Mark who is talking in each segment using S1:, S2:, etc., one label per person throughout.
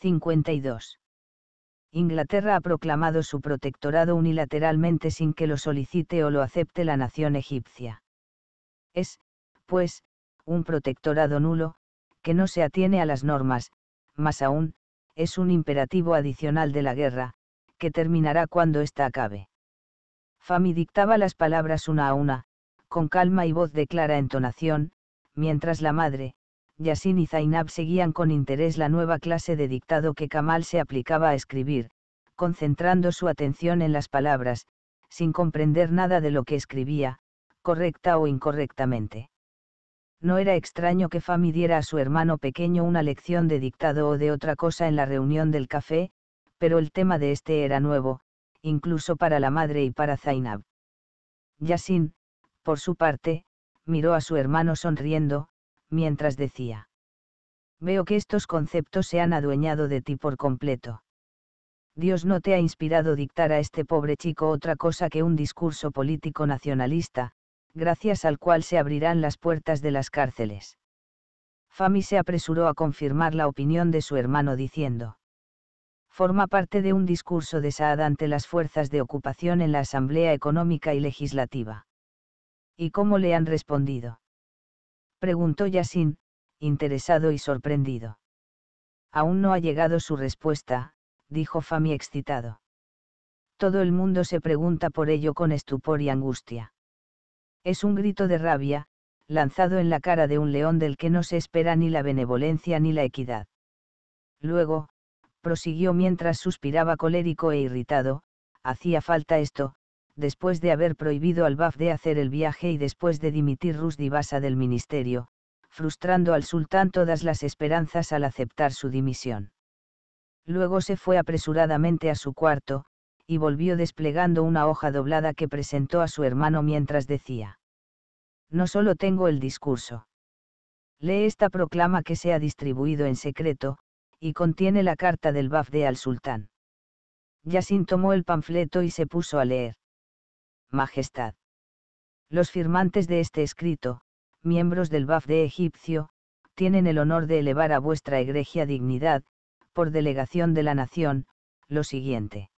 S1: 52. Inglaterra ha proclamado su protectorado unilateralmente sin que lo solicite o lo acepte la nación egipcia. Es, pues, un protectorado nulo, que no se atiene a las normas, más aún, es un imperativo adicional de la guerra, que terminará cuando ésta acabe. Fami dictaba las palabras una a una, con calma y voz de clara entonación, mientras la madre, Yasin y Zainab seguían con interés la nueva clase de dictado que Kamal se aplicaba a escribir, concentrando su atención en las palabras, sin comprender nada de lo que escribía, correcta o incorrectamente. No era extraño que Fami diera a su hermano pequeño una lección de dictado o de otra cosa en la reunión del café, pero el tema de este era nuevo, incluso para la madre y para Zainab. Yasin, por su parte, miró a su hermano sonriendo, mientras decía. Veo que estos conceptos se han adueñado de ti por completo. Dios no te ha inspirado dictar a este pobre chico otra cosa que un discurso político nacionalista, gracias al cual se abrirán las puertas de las cárceles. Fami se apresuró a confirmar la opinión de su hermano diciendo. Forma parte de un discurso de Saad ante las fuerzas de ocupación en la Asamblea Económica y Legislativa. ¿Y cómo le han respondido? Preguntó Yasin, interesado y sorprendido. Aún no ha llegado su respuesta, dijo Fami excitado. Todo el mundo se pregunta por ello con estupor y angustia. Es un grito de rabia, lanzado en la cara de un león del que no se espera ni la benevolencia ni la equidad. Luego, prosiguió mientras suspiraba colérico e irritado, hacía falta esto, después de haber prohibido al BAF de hacer el viaje y después de dimitir Rus Divasa del ministerio, frustrando al sultán todas las esperanzas al aceptar su dimisión. Luego se fue apresuradamente a su cuarto, y volvió desplegando una hoja doblada que presentó a su hermano mientras decía. No solo tengo el discurso. Lee esta proclama que se ha distribuido en secreto, y contiene la carta del Baf de al sultán. Yasin tomó el panfleto y se puso a leer. Majestad. Los firmantes de este escrito, miembros del BAF de egipcio, tienen el honor de elevar a vuestra egregia dignidad, por delegación de la nación, lo siguiente.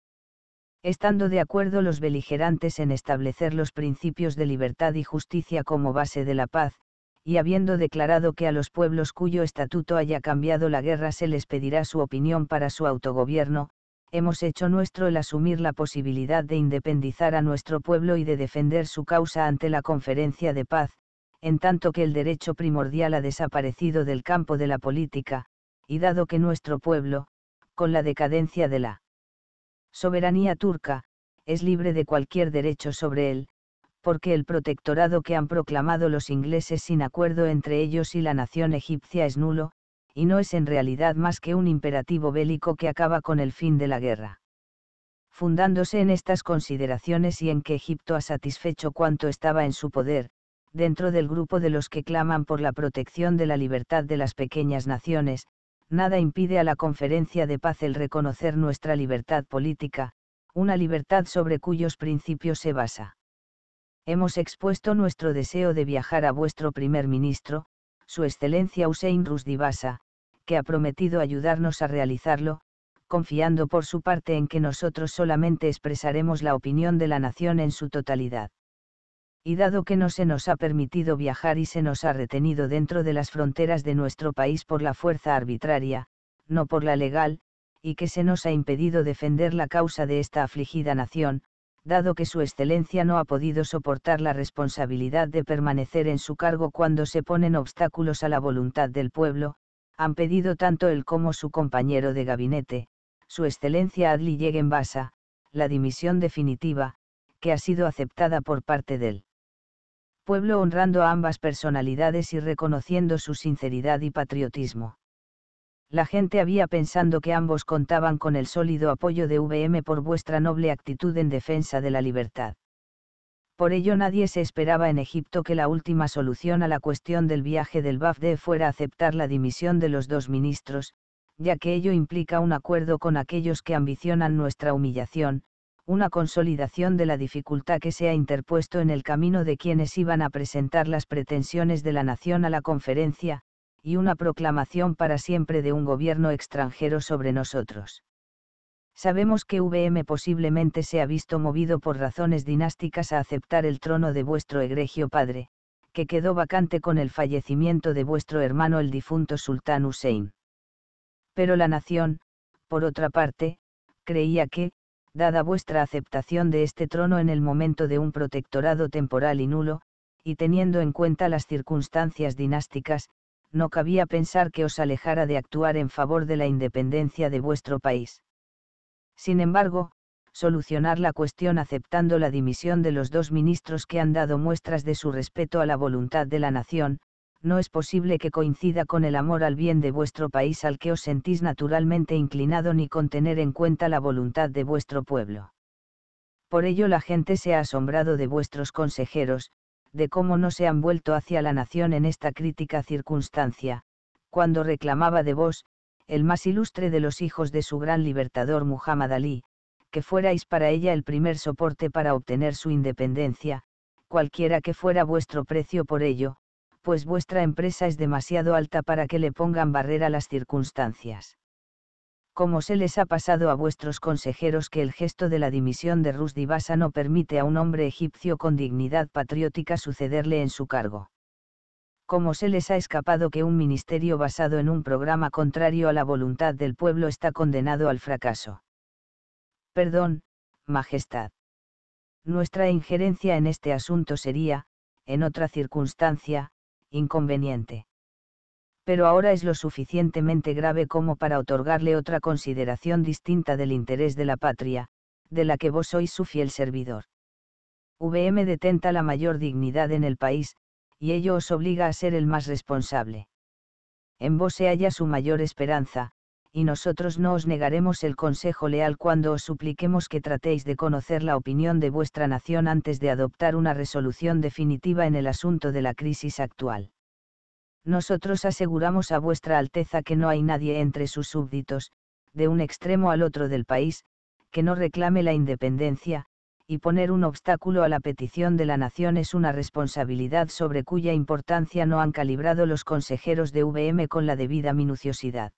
S1: Estando de acuerdo los beligerantes en establecer los principios de libertad y justicia como base de la paz, y habiendo declarado que a los pueblos cuyo estatuto haya cambiado la guerra se les pedirá su opinión para su autogobierno, hemos hecho nuestro el asumir la posibilidad de independizar a nuestro pueblo y de defender su causa ante la conferencia de paz, en tanto que el derecho primordial ha desaparecido del campo de la política, y dado que nuestro pueblo, con la decadencia de la soberanía turca, es libre de cualquier derecho sobre él, porque el protectorado que han proclamado los ingleses sin acuerdo entre ellos y la nación egipcia es nulo, y no es en realidad más que un imperativo bélico que acaba con el fin de la guerra. Fundándose en estas consideraciones y en que Egipto ha satisfecho cuanto estaba en su poder, dentro del grupo de los que claman por la protección de la libertad de las pequeñas naciones, nada impide a la conferencia de paz el reconocer nuestra libertad política, una libertad sobre cuyos principios se basa. Hemos expuesto nuestro deseo de viajar a vuestro primer ministro, su excelencia Hussein Rusdivasa, que ha prometido ayudarnos a realizarlo, confiando por su parte en que nosotros solamente expresaremos la opinión de la nación en su totalidad. Y dado que no se nos ha permitido viajar y se nos ha retenido dentro de las fronteras de nuestro país por la fuerza arbitraria, no por la legal, y que se nos ha impedido defender la causa de esta afligida nación, dado que su excelencia no ha podido soportar la responsabilidad de permanecer en su cargo cuando se ponen obstáculos a la voluntad del pueblo, han pedido tanto él como su compañero de gabinete, su excelencia Adli Yegenbasa, la dimisión definitiva, que ha sido aceptada por parte del pueblo honrando a ambas personalidades y reconociendo su sinceridad y patriotismo la gente había pensando que ambos contaban con el sólido apoyo de VM por vuestra noble actitud en defensa de la libertad. Por ello nadie se esperaba en Egipto que la última solución a la cuestión del viaje del Bafde fuera aceptar la dimisión de los dos ministros, ya que ello implica un acuerdo con aquellos que ambicionan nuestra humillación, una consolidación de la dificultad que se ha interpuesto en el camino de quienes iban a presentar las pretensiones de la nación a la conferencia, y una proclamación para siempre de un gobierno extranjero sobre nosotros. Sabemos que VM posiblemente se ha visto movido por razones dinásticas a aceptar el trono de vuestro egregio padre, que quedó vacante con el fallecimiento de vuestro hermano el difunto sultán Hussein. Pero la nación, por otra parte, creía que, dada vuestra aceptación de este trono en el momento de un protectorado temporal y nulo, y teniendo en cuenta las circunstancias dinásticas, no cabía pensar que os alejara de actuar en favor de la independencia de vuestro país. Sin embargo, solucionar la cuestión aceptando la dimisión de los dos ministros que han dado muestras de su respeto a la voluntad de la nación, no es posible que coincida con el amor al bien de vuestro país al que os sentís naturalmente inclinado ni con tener en cuenta la voluntad de vuestro pueblo. Por ello la gente se ha asombrado de vuestros consejeros, de cómo no se han vuelto hacia la nación en esta crítica circunstancia, cuando reclamaba de vos, el más ilustre de los hijos de su gran libertador Muhammad Ali, que fuerais para ella el primer soporte para obtener su independencia, cualquiera que fuera vuestro precio por ello, pues vuestra empresa es demasiado alta para que le pongan barrera las circunstancias como se les ha pasado a vuestros consejeros que el gesto de la dimisión de Rus Divasa no permite a un hombre egipcio con dignidad patriótica sucederle en su cargo. Como se les ha escapado que un ministerio basado en un programa contrario a la voluntad del pueblo está condenado al fracaso. Perdón, Majestad. Nuestra injerencia en este asunto sería, en otra circunstancia, inconveniente pero ahora es lo suficientemente grave como para otorgarle otra consideración distinta del interés de la patria, de la que vos sois su fiel servidor. VM detenta la mayor dignidad en el país, y ello os obliga a ser el más responsable. En vos se halla su mayor esperanza, y nosotros no os negaremos el consejo leal cuando os supliquemos que tratéis de conocer la opinión de vuestra nación antes de adoptar una resolución definitiva en el asunto de la crisis actual. Nosotros aseguramos a vuestra Alteza que no hay nadie entre sus súbditos, de un extremo al otro del país, que no reclame la independencia, y poner un obstáculo a la petición de la nación es una responsabilidad sobre cuya importancia no han calibrado los consejeros de VM con la debida minuciosidad.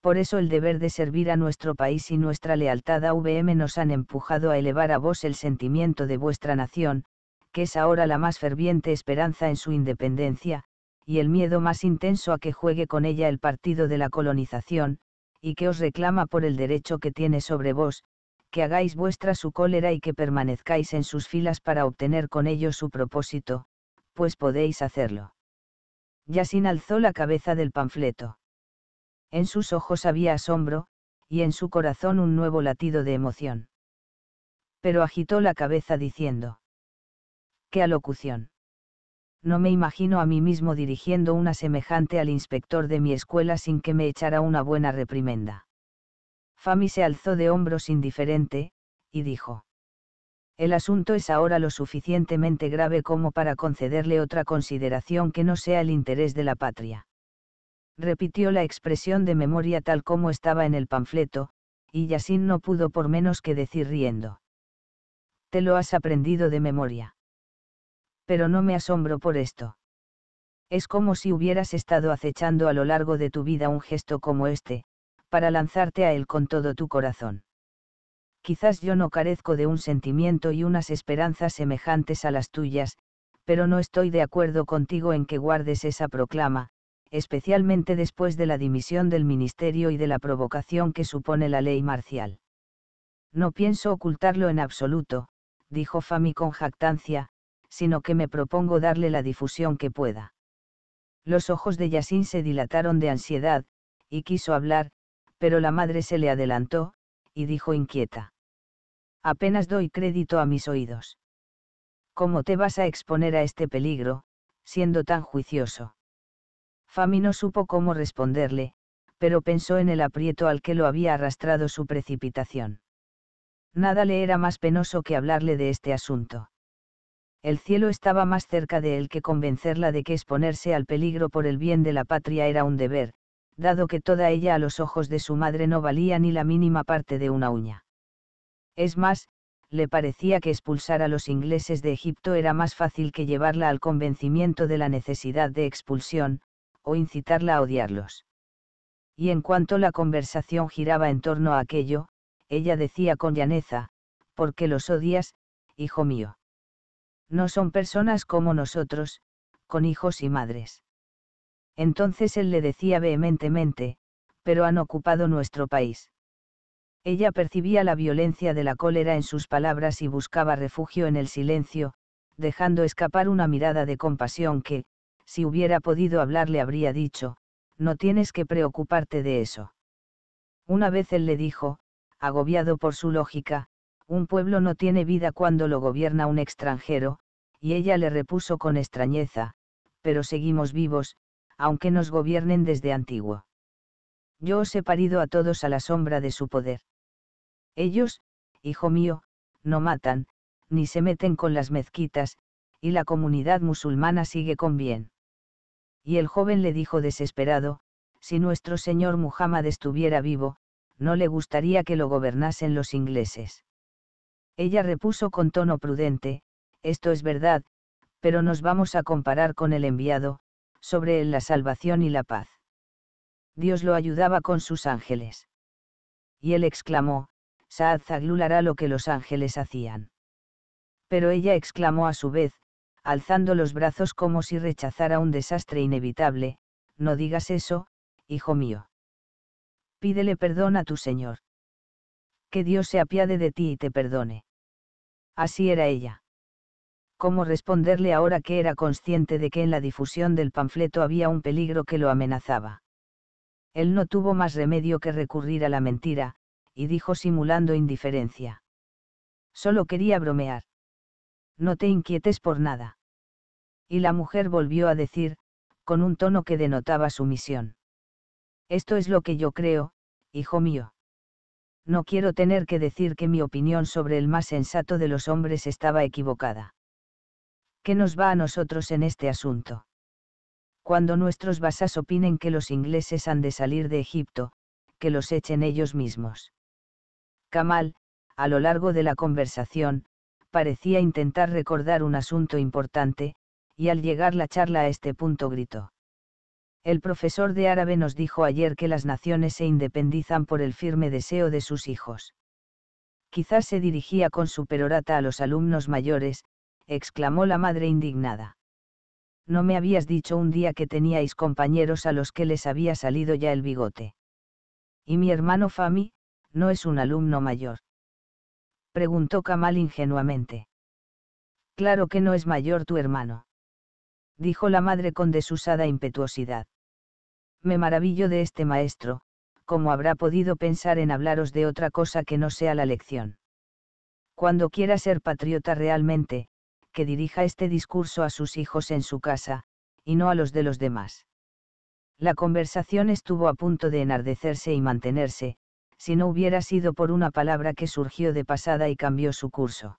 S1: Por eso el deber de servir a nuestro país y nuestra lealtad a VM nos han empujado a elevar a vos el sentimiento de vuestra nación, que es ahora la más ferviente esperanza en su independencia, y el miedo más intenso a que juegue con ella el partido de la colonización, y que os reclama por el derecho que tiene sobre vos, que hagáis vuestra su cólera y que permanezcáis en sus filas para obtener con ello su propósito, pues podéis hacerlo. Yasin alzó la cabeza del panfleto. En sus ojos había asombro, y en su corazón un nuevo latido de emoción. Pero agitó la cabeza diciendo. ¡Qué alocución! no me imagino a mí mismo dirigiendo una semejante al inspector de mi escuela sin que me echara una buena reprimenda. Fami se alzó de hombros indiferente, y dijo. El asunto es ahora lo suficientemente grave como para concederle otra consideración que no sea el interés de la patria. Repitió la expresión de memoria tal como estaba en el panfleto, y Yasin no pudo por menos que decir riendo. Te lo has aprendido de memoria pero no me asombro por esto. Es como si hubieras estado acechando a lo largo de tu vida un gesto como este, para lanzarte a él con todo tu corazón. Quizás yo no carezco de un sentimiento y unas esperanzas semejantes a las tuyas, pero no estoy de acuerdo contigo en que guardes esa proclama, especialmente después de la dimisión del ministerio y de la provocación que supone la ley marcial. No pienso ocultarlo en absoluto, dijo Fami con jactancia, sino que me propongo darle la difusión que pueda. Los ojos de Yasin se dilataron de ansiedad, y quiso hablar, pero la madre se le adelantó, y dijo inquieta. Apenas doy crédito a mis oídos. ¿Cómo te vas a exponer a este peligro, siendo tan juicioso? Fami no supo cómo responderle, pero pensó en el aprieto al que lo había arrastrado su precipitación. Nada le era más penoso que hablarle de este asunto el cielo estaba más cerca de él que convencerla de que exponerse al peligro por el bien de la patria era un deber, dado que toda ella a los ojos de su madre no valía ni la mínima parte de una uña. Es más, le parecía que expulsar a los ingleses de Egipto era más fácil que llevarla al convencimiento de la necesidad de expulsión, o incitarla a odiarlos. Y en cuanto la conversación giraba en torno a aquello, ella decía con llaneza, qué los odias, hijo mío? no son personas como nosotros, con hijos y madres. Entonces él le decía vehementemente, pero han ocupado nuestro país. Ella percibía la violencia de la cólera en sus palabras y buscaba refugio en el silencio, dejando escapar una mirada de compasión que, si hubiera podido hablar le habría dicho, no tienes que preocuparte de eso. Una vez él le dijo, agobiado por su lógica, un pueblo no tiene vida cuando lo gobierna un extranjero, y ella le repuso con extrañeza, pero seguimos vivos, aunque nos gobiernen desde antiguo. Yo os he parido a todos a la sombra de su poder. Ellos, hijo mío, no matan, ni se meten con las mezquitas, y la comunidad musulmana sigue con bien. Y el joven le dijo desesperado, si nuestro señor Muhammad estuviera vivo, no le gustaría que lo gobernasen los ingleses. Ella repuso con tono prudente, esto es verdad, pero nos vamos a comparar con el enviado, sobre él la salvación y la paz. Dios lo ayudaba con sus ángeles. Y él exclamó, Saad Zaglul lo que los ángeles hacían. Pero ella exclamó a su vez, alzando los brazos como si rechazara un desastre inevitable, no digas eso, hijo mío. Pídele perdón a tu Señor. Que Dios se apiade de ti y te perdone. Así era ella. ¿Cómo responderle ahora que era consciente de que en la difusión del panfleto había un peligro que lo amenazaba? Él no tuvo más remedio que recurrir a la mentira, y dijo simulando indiferencia. Solo quería bromear. No te inquietes por nada. Y la mujer volvió a decir, con un tono que denotaba sumisión. Esto es lo que yo creo, hijo mío no quiero tener que decir que mi opinión sobre el más sensato de los hombres estaba equivocada. ¿Qué nos va a nosotros en este asunto? Cuando nuestros basas opinen que los ingleses han de salir de Egipto, que los echen ellos mismos. Kamal, a lo largo de la conversación, parecía intentar recordar un asunto importante, y al llegar la charla a este punto gritó. El profesor de árabe nos dijo ayer que las naciones se independizan por el firme deseo de sus hijos. Quizás se dirigía con su perorata a los alumnos mayores, exclamó la madre indignada. No me habías dicho un día que teníais compañeros a los que les había salido ya el bigote. ¿Y mi hermano Fami, no es un alumno mayor? Preguntó Kamal ingenuamente. Claro que no es mayor tu hermano dijo la madre con desusada impetuosidad. Me maravillo de este maestro, como habrá podido pensar en hablaros de otra cosa que no sea la lección? Cuando quiera ser patriota realmente, que dirija este discurso a sus hijos en su casa, y no a los de los demás. La conversación estuvo a punto de enardecerse y mantenerse, si no hubiera sido por una palabra que surgió de pasada y cambió su curso.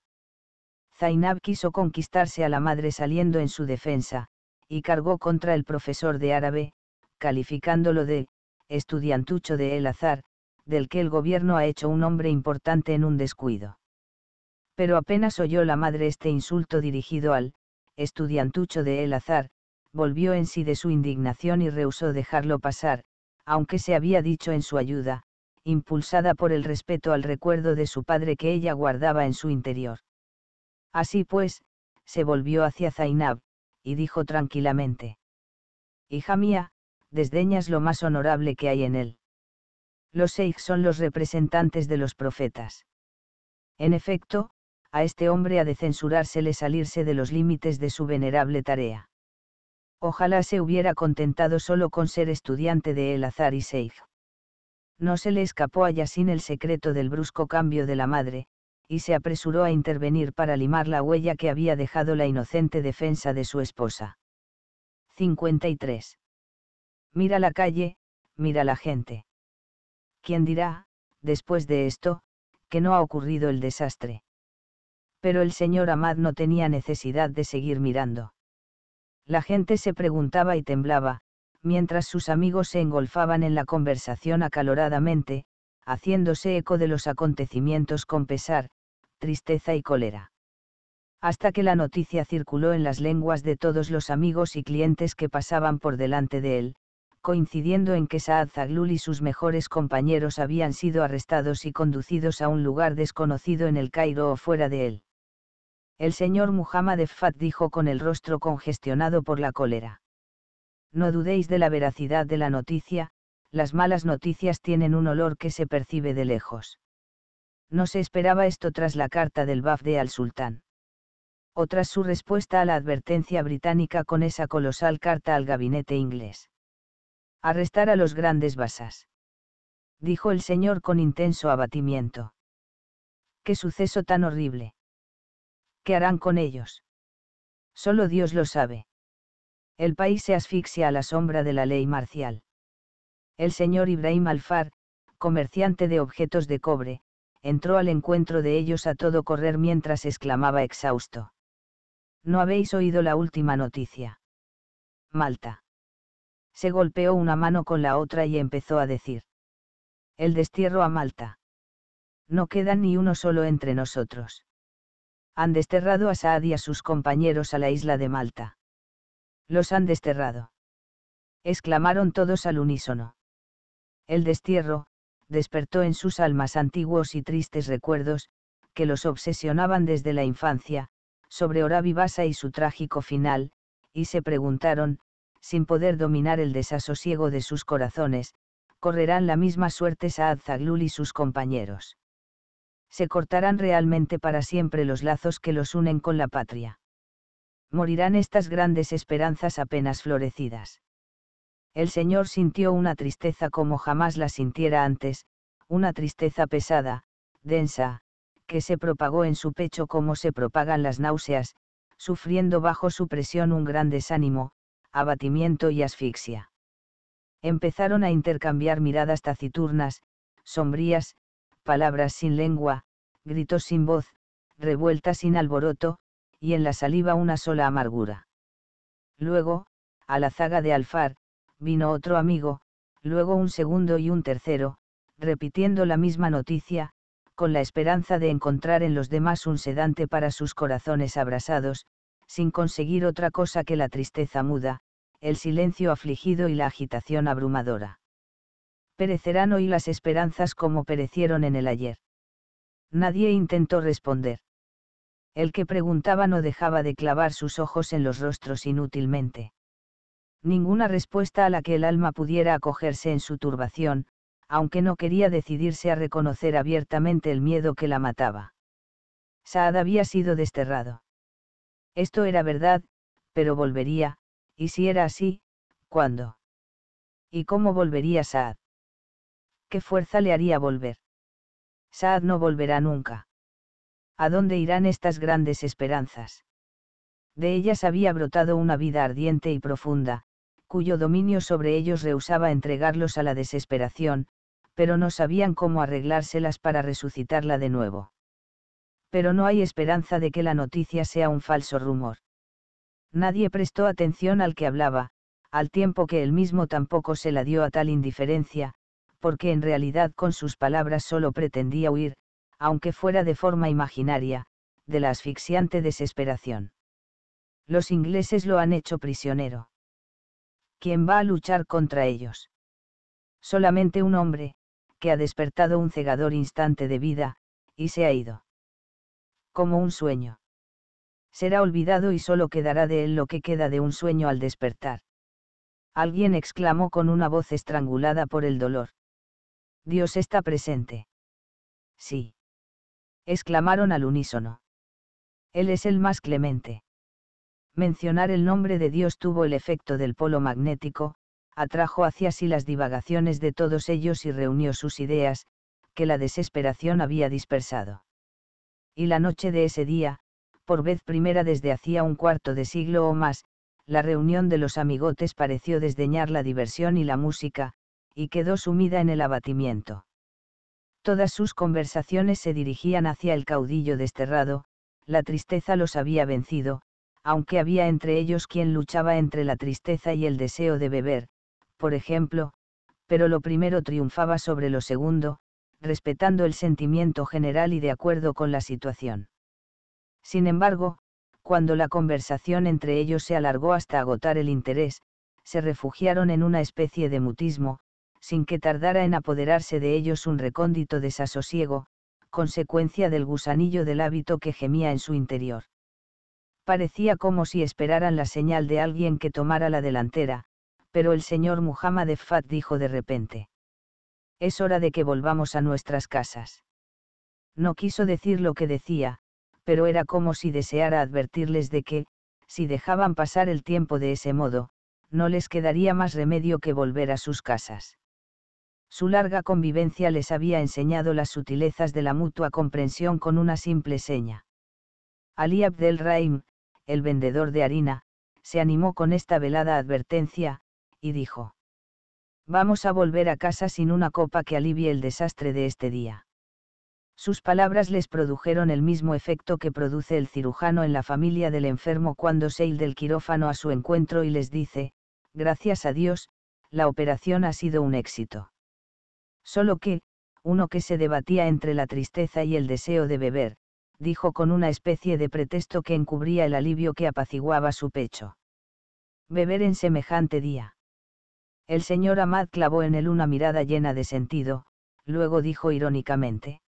S1: Zainab quiso conquistarse a la madre saliendo en su defensa, y cargó contra el profesor de árabe, calificándolo de estudiantucho de El Azar, del que el gobierno ha hecho un hombre importante en un descuido. Pero apenas oyó la madre este insulto dirigido al estudiantucho de El Azar, volvió en sí de su indignación y rehusó dejarlo pasar, aunque se había dicho en su ayuda, impulsada por el respeto al recuerdo de su padre que ella guardaba en su interior. Así pues, se volvió hacia Zainab, y dijo tranquilamente. Hija mía, desdeñas lo más honorable que hay en él. Los sheikh son los representantes de los profetas. En efecto, a este hombre ha de censurársele salirse de los límites de su venerable tarea. Ojalá se hubiera contentado solo con ser estudiante de El Azar y Seif. No se le escapó a sin el secreto del brusco cambio de la madre, y se apresuró a intervenir para limar la huella que había dejado la inocente defensa de su esposa. 53. Mira la calle, mira la gente. ¿Quién dirá, después de esto, que no ha ocurrido el desastre? Pero el señor Amad no tenía necesidad de seguir mirando. La gente se preguntaba y temblaba, mientras sus amigos se engolfaban en la conversación acaloradamente, haciéndose eco de los acontecimientos con pesar, tristeza y cólera. Hasta que la noticia circuló en las lenguas de todos los amigos y clientes que pasaban por delante de él, coincidiendo en que Saad Zaglul y sus mejores compañeros habían sido arrestados y conducidos a un lugar desconocido en el Cairo o fuera de él. El señor Muhammad Fat dijo con el rostro congestionado por la cólera. No dudéis de la veracidad de la noticia, las malas noticias tienen un olor que se percibe de lejos. No se esperaba esto tras la carta del Bafde al sultán. O tras su respuesta a la advertencia británica con esa colosal carta al gabinete inglés. Arrestar a los grandes basas. Dijo el señor con intenso abatimiento. Qué suceso tan horrible. ¿Qué harán con ellos? Solo Dios lo sabe. El país se asfixia a la sombra de la ley marcial. El señor Ibrahim Alfar, comerciante de objetos de cobre, entró al encuentro de ellos a todo correr mientras exclamaba exhausto. No habéis oído la última noticia. Malta. Se golpeó una mano con la otra y empezó a decir. El destierro a Malta. No queda ni uno solo entre nosotros. Han desterrado a Saad y a sus compañeros a la isla de Malta. Los han desterrado. Exclamaron todos al unísono. El destierro, despertó en sus almas antiguos y tristes recuerdos, que los obsesionaban desde la infancia, sobre Orabibasa y su trágico final, y se preguntaron, sin poder dominar el desasosiego de sus corazones, correrán la misma suerte Saad y sus compañeros. Se cortarán realmente para siempre los lazos que los unen con la patria. Morirán estas grandes esperanzas apenas florecidas el Señor sintió una tristeza como jamás la sintiera antes, una tristeza pesada, densa, que se propagó en su pecho como se propagan las náuseas, sufriendo bajo su presión un gran desánimo, abatimiento y asfixia. Empezaron a intercambiar miradas taciturnas, sombrías, palabras sin lengua, gritos sin voz, revueltas sin alboroto, y en la saliva una sola amargura. Luego, a la zaga de Alfar, vino otro amigo, luego un segundo y un tercero, repitiendo la misma noticia, con la esperanza de encontrar en los demás un sedante para sus corazones abrasados, sin conseguir otra cosa que la tristeza muda, el silencio afligido y la agitación abrumadora. Perecerán hoy las esperanzas como perecieron en el ayer. Nadie intentó responder. El que preguntaba no dejaba de clavar sus ojos en los rostros inútilmente ninguna respuesta a la que el alma pudiera acogerse en su turbación, aunque no quería decidirse a reconocer abiertamente el miedo que la mataba. Saad había sido desterrado. Esto era verdad, pero volvería, y si era así, ¿cuándo? ¿Y cómo volvería Saad? ¿Qué fuerza le haría volver? Saad no volverá nunca. ¿A dónde irán estas grandes esperanzas? De ellas había brotado una vida ardiente y profunda, cuyo dominio sobre ellos rehusaba entregarlos a la desesperación, pero no sabían cómo arreglárselas para resucitarla de nuevo. Pero no hay esperanza de que la noticia sea un falso rumor. Nadie prestó atención al que hablaba, al tiempo que él mismo tampoco se la dio a tal indiferencia, porque en realidad con sus palabras solo pretendía huir, aunque fuera de forma imaginaria, de la asfixiante desesperación. Los ingleses lo han hecho prisionero. ¿Quién va a luchar contra ellos. Solamente un hombre, que ha despertado un cegador instante de vida, y se ha ido. Como un sueño. Será olvidado y solo quedará de él lo que queda de un sueño al despertar. Alguien exclamó con una voz estrangulada por el dolor. Dios está presente. Sí. Exclamaron al unísono. Él es el más clemente. Mencionar el nombre de Dios tuvo el efecto del polo magnético, atrajo hacia sí las divagaciones de todos ellos y reunió sus ideas, que la desesperación había dispersado. Y la noche de ese día, por vez primera desde hacía un cuarto de siglo o más, la reunión de los amigotes pareció desdeñar la diversión y la música, y quedó sumida en el abatimiento. Todas sus conversaciones se dirigían hacia el caudillo desterrado, la tristeza los había vencido, aunque había entre ellos quien luchaba entre la tristeza y el deseo de beber, por ejemplo, pero lo primero triunfaba sobre lo segundo, respetando el sentimiento general y de acuerdo con la situación. Sin embargo, cuando la conversación entre ellos se alargó hasta agotar el interés, se refugiaron en una especie de mutismo, sin que tardara en apoderarse de ellos un recóndito desasosiego, consecuencia del gusanillo del hábito que gemía en su interior. Parecía como si esperaran la señal de alguien que tomara la delantera, pero el señor Muhammad Fat dijo de repente. Es hora de que volvamos a nuestras casas. No quiso decir lo que decía, pero era como si deseara advertirles de que, si dejaban pasar el tiempo de ese modo, no les quedaría más remedio que volver a sus casas. Su larga convivencia les había enseñado las sutilezas de la mutua comprensión con una simple seña. Ali Abdel el vendedor de harina, se animó con esta velada advertencia, y dijo. Vamos a volver a casa sin una copa que alivie el desastre de este día. Sus palabras les produjeron el mismo efecto que produce el cirujano en la familia del enfermo cuando se del quirófano a su encuentro y les dice, gracias a Dios, la operación ha sido un éxito. Solo que, uno que se debatía entre la tristeza y el deseo de beber, dijo con una especie de pretexto que encubría el alivio que apaciguaba su pecho. Beber en semejante día. El señor Amad clavó en él una mirada llena de sentido, luego dijo irónicamente.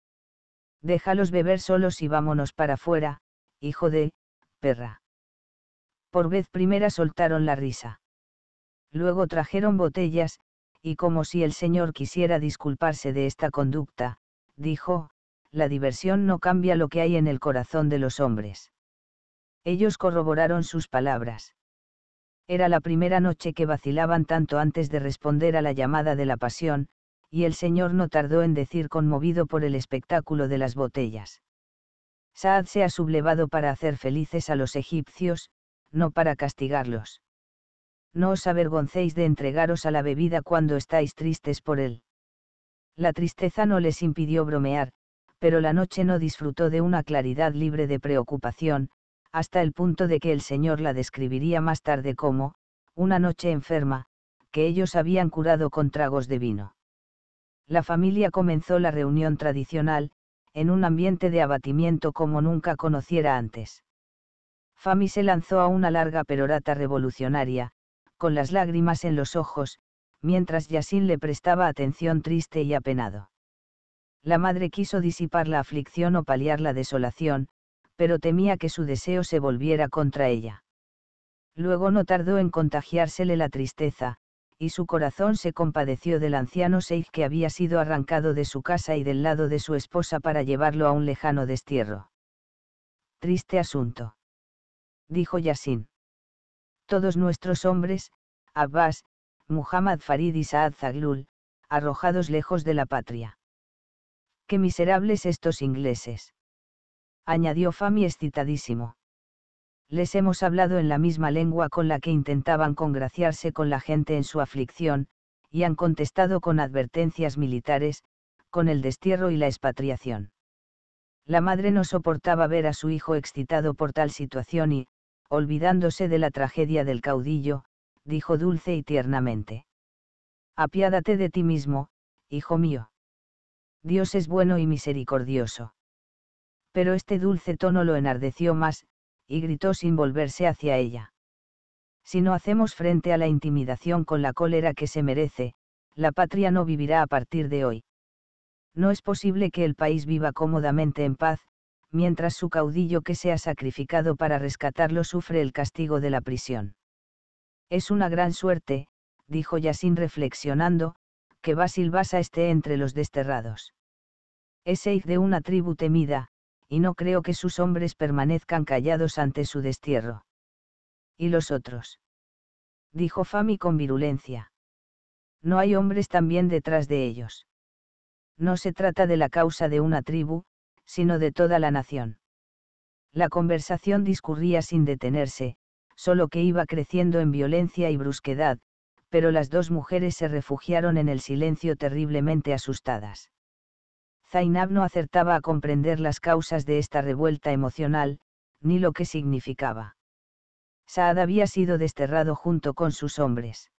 S1: Déjalos beber solos y vámonos para afuera, hijo de, perra. Por vez primera soltaron la risa. Luego trajeron botellas, y como si el señor quisiera disculparse de esta conducta, dijo, la diversión no cambia lo que hay en el corazón de los hombres. Ellos corroboraron sus palabras. Era la primera noche que vacilaban tanto antes de responder a la llamada de la pasión, y el señor no tardó en decir conmovido por el espectáculo de las botellas. Saad se ha sublevado para hacer felices a los egipcios, no para castigarlos. No os avergoncéis de entregaros a la bebida cuando estáis tristes por él. La tristeza no les impidió bromear, pero la noche no disfrutó de una claridad libre de preocupación, hasta el punto de que el Señor la describiría más tarde como, una noche enferma, que ellos habían curado con tragos de vino. La familia comenzó la reunión tradicional, en un ambiente de abatimiento como nunca conociera antes. Fami se lanzó a una larga perorata revolucionaria, con las lágrimas en los ojos, mientras Yasin le prestaba atención triste y apenado. La madre quiso disipar la aflicción o paliar la desolación, pero temía que su deseo se volviera contra ella. Luego no tardó en contagiársele la tristeza, y su corazón se compadeció del anciano Seif que había sido arrancado de su casa y del lado de su esposa para llevarlo a un lejano destierro. Triste asunto. Dijo Yasin. Todos nuestros hombres, Abbas, Muhammad Farid y Saad Zaglul, arrojados lejos de la patria. Qué miserables estos ingleses. Añadió Fami excitadísimo. Les hemos hablado en la misma lengua con la que intentaban congraciarse con la gente en su aflicción, y han contestado con advertencias militares, con el destierro y la expatriación. La madre no soportaba ver a su hijo excitado por tal situación y, olvidándose de la tragedia del caudillo, dijo dulce y tiernamente. Apiádate de ti mismo, hijo mío. Dios es bueno y misericordioso. Pero este dulce tono lo enardeció más, y gritó sin volverse hacia ella. Si no hacemos frente a la intimidación con la cólera que se merece, la patria no vivirá a partir de hoy. No es posible que el país viva cómodamente en paz, mientras su caudillo que se ha sacrificado para rescatarlo sufre el castigo de la prisión. Es una gran suerte, dijo Yasin reflexionando, que Basil Basa esté entre los desterrados. Es Eid de una tribu temida, y no creo que sus hombres permanezcan callados ante su destierro. ¿Y los otros? Dijo Fami con virulencia. No hay hombres también detrás de ellos. No se trata de la causa de una tribu, sino de toda la nación. La conversación discurría sin detenerse, solo que iba creciendo en violencia y brusquedad, pero las dos mujeres se refugiaron en el silencio terriblemente asustadas. Zainab no acertaba a comprender las causas de esta revuelta emocional, ni lo que significaba. Saad había sido desterrado junto con sus hombres.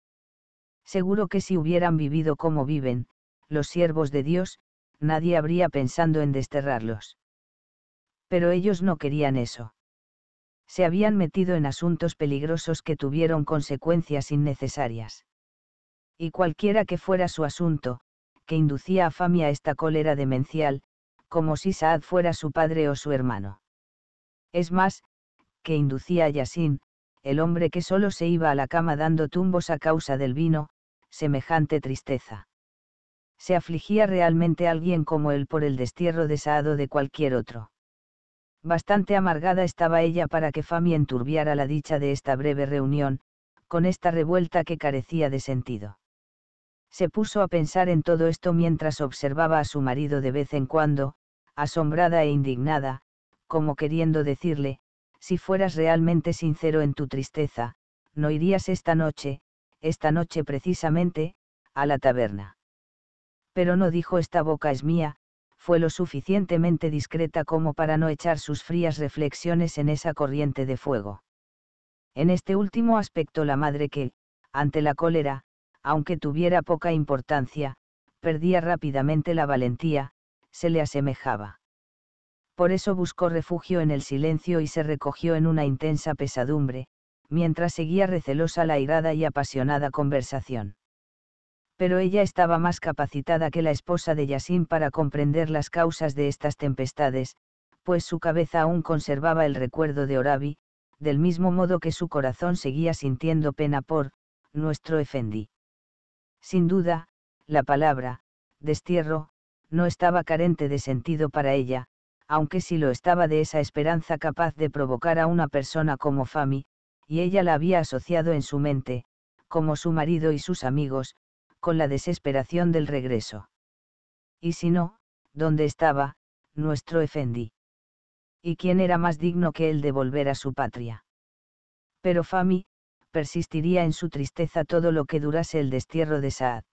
S1: Seguro que si hubieran vivido como viven, los siervos de Dios, nadie habría pensado en desterrarlos. Pero ellos no querían eso se habían metido en asuntos peligrosos que tuvieron consecuencias innecesarias. Y cualquiera que fuera su asunto, que inducía a Fami a esta cólera demencial, como si Saad fuera su padre o su hermano. Es más, que inducía a Yasin, el hombre que solo se iba a la cama dando tumbos a causa del vino, semejante tristeza. Se afligía realmente alguien como él por el destierro de Saad o de cualquier otro. Bastante amargada estaba ella para que Fami enturbiara la dicha de esta breve reunión, con esta revuelta que carecía de sentido. Se puso a pensar en todo esto mientras observaba a su marido de vez en cuando, asombrada e indignada, como queriendo decirle, si fueras realmente sincero en tu tristeza, no irías esta noche, esta noche precisamente, a la taberna. Pero no dijo esta boca es mía, fue lo suficientemente discreta como para no echar sus frías reflexiones en esa corriente de fuego. En este último aspecto la madre que, ante la cólera, aunque tuviera poca importancia, perdía rápidamente la valentía, se le asemejaba. Por eso buscó refugio en el silencio y se recogió en una intensa pesadumbre, mientras seguía recelosa la irada y apasionada conversación pero ella estaba más capacitada que la esposa de Yasin para comprender las causas de estas tempestades, pues su cabeza aún conservaba el recuerdo de Orabi, del mismo modo que su corazón seguía sintiendo pena por, nuestro Efendi. Sin duda, la palabra, destierro, no estaba carente de sentido para ella, aunque si lo estaba de esa esperanza capaz de provocar a una persona como Fami, y ella la había asociado en su mente, como su marido y sus amigos, con la desesperación del regreso. Y si no, ¿dónde estaba, nuestro Efendi? ¿Y quién era más digno que él de volver a su patria? Pero Fami, persistiría en su tristeza todo lo que durase el destierro de Saad.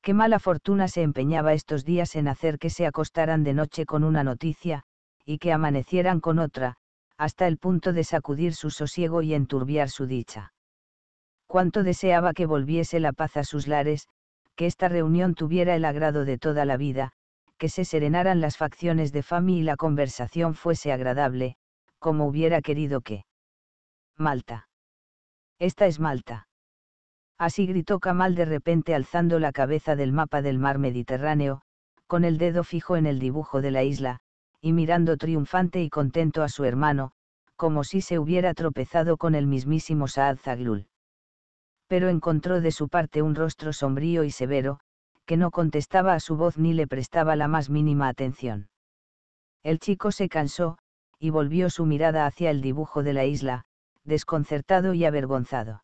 S1: Qué mala fortuna se empeñaba estos días en hacer que se acostaran de noche con una noticia, y que amanecieran con otra, hasta el punto de sacudir su sosiego y enturbiar su dicha. Cuánto deseaba que volviese la paz a sus lares, que esta reunión tuviera el agrado de toda la vida, que se serenaran las facciones de Fami y la conversación fuese agradable, como hubiera querido que. Malta. Esta es Malta. Así gritó Kamal de repente alzando la cabeza del mapa del mar Mediterráneo, con el dedo fijo en el dibujo de la isla, y mirando triunfante y contento a su hermano, como si se hubiera tropezado con el mismísimo Saad Zaglul pero encontró de su parte un rostro sombrío y severo, que no contestaba a su voz ni le prestaba la más mínima atención. El chico se cansó, y volvió su mirada hacia el dibujo de la isla, desconcertado y avergonzado.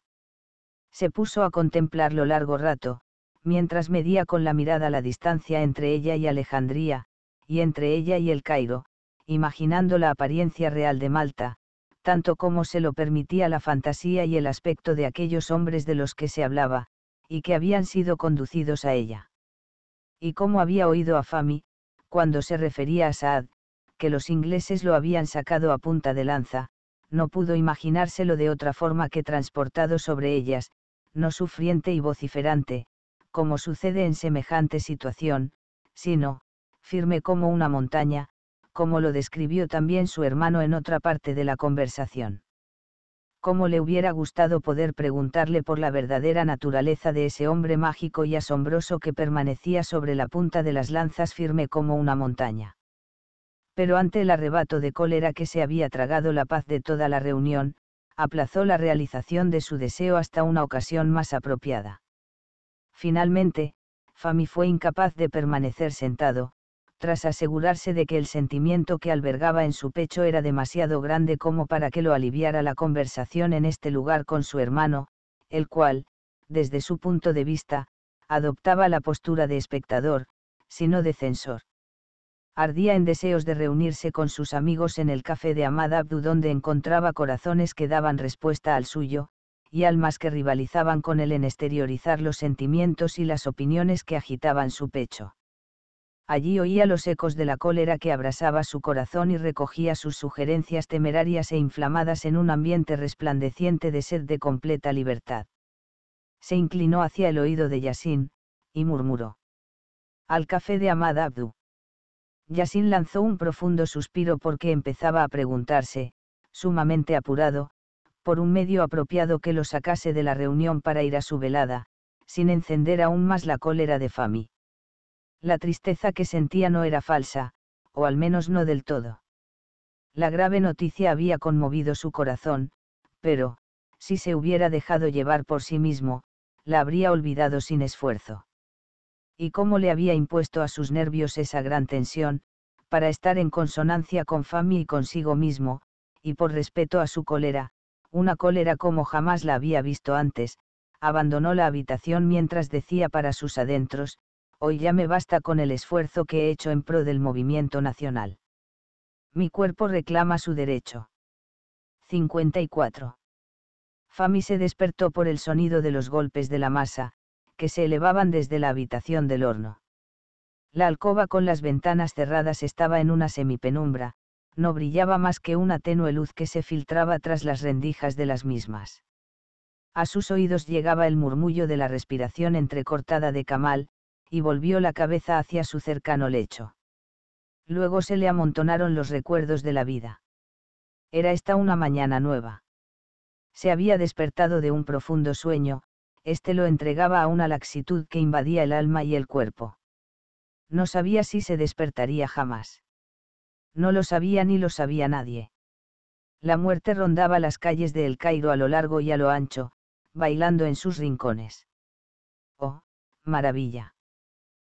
S1: Se puso a contemplarlo largo rato, mientras medía con la mirada la distancia entre ella y Alejandría, y entre ella y el Cairo, imaginando la apariencia real de Malta, tanto como se lo permitía la fantasía y el aspecto de aquellos hombres de los que se hablaba, y que habían sido conducidos a ella. Y como había oído a Fami, cuando se refería a Saad, que los ingleses lo habían sacado a punta de lanza, no pudo imaginárselo de otra forma que transportado sobre ellas, no sufriente y vociferante, como sucede en semejante situación, sino, firme como una montaña, como lo describió también su hermano en otra parte de la conversación. Cómo le hubiera gustado poder preguntarle por la verdadera naturaleza de ese hombre mágico y asombroso que permanecía sobre la punta de las lanzas firme como una montaña. Pero ante el arrebato de cólera que se había tragado la paz de toda la reunión, aplazó la realización de su deseo hasta una ocasión más apropiada. Finalmente, Fami fue incapaz de permanecer sentado, tras asegurarse de que el sentimiento que albergaba en su pecho era demasiado grande como para que lo aliviara la conversación en este lugar con su hermano, el cual, desde su punto de vista, adoptaba la postura de espectador, sino de censor. Ardía en deseos de reunirse con sus amigos en el café de Ahmad Abdu donde encontraba corazones que daban respuesta al suyo, y almas que rivalizaban con él en exteriorizar los sentimientos y las opiniones que agitaban su pecho. Allí oía los ecos de la cólera que abrasaba su corazón y recogía sus sugerencias temerarias e inflamadas en un ambiente resplandeciente de sed de completa libertad. Se inclinó hacia el oído de Yasin, y murmuró. Al café de Ahmad Abdu. Yasin lanzó un profundo suspiro porque empezaba a preguntarse, sumamente apurado, por un medio apropiado que lo sacase de la reunión para ir a su velada, sin encender aún más la cólera de Fami. La tristeza que sentía no era falsa, o al menos no del todo. La grave noticia había conmovido su corazón, pero, si se hubiera dejado llevar por sí mismo, la habría olvidado sin esfuerzo. Y cómo le había impuesto a sus nervios esa gran tensión, para estar en consonancia con Fami y consigo mismo, y por respeto a su cólera, una cólera como jamás la había visto antes, abandonó la habitación mientras decía para sus adentros, hoy ya me basta con el esfuerzo que he hecho en pro del movimiento nacional. Mi cuerpo reclama su derecho. 54. Fami se despertó por el sonido de los golpes de la masa, que se elevaban desde la habitación del horno. La alcoba con las ventanas cerradas estaba en una semipenumbra, no brillaba más que una tenue luz que se filtraba tras las rendijas de las mismas. A sus oídos llegaba el murmullo de la respiración entrecortada de Kamal, y volvió la cabeza hacia su cercano lecho. Luego se le amontonaron los recuerdos de la vida. Era esta una mañana nueva. Se había despertado de un profundo sueño, este lo entregaba a una laxitud que invadía el alma y el cuerpo. No sabía si se despertaría jamás. No lo sabía ni lo sabía nadie. La muerte rondaba las calles de El Cairo a lo largo y a lo ancho, bailando en sus rincones. ¡Oh, maravilla!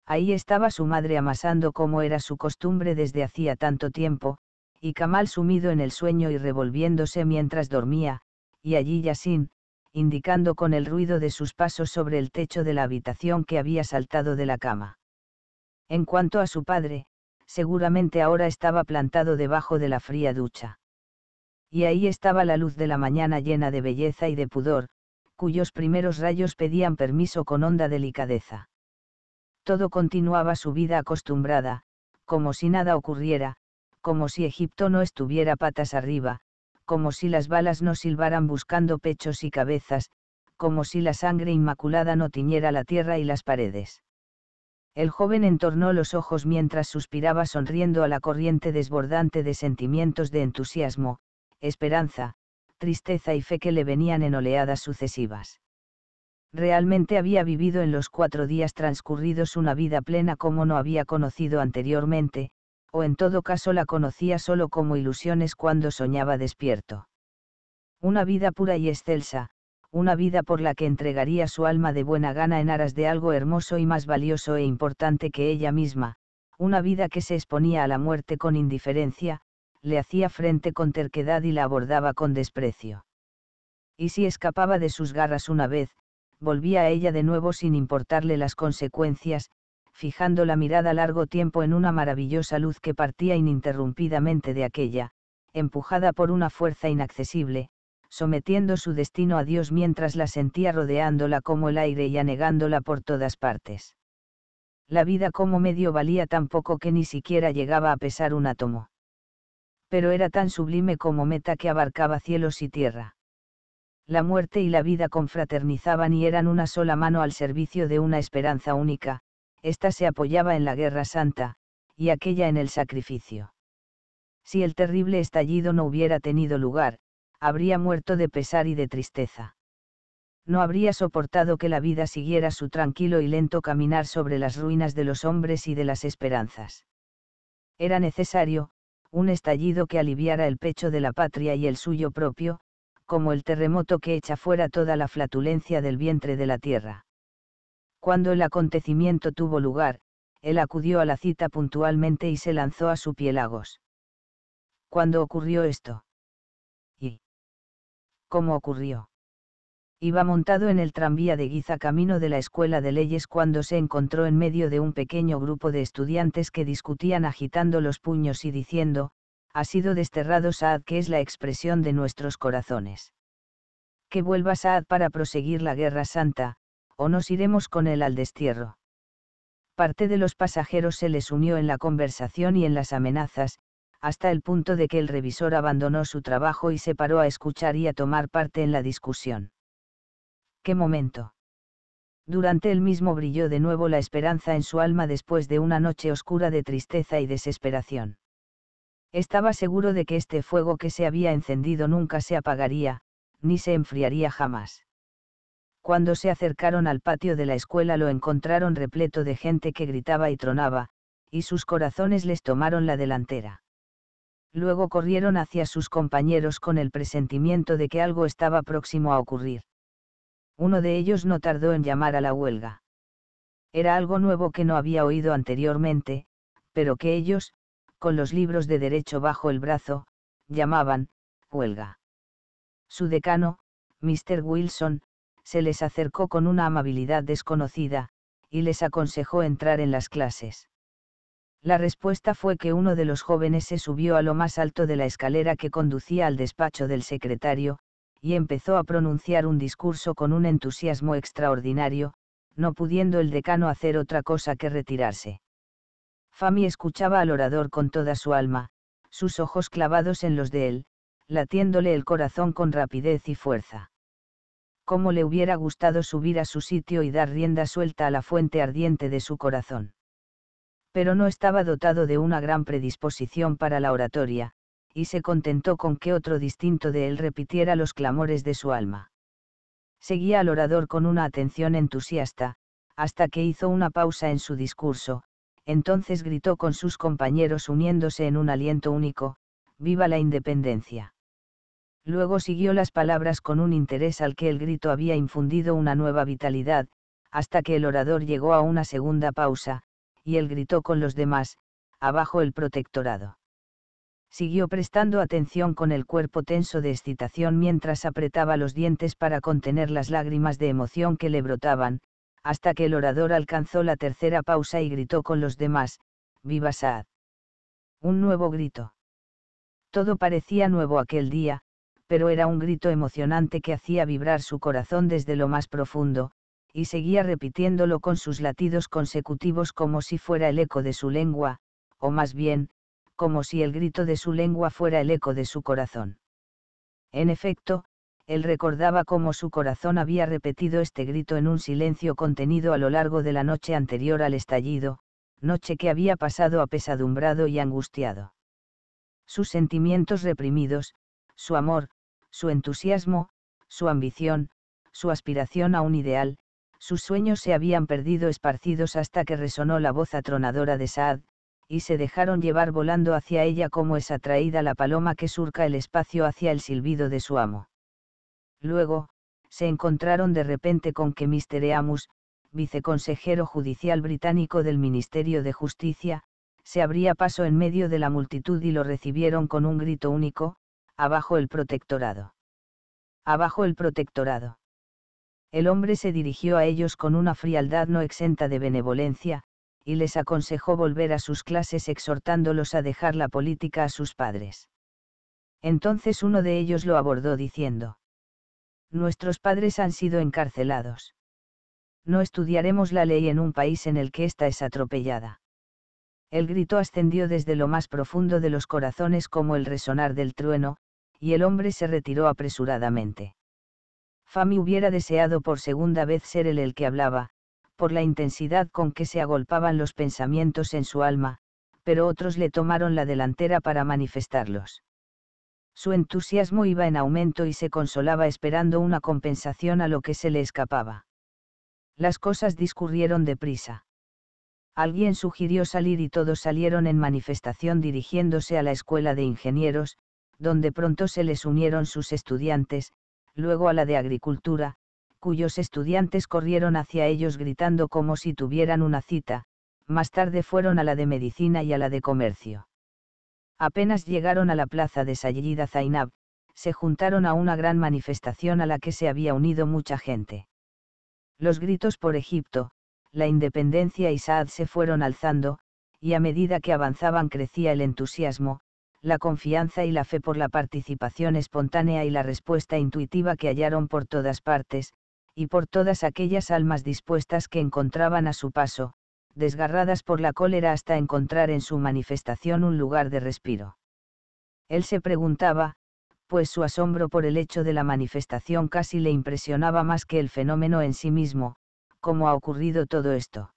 S1: Ahí estaba su madre amasando como era su costumbre desde hacía tanto tiempo, y Kamal sumido en el sueño y revolviéndose mientras dormía, y allí Yasin, indicando con el ruido de sus pasos sobre el techo de la habitación que había saltado de la cama. En cuanto a su padre, seguramente ahora estaba plantado debajo de la fría ducha. Y ahí estaba la luz de la mañana llena de belleza y de pudor, cuyos primeros rayos pedían permiso con honda delicadeza todo continuaba su vida acostumbrada, como si nada ocurriera, como si Egipto no estuviera patas arriba, como si las balas no silbaran buscando pechos y cabezas, como si la sangre inmaculada no tiñera la tierra y las paredes. El joven entornó los ojos mientras suspiraba sonriendo a la corriente desbordante de sentimientos de entusiasmo, esperanza, tristeza y fe que le venían en oleadas sucesivas. Realmente había vivido en los cuatro días transcurridos una vida plena como no había conocido anteriormente, o en todo caso la conocía solo como ilusiones cuando soñaba despierto. Una vida pura y excelsa, una vida por la que entregaría su alma de buena gana en aras de algo hermoso y más valioso e importante que ella misma, una vida que se exponía a la muerte con indiferencia, le hacía frente con terquedad y la abordaba con desprecio. Y si escapaba de sus garras una vez, volvía a ella de nuevo sin importarle las consecuencias, fijando la mirada largo tiempo en una maravillosa luz que partía ininterrumpidamente de aquella, empujada por una fuerza inaccesible, sometiendo su destino a Dios mientras la sentía rodeándola como el aire y anegándola por todas partes. La vida como medio valía tan poco que ni siquiera llegaba a pesar un átomo. Pero era tan sublime como meta que abarcaba cielos y tierra la muerte y la vida confraternizaban y eran una sola mano al servicio de una esperanza única, ésta se apoyaba en la guerra santa, y aquella en el sacrificio. Si el terrible estallido no hubiera tenido lugar, habría muerto de pesar y de tristeza. No habría soportado que la vida siguiera su tranquilo y lento caminar sobre las ruinas de los hombres y de las esperanzas. Era necesario, un estallido que aliviara el pecho de la patria y el suyo propio, como el terremoto que echa fuera toda la flatulencia del vientre de la tierra. Cuando el acontecimiento tuvo lugar, él acudió a la cita puntualmente y se lanzó a su pielagos. ¿Cuándo ocurrió esto? ¿Y cómo ocurrió? Iba montado en el tranvía de Guiza camino de la Escuela de Leyes cuando se encontró en medio de un pequeño grupo de estudiantes que discutían agitando los puños y diciendo, ha sido desterrado Saad que es la expresión de nuestros corazones. Que vuelva Saad para proseguir la guerra santa, o nos iremos con él al destierro. Parte de los pasajeros se les unió en la conversación y en las amenazas, hasta el punto de que el revisor abandonó su trabajo y se paró a escuchar y a tomar parte en la discusión. ¡Qué momento! Durante el mismo brilló de nuevo la esperanza en su alma después de una noche oscura de tristeza y desesperación estaba seguro de que este fuego que se había encendido nunca se apagaría, ni se enfriaría jamás. Cuando se acercaron al patio de la escuela lo encontraron repleto de gente que gritaba y tronaba, y sus corazones les tomaron la delantera. Luego corrieron hacia sus compañeros con el presentimiento de que algo estaba próximo a ocurrir. Uno de ellos no tardó en llamar a la huelga. Era algo nuevo que no había oído anteriormente, pero que ellos, con los libros de derecho bajo el brazo, llamaban, huelga. Su decano, Mr. Wilson, se les acercó con una amabilidad desconocida, y les aconsejó entrar en las clases. La respuesta fue que uno de los jóvenes se subió a lo más alto de la escalera que conducía al despacho del secretario, y empezó a pronunciar un discurso con un entusiasmo extraordinario, no pudiendo el decano hacer otra cosa que retirarse. Fami escuchaba al orador con toda su alma, sus ojos clavados en los de él, latiéndole el corazón con rapidez y fuerza. Cómo le hubiera gustado subir a su sitio y dar rienda suelta a la fuente ardiente de su corazón. Pero no estaba dotado de una gran predisposición para la oratoria, y se contentó con que otro distinto de él repitiera los clamores de su alma. Seguía al orador con una atención entusiasta, hasta que hizo una pausa en su discurso, entonces gritó con sus compañeros uniéndose en un aliento único, ¡Viva la independencia! Luego siguió las palabras con un interés al que el grito había infundido una nueva vitalidad, hasta que el orador llegó a una segunda pausa, y él gritó con los demás, abajo el protectorado. Siguió prestando atención con el cuerpo tenso de excitación mientras apretaba los dientes para contener las lágrimas de emoción que le brotaban, hasta que el orador alcanzó la tercera pausa y gritó con los demás, ¡Viva Saad! Un nuevo grito. Todo parecía nuevo aquel día, pero era un grito emocionante que hacía vibrar su corazón desde lo más profundo, y seguía repitiéndolo con sus latidos consecutivos como si fuera el eco de su lengua, o más bien, como si el grito de su lengua fuera el eco de su corazón. En efecto, él recordaba cómo su corazón había repetido este grito en un silencio contenido a lo largo de la noche anterior al estallido, noche que había pasado apesadumbrado y angustiado. Sus sentimientos reprimidos, su amor, su entusiasmo, su ambición, su aspiración a un ideal, sus sueños se habían perdido esparcidos hasta que resonó la voz atronadora de Saad, y se dejaron llevar volando hacia ella como es atraída la paloma que surca el espacio hacia el silbido de su amo. Luego, se encontraron de repente con que Mr. Eamus, viceconsejero judicial británico del Ministerio de Justicia, se abría paso en medio de la multitud y lo recibieron con un grito único, abajo el protectorado. Abajo el protectorado. El hombre se dirigió a ellos con una frialdad no exenta de benevolencia, y les aconsejó volver a sus clases exhortándolos a dejar la política a sus padres. Entonces uno de ellos lo abordó diciendo, Nuestros padres han sido encarcelados. No estudiaremos la ley en un país en el que ésta es atropellada. El grito ascendió desde lo más profundo de los corazones como el resonar del trueno, y el hombre se retiró apresuradamente. Fami hubiera deseado por segunda vez ser él el que hablaba, por la intensidad con que se agolpaban los pensamientos en su alma, pero otros le tomaron la delantera para manifestarlos. Su entusiasmo iba en aumento y se consolaba esperando una compensación a lo que se le escapaba. Las cosas discurrieron deprisa. Alguien sugirió salir y todos salieron en manifestación dirigiéndose a la escuela de ingenieros, donde pronto se les unieron sus estudiantes, luego a la de agricultura, cuyos estudiantes corrieron hacia ellos gritando como si tuvieran una cita, más tarde fueron a la de medicina y a la de comercio. Apenas llegaron a la plaza de Sayyida Zainab, se juntaron a una gran manifestación a la que se había unido mucha gente. Los gritos por Egipto, la independencia y Saad se fueron alzando, y a medida que avanzaban crecía el entusiasmo, la confianza y la fe por la participación espontánea y la respuesta intuitiva que hallaron por todas partes, y por todas aquellas almas dispuestas que encontraban a su paso, desgarradas por la cólera hasta encontrar en su manifestación un lugar de respiro. Él se preguntaba, pues su asombro por el hecho de la manifestación casi le impresionaba más que el fenómeno en sí mismo, cómo ha ocurrido todo esto.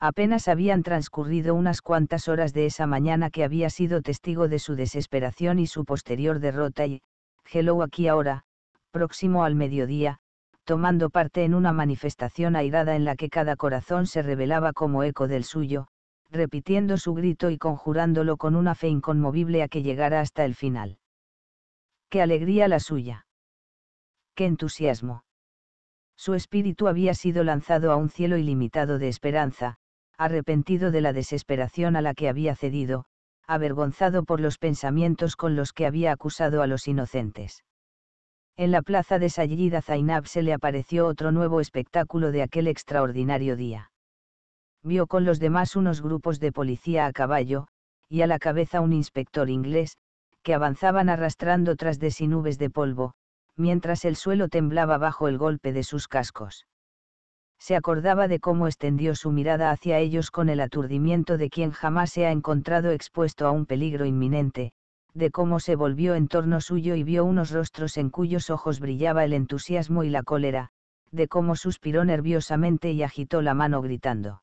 S1: Apenas habían transcurrido unas cuantas horas de esa mañana que había sido testigo de su desesperación y su posterior derrota y, hello aquí ahora, próximo al mediodía, tomando parte en una manifestación airada en la que cada corazón se revelaba como eco del suyo, repitiendo su grito y conjurándolo con una fe inconmovible a que llegara hasta el final. ¡Qué alegría la suya! ¡Qué entusiasmo! Su espíritu había sido lanzado a un cielo ilimitado de esperanza, arrepentido de la desesperación a la que había cedido, avergonzado por los pensamientos con los que había acusado a los inocentes. En la plaza de Sayyida Zainab se le apareció otro nuevo espectáculo de aquel extraordinario día. Vio con los demás unos grupos de policía a caballo, y a la cabeza un inspector inglés, que avanzaban arrastrando tras de sí nubes de polvo, mientras el suelo temblaba bajo el golpe de sus cascos. Se acordaba de cómo extendió su mirada hacia ellos con el aturdimiento de quien jamás se ha encontrado expuesto a un peligro inminente, de cómo se volvió en torno suyo y vio unos rostros en cuyos ojos brillaba el entusiasmo y la cólera, de cómo suspiró nerviosamente y agitó la mano gritando.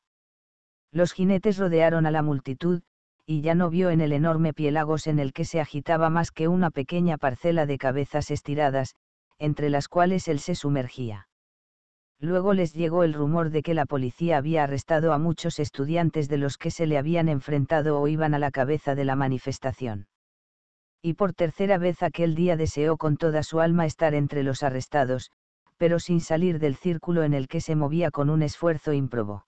S1: Los jinetes rodearon a la multitud, y ya no vio en el enorme piélagos en el que se agitaba más que una pequeña parcela de cabezas estiradas, entre las cuales él se sumergía. Luego les llegó el rumor de que la policía había arrestado a muchos estudiantes de los que se le habían enfrentado o iban a la cabeza de la manifestación y por tercera vez aquel día deseó con toda su alma estar entre los arrestados, pero sin salir del círculo en el que se movía con un esfuerzo improbo.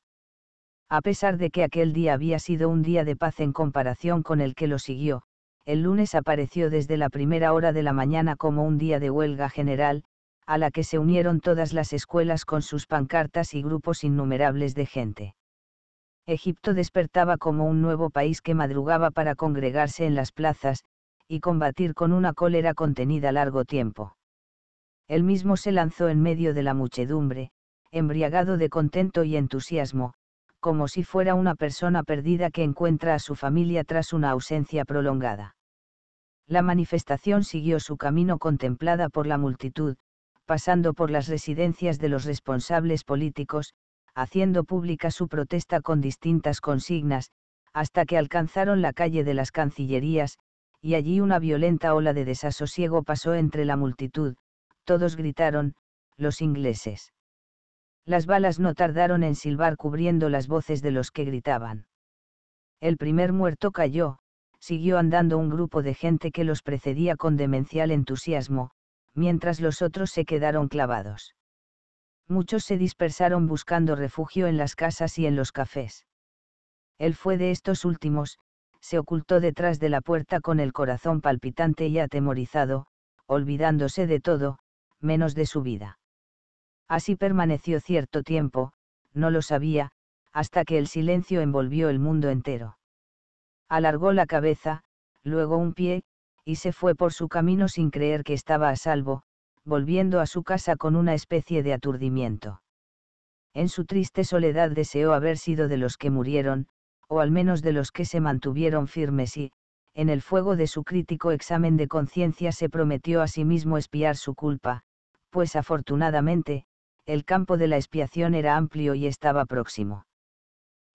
S1: A pesar de que aquel día había sido un día de paz en comparación con el que lo siguió, el lunes apareció desde la primera hora de la mañana como un día de huelga general, a la que se unieron todas las escuelas con sus pancartas y grupos innumerables de gente. Egipto despertaba como un nuevo país que madrugaba para congregarse en las plazas, y combatir con una cólera contenida largo tiempo. Él mismo se lanzó en medio de la muchedumbre, embriagado de contento y entusiasmo, como si fuera una persona perdida que encuentra a su familia tras una ausencia prolongada. La manifestación siguió su camino contemplada por la multitud, pasando por las residencias de los responsables políticos, haciendo pública su protesta con distintas consignas, hasta que alcanzaron la calle de las Cancillerías, y allí una violenta ola de desasosiego pasó entre la multitud, todos gritaron, los ingleses. Las balas no tardaron en silbar cubriendo las voces de los que gritaban. El primer muerto cayó, siguió andando un grupo de gente que los precedía con demencial entusiasmo, mientras los otros se quedaron clavados. Muchos se dispersaron buscando refugio en las casas y en los cafés. Él fue de estos últimos, se ocultó detrás de la puerta con el corazón palpitante y atemorizado, olvidándose de todo, menos de su vida. Así permaneció cierto tiempo, no lo sabía, hasta que el silencio envolvió el mundo entero. Alargó la cabeza, luego un pie, y se fue por su camino sin creer que estaba a salvo, volviendo a su casa con una especie de aturdimiento. En su triste soledad deseó haber sido de los que murieron, o al menos de los que se mantuvieron firmes y, en el fuego de su crítico examen de conciencia se prometió a sí mismo espiar su culpa, pues afortunadamente, el campo de la expiación era amplio y estaba próximo.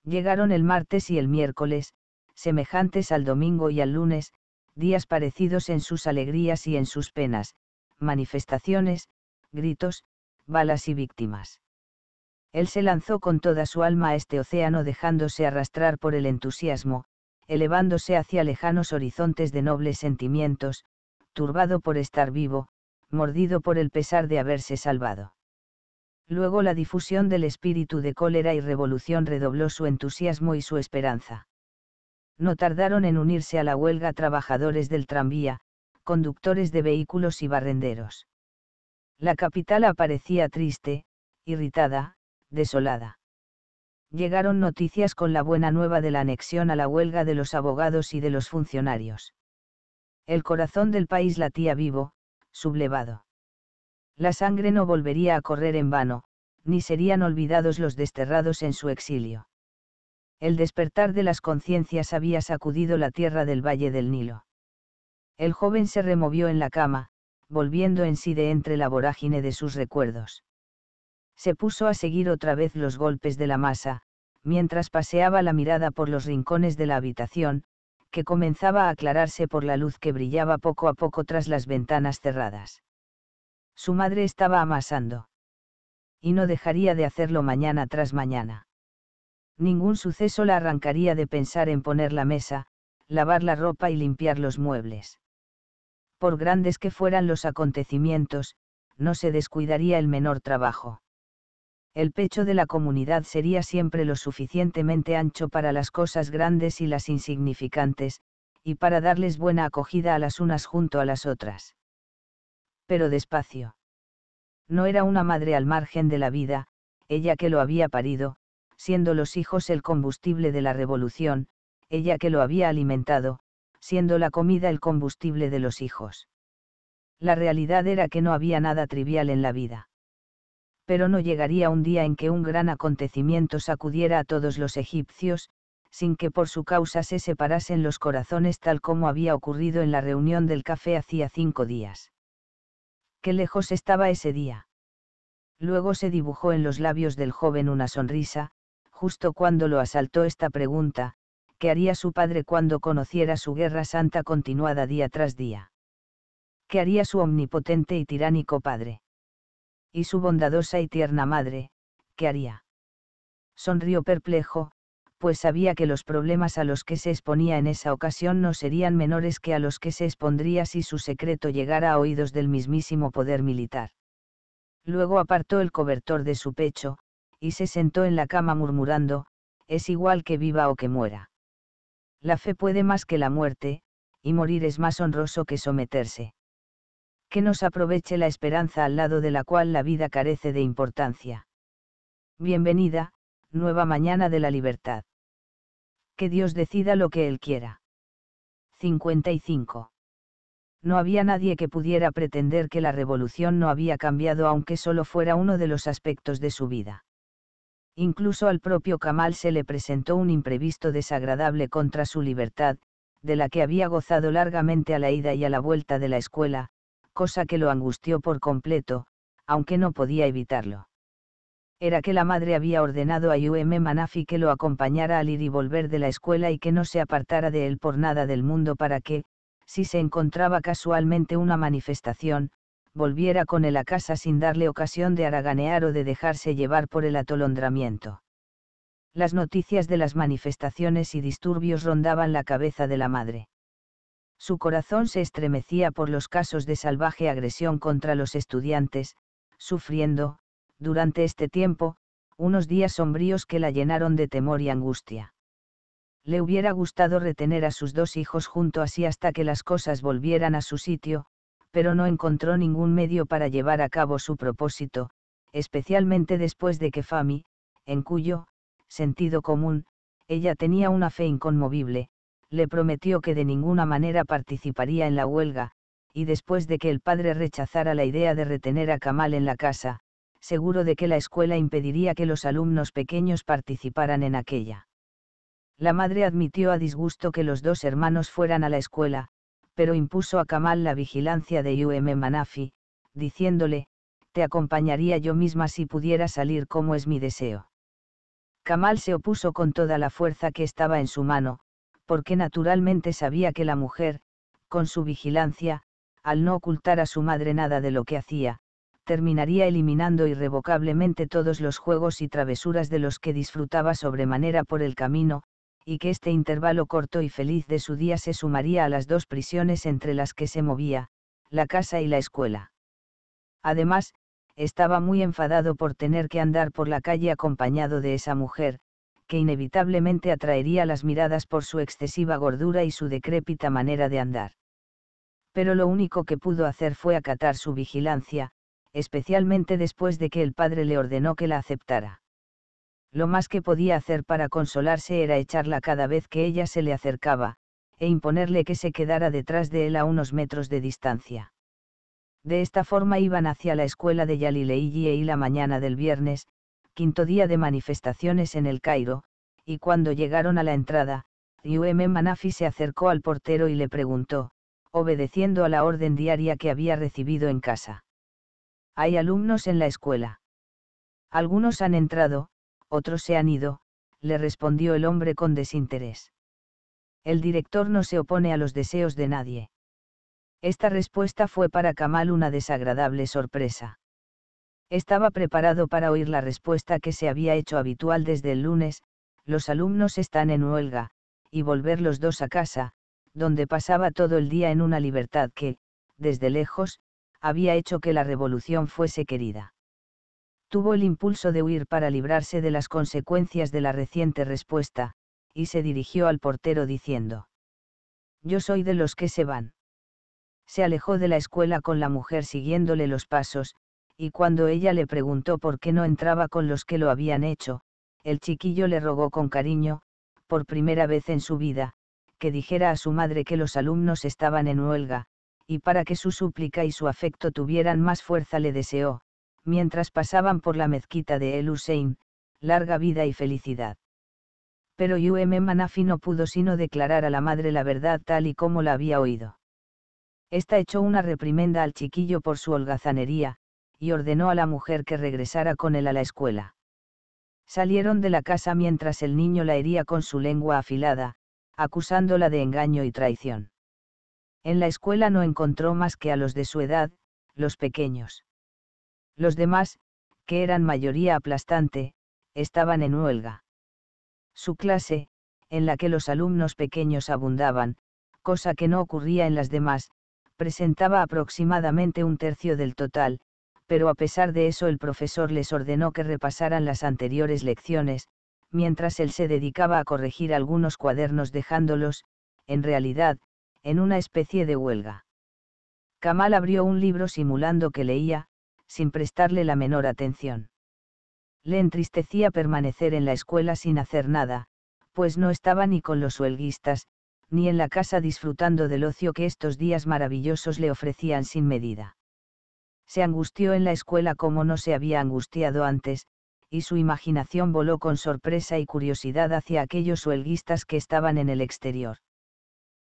S1: Llegaron el martes y el miércoles, semejantes al domingo y al lunes, días parecidos en sus alegrías y en sus penas, manifestaciones, gritos, balas y víctimas. Él se lanzó con toda su alma a este océano dejándose arrastrar por el entusiasmo, elevándose hacia lejanos horizontes de nobles sentimientos, turbado por estar vivo, mordido por el pesar de haberse salvado. Luego la difusión del espíritu de cólera y revolución redobló su entusiasmo y su esperanza. No tardaron en unirse a la huelga trabajadores del tranvía, conductores de vehículos y barrenderos. La capital aparecía triste, irritada, desolada. Llegaron noticias con la buena nueva de la anexión a la huelga de los abogados y de los funcionarios. El corazón del país latía vivo, sublevado. La sangre no volvería a correr en vano, ni serían olvidados los desterrados en su exilio. El despertar de las conciencias había sacudido la tierra del Valle del Nilo. El joven se removió en la cama, volviendo en sí de entre la vorágine de sus recuerdos se puso a seguir otra vez los golpes de la masa, mientras paseaba la mirada por los rincones de la habitación, que comenzaba a aclararse por la luz que brillaba poco a poco tras las ventanas cerradas. Su madre estaba amasando. Y no dejaría de hacerlo mañana tras mañana. Ningún suceso la arrancaría de pensar en poner la mesa, lavar la ropa y limpiar los muebles. Por grandes que fueran los acontecimientos, no se descuidaría el menor trabajo el pecho de la comunidad sería siempre lo suficientemente ancho para las cosas grandes y las insignificantes, y para darles buena acogida a las unas junto a las otras. Pero despacio. No era una madre al margen de la vida, ella que lo había parido, siendo los hijos el combustible de la revolución, ella que lo había alimentado, siendo la comida el combustible de los hijos. La realidad era que no había nada trivial en la vida pero no llegaría un día en que un gran acontecimiento sacudiera a todos los egipcios, sin que por su causa se separasen los corazones tal como había ocurrido en la reunión del café hacía cinco días. Qué lejos estaba ese día. Luego se dibujó en los labios del joven una sonrisa, justo cuando lo asaltó esta pregunta, ¿qué haría su padre cuando conociera su guerra santa continuada día tras día? ¿Qué haría su omnipotente y tiránico padre? y su bondadosa y tierna madre, ¿qué haría? Sonrió perplejo, pues sabía que los problemas a los que se exponía en esa ocasión no serían menores que a los que se expondría si su secreto llegara a oídos del mismísimo poder militar. Luego apartó el cobertor de su pecho, y se sentó en la cama murmurando, es igual que viva o que muera. La fe puede más que la muerte, y morir es más honroso que someterse que nos aproveche la esperanza al lado de la cual la vida carece de importancia. Bienvenida, nueva mañana de la libertad. Que Dios decida lo que Él quiera. 55. No había nadie que pudiera pretender que la revolución no había cambiado aunque solo fuera uno de los aspectos de su vida. Incluso al propio Kamal se le presentó un imprevisto desagradable contra su libertad, de la que había gozado largamente a la ida y a la vuelta de la escuela, cosa que lo angustió por completo, aunque no podía evitarlo. Era que la madre había ordenado a UM Manafi que lo acompañara al ir y volver de la escuela y que no se apartara de él por nada del mundo para que, si se encontraba casualmente una manifestación, volviera con él a casa sin darle ocasión de haraganear o de dejarse llevar por el atolondramiento. Las noticias de las manifestaciones y disturbios rondaban la cabeza de la madre. Su corazón se estremecía por los casos de salvaje agresión contra los estudiantes, sufriendo, durante este tiempo, unos días sombríos que la llenaron de temor y angustia. Le hubiera gustado retener a sus dos hijos junto a sí hasta que las cosas volvieran a su sitio, pero no encontró ningún medio para llevar a cabo su propósito, especialmente después de que Fami, en cuyo, sentido común, ella tenía una fe inconmovible, le prometió que de ninguna manera participaría en la huelga, y después de que el padre rechazara la idea de retener a Kamal en la casa, seguro de que la escuela impediría que los alumnos pequeños participaran en aquella. La madre admitió a disgusto que los dos hermanos fueran a la escuela, pero impuso a Kamal la vigilancia de UM Manafi, diciéndole, te acompañaría yo misma si pudiera salir como es mi deseo. Kamal se opuso con toda la fuerza que estaba en su mano, porque naturalmente sabía que la mujer, con su vigilancia, al no ocultar a su madre nada de lo que hacía, terminaría eliminando irrevocablemente todos los juegos y travesuras de los que disfrutaba sobremanera por el camino, y que este intervalo corto y feliz de su día se sumaría a las dos prisiones entre las que se movía, la casa y la escuela. Además, estaba muy enfadado por tener que andar por la calle acompañado de esa mujer, que inevitablemente atraería las miradas por su excesiva gordura y su decrépita manera de andar. Pero lo único que pudo hacer fue acatar su vigilancia, especialmente después de que el padre le ordenó que la aceptara. Lo más que podía hacer para consolarse era echarla cada vez que ella se le acercaba, e imponerle que se quedara detrás de él a unos metros de distancia. De esta forma iban hacia la escuela de Yalilei y la mañana del viernes, quinto día de manifestaciones en el Cairo, y cuando llegaron a la entrada, Yuem Manafi se acercó al portero y le preguntó, obedeciendo a la orden diaria que había recibido en casa. Hay alumnos en la escuela. Algunos han entrado, otros se han ido, le respondió el hombre con desinterés. El director no se opone a los deseos de nadie. Esta respuesta fue para Kamal una desagradable sorpresa. Estaba preparado para oír la respuesta que se había hecho habitual desde el lunes, los alumnos están en huelga, y volver los dos a casa, donde pasaba todo el día en una libertad que, desde lejos, había hecho que la revolución fuese querida. Tuvo el impulso de huir para librarse de las consecuencias de la reciente respuesta, y se dirigió al portero diciendo, Yo soy de los que se van. Se alejó de la escuela con la mujer siguiéndole los pasos, y cuando ella le preguntó por qué no entraba con los que lo habían hecho, el chiquillo le rogó con cariño, por primera vez en su vida, que dijera a su madre que los alumnos estaban en huelga, y para que su súplica y su afecto tuvieran más fuerza le deseó, mientras pasaban por la mezquita de El Hussein, larga vida y felicidad. Pero Yum Manafi no pudo sino declarar a la madre la verdad tal y como la había oído. Esta echó una reprimenda al chiquillo por su holgazanería, y ordenó a la mujer que regresara con él a la escuela. Salieron de la casa mientras el niño la hería con su lengua afilada, acusándola de engaño y traición. En la escuela no encontró más que a los de su edad, los pequeños. Los demás, que eran mayoría aplastante, estaban en huelga. Su clase, en la que los alumnos pequeños abundaban, cosa que no ocurría en las demás, presentaba aproximadamente un tercio del total, pero a pesar de eso el profesor les ordenó que repasaran las anteriores lecciones, mientras él se dedicaba a corregir algunos cuadernos dejándolos, en realidad, en una especie de huelga. Kamal abrió un libro simulando que leía, sin prestarle la menor atención. Le entristecía permanecer en la escuela sin hacer nada, pues no estaba ni con los huelguistas, ni en la casa disfrutando del ocio que estos días maravillosos le ofrecían sin medida. Se angustió en la escuela como no se había angustiado antes, y su imaginación voló con sorpresa y curiosidad hacia aquellos huelguistas que estaban en el exterior.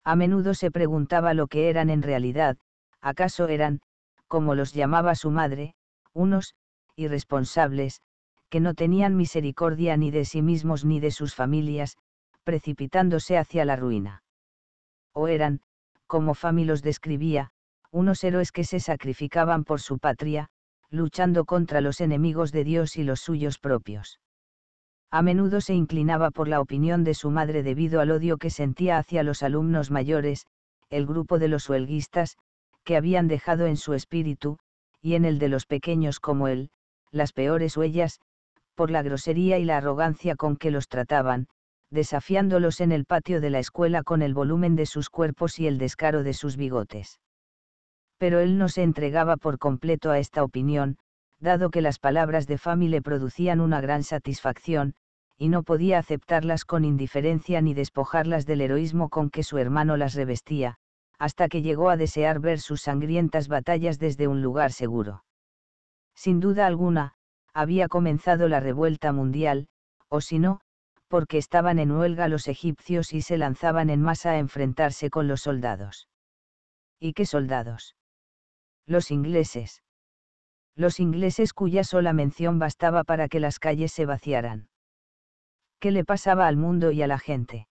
S1: A menudo se preguntaba lo que eran en realidad, acaso eran, como los llamaba su madre, unos, irresponsables, que no tenían misericordia ni de sí mismos ni de sus familias, precipitándose hacia la ruina. O eran, como Fami los describía, unos héroes que se sacrificaban por su patria, luchando contra los enemigos de Dios y los suyos propios. A menudo se inclinaba por la opinión de su madre debido al odio que sentía hacia los alumnos mayores, el grupo de los huelguistas, que habían dejado en su espíritu, y en el de los pequeños como él, las peores huellas, por la grosería y la arrogancia con que los trataban, desafiándolos en el patio de la escuela con el volumen de sus cuerpos y el descaro de sus bigotes pero él no se entregaba por completo a esta opinión, dado que las palabras de Fami le producían una gran satisfacción, y no podía aceptarlas con indiferencia ni despojarlas del heroísmo con que su hermano las revestía, hasta que llegó a desear ver sus sangrientas batallas desde un lugar seguro. Sin duda alguna, había comenzado la revuelta mundial, o si no, porque estaban en huelga los egipcios y se lanzaban en masa a enfrentarse con los soldados. ¿Y qué soldados? Los ingleses. Los ingleses cuya sola mención bastaba para que las calles se vaciaran. ¿Qué le pasaba al mundo y a la gente?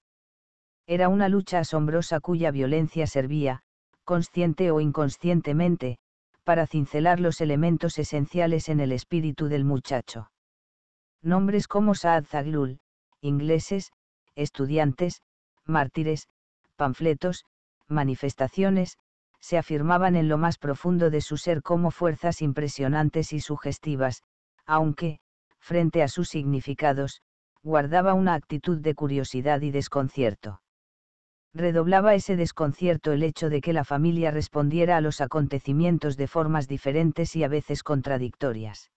S1: Era una lucha asombrosa cuya violencia servía, consciente o inconscientemente, para cincelar los elementos esenciales en el espíritu del muchacho. Nombres como Saad Zaglul, ingleses, estudiantes, mártires, panfletos, manifestaciones, se afirmaban en lo más profundo de su ser como fuerzas impresionantes y sugestivas, aunque, frente a sus significados, guardaba una actitud de curiosidad y desconcierto. Redoblaba ese desconcierto el hecho de que la familia respondiera a los acontecimientos de formas diferentes y a veces contradictorias.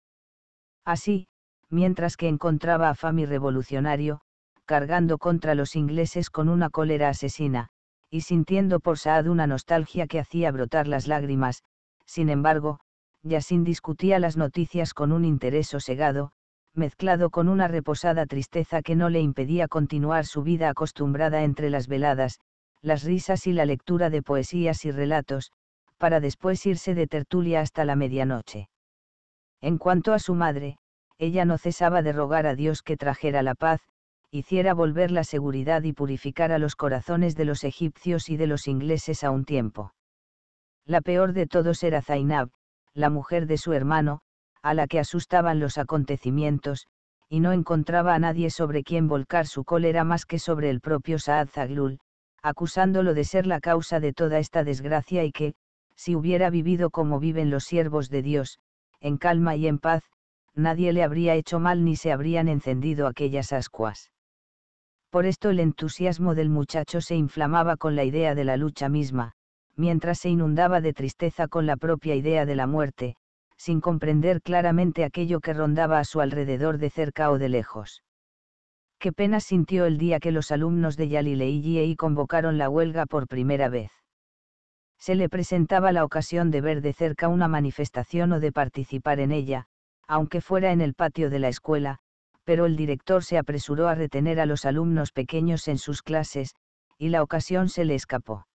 S1: Así, mientras que encontraba a Fami revolucionario, cargando contra los ingleses con una cólera asesina, y sintiendo por Saad una nostalgia que hacía brotar las lágrimas, sin embargo, Yasin discutía las noticias con un interés sosegado, mezclado con una reposada tristeza que no le impedía continuar su vida acostumbrada entre las veladas, las risas y la lectura de poesías y relatos, para después irse de tertulia hasta la medianoche. En cuanto a su madre, ella no cesaba de rogar a Dios que trajera la paz, hiciera volver la seguridad y purificar a los corazones de los egipcios y de los ingleses a un tiempo. La peor de todos era Zainab, la mujer de su hermano, a la que asustaban los acontecimientos, y no encontraba a nadie sobre quien volcar su cólera más que sobre el propio Saad Zaglul, acusándolo de ser la causa de toda esta desgracia y que, si hubiera vivido como viven los siervos de Dios, en calma y en paz, nadie le habría hecho mal ni se habrían encendido aquellas ascuas. Por esto el entusiasmo del muchacho se inflamaba con la idea de la lucha misma, mientras se inundaba de tristeza con la propia idea de la muerte, sin comprender claramente aquello que rondaba a su alrededor de cerca o de lejos. Qué pena sintió el día que los alumnos de Yalilei convocaron la huelga por primera vez. Se le presentaba la ocasión de ver de cerca una manifestación o de participar en ella, aunque fuera en el patio de la escuela, pero el director se apresuró a retener a los alumnos pequeños en sus clases, y la ocasión se le escapó.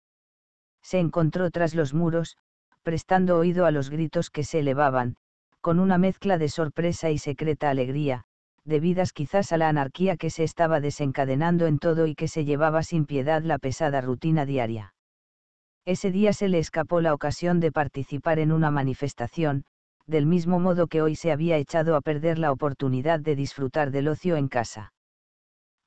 S1: Se encontró tras los muros, prestando oído a los gritos que se elevaban, con una mezcla de sorpresa y secreta alegría, debidas quizás a la anarquía que se estaba desencadenando en todo y que se llevaba sin piedad la pesada rutina diaria. Ese día se le escapó la ocasión de participar en una manifestación, del mismo modo que hoy se había echado a perder la oportunidad de disfrutar del ocio en casa.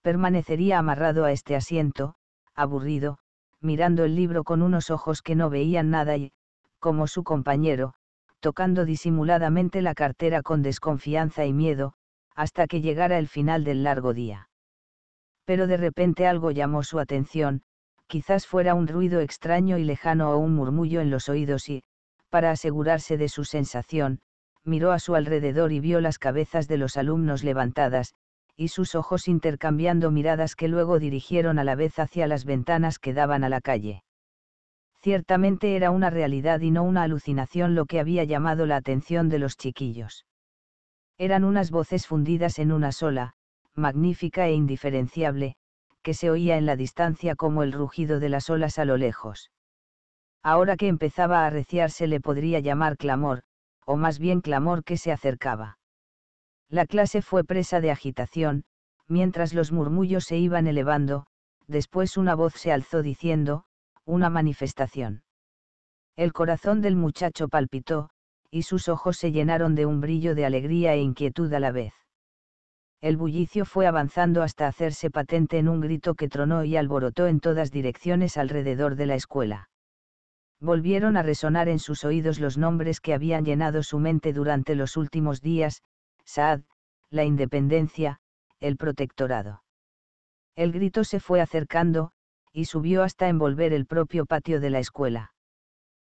S1: Permanecería amarrado a este asiento, aburrido, mirando el libro con unos ojos que no veían nada y, como su compañero, tocando disimuladamente la cartera con desconfianza y miedo, hasta que llegara el final del largo día. Pero de repente algo llamó su atención, quizás fuera un ruido extraño y lejano o un murmullo en los oídos y, para asegurarse de su sensación, miró a su alrededor y vio las cabezas de los alumnos levantadas, y sus ojos intercambiando miradas que luego dirigieron a la vez hacia las ventanas que daban a la calle. Ciertamente era una realidad y no una alucinación lo que había llamado la atención de los chiquillos. Eran unas voces fundidas en una sola, magnífica e indiferenciable, que se oía en la distancia como el rugido de las olas a lo lejos ahora que empezaba a arreciarse le podría llamar clamor, o más bien clamor que se acercaba. La clase fue presa de agitación, mientras los murmullos se iban elevando, después una voz se alzó diciendo, una manifestación. El corazón del muchacho palpitó, y sus ojos se llenaron de un brillo de alegría e inquietud a la vez. El bullicio fue avanzando hasta hacerse patente en un grito que tronó y alborotó en todas direcciones alrededor de la escuela. Volvieron a resonar en sus oídos los nombres que habían llenado su mente durante los últimos días, Saad, la independencia, el protectorado. El grito se fue acercando, y subió hasta envolver el propio patio de la escuela.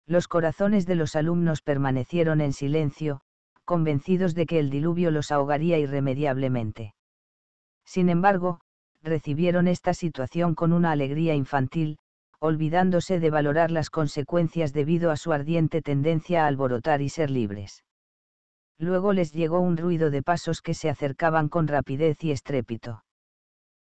S1: Los corazones de los alumnos permanecieron en silencio, convencidos de que el diluvio los ahogaría irremediablemente. Sin embargo, recibieron esta situación con una alegría infantil, olvidándose de valorar las consecuencias debido a su ardiente tendencia a alborotar y ser libres. Luego les llegó un ruido de pasos que se acercaban con rapidez y estrépito.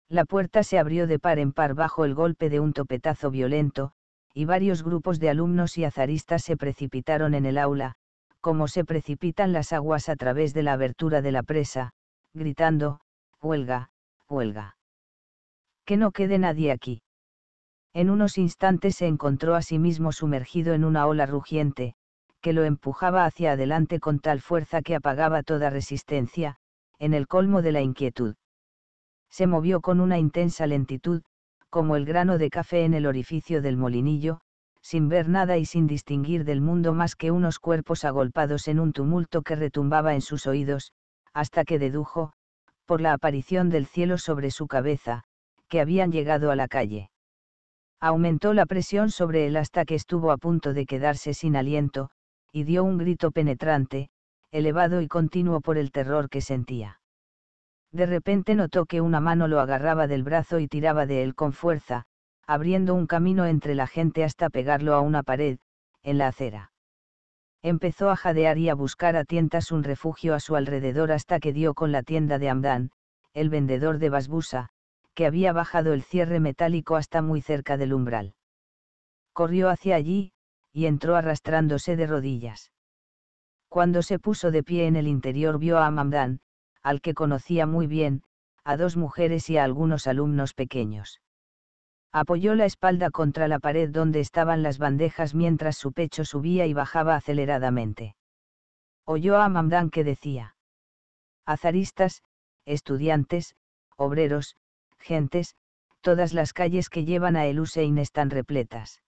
S1: La puerta se abrió de par en par bajo el golpe de un topetazo violento, y varios grupos de alumnos y azaristas se precipitaron en el aula, como se precipitan las aguas a través de la abertura de la presa, gritando, huelga, huelga. Que no quede nadie aquí. En unos instantes se encontró a sí mismo sumergido en una ola rugiente, que lo empujaba hacia adelante con tal fuerza que apagaba toda resistencia, en el colmo de la inquietud. Se movió con una intensa lentitud, como el grano de café en el orificio del molinillo, sin ver nada y sin distinguir del mundo más que unos cuerpos agolpados en un tumulto que retumbaba en sus oídos, hasta que dedujo, por la aparición del cielo sobre su cabeza, que habían llegado a la calle. Aumentó la presión sobre él hasta que estuvo a punto de quedarse sin aliento, y dio un grito penetrante, elevado y continuo por el terror que sentía. De repente notó que una mano lo agarraba del brazo y tiraba de él con fuerza, abriendo un camino entre la gente hasta pegarlo a una pared, en la acera. Empezó a jadear y a buscar a tientas un refugio a su alrededor hasta que dio con la tienda de Amdán, el vendedor de basbusa, había bajado el cierre metálico hasta muy cerca del umbral. Corrió hacia allí, y entró arrastrándose de rodillas. Cuando se puso de pie en el interior vio a Amamdan, al que conocía muy bien, a dos mujeres y a algunos alumnos pequeños. Apoyó la espalda contra la pared donde estaban las bandejas mientras su pecho subía y bajaba aceleradamente. Oyó a Mamdán que decía. Azaristas, estudiantes, obreros, gentes, todas las calles que llevan a El Hussein están repletas.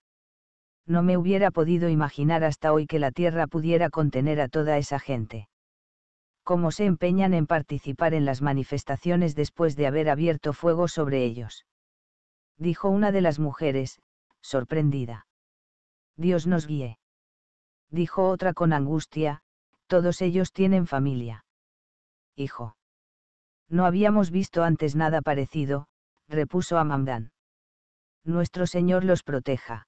S1: No me hubiera podido imaginar hasta hoy que la Tierra pudiera contener a toda esa gente. Cómo se empeñan en participar en las manifestaciones después de haber abierto fuego sobre ellos. Dijo una de las mujeres, sorprendida. Dios nos guíe. Dijo otra con angustia, todos ellos tienen familia. Hijo. No habíamos visto antes nada parecido, repuso Amamdán. Nuestro Señor los proteja.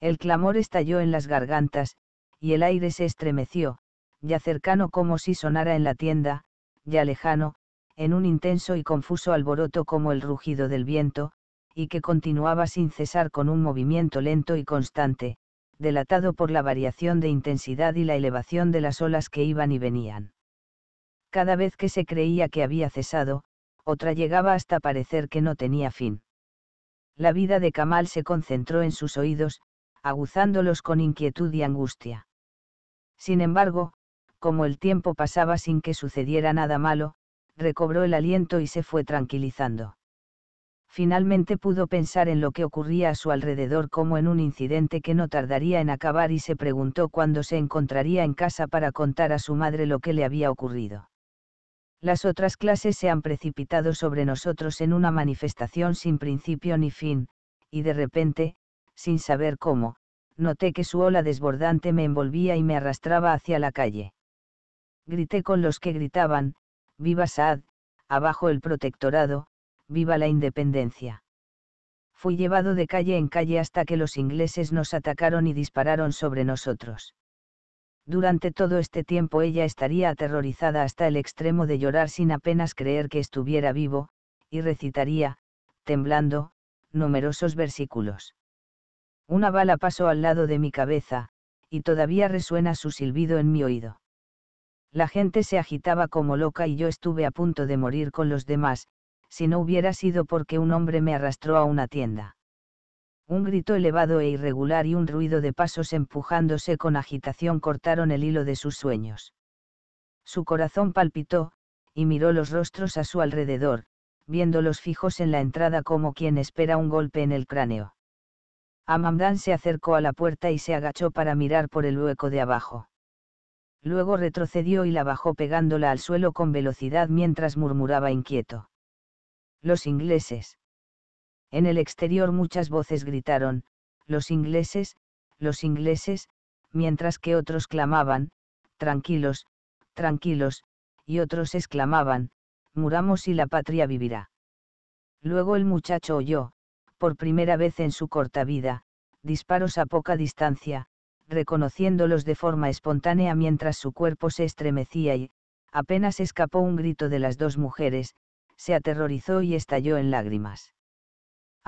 S1: El clamor estalló en las gargantas, y el aire se estremeció, ya cercano como si sonara en la tienda, ya lejano, en un intenso y confuso alboroto como el rugido del viento, y que continuaba sin cesar con un movimiento lento y constante, delatado por la variación de intensidad y la elevación de las olas que iban y venían cada vez que se creía que había cesado, otra llegaba hasta parecer que no tenía fin. La vida de Kamal se concentró en sus oídos, aguzándolos con inquietud y angustia. Sin embargo, como el tiempo pasaba sin que sucediera nada malo, recobró el aliento y se fue tranquilizando. Finalmente pudo pensar en lo que ocurría a su alrededor como en un incidente que no tardaría en acabar y se preguntó cuándo se encontraría en casa para contar a su madre lo que le había ocurrido las otras clases se han precipitado sobre nosotros en una manifestación sin principio ni fin, y de repente, sin saber cómo, noté que su ola desbordante me envolvía y me arrastraba hacia la calle. Grité con los que gritaban, viva Saad, abajo el protectorado, viva la independencia. Fui llevado de calle en calle hasta que los ingleses nos atacaron y dispararon sobre nosotros. Durante todo este tiempo ella estaría aterrorizada hasta el extremo de llorar sin apenas creer que estuviera vivo, y recitaría, temblando, numerosos versículos. Una bala pasó al lado de mi cabeza, y todavía resuena su silbido en mi oído. La gente se agitaba como loca y yo estuve a punto de morir con los demás, si no hubiera sido porque un hombre me arrastró a una tienda. Un grito elevado e irregular y un ruido de pasos empujándose con agitación cortaron el hilo de sus sueños. Su corazón palpitó, y miró los rostros a su alrededor, viéndolos fijos en la entrada como quien espera un golpe en el cráneo. Amamdán se acercó a la puerta y se agachó para mirar por el hueco de abajo. Luego retrocedió y la bajó pegándola al suelo con velocidad mientras murmuraba inquieto. Los ingleses. En el exterior muchas voces gritaron, los ingleses, los ingleses, mientras que otros clamaban, tranquilos, tranquilos, y otros exclamaban, muramos y la patria vivirá. Luego el muchacho oyó, por primera vez en su corta vida, disparos a poca distancia, reconociéndolos de forma espontánea mientras su cuerpo se estremecía y, apenas escapó un grito de las dos mujeres, se aterrorizó y estalló en lágrimas.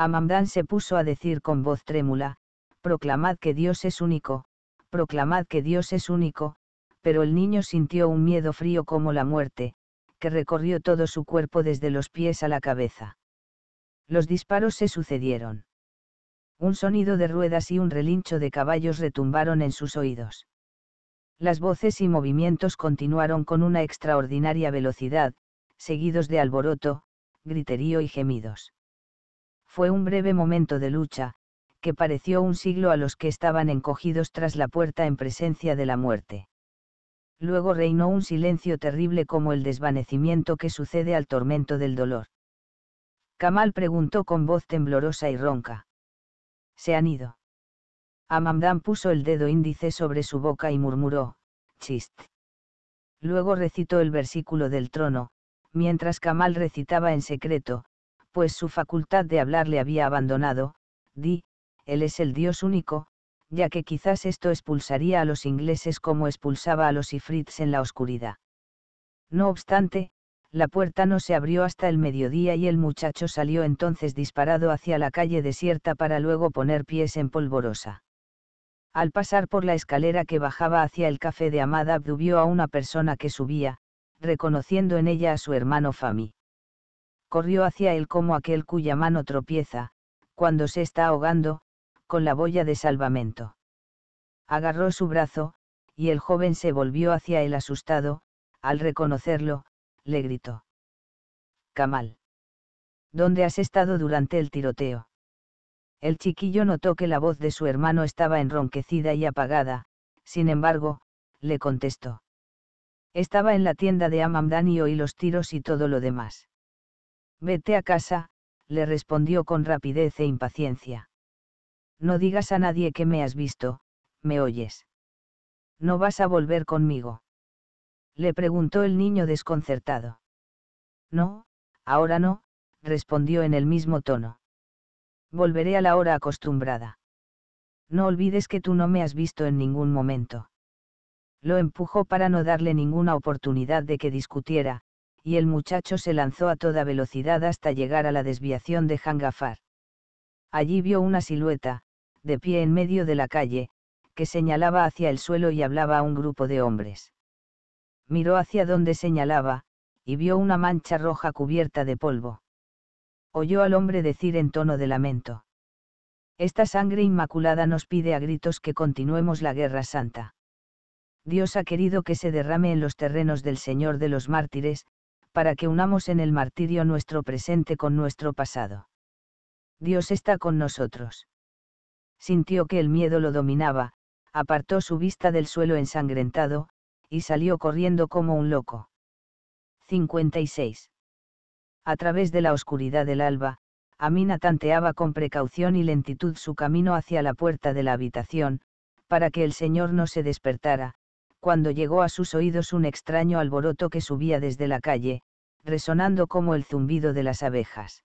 S1: Amamdán se puso a decir con voz trémula, Proclamad que Dios es único, proclamad que Dios es único, pero el niño sintió un miedo frío como la muerte, que recorrió todo su cuerpo desde los pies a la cabeza. Los disparos se sucedieron. Un sonido de ruedas y un relincho de caballos retumbaron en sus oídos. Las voces y movimientos continuaron con una extraordinaria velocidad, seguidos de alboroto, griterío y gemidos fue un breve momento de lucha, que pareció un siglo a los que estaban encogidos tras la puerta en presencia de la muerte. Luego reinó un silencio terrible como el desvanecimiento que sucede al tormento del dolor. Kamal preguntó con voz temblorosa y ronca. Se han ido. Amamdán puso el dedo índice sobre su boca y murmuró, chist. Luego recitó el versículo del trono, mientras Kamal recitaba en secreto, pues su facultad de hablar le había abandonado, di, él es el Dios único, ya que quizás esto expulsaría a los ingleses como expulsaba a los ifrits en la oscuridad. No obstante, la puerta no se abrió hasta el mediodía y el muchacho salió entonces disparado hacia la calle desierta para luego poner pies en polvorosa. Al pasar por la escalera que bajaba hacia el café de Amada, vio a una persona que subía, reconociendo en ella a su hermano Fami corrió hacia él como aquel cuya mano tropieza, cuando se está ahogando, con la boya de salvamento. Agarró su brazo, y el joven se volvió hacia él asustado, al reconocerlo, le gritó. Kamal. ¿Dónde has estado durante el tiroteo? El chiquillo notó que la voz de su hermano estaba enronquecida y apagada, sin embargo, le contestó. Estaba en la tienda de Amamdán y oí los tiros y todo lo demás. Vete a casa, le respondió con rapidez e impaciencia. No digas a nadie que me has visto, me oyes. ¿No vas a volver conmigo? Le preguntó el niño desconcertado. No, ahora no, respondió en el mismo tono. Volveré a la hora acostumbrada. No olvides que tú no me has visto en ningún momento. Lo empujó para no darle ninguna oportunidad de que discutiera, y el muchacho se lanzó a toda velocidad hasta llegar a la desviación de Jangafar. Allí vio una silueta, de pie en medio de la calle, que señalaba hacia el suelo y hablaba a un grupo de hombres. Miró hacia donde señalaba, y vio una mancha roja cubierta de polvo. Oyó al hombre decir en tono de lamento. Esta sangre inmaculada nos pide a gritos que continuemos la guerra santa. Dios ha querido que se derrame en los terrenos del Señor de los mártires, para que unamos en el martirio nuestro presente con nuestro pasado. Dios está con nosotros. Sintió que el miedo lo dominaba, apartó su vista del suelo ensangrentado, y salió corriendo como un loco. 56. A través de la oscuridad del alba, Amina tanteaba con precaución y lentitud su camino hacia la puerta de la habitación, para que el Señor no se despertara, cuando llegó a sus oídos un extraño alboroto que subía desde la calle, resonando como el zumbido de las abejas.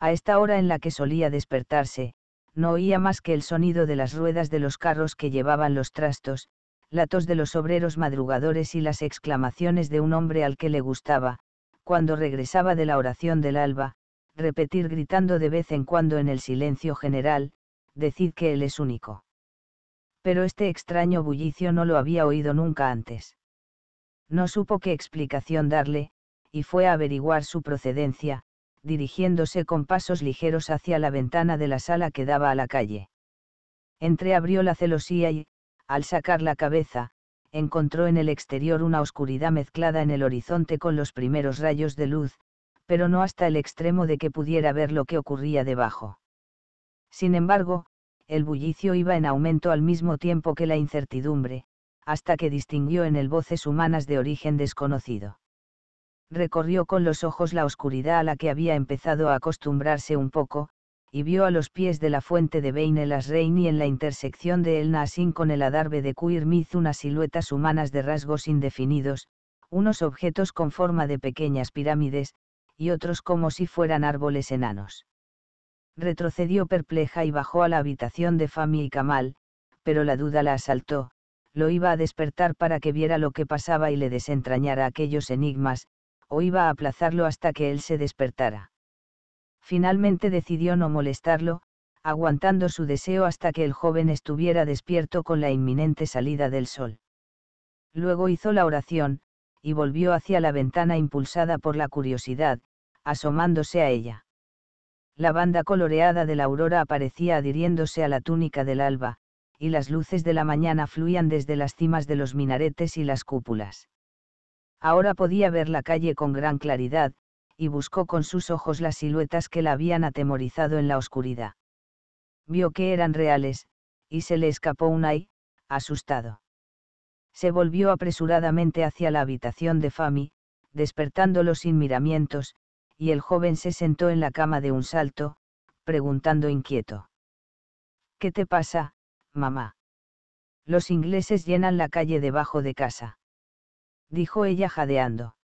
S1: A esta hora en la que solía despertarse, no oía más que el sonido de las ruedas de los carros que llevaban los trastos, la tos de los obreros madrugadores y las exclamaciones de un hombre al que le gustaba, cuando regresaba de la oración del alba, repetir gritando de vez en cuando en el silencio general, decid que Él es único pero este extraño bullicio no lo había oído nunca antes. No supo qué explicación darle, y fue a averiguar su procedencia, dirigiéndose con pasos ligeros hacia la ventana de la sala que daba a la calle. Entreabrió la celosía y, al sacar la cabeza, encontró en el exterior una oscuridad mezclada en el horizonte con los primeros rayos de luz, pero no hasta el extremo de que pudiera ver lo que ocurría debajo. Sin embargo, el bullicio iba en aumento al mismo tiempo que la incertidumbre, hasta que distinguió en el voces humanas de origen desconocido. Recorrió con los ojos la oscuridad a la que había empezado a acostumbrarse un poco, y vio a los pies de la fuente de Beine el Asrein y en la intersección de El Nasin con el adarbe de Kuirmiz unas siluetas humanas de rasgos indefinidos, unos objetos con forma de pequeñas pirámides, y otros como si fueran árboles enanos. Retrocedió perpleja y bajó a la habitación de Fami y Kamal, pero la duda la asaltó, lo iba a despertar para que viera lo que pasaba y le desentrañara aquellos enigmas, o iba a aplazarlo hasta que él se despertara. Finalmente decidió no molestarlo, aguantando su deseo hasta que el joven estuviera despierto con la inminente salida del sol. Luego hizo la oración, y volvió hacia la ventana impulsada por la curiosidad, asomándose a ella. La banda coloreada de la aurora aparecía adhiriéndose a la túnica del alba, y las luces de la mañana fluían desde las cimas de los minaretes y las cúpulas. Ahora podía ver la calle con gran claridad, y buscó con sus ojos las siluetas que la habían atemorizado en la oscuridad. Vio que eran reales, y se le escapó un ay, asustado. Se volvió apresuradamente hacia la habitación de Fami, despertándolo sin miramientos, y el joven se sentó en la cama de un salto, preguntando inquieto. ¿Qué te pasa, mamá? Los ingleses llenan la calle debajo de casa. Dijo ella jadeando.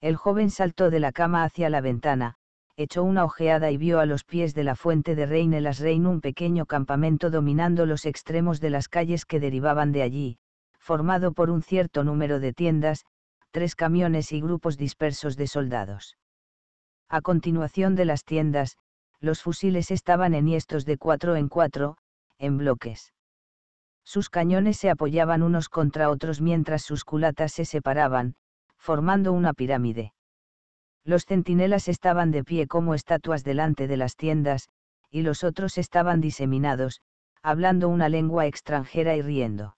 S1: El joven saltó de la cama hacia la ventana, echó una ojeada y vio a los pies de la fuente de las Reine un pequeño campamento dominando los extremos de las calles que derivaban de allí, formado por un cierto número de tiendas, tres camiones y grupos dispersos de soldados. A continuación de las tiendas, los fusiles estaban enhiestos de cuatro en cuatro, en bloques. Sus cañones se apoyaban unos contra otros mientras sus culatas se separaban, formando una pirámide. Los centinelas estaban de pie como estatuas delante de las tiendas, y los otros estaban diseminados, hablando una lengua extranjera y riendo.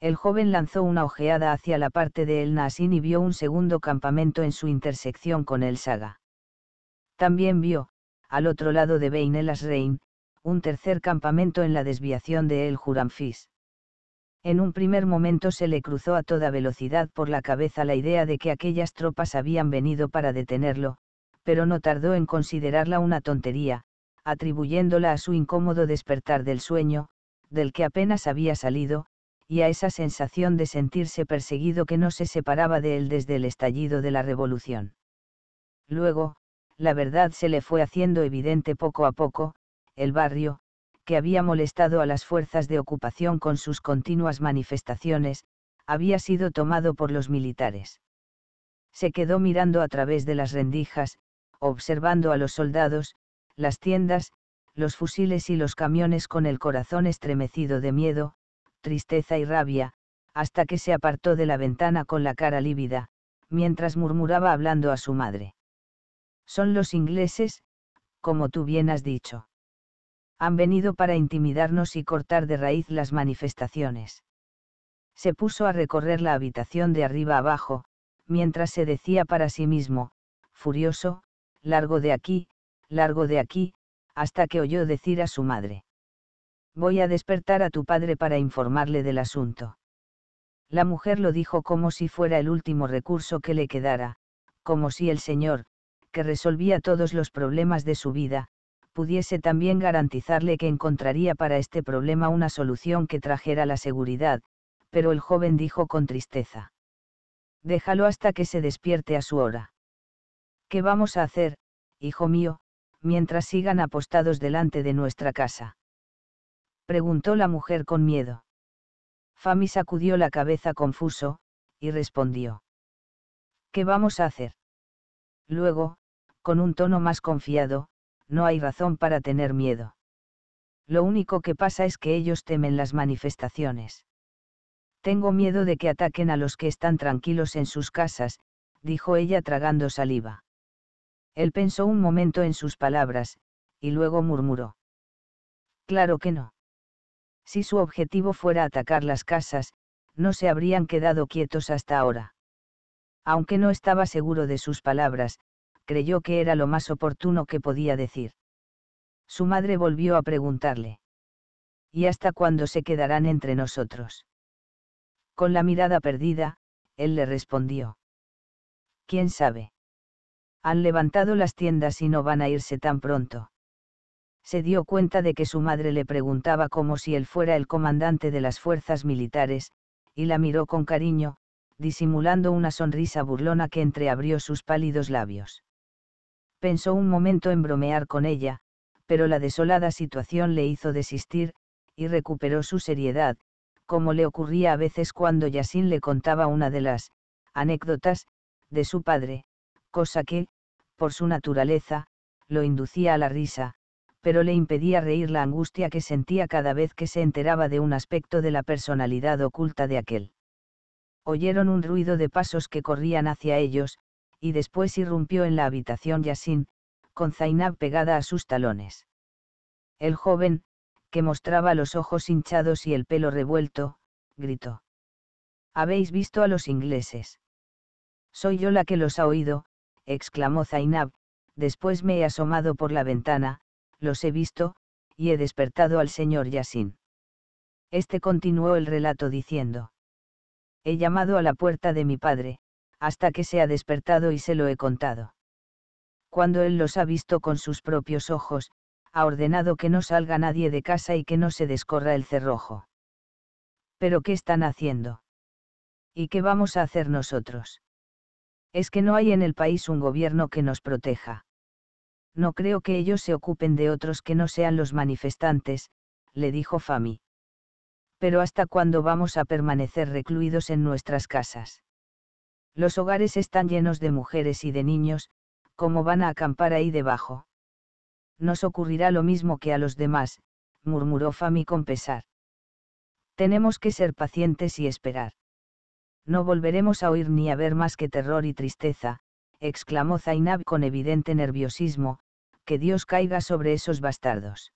S1: El joven lanzó una ojeada hacia la parte de El Nasin y vio un segundo campamento en su intersección con el Saga. También vio, al otro lado de Beinelas Rein, un tercer campamento en la desviación de El Juramfis. En un primer momento se le cruzó a toda velocidad por la cabeza la idea de que aquellas tropas habían venido para detenerlo, pero no tardó en considerarla una tontería, atribuyéndola a su incómodo despertar del sueño, del que apenas había salido, y a esa sensación de sentirse perseguido que no se separaba de él desde el estallido de la revolución. Luego, la verdad se le fue haciendo evidente poco a poco, el barrio, que había molestado a las fuerzas de ocupación con sus continuas manifestaciones, había sido tomado por los militares. Se quedó mirando a través de las rendijas, observando a los soldados, las tiendas, los fusiles y los camiones con el corazón estremecido de miedo, tristeza y rabia, hasta que se apartó de la ventana con la cara lívida, mientras murmuraba hablando a su madre. Son los ingleses, como tú bien has dicho. Han venido para intimidarnos y cortar de raíz las manifestaciones. Se puso a recorrer la habitación de arriba abajo, mientras se decía para sí mismo, furioso, largo de aquí, largo de aquí, hasta que oyó decir a su madre. Voy a despertar a tu padre para informarle del asunto. La mujer lo dijo como si fuera el último recurso que le quedara, como si el señor, que resolvía todos los problemas de su vida, pudiese también garantizarle que encontraría para este problema una solución que trajera la seguridad, pero el joven dijo con tristeza. Déjalo hasta que se despierte a su hora. ¿Qué vamos a hacer, hijo mío, mientras sigan apostados delante de nuestra casa? Preguntó la mujer con miedo. Fami sacudió la cabeza confuso, y respondió. ¿Qué vamos a hacer? Luego, con un tono más confiado, no hay razón para tener miedo. Lo único que pasa es que ellos temen las manifestaciones. Tengo miedo de que ataquen a los que están tranquilos en sus casas, dijo ella tragando saliva. Él pensó un momento en sus palabras, y luego murmuró. Claro que no. Si su objetivo fuera atacar las casas, no se habrían quedado quietos hasta ahora. Aunque no estaba seguro de sus palabras, creyó que era lo más oportuno que podía decir. Su madre volvió a preguntarle. ¿Y hasta cuándo se quedarán entre nosotros? Con la mirada perdida, él le respondió. ¿Quién sabe? Han levantado las tiendas y no van a irse tan pronto. Se dio cuenta de que su madre le preguntaba como si él fuera el comandante de las fuerzas militares, y la miró con cariño, disimulando una sonrisa burlona que entreabrió sus pálidos labios pensó un momento en bromear con ella, pero la desolada situación le hizo desistir, y recuperó su seriedad, como le ocurría a veces cuando Yasin le contaba una de las anécdotas de su padre, cosa que, por su naturaleza, lo inducía a la risa, pero le impedía reír la angustia que sentía cada vez que se enteraba de un aspecto de la personalidad oculta de aquel. Oyeron un ruido de pasos que corrían hacia ellos, y después irrumpió en la habitación Yasin, con Zainab pegada a sus talones. El joven, que mostraba los ojos hinchados y el pelo revuelto, gritó. Habéis visto a los ingleses. Soy yo la que los ha oído, exclamó Zainab, después me he asomado por la ventana, los he visto, y he despertado al señor Yasin. Este continuó el relato diciendo. He llamado a la puerta de mi padre, hasta que se ha despertado y se lo he contado. Cuando él los ha visto con sus propios ojos, ha ordenado que no salga nadie de casa y que no se descorra el cerrojo. ¿Pero qué están haciendo? ¿Y qué vamos a hacer nosotros? Es que no hay en el país un gobierno que nos proteja. No creo que ellos se ocupen de otros que no sean los manifestantes, le dijo Fami. Pero ¿hasta cuándo vamos a permanecer recluidos en nuestras casas? Los hogares están llenos de mujeres y de niños, ¿cómo van a acampar ahí debajo? Nos ocurrirá lo mismo que a los demás, murmuró Fami con pesar. Tenemos que ser pacientes y esperar. No volveremos a oír ni a ver más que terror y tristeza, exclamó Zainab con evidente nerviosismo, que Dios caiga sobre esos bastardos.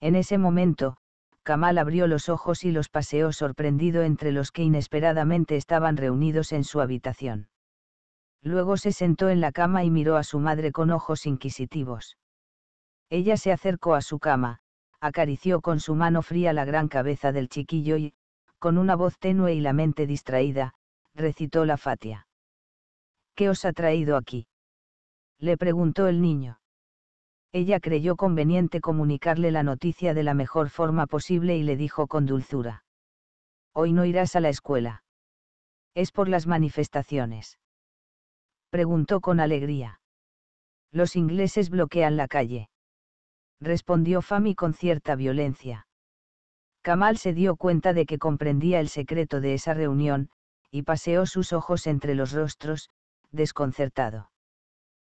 S1: En ese momento, Kamal abrió los ojos y los paseó sorprendido entre los que inesperadamente estaban reunidos en su habitación. Luego se sentó en la cama y miró a su madre con ojos inquisitivos. Ella se acercó a su cama, acarició con su mano fría la gran cabeza del chiquillo y, con una voz tenue y la mente distraída, recitó la fatia. ¿Qué os ha traído aquí? le preguntó el niño ella creyó conveniente comunicarle la noticia de la mejor forma posible y le dijo con dulzura. Hoy no irás a la escuela. Es por las manifestaciones. Preguntó con alegría. Los ingleses bloquean la calle. Respondió Fami con cierta violencia. Kamal se dio cuenta de que comprendía el secreto de esa reunión, y paseó sus ojos entre los rostros, desconcertado.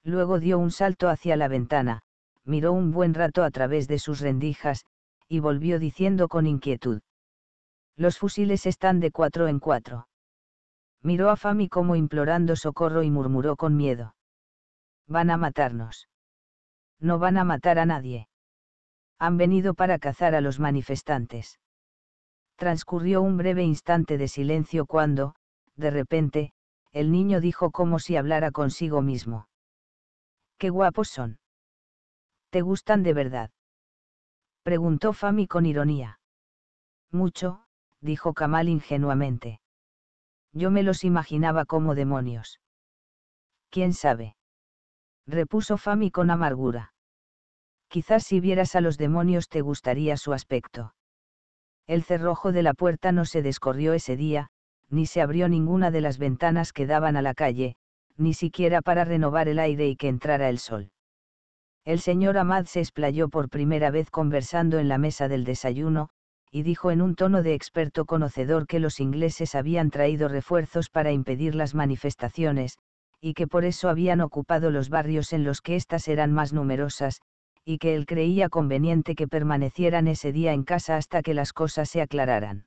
S1: Luego dio un salto hacia la ventana, miró un buen rato a través de sus rendijas, y volvió diciendo con inquietud. Los fusiles están de cuatro en cuatro. Miró a Fami como implorando socorro y murmuró con miedo. Van a matarnos. No van a matar a nadie. Han venido para cazar a los manifestantes. Transcurrió un breve instante de silencio cuando, de repente, el niño dijo como si hablara consigo mismo. ¡Qué guapos son! ¿Te gustan de verdad? Preguntó Fami con ironía. Mucho, dijo Kamal ingenuamente. Yo me los imaginaba como demonios. ¿Quién sabe? repuso Fami con amargura. Quizás si vieras a los demonios te gustaría su aspecto. El cerrojo de la puerta no se descorrió ese día, ni se abrió ninguna de las ventanas que daban a la calle, ni siquiera para renovar el aire y que entrara el sol. El señor Ahmad se explayó por primera vez conversando en la mesa del desayuno, y dijo en un tono de experto conocedor que los ingleses habían traído refuerzos para impedir las manifestaciones, y que por eso habían ocupado los barrios en los que éstas eran más numerosas, y que él creía conveniente que permanecieran ese día en casa hasta que las cosas se aclararan.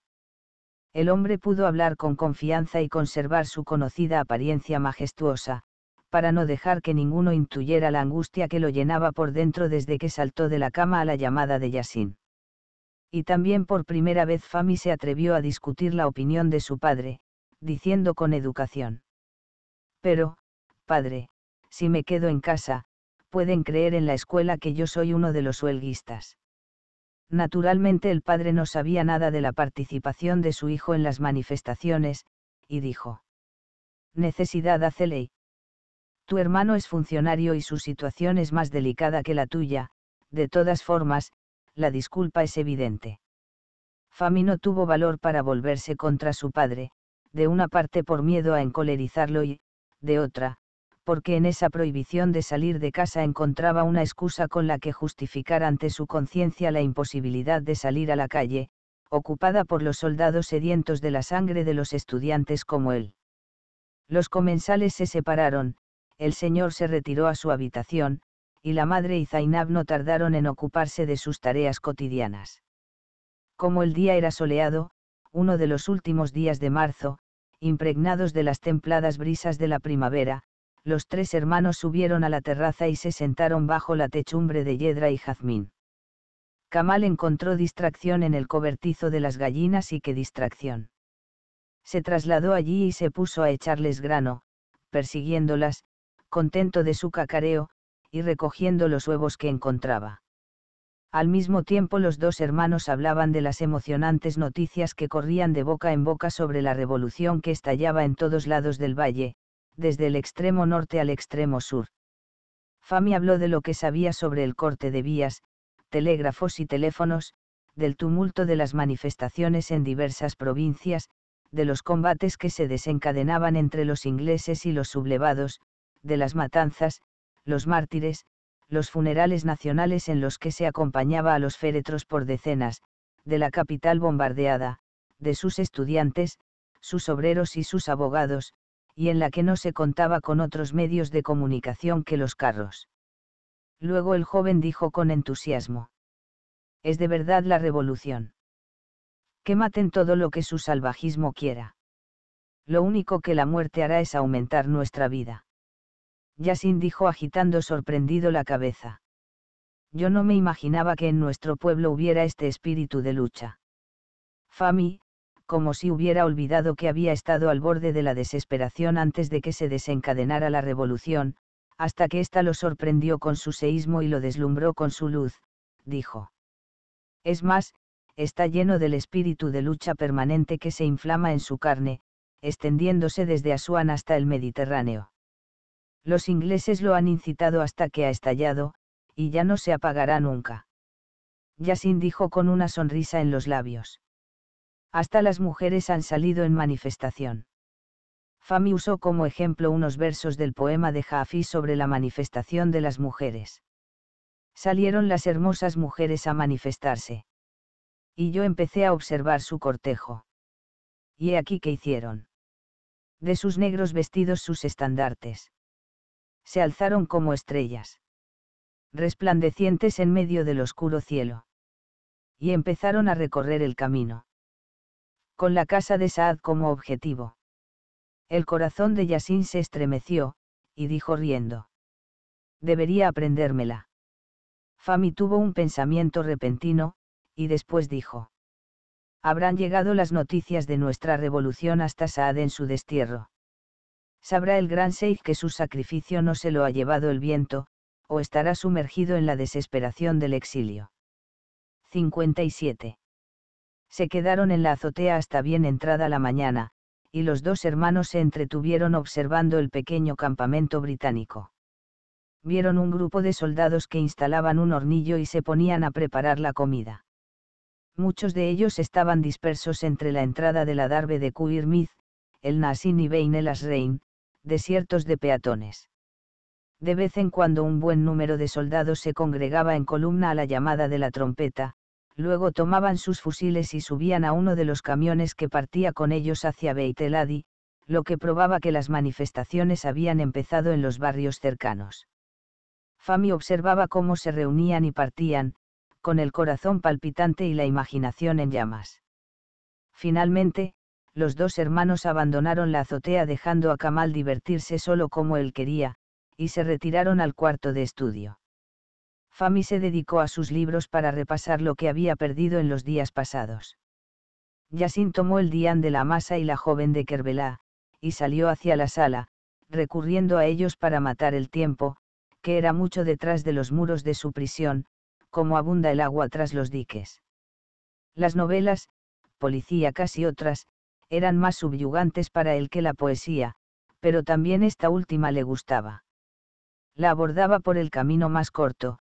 S1: El hombre pudo hablar con confianza y conservar su conocida apariencia majestuosa, para no dejar que ninguno intuyera la angustia que lo llenaba por dentro desde que saltó de la cama a la llamada de Yasin. Y también por primera vez Fami se atrevió a discutir la opinión de su padre, diciendo con educación. Pero, padre, si me quedo en casa, pueden creer en la escuela que yo soy uno de los huelguistas. Naturalmente el padre no sabía nada de la participación de su hijo en las manifestaciones, y dijo. Necesidad hace ley. Tu hermano es funcionario y su situación es más delicada que la tuya, de todas formas, la disculpa es evidente. Fami no tuvo valor para volverse contra su padre, de una parte por miedo a encolerizarlo y, de otra, porque en esa prohibición de salir de casa encontraba una excusa con la que justificar ante su conciencia la imposibilidad de salir a la calle, ocupada por los soldados sedientos de la sangre de los estudiantes como él. Los comensales se separaron, el señor se retiró a su habitación, y la madre y Zainab no tardaron en ocuparse de sus tareas cotidianas. Como el día era soleado, uno de los últimos días de marzo, impregnados de las templadas brisas de la primavera, los tres hermanos subieron a la terraza y se sentaron bajo la techumbre de yedra y jazmín. Kamal encontró distracción en el cobertizo de las gallinas y qué distracción. Se trasladó allí y se puso a echarles grano, persiguiéndolas, contento de su cacareo, y recogiendo los huevos que encontraba. Al mismo tiempo los dos hermanos hablaban de las emocionantes noticias que corrían de boca en boca sobre la revolución que estallaba en todos lados del valle, desde el extremo norte al extremo sur. Fami habló de lo que sabía sobre el corte de vías, telégrafos y teléfonos, del tumulto de las manifestaciones en diversas provincias, de los combates que se desencadenaban entre los ingleses y los sublevados, de las matanzas, los mártires, los funerales nacionales en los que se acompañaba a los féretros por decenas, de la capital bombardeada, de sus estudiantes, sus obreros y sus abogados, y en la que no se contaba con otros medios de comunicación que los carros. Luego el joven dijo con entusiasmo. Es de verdad la revolución. Que maten todo lo que su salvajismo quiera. Lo único que la muerte hará es aumentar nuestra vida. Yasin dijo agitando sorprendido la cabeza. Yo no me imaginaba que en nuestro pueblo hubiera este espíritu de lucha. Fami, como si hubiera olvidado que había estado al borde de la desesperación antes de que se desencadenara la revolución, hasta que ésta lo sorprendió con su seísmo y lo deslumbró con su luz, dijo. Es más, está lleno del espíritu de lucha permanente que se inflama en su carne, extendiéndose desde Asuán hasta el Mediterráneo. Los ingleses lo han incitado hasta que ha estallado, y ya no se apagará nunca. Yasin dijo con una sonrisa en los labios. Hasta las mujeres han salido en manifestación. Fami usó como ejemplo unos versos del poema de Jafi sobre la manifestación de las mujeres. Salieron las hermosas mujeres a manifestarse. Y yo empecé a observar su cortejo. Y he aquí que hicieron. De sus negros vestidos sus estandartes se alzaron como estrellas. Resplandecientes en medio del oscuro cielo. Y empezaron a recorrer el camino. Con la casa de Saad como objetivo. El corazón de Yasin se estremeció, y dijo riendo. Debería aprendérmela. Fami tuvo un pensamiento repentino, y después dijo. Habrán llegado las noticias de nuestra revolución hasta Saad en su destierro sabrá el gran Seif que su sacrificio no se lo ha llevado el viento, o estará sumergido en la desesperación del exilio. 57. Se quedaron en la azotea hasta bien entrada la mañana, y los dos hermanos se entretuvieron observando el pequeño campamento británico. Vieron un grupo de soldados que instalaban un hornillo y se ponían a preparar la comida. Muchos de ellos estaban dispersos entre la entrada de la Darbe de Kuirmiz, el Nasin y Bein el Asrein, desiertos de peatones. De vez en cuando un buen número de soldados se congregaba en columna a la llamada de la trompeta, luego tomaban sus fusiles y subían a uno de los camiones que partía con ellos hacia Beit lo que probaba que las manifestaciones habían empezado en los barrios cercanos. Fami observaba cómo se reunían y partían, con el corazón palpitante y la imaginación en llamas. Finalmente, los dos hermanos abandonaron la azotea dejando a Kamal divertirse solo como él quería, y se retiraron al cuarto de estudio. Fami se dedicó a sus libros para repasar lo que había perdido en los días pasados. Yasin tomó el dián de la masa y la joven de Kerbelá, y salió hacia la sala, recurriendo a ellos para matar el tiempo, que era mucho detrás de los muros de su prisión, como abunda el agua tras los diques. Las novelas, policía, casi otras, eran más subyugantes para él que la poesía, pero también esta última le gustaba. La abordaba por el camino más corto,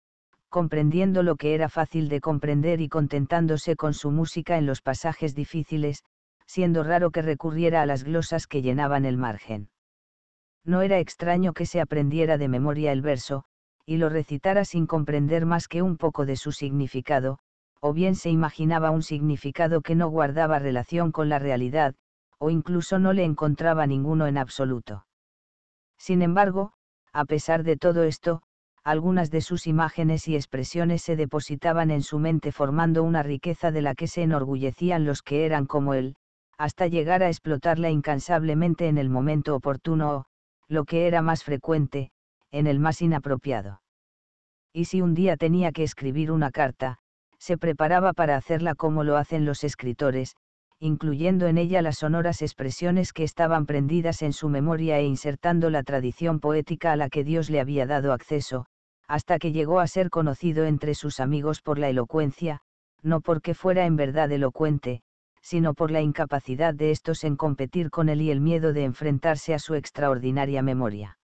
S1: comprendiendo lo que era fácil de comprender y contentándose con su música en los pasajes difíciles, siendo raro que recurriera a las glosas que llenaban el margen. No era extraño que se aprendiera de memoria el verso, y lo recitara sin comprender más que un poco de su significado, o bien se imaginaba un significado que no guardaba relación con la realidad, o incluso no le encontraba ninguno en absoluto. Sin embargo, a pesar de todo esto, algunas de sus imágenes y expresiones se depositaban en su mente formando una riqueza de la que se enorgullecían los que eran como él, hasta llegar a explotarla incansablemente en el momento oportuno o, lo que era más frecuente, en el más inapropiado. Y si un día tenía que escribir una carta, se preparaba para hacerla como lo hacen los escritores, incluyendo en ella las sonoras expresiones que estaban prendidas en su memoria e insertando la tradición poética a la que Dios le había dado acceso, hasta que llegó a ser conocido entre sus amigos por la elocuencia, no porque fuera en verdad elocuente, sino por la incapacidad de estos en competir con él y el miedo de enfrentarse a su extraordinaria memoria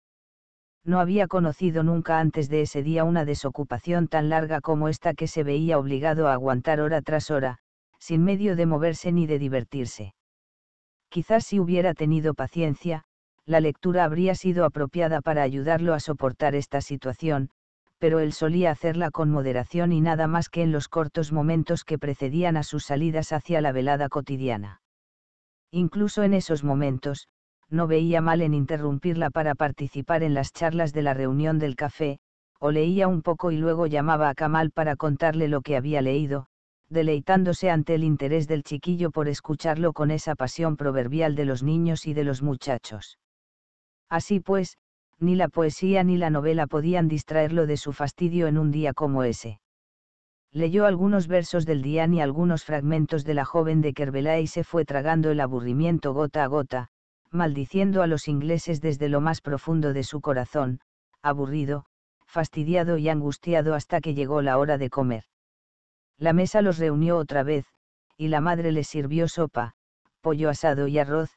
S1: no había conocido nunca antes de ese día una desocupación tan larga como esta que se veía obligado a aguantar hora tras hora, sin medio de moverse ni de divertirse. Quizás si hubiera tenido paciencia, la lectura habría sido apropiada para ayudarlo a soportar esta situación, pero él solía hacerla con moderación y nada más que en los cortos momentos que precedían a sus salidas hacia la velada cotidiana. Incluso en esos momentos, no veía mal en interrumpirla para participar en las charlas de la reunión del café, o leía un poco y luego llamaba a Kamal para contarle lo que había leído, deleitándose ante el interés del chiquillo por escucharlo con esa pasión proverbial de los niños y de los muchachos. Así pues, ni la poesía ni la novela podían distraerlo de su fastidio en un día como ese. Leyó algunos versos del día y algunos fragmentos de la joven de Kerbelá y se fue tragando el aburrimiento gota a gota, maldiciendo a los ingleses desde lo más profundo de su corazón, aburrido, fastidiado y angustiado hasta que llegó la hora de comer. La mesa los reunió otra vez, y la madre les sirvió sopa, pollo asado y arroz,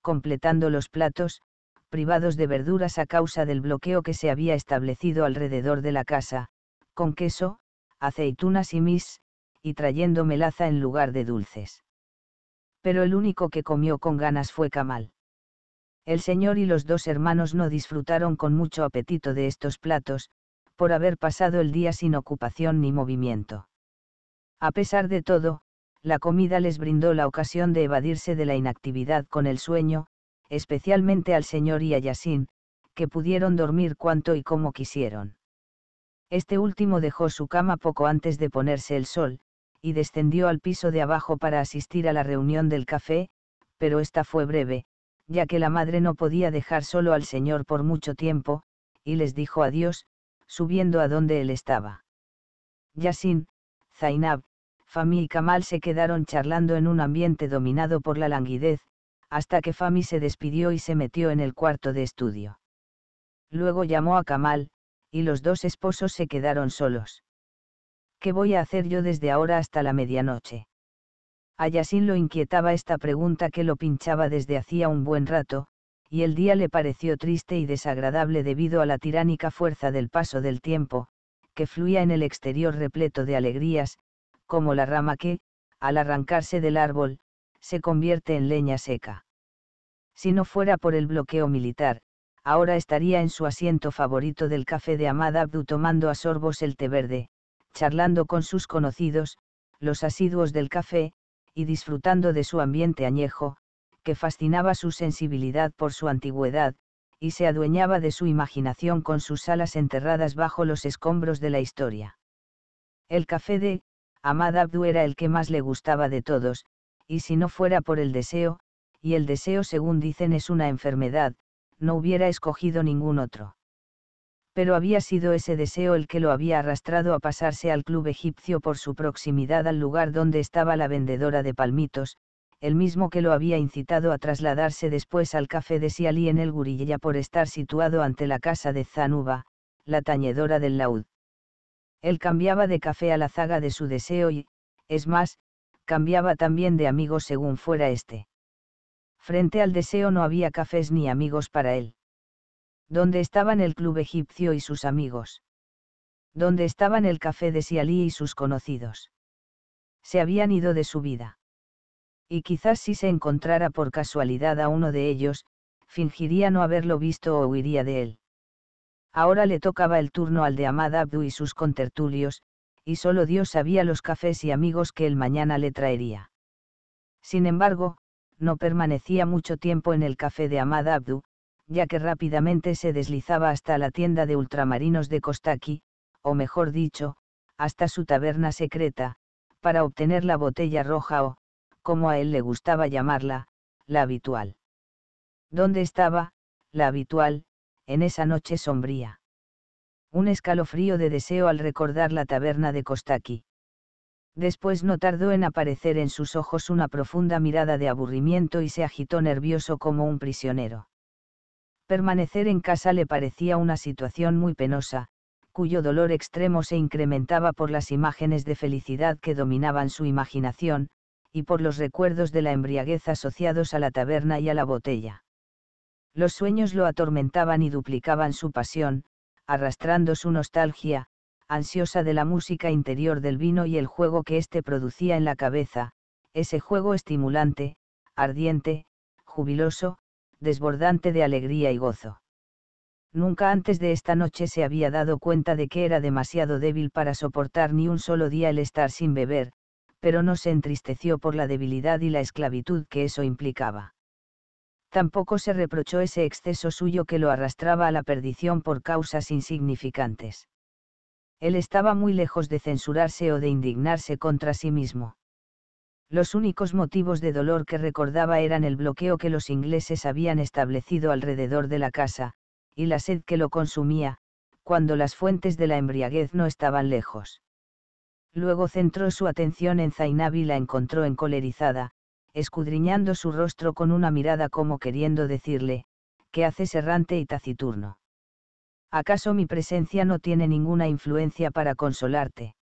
S1: completando los platos, privados de verduras a causa del bloqueo que se había establecido alrededor de la casa, con queso, aceitunas y mis, y trayendo melaza en lugar de dulces. Pero el único que comió con ganas fue Kamal. El señor y los dos hermanos no disfrutaron con mucho apetito de estos platos, por haber pasado el día sin ocupación ni movimiento. A pesar de todo, la comida les brindó la ocasión de evadirse de la inactividad con el sueño, especialmente al señor y a Yasin, que pudieron dormir cuanto y como quisieron. Este último dejó su cama poco antes de ponerse el sol, y descendió al piso de abajo para asistir a la reunión del café, pero esta fue breve, ya que la madre no podía dejar solo al Señor por mucho tiempo, y les dijo adiós, subiendo a donde él estaba. Yasin, Zainab, Fami y Kamal se quedaron charlando en un ambiente dominado por la languidez, hasta que Fami se despidió y se metió en el cuarto de estudio. Luego llamó a Kamal, y los dos esposos se quedaron solos. ¿Qué voy a hacer yo desde ahora hasta la medianoche? A Yasin lo inquietaba esta pregunta que lo pinchaba desde hacía un buen rato, y el día le pareció triste y desagradable debido a la tiránica fuerza del paso del tiempo, que fluía en el exterior repleto de alegrías, como la rama que, al arrancarse del árbol, se convierte en leña seca. Si no fuera por el bloqueo militar, ahora estaría en su asiento favorito del café de Amad Abdu tomando a sorbos el té verde, charlando con sus conocidos, los asiduos del café, y disfrutando de su ambiente añejo, que fascinaba su sensibilidad por su antigüedad, y se adueñaba de su imaginación con sus alas enterradas bajo los escombros de la historia. El café de Amad Abdu era el que más le gustaba de todos, y si no fuera por el deseo, y el deseo según dicen es una enfermedad, no hubiera escogido ningún otro pero había sido ese deseo el que lo había arrastrado a pasarse al club egipcio por su proximidad al lugar donde estaba la vendedora de palmitos, el mismo que lo había incitado a trasladarse después al café de Sialí en el Gurilla por estar situado ante la casa de Zanuba, la tañedora del laúd. Él cambiaba de café a la zaga de su deseo y, es más, cambiaba también de amigo según fuera este. Frente al deseo no había cafés ni amigos para él. ¿Dónde estaban el club egipcio y sus amigos. ¿Dónde estaban el café de Sialí y sus conocidos. Se habían ido de su vida. Y quizás si se encontrara por casualidad a uno de ellos, fingiría no haberlo visto o huiría de él. Ahora le tocaba el turno al de Amad Abdu y sus contertulios, y solo Dios sabía los cafés y amigos que el mañana le traería. Sin embargo, no permanecía mucho tiempo en el café de Amad Abdu, ya que rápidamente se deslizaba hasta la tienda de ultramarinos de Kostaki, o mejor dicho, hasta su taberna secreta, para obtener la botella roja o, como a él le gustaba llamarla, la habitual. ¿Dónde estaba, la habitual, en esa noche sombría? Un escalofrío de deseo al recordar la taberna de Kostaki. Después no tardó en aparecer en sus ojos una profunda mirada de aburrimiento y se agitó nervioso como un prisionero permanecer en casa le parecía una situación muy penosa, cuyo dolor extremo se incrementaba por las imágenes de felicidad que dominaban su imaginación, y por los recuerdos de la embriaguez asociados a la taberna y a la botella. Los sueños lo atormentaban y duplicaban su pasión, arrastrando su nostalgia, ansiosa de la música interior del vino y el juego que éste producía en la cabeza, ese juego estimulante, ardiente, jubiloso, desbordante de alegría y gozo. Nunca antes de esta noche se había dado cuenta de que era demasiado débil para soportar ni un solo día el estar sin beber, pero no se entristeció por la debilidad y la esclavitud que eso implicaba. Tampoco se reprochó ese exceso suyo que lo arrastraba a la perdición por causas insignificantes. Él estaba muy lejos de censurarse o de indignarse contra sí mismo. Los únicos motivos de dolor que recordaba eran el bloqueo que los ingleses habían establecido alrededor de la casa, y la sed que lo consumía, cuando las fuentes de la embriaguez no estaban lejos. Luego centró su atención en Zainab y la encontró encolerizada, escudriñando su rostro con una mirada como queriendo decirle, ¿qué haces errante y taciturno? ¿Acaso mi presencia no tiene ninguna influencia para consolarte?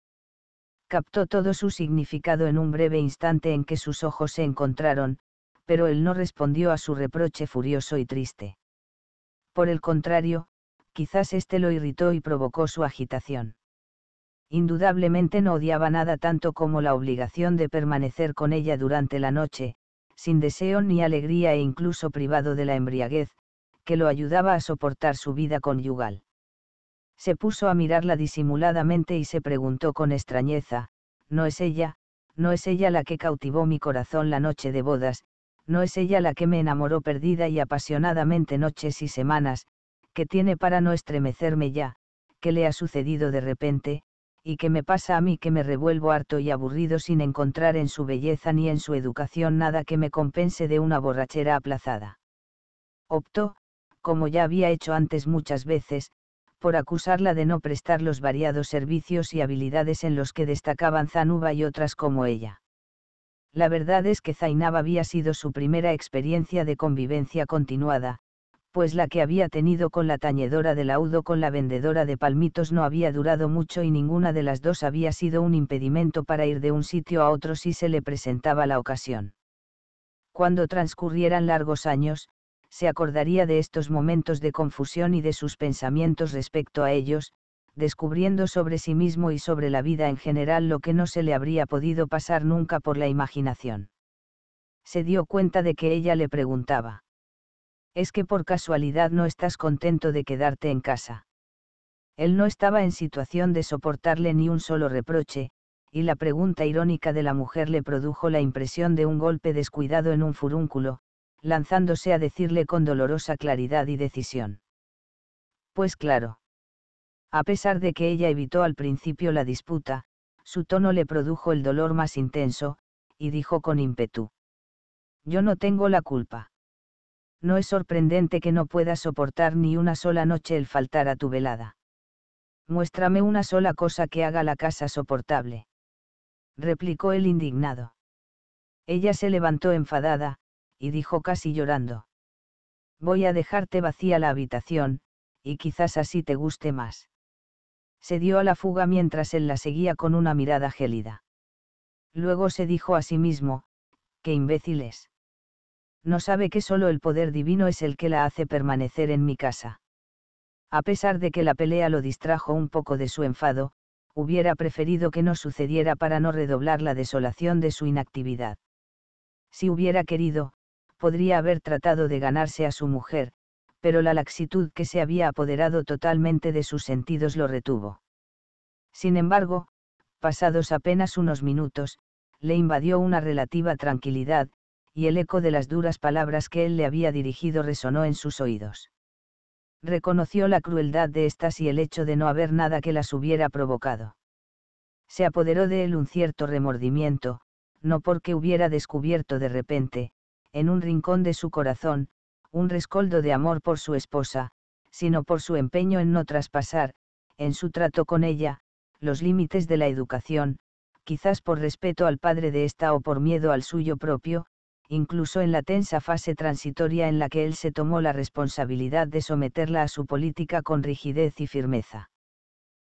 S1: captó todo su significado en un breve instante en que sus ojos se encontraron, pero él no respondió a su reproche furioso y triste. Por el contrario, quizás éste lo irritó y provocó su agitación. Indudablemente no odiaba nada tanto como la obligación de permanecer con ella durante la noche, sin deseo ni alegría e incluso privado de la embriaguez, que lo ayudaba a soportar su vida conyugal. Se puso a mirarla disimuladamente y se preguntó con extrañeza, ¿no es ella, no es ella la que cautivó mi corazón la noche de bodas, no es ella la que me enamoró perdida y apasionadamente noches y semanas, que tiene para no estremecerme ya, qué le ha sucedido de repente, y que me pasa a mí que me revuelvo harto y aburrido sin encontrar en su belleza ni en su educación nada que me compense de una borrachera aplazada. Optó, como ya había hecho antes muchas veces, por acusarla de no prestar los variados servicios y habilidades en los que destacaban Zanuba y otras como ella. La verdad es que Zainab había sido su primera experiencia de convivencia continuada, pues la que había tenido con la tañedora de laudo con la vendedora de palmitos no había durado mucho y ninguna de las dos había sido un impedimento para ir de un sitio a otro si se le presentaba la ocasión. Cuando transcurrieran largos años, se acordaría de estos momentos de confusión y de sus pensamientos respecto a ellos, descubriendo sobre sí mismo y sobre la vida en general lo que no se le habría podido pasar nunca por la imaginación. Se dio cuenta de que ella le preguntaba. ¿Es que por casualidad no estás contento de quedarte en casa? Él no estaba en situación de soportarle ni un solo reproche, y la pregunta irónica de la mujer le produjo la impresión de un golpe descuidado en un furúnculo, lanzándose a decirle con dolorosa claridad y decisión. Pues claro. A pesar de que ella evitó al principio la disputa, su tono le produjo el dolor más intenso, y dijo con ímpetu. Yo no tengo la culpa. No es sorprendente que no puedas soportar ni una sola noche el faltar a tu velada. Muéstrame una sola cosa que haga la casa soportable. Replicó el indignado. Ella se levantó enfadada, y dijo casi llorando. Voy a dejarte vacía la habitación, y quizás así te guste más. Se dio a la fuga mientras él la seguía con una mirada gélida. Luego se dijo a sí mismo, qué imbécil es. No sabe que solo el poder divino es el que la hace permanecer en mi casa. A pesar de que la pelea lo distrajo un poco de su enfado, hubiera preferido que no sucediera para no redoblar la desolación de su inactividad. Si hubiera querido, podría haber tratado de ganarse a su mujer, pero la laxitud que se había apoderado totalmente de sus sentidos lo retuvo. Sin embargo, pasados apenas unos minutos, le invadió una relativa tranquilidad, y el eco de las duras palabras que él le había dirigido resonó en sus oídos. Reconoció la crueldad de éstas y el hecho de no haber nada que las hubiera provocado. Se apoderó de él un cierto remordimiento, no porque hubiera descubierto de repente, en un rincón de su corazón, un rescoldo de amor por su esposa, sino por su empeño en no traspasar, en su trato con ella, los límites de la educación, quizás por respeto al padre de esta o por miedo al suyo propio, incluso en la tensa fase transitoria en la que él se tomó la responsabilidad de someterla a su política con rigidez y firmeza.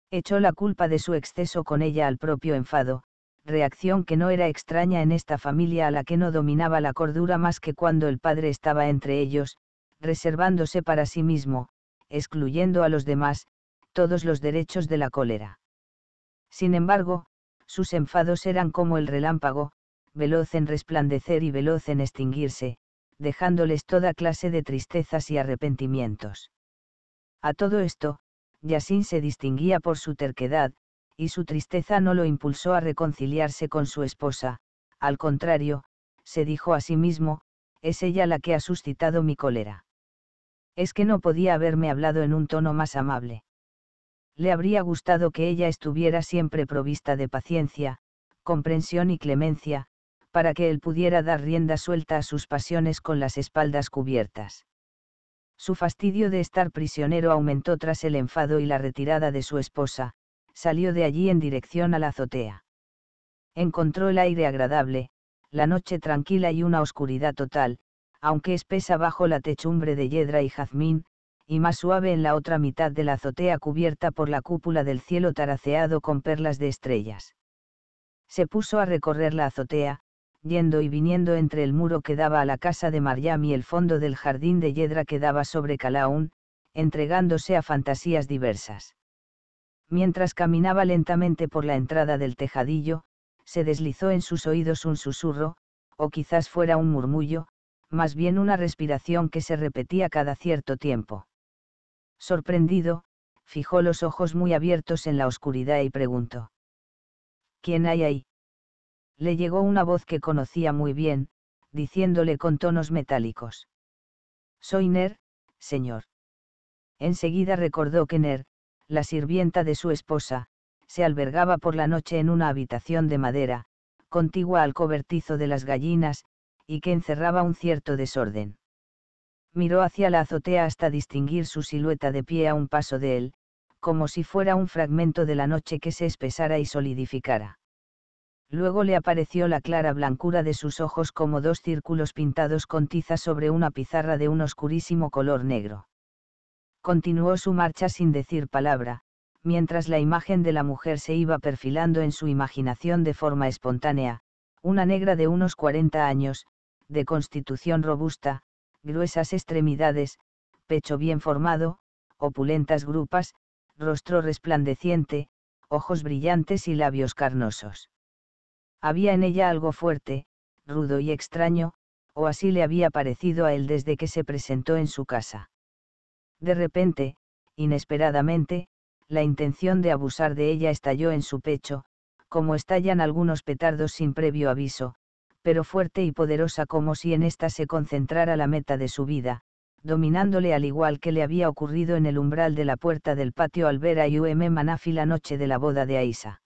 S1: Echó la culpa de su exceso con ella al propio enfado, reacción que no era extraña en esta familia a la que no dominaba la cordura más que cuando el padre estaba entre ellos, reservándose para sí mismo, excluyendo a los demás, todos los derechos de la cólera. Sin embargo, sus enfados eran como el relámpago, veloz en resplandecer y veloz en extinguirse, dejándoles toda clase de tristezas y arrepentimientos. A todo esto, Yasin se distinguía por su terquedad, y su tristeza no lo impulsó a reconciliarse con su esposa, al contrario, se dijo a sí mismo, es ella la que ha suscitado mi cólera. Es que no podía haberme hablado en un tono más amable. Le habría gustado que ella estuviera siempre provista de paciencia, comprensión y clemencia, para que él pudiera dar rienda suelta a sus pasiones con las espaldas cubiertas. Su fastidio de estar prisionero aumentó tras el enfado y la retirada de su esposa, salió de allí en dirección a la azotea. Encontró el aire agradable, la noche tranquila y una oscuridad total, aunque espesa bajo la techumbre de yedra y jazmín, y más suave en la otra mitad de la azotea cubierta por la cúpula del cielo taraceado con perlas de estrellas. Se puso a recorrer la azotea, yendo y viniendo entre el muro que daba a la casa de Mariam y el fondo del jardín de yedra que daba sobre Calaún, entregándose a fantasías diversas. Mientras caminaba lentamente por la entrada del tejadillo, se deslizó en sus oídos un susurro, o quizás fuera un murmullo, más bien una respiración que se repetía cada cierto tiempo. Sorprendido, fijó los ojos muy abiertos en la oscuridad y preguntó. ¿Quién hay ahí? Le llegó una voz que conocía muy bien, diciéndole con tonos metálicos. Soy Ner, señor. Enseguida recordó que Ner, la sirvienta de su esposa, se albergaba por la noche en una habitación de madera, contigua al cobertizo de las gallinas, y que encerraba un cierto desorden. Miró hacia la azotea hasta distinguir su silueta de pie a un paso de él, como si fuera un fragmento de la noche que se espesara y solidificara. Luego le apareció la clara blancura de sus ojos como dos círculos pintados con tiza sobre una pizarra de un oscurísimo color negro continuó su marcha sin decir palabra, mientras la imagen de la mujer se iba perfilando en su imaginación de forma espontánea, una negra de unos 40 años, de constitución robusta, gruesas extremidades, pecho bien formado, opulentas grupas, rostro resplandeciente, ojos brillantes y labios carnosos. Había en ella algo fuerte, rudo y extraño, o así le había parecido a él desde que se presentó en su casa. De repente, inesperadamente, la intención de abusar de ella estalló en su pecho, como estallan algunos petardos sin previo aviso, pero fuerte y poderosa como si en ésta se concentrara la meta de su vida, dominándole al igual que le había ocurrido en el umbral de la puerta del patio al ver a m Manafi la noche de la boda de Aisa.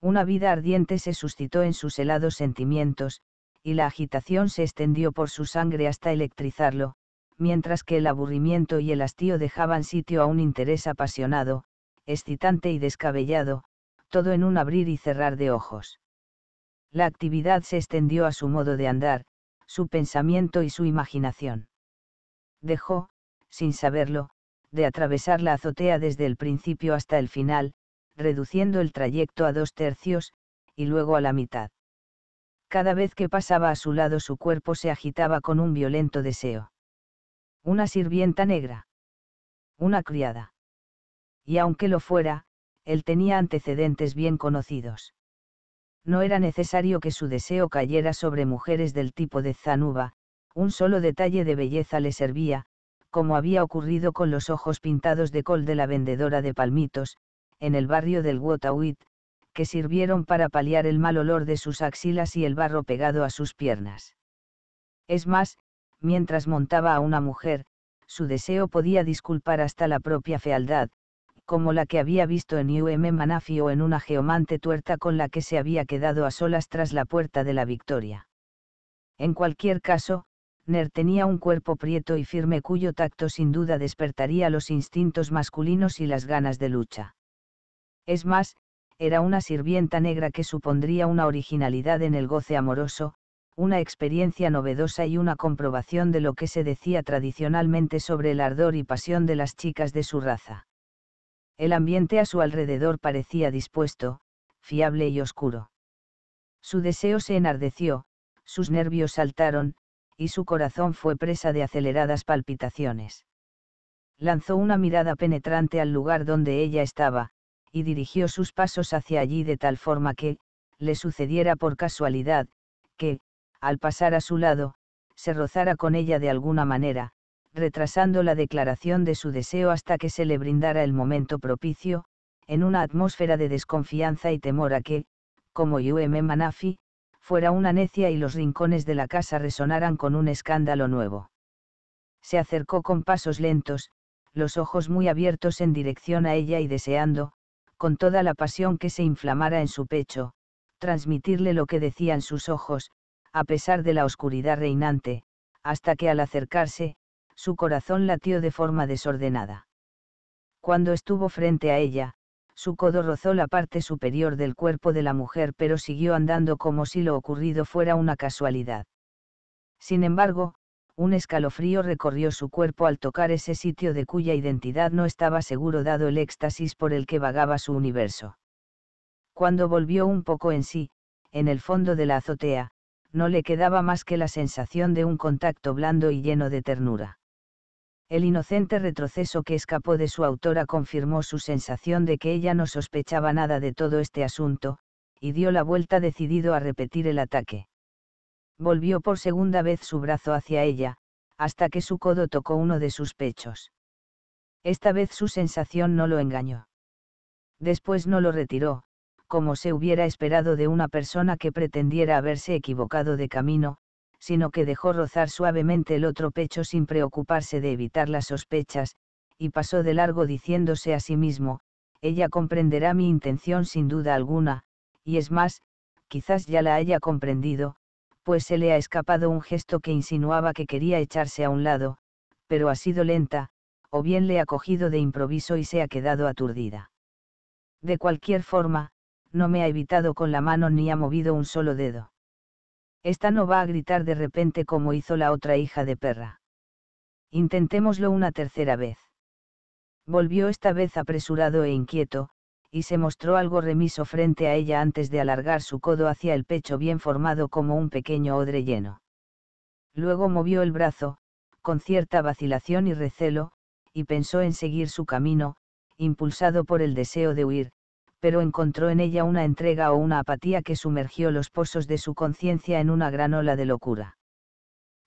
S1: Una vida ardiente se suscitó en sus helados sentimientos, y la agitación se extendió por su sangre hasta electrizarlo, mientras que el aburrimiento y el hastío dejaban sitio a un interés apasionado, excitante y descabellado, todo en un abrir y cerrar de ojos. La actividad se extendió a su modo de andar, su pensamiento y su imaginación. Dejó, sin saberlo, de atravesar la azotea desde el principio hasta el final, reduciendo el trayecto a dos tercios, y luego a la mitad. Cada vez que pasaba a su lado su cuerpo se agitaba con un violento deseo. Una sirvienta negra. Una criada. Y aunque lo fuera, él tenía antecedentes bien conocidos. No era necesario que su deseo cayera sobre mujeres del tipo de Zanuba, un solo detalle de belleza le servía, como había ocurrido con los ojos pintados de col de la vendedora de palmitos, en el barrio del Wotawit, que sirvieron para paliar el mal olor de sus axilas y el barro pegado a sus piernas. Es más, mientras montaba a una mujer, su deseo podía disculpar hasta la propia fealdad, como la que había visto en UM Manafi o en una geomante tuerta con la que se había quedado a solas tras la puerta de la victoria. En cualquier caso, Ner tenía un cuerpo prieto y firme cuyo tacto sin duda despertaría los instintos masculinos y las ganas de lucha. Es más, era una sirvienta negra que supondría una originalidad en el goce amoroso, una experiencia novedosa y una comprobación de lo que se decía tradicionalmente sobre el ardor y pasión de las chicas de su raza. El ambiente a su alrededor parecía dispuesto, fiable y oscuro. Su deseo se enardeció, sus nervios saltaron, y su corazón fue presa de aceleradas palpitaciones. Lanzó una mirada penetrante al lugar donde ella estaba, y dirigió sus pasos hacia allí de tal forma que, le sucediera por casualidad, que, al pasar a su lado, se rozara con ella de alguna manera, retrasando la declaración de su deseo hasta que se le brindara el momento propicio, en una atmósfera de desconfianza y temor a que, como UM Manafi, fuera una necia y los rincones de la casa resonaran con un escándalo nuevo. Se acercó con pasos lentos, los ojos muy abiertos en dirección a ella y deseando, con toda la pasión que se inflamara en su pecho, transmitirle lo que decían sus ojos, a pesar de la oscuridad reinante, hasta que al acercarse, su corazón latió de forma desordenada. Cuando estuvo frente a ella, su codo rozó la parte superior del cuerpo de la mujer pero siguió andando como si lo ocurrido fuera una casualidad. Sin embargo, un escalofrío recorrió su cuerpo al tocar ese sitio de cuya identidad no estaba seguro dado el éxtasis por el que vagaba su universo. Cuando volvió un poco en sí, en el fondo de la azotea, no le quedaba más que la sensación de un contacto blando y lleno de ternura. El inocente retroceso que escapó de su autora confirmó su sensación de que ella no sospechaba nada de todo este asunto, y dio la vuelta decidido a repetir el ataque. Volvió por segunda vez su brazo hacia ella, hasta que su codo tocó uno de sus pechos. Esta vez su sensación no lo engañó. Después no lo retiró, como se hubiera esperado de una persona que pretendiera haberse equivocado de camino, sino que dejó rozar suavemente el otro pecho sin preocuparse de evitar las sospechas, y pasó de largo diciéndose a sí mismo, ella comprenderá mi intención sin duda alguna, y es más, quizás ya la haya comprendido, pues se le ha escapado un gesto que insinuaba que quería echarse a un lado, pero ha sido lenta, o bien le ha cogido de improviso y se ha quedado aturdida. De cualquier forma, no me ha evitado con la mano ni ha movido un solo dedo. Esta no va a gritar de repente como hizo la otra hija de perra. Intentémoslo una tercera vez. Volvió esta vez apresurado e inquieto, y se mostró algo remiso frente a ella antes de alargar su codo hacia el pecho bien formado como un pequeño odre lleno. Luego movió el brazo, con cierta vacilación y recelo, y pensó en seguir su camino, impulsado por el deseo de huir, pero encontró en ella una entrega o una apatía que sumergió los pozos de su conciencia en una gran ola de locura.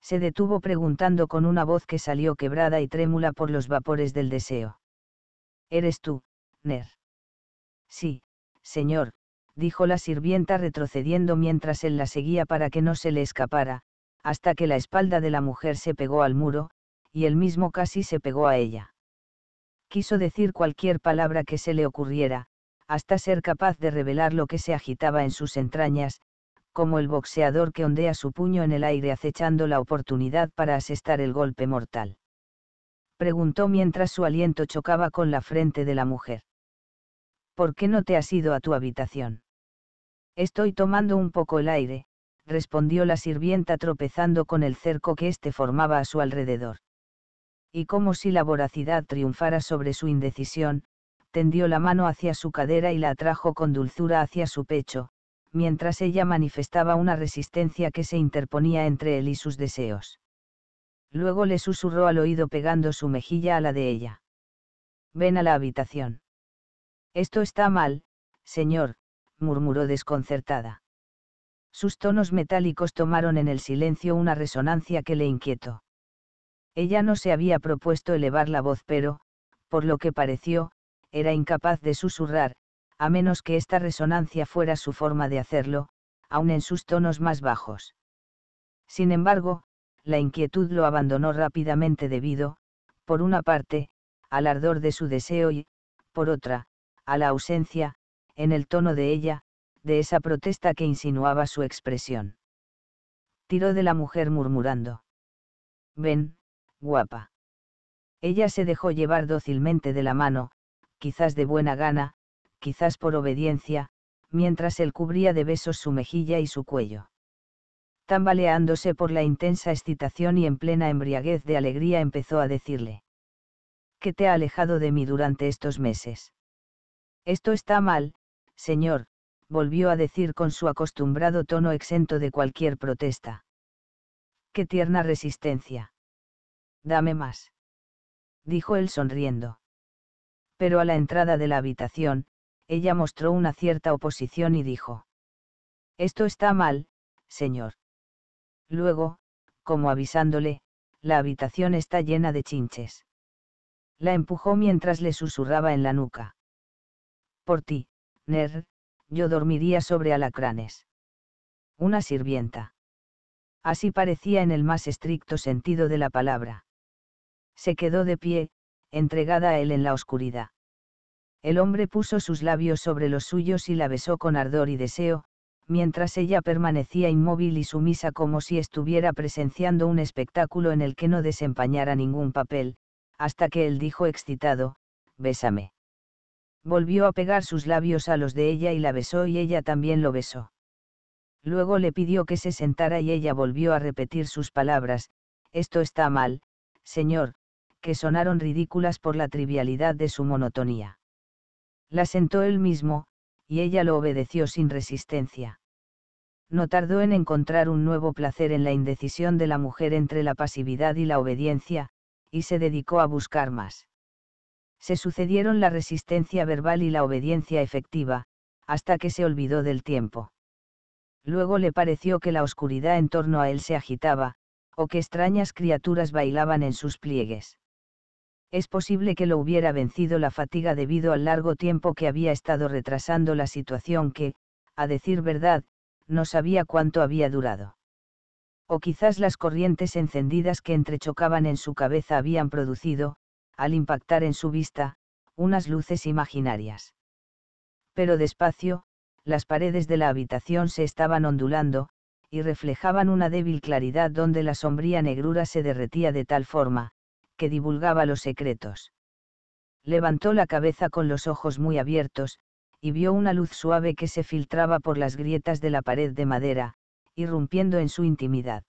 S1: Se detuvo preguntando con una voz que salió quebrada y trémula por los vapores del deseo. ¿Eres tú, Ner? Sí, señor, dijo la sirvienta retrocediendo mientras él la seguía para que no se le escapara, hasta que la espalda de la mujer se pegó al muro, y él mismo casi se pegó a ella. Quiso decir cualquier palabra que se le ocurriera, hasta ser capaz de revelar lo que se agitaba en sus entrañas, como el boxeador que ondea su puño en el aire acechando la oportunidad para asestar el golpe mortal. Preguntó mientras su aliento chocaba con la frente de la mujer. ¿Por qué no te has ido a tu habitación? Estoy tomando un poco el aire, respondió la sirvienta tropezando con el cerco que éste formaba a su alrededor. Y como si la voracidad triunfara sobre su indecisión, tendió la mano hacia su cadera y la atrajo con dulzura hacia su pecho, mientras ella manifestaba una resistencia que se interponía entre él y sus deseos. Luego le susurró al oído pegando su mejilla a la de ella. Ven a la habitación. Esto está mal, señor, murmuró desconcertada. Sus tonos metálicos tomaron en el silencio una resonancia que le inquietó. Ella no se había propuesto elevar la voz, pero, por lo que pareció, era incapaz de susurrar, a menos que esta resonancia fuera su forma de hacerlo, aun en sus tonos más bajos. Sin embargo, la inquietud lo abandonó rápidamente debido, por una parte, al ardor de su deseo y, por otra, a la ausencia, en el tono de ella, de esa protesta que insinuaba su expresión. Tiró de la mujer murmurando. Ven, guapa. Ella se dejó llevar dócilmente de la mano, quizás de buena gana, quizás por obediencia, mientras él cubría de besos su mejilla y su cuello. Tambaleándose por la intensa excitación y en plena embriaguez de alegría empezó a decirle. ¿Qué te ha alejado de mí durante estos meses? Esto está mal, señor, volvió a decir con su acostumbrado tono exento de cualquier protesta. Qué tierna resistencia. Dame más. Dijo él sonriendo pero a la entrada de la habitación, ella mostró una cierta oposición y dijo. Esto está mal, señor. Luego, como avisándole, la habitación está llena de chinches. La empujó mientras le susurraba en la nuca. Por ti, Ner, yo dormiría sobre alacranes. Una sirvienta. Así parecía en el más estricto sentido de la palabra. Se quedó de pie, entregada a él en la oscuridad. El hombre puso sus labios sobre los suyos y la besó con ardor y deseo, mientras ella permanecía inmóvil y sumisa como si estuviera presenciando un espectáculo en el que no desempeñara ningún papel, hasta que él dijo excitado, Bésame. Volvió a pegar sus labios a los de ella y la besó y ella también lo besó. Luego le pidió que se sentara y ella volvió a repetir sus palabras, Esto está mal, señor, que sonaron ridículas por la trivialidad de su monotonía. La sentó él mismo, y ella lo obedeció sin resistencia. No tardó en encontrar un nuevo placer en la indecisión de la mujer entre la pasividad y la obediencia, y se dedicó a buscar más. Se sucedieron la resistencia verbal y la obediencia efectiva, hasta que se olvidó del tiempo. Luego le pareció que la oscuridad en torno a él se agitaba, o que extrañas criaturas bailaban en sus pliegues es posible que lo hubiera vencido la fatiga debido al largo tiempo que había estado retrasando la situación que, a decir verdad, no sabía cuánto había durado. O quizás las corrientes encendidas que entrechocaban en su cabeza habían producido, al impactar en su vista, unas luces imaginarias. Pero despacio, las paredes de la habitación se estaban ondulando, y reflejaban una débil claridad donde la sombría negrura se derretía de tal forma, divulgaba los secretos. Levantó la cabeza con los ojos muy abiertos, y vio una luz suave que se filtraba por las grietas de la pared de madera, irrumpiendo en su intimidad.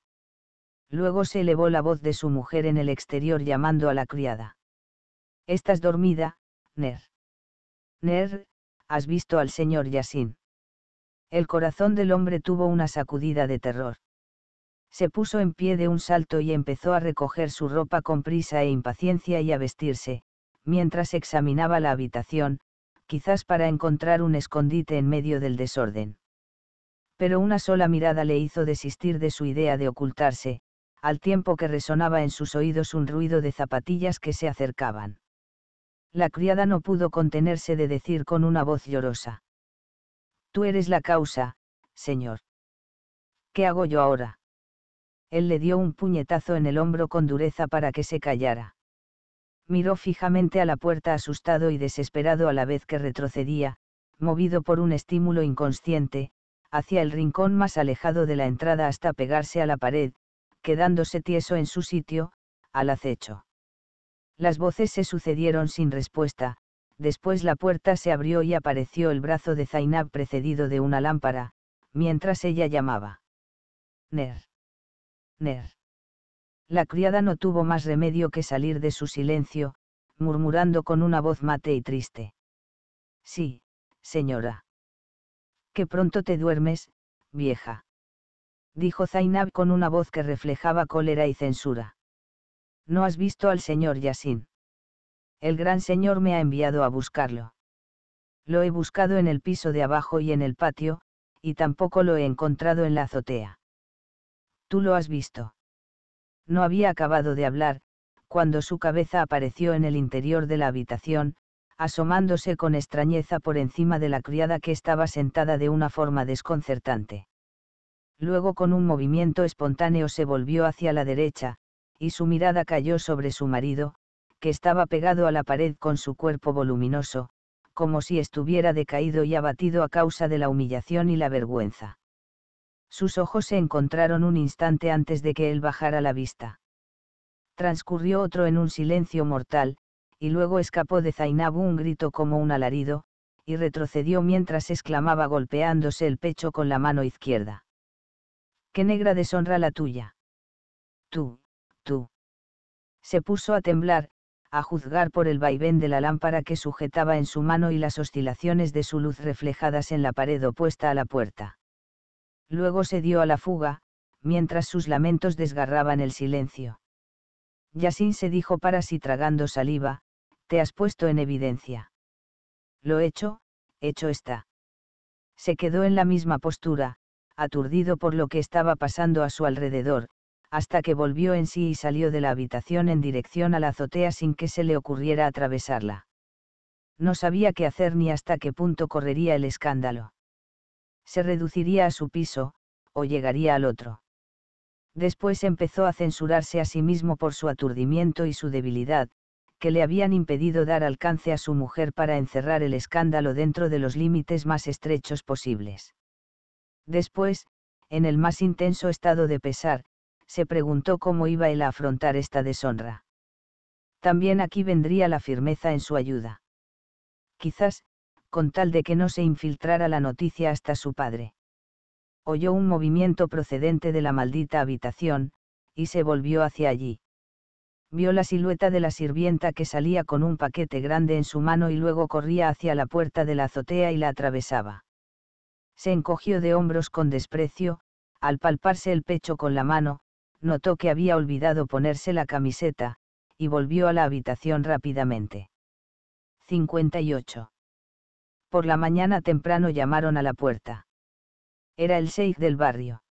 S1: Luego se elevó la voz de su mujer en el exterior llamando a la criada. Estás dormida, Ner. Ner, has visto al señor Yasin. El corazón del hombre tuvo una sacudida de terror se puso en pie de un salto y empezó a recoger su ropa con prisa e impaciencia y a vestirse, mientras examinaba la habitación, quizás para encontrar un escondite en medio del desorden. Pero una sola mirada le hizo desistir de su idea de ocultarse, al tiempo que resonaba en sus oídos un ruido de zapatillas que se acercaban. La criada no pudo contenerse de decir con una voz llorosa. Tú eres la causa, señor. ¿Qué hago yo ahora? él le dio un puñetazo en el hombro con dureza para que se callara. Miró fijamente a la puerta asustado y desesperado a la vez que retrocedía, movido por un estímulo inconsciente, hacia el rincón más alejado de la entrada hasta pegarse a la pared, quedándose tieso en su sitio, al acecho. Las voces se sucedieron sin respuesta, después la puerta se abrió y apareció el brazo de Zainab precedido de una lámpara, mientras ella llamaba. Ner. Ner. La criada no tuvo más remedio que salir de su silencio, murmurando con una voz mate y triste. Sí, señora. Que pronto te duermes, vieja. Dijo Zainab con una voz que reflejaba cólera y censura. No has visto al señor Yasin. El gran señor me ha enviado a buscarlo. Lo he buscado en el piso de abajo y en el patio, y tampoco lo he encontrado en la azotea. Tú lo has visto. No había acabado de hablar, cuando su cabeza apareció en el interior de la habitación, asomándose con extrañeza por encima de la criada que estaba sentada de una forma desconcertante. Luego con un movimiento espontáneo se volvió hacia la derecha, y su mirada cayó sobre su marido, que estaba pegado a la pared con su cuerpo voluminoso, como si estuviera decaído y abatido a causa de la humillación y la vergüenza. Sus ojos se encontraron un instante antes de que él bajara la vista. Transcurrió otro en un silencio mortal, y luego escapó de Zainabu un grito como un alarido, y retrocedió mientras exclamaba golpeándose el pecho con la mano izquierda. ¡Qué negra deshonra la tuya! Tú, tú. Se puso a temblar, a juzgar por el vaivén de la lámpara que sujetaba en su mano y las oscilaciones de su luz reflejadas en la pared opuesta a la puerta. Luego se dio a la fuga, mientras sus lamentos desgarraban el silencio. Yasin se dijo para sí tragando saliva, te has puesto en evidencia. Lo hecho, hecho está. Se quedó en la misma postura, aturdido por lo que estaba pasando a su alrededor, hasta que volvió en sí y salió de la habitación en dirección a la azotea sin que se le ocurriera atravesarla. No sabía qué hacer ni hasta qué punto correría el escándalo se reduciría a su piso, o llegaría al otro. Después empezó a censurarse a sí mismo por su aturdimiento y su debilidad, que le habían impedido dar alcance a su mujer para encerrar el escándalo dentro de los límites más estrechos posibles. Después, en el más intenso estado de pesar, se preguntó cómo iba él a afrontar esta deshonra. También aquí vendría la firmeza en su ayuda. Quizás, con tal de que no se infiltrara la noticia hasta su padre. Oyó un movimiento procedente de la maldita habitación, y se volvió hacia allí. Vio la silueta de la sirvienta que salía con un paquete grande en su mano y luego corría hacia la puerta de la azotea y la atravesaba. Se encogió de hombros con desprecio, al palparse el pecho con la mano, notó que había olvidado ponerse la camiseta, y volvió a la habitación rápidamente. 58. Por la mañana temprano llamaron a la puerta. Era el sheikh del barrio.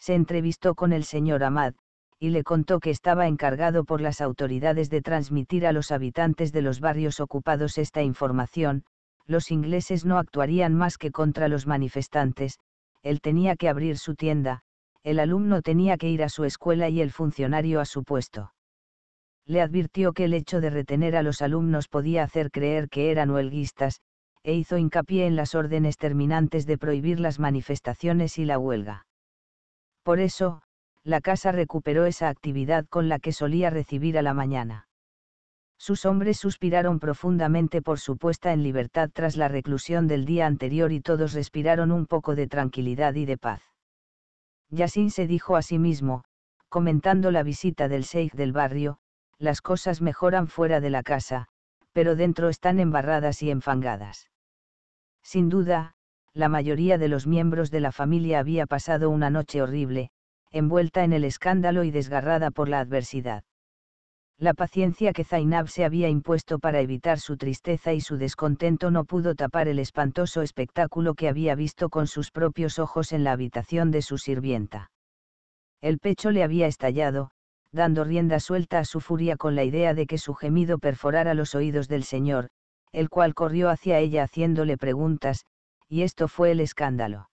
S1: Se entrevistó con el señor Ahmad, y le contó que estaba encargado por las autoridades de transmitir a los habitantes de los barrios ocupados esta información, los ingleses no actuarían más que contra los manifestantes, él tenía que abrir su tienda, el alumno tenía que ir a su escuela y el funcionario a su puesto. Le advirtió que el hecho de retener a los alumnos podía hacer creer que eran huelguistas, e hizo hincapié en las órdenes terminantes de prohibir las manifestaciones y la huelga. Por eso, la casa recuperó esa actividad con la que solía recibir a la mañana. Sus hombres suspiraron profundamente por su puesta en libertad tras la reclusión del día anterior y todos respiraron un poco de tranquilidad y de paz. Yasin se dijo a sí mismo, comentando la visita del sheikh del barrio, las cosas mejoran fuera de la casa, pero dentro están embarradas y enfangadas. Sin duda, la mayoría de los miembros de la familia había pasado una noche horrible, envuelta en el escándalo y desgarrada por la adversidad. La paciencia que Zainab se había impuesto para evitar su tristeza y su descontento no pudo tapar el espantoso espectáculo que había visto con sus propios ojos en la habitación de su sirvienta. El pecho le había estallado, dando rienda suelta a su furia con la idea de que su gemido perforara los oídos del Señor, el cual corrió hacia ella haciéndole preguntas, y esto fue el escándalo.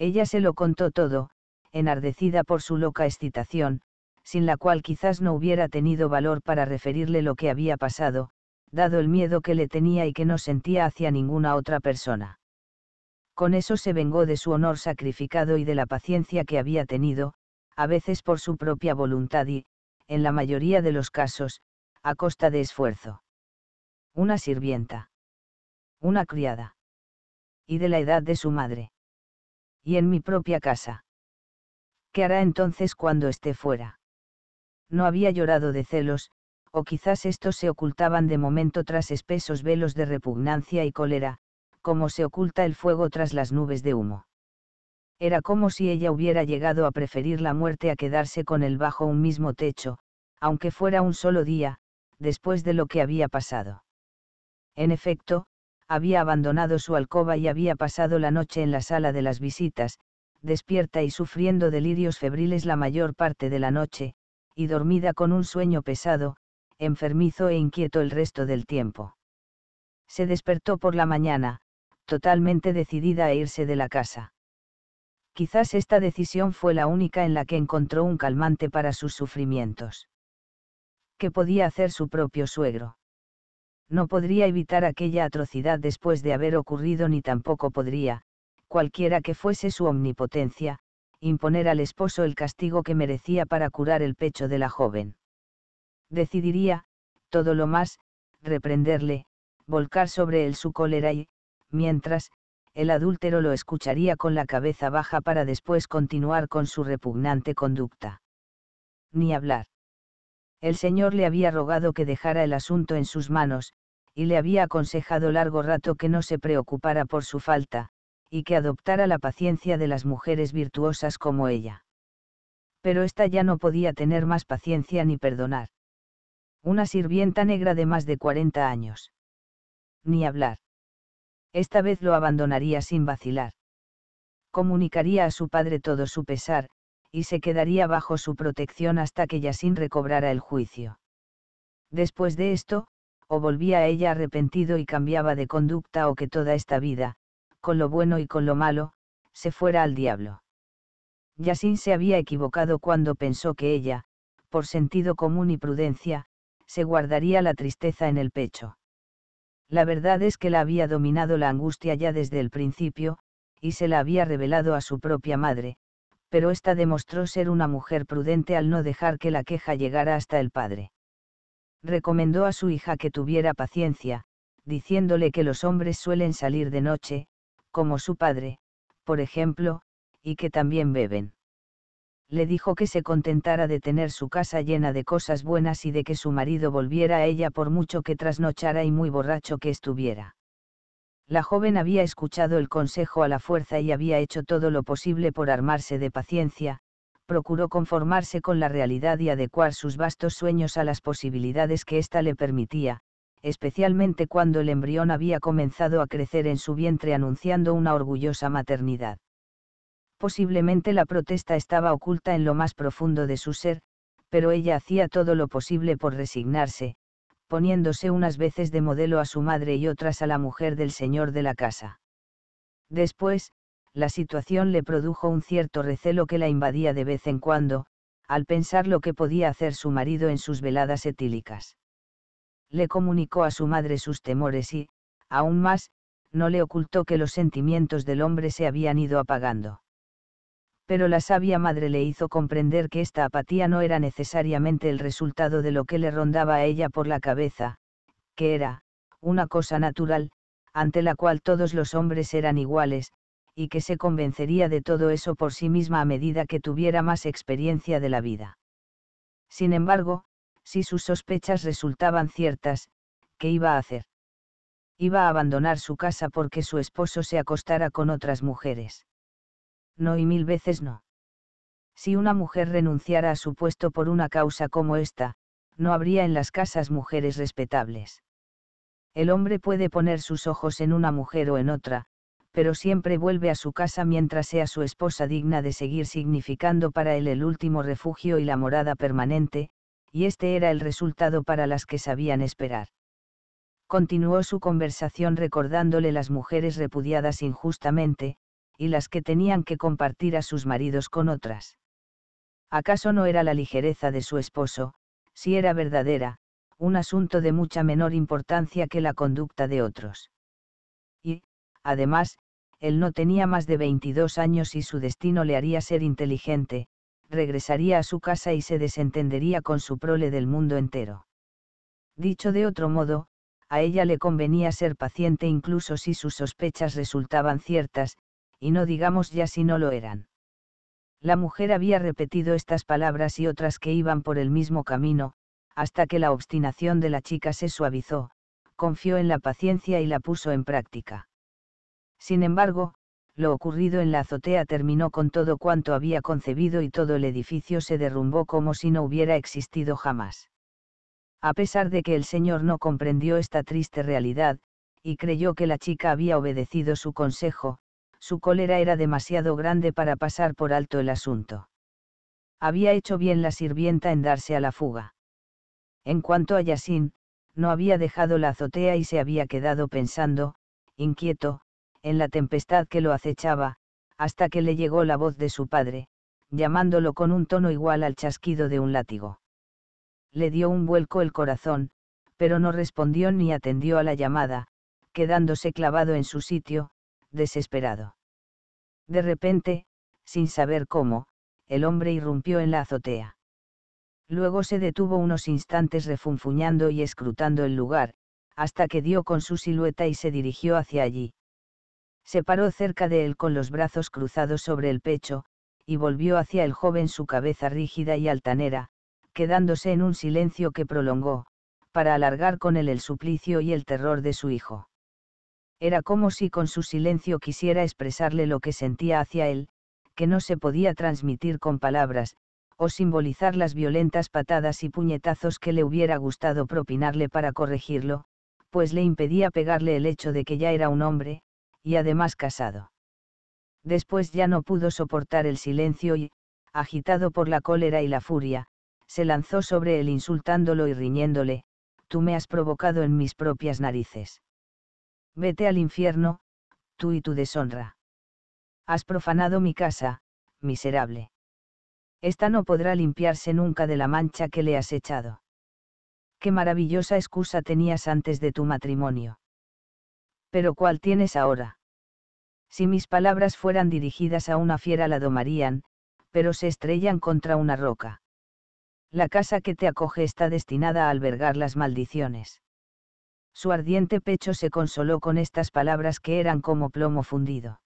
S1: Ella se lo contó todo, enardecida por su loca excitación, sin la cual quizás no hubiera tenido valor para referirle lo que había pasado, dado el miedo que le tenía y que no sentía hacia ninguna otra persona. Con eso se vengó de su honor sacrificado y de la paciencia que había tenido, a veces por su propia voluntad y, en la mayoría de los casos, a costa de esfuerzo. Una sirvienta. Una criada. Y de la edad de su madre. Y en mi propia casa. ¿Qué hará entonces cuando esté fuera? No había llorado de celos, o quizás estos se ocultaban de momento tras espesos velos de repugnancia y cólera, como se oculta el fuego tras las nubes de humo. Era como si ella hubiera llegado a preferir la muerte a quedarse con él bajo un mismo techo, aunque fuera un solo día, después de lo que había pasado. En efecto, había abandonado su alcoba y había pasado la noche en la sala de las visitas, despierta y sufriendo delirios febriles la mayor parte de la noche, y dormida con un sueño pesado, enfermizo e inquieto el resto del tiempo. Se despertó por la mañana, totalmente decidida a irse de la casa quizás esta decisión fue la única en la que encontró un calmante para sus sufrimientos. ¿Qué podía hacer su propio suegro? No podría evitar aquella atrocidad después de haber ocurrido ni tampoco podría, cualquiera que fuese su omnipotencia, imponer al esposo el castigo que merecía para curar el pecho de la joven. Decidiría, todo lo más, reprenderle, volcar sobre él su cólera y, mientras, el adúltero lo escucharía con la cabeza baja para después continuar con su repugnante conducta. Ni hablar. El Señor le había rogado que dejara el asunto en sus manos, y le había aconsejado largo rato que no se preocupara por su falta, y que adoptara la paciencia de las mujeres virtuosas como ella. Pero ésta ya no podía tener más paciencia ni perdonar. Una sirvienta negra de más de 40 años. Ni hablar. Esta vez lo abandonaría sin vacilar. Comunicaría a su padre todo su pesar, y se quedaría bajo su protección hasta que Yasin recobrara el juicio. Después de esto, o volvía a ella arrepentido y cambiaba de conducta o que toda esta vida, con lo bueno y con lo malo, se fuera al diablo. Yasin se había equivocado cuando pensó que ella, por sentido común y prudencia, se guardaría la tristeza en el pecho. La verdad es que la había dominado la angustia ya desde el principio, y se la había revelado a su propia madre, pero ésta demostró ser una mujer prudente al no dejar que la queja llegara hasta el padre. Recomendó a su hija que tuviera paciencia, diciéndole que los hombres suelen salir de noche, como su padre, por ejemplo, y que también beben le dijo que se contentara de tener su casa llena de cosas buenas y de que su marido volviera a ella por mucho que trasnochara y muy borracho que estuviera. La joven había escuchado el consejo a la fuerza y había hecho todo lo posible por armarse de paciencia, procuró conformarse con la realidad y adecuar sus vastos sueños a las posibilidades que ésta le permitía, especialmente cuando el embrión había comenzado a crecer en su vientre anunciando una orgullosa maternidad. Posiblemente la protesta estaba oculta en lo más profundo de su ser, pero ella hacía todo lo posible por resignarse, poniéndose unas veces de modelo a su madre y otras a la mujer del señor de la casa. Después, la situación le produjo un cierto recelo que la invadía de vez en cuando, al pensar lo que podía hacer su marido en sus veladas etílicas. Le comunicó a su madre sus temores y, aún más, no le ocultó que los sentimientos del hombre se habían ido apagando pero la sabia madre le hizo comprender que esta apatía no era necesariamente el resultado de lo que le rondaba a ella por la cabeza, que era, una cosa natural, ante la cual todos los hombres eran iguales, y que se convencería de todo eso por sí misma a medida que tuviera más experiencia de la vida. Sin embargo, si sus sospechas resultaban ciertas, ¿qué iba a hacer? Iba a abandonar su casa porque su esposo se acostara con otras mujeres no y mil veces no. Si una mujer renunciara a su puesto por una causa como esta, no habría en las casas mujeres respetables. El hombre puede poner sus ojos en una mujer o en otra, pero siempre vuelve a su casa mientras sea su esposa digna de seguir significando para él el último refugio y la morada permanente, y este era el resultado para las que sabían esperar. Continuó su conversación recordándole las mujeres repudiadas injustamente, y las que tenían que compartir a sus maridos con otras. ¿Acaso no era la ligereza de su esposo, si era verdadera, un asunto de mucha menor importancia que la conducta de otros? Y, además, él no tenía más de 22 años y su destino le haría ser inteligente, regresaría a su casa y se desentendería con su prole del mundo entero. Dicho de otro modo, a ella le convenía ser paciente incluso si sus sospechas resultaban ciertas, y no digamos ya si no lo eran. La mujer había repetido estas palabras y otras que iban por el mismo camino, hasta que la obstinación de la chica se suavizó, confió en la paciencia y la puso en práctica. Sin embargo, lo ocurrido en la azotea terminó con todo cuanto había concebido y todo el edificio se derrumbó como si no hubiera existido jamás. A pesar de que el señor no comprendió esta triste realidad, y creyó que la chica había obedecido su consejo, su cólera era demasiado grande para pasar por alto el asunto. Había hecho bien la sirvienta en darse a la fuga. En cuanto a Yasin, no había dejado la azotea y se había quedado pensando, inquieto, en la tempestad que lo acechaba, hasta que le llegó la voz de su padre, llamándolo con un tono igual al chasquido de un látigo. Le dio un vuelco el corazón, pero no respondió ni atendió a la llamada, quedándose clavado en su sitio, desesperado. De repente, sin saber cómo, el hombre irrumpió en la azotea. Luego se detuvo unos instantes refunfuñando y escrutando el lugar, hasta que dio con su silueta y se dirigió hacia allí. Se paró cerca de él con los brazos cruzados sobre el pecho, y volvió hacia el joven su cabeza rígida y altanera, quedándose en un silencio que prolongó, para alargar con él el suplicio y el terror de su hijo. Era como si con su silencio quisiera expresarle lo que sentía hacia él, que no se podía transmitir con palabras, o simbolizar las violentas patadas y puñetazos que le hubiera gustado propinarle para corregirlo, pues le impedía pegarle el hecho de que ya era un hombre, y además casado. Después ya no pudo soportar el silencio y, agitado por la cólera y la furia, se lanzó sobre él insultándolo y riñéndole, tú me has provocado en mis propias narices. Vete al infierno, tú y tu deshonra. Has profanado mi casa, miserable. Esta no podrá limpiarse nunca de la mancha que le has echado. Qué maravillosa excusa tenías antes de tu matrimonio. Pero ¿cuál tienes ahora? Si mis palabras fueran dirigidas a una fiera la domarían, pero se estrellan contra una roca. La casa que te acoge está destinada a albergar las maldiciones. Su ardiente pecho se consoló con estas palabras que eran como plomo fundido.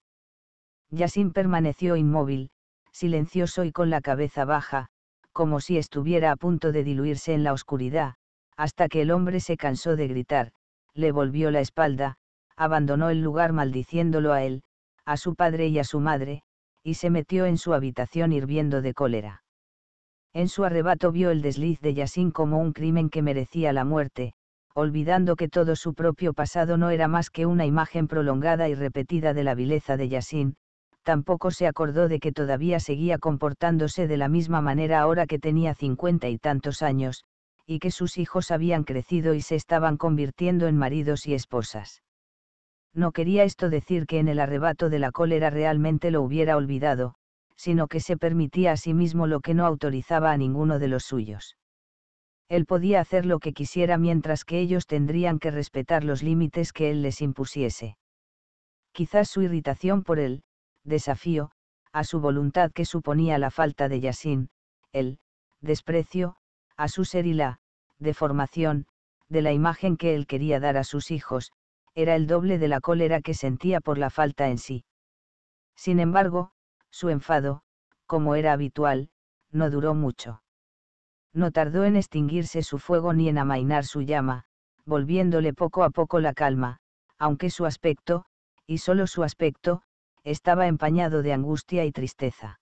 S1: Yasin permaneció inmóvil, silencioso y con la cabeza baja, como si estuviera a punto de diluirse en la oscuridad, hasta que el hombre se cansó de gritar, le volvió la espalda, abandonó el lugar maldiciéndolo a él, a su padre y a su madre, y se metió en su habitación hirviendo de cólera. En su arrebato vio el desliz de Yasin como un crimen que merecía la muerte, olvidando que todo su propio pasado no era más que una imagen prolongada y repetida de la vileza de Yasin, tampoco se acordó de que todavía seguía comportándose de la misma manera ahora que tenía cincuenta y tantos años, y que sus hijos habían crecido y se estaban convirtiendo en maridos y esposas. No quería esto decir que en el arrebato de la cólera realmente lo hubiera olvidado, sino que se permitía a sí mismo lo que no autorizaba a ninguno de los suyos él podía hacer lo que quisiera mientras que ellos tendrían que respetar los límites que él les impusiese. Quizás su irritación por el desafío, a su voluntad que suponía la falta de Yasin, el desprecio, a su ser y la deformación, de la imagen que él quería dar a sus hijos, era el doble de la cólera que sentía por la falta en sí. Sin embargo, su enfado, como era habitual, no duró mucho no tardó en extinguirse su fuego ni en amainar su llama, volviéndole poco a poco la calma, aunque su aspecto, y solo su aspecto, estaba empañado de angustia y tristeza.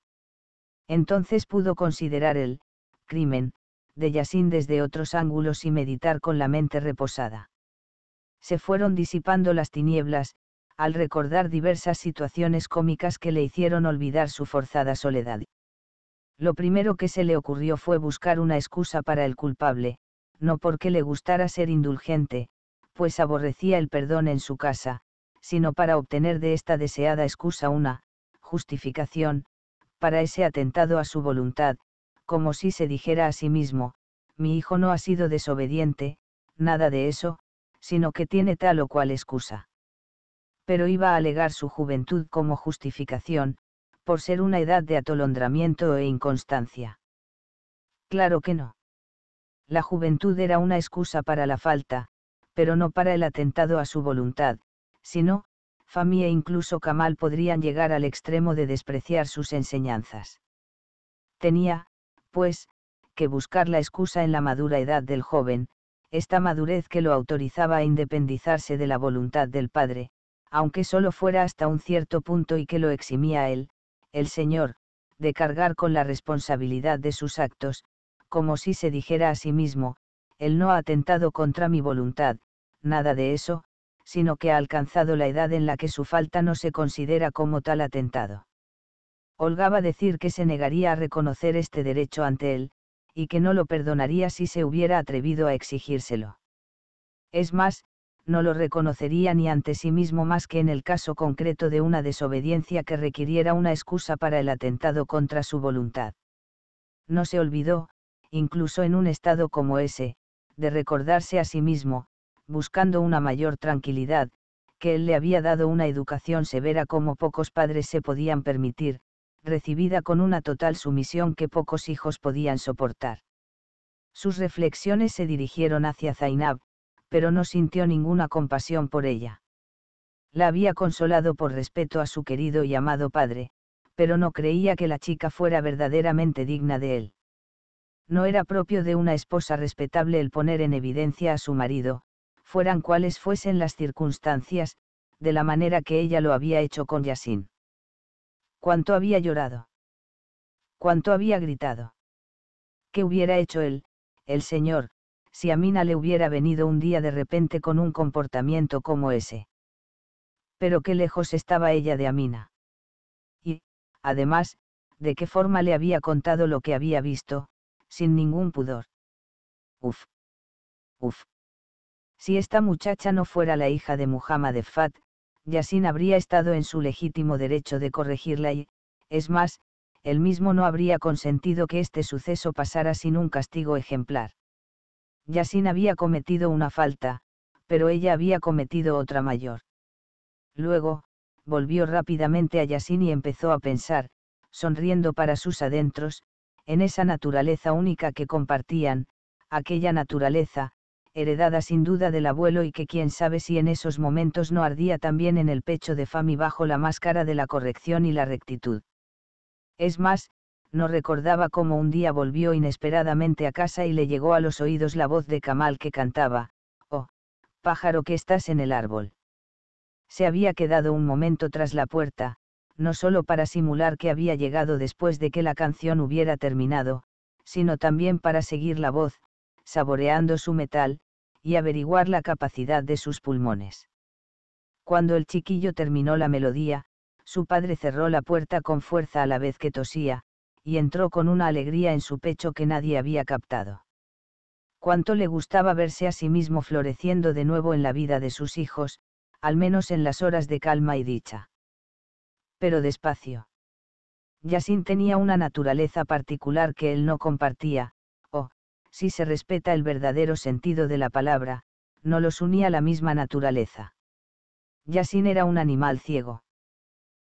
S1: Entonces pudo considerar el crimen de Yassin desde otros ángulos y meditar con la mente reposada. Se fueron disipando las tinieblas, al recordar diversas situaciones cómicas que le hicieron olvidar su forzada soledad. Lo primero que se le ocurrió fue buscar una excusa para el culpable, no porque le gustara ser indulgente, pues aborrecía el perdón en su casa, sino para obtener de esta deseada excusa una, justificación, para ese atentado a su voluntad, como si se dijera a sí mismo, mi hijo no ha sido desobediente, nada de eso, sino que tiene tal o cual excusa. Pero iba a alegar su juventud como justificación, por ser una edad de atolondramiento e inconstancia. Claro que no. La juventud era una excusa para la falta, pero no para el atentado a su voluntad, sino, Fami e incluso Kamal podrían llegar al extremo de despreciar sus enseñanzas. Tenía, pues, que buscar la excusa en la madura edad del joven, esta madurez que lo autorizaba a independizarse de la voluntad del padre, aunque solo fuera hasta un cierto punto y que lo eximía él, el Señor, de cargar con la responsabilidad de sus actos, como si se dijera a sí mismo, Él no ha atentado contra mi voluntad, nada de eso, sino que ha alcanzado la edad en la que su falta no se considera como tal atentado. Holgaba decir que se negaría a reconocer este derecho ante él, y que no lo perdonaría si se hubiera atrevido a exigírselo. Es más, no lo reconocería ni ante sí mismo más que en el caso concreto de una desobediencia que requiriera una excusa para el atentado contra su voluntad. No se olvidó, incluso en un estado como ese, de recordarse a sí mismo, buscando una mayor tranquilidad, que él le había dado una educación severa como pocos padres se podían permitir, recibida con una total sumisión que pocos hijos podían soportar. Sus reflexiones se dirigieron hacia Zainab, pero no sintió ninguna compasión por ella. La había consolado por respeto a su querido y amado padre, pero no creía que la chica fuera verdaderamente digna de él. No era propio de una esposa respetable el poner en evidencia a su marido, fueran cuales fuesen las circunstancias, de la manera que ella lo había hecho con Yasin. Cuánto había llorado. Cuánto había gritado. ¿Qué hubiera hecho él, el señor, si Amina le hubiera venido un día de repente con un comportamiento como ese. Pero qué lejos estaba ella de Amina. Y, además, de qué forma le había contado lo que había visto, sin ningún pudor. Uf. Uf. Si esta muchacha no fuera la hija de Muhammad Fat, Yasin habría estado en su legítimo derecho de corregirla y, es más, él mismo no habría consentido que este suceso pasara sin un castigo ejemplar. Yasin había cometido una falta, pero ella había cometido otra mayor. Luego, volvió rápidamente a Yasin y empezó a pensar, sonriendo para sus adentros, en esa naturaleza única que compartían, aquella naturaleza, heredada sin duda del abuelo y que quién sabe si en esos momentos no ardía también en el pecho de Fami bajo la máscara de la corrección y la rectitud. Es más, no recordaba cómo un día volvió inesperadamente a casa y le llegó a los oídos la voz de Kamal que cantaba, Oh, pájaro que estás en el árbol. Se había quedado un momento tras la puerta, no solo para simular que había llegado después de que la canción hubiera terminado, sino también para seguir la voz, saboreando su metal, y averiguar la capacidad de sus pulmones. Cuando el chiquillo terminó la melodía, su padre cerró la puerta con fuerza a la vez que tosía, y entró con una alegría en su pecho que nadie había captado. Cuánto le gustaba verse a sí mismo floreciendo de nuevo en la vida de sus hijos, al menos en las horas de calma y dicha. Pero despacio. Yasin tenía una naturaleza particular que él no compartía, o, si se respeta el verdadero sentido de la palabra, no los unía la misma naturaleza. Yasin era un animal ciego.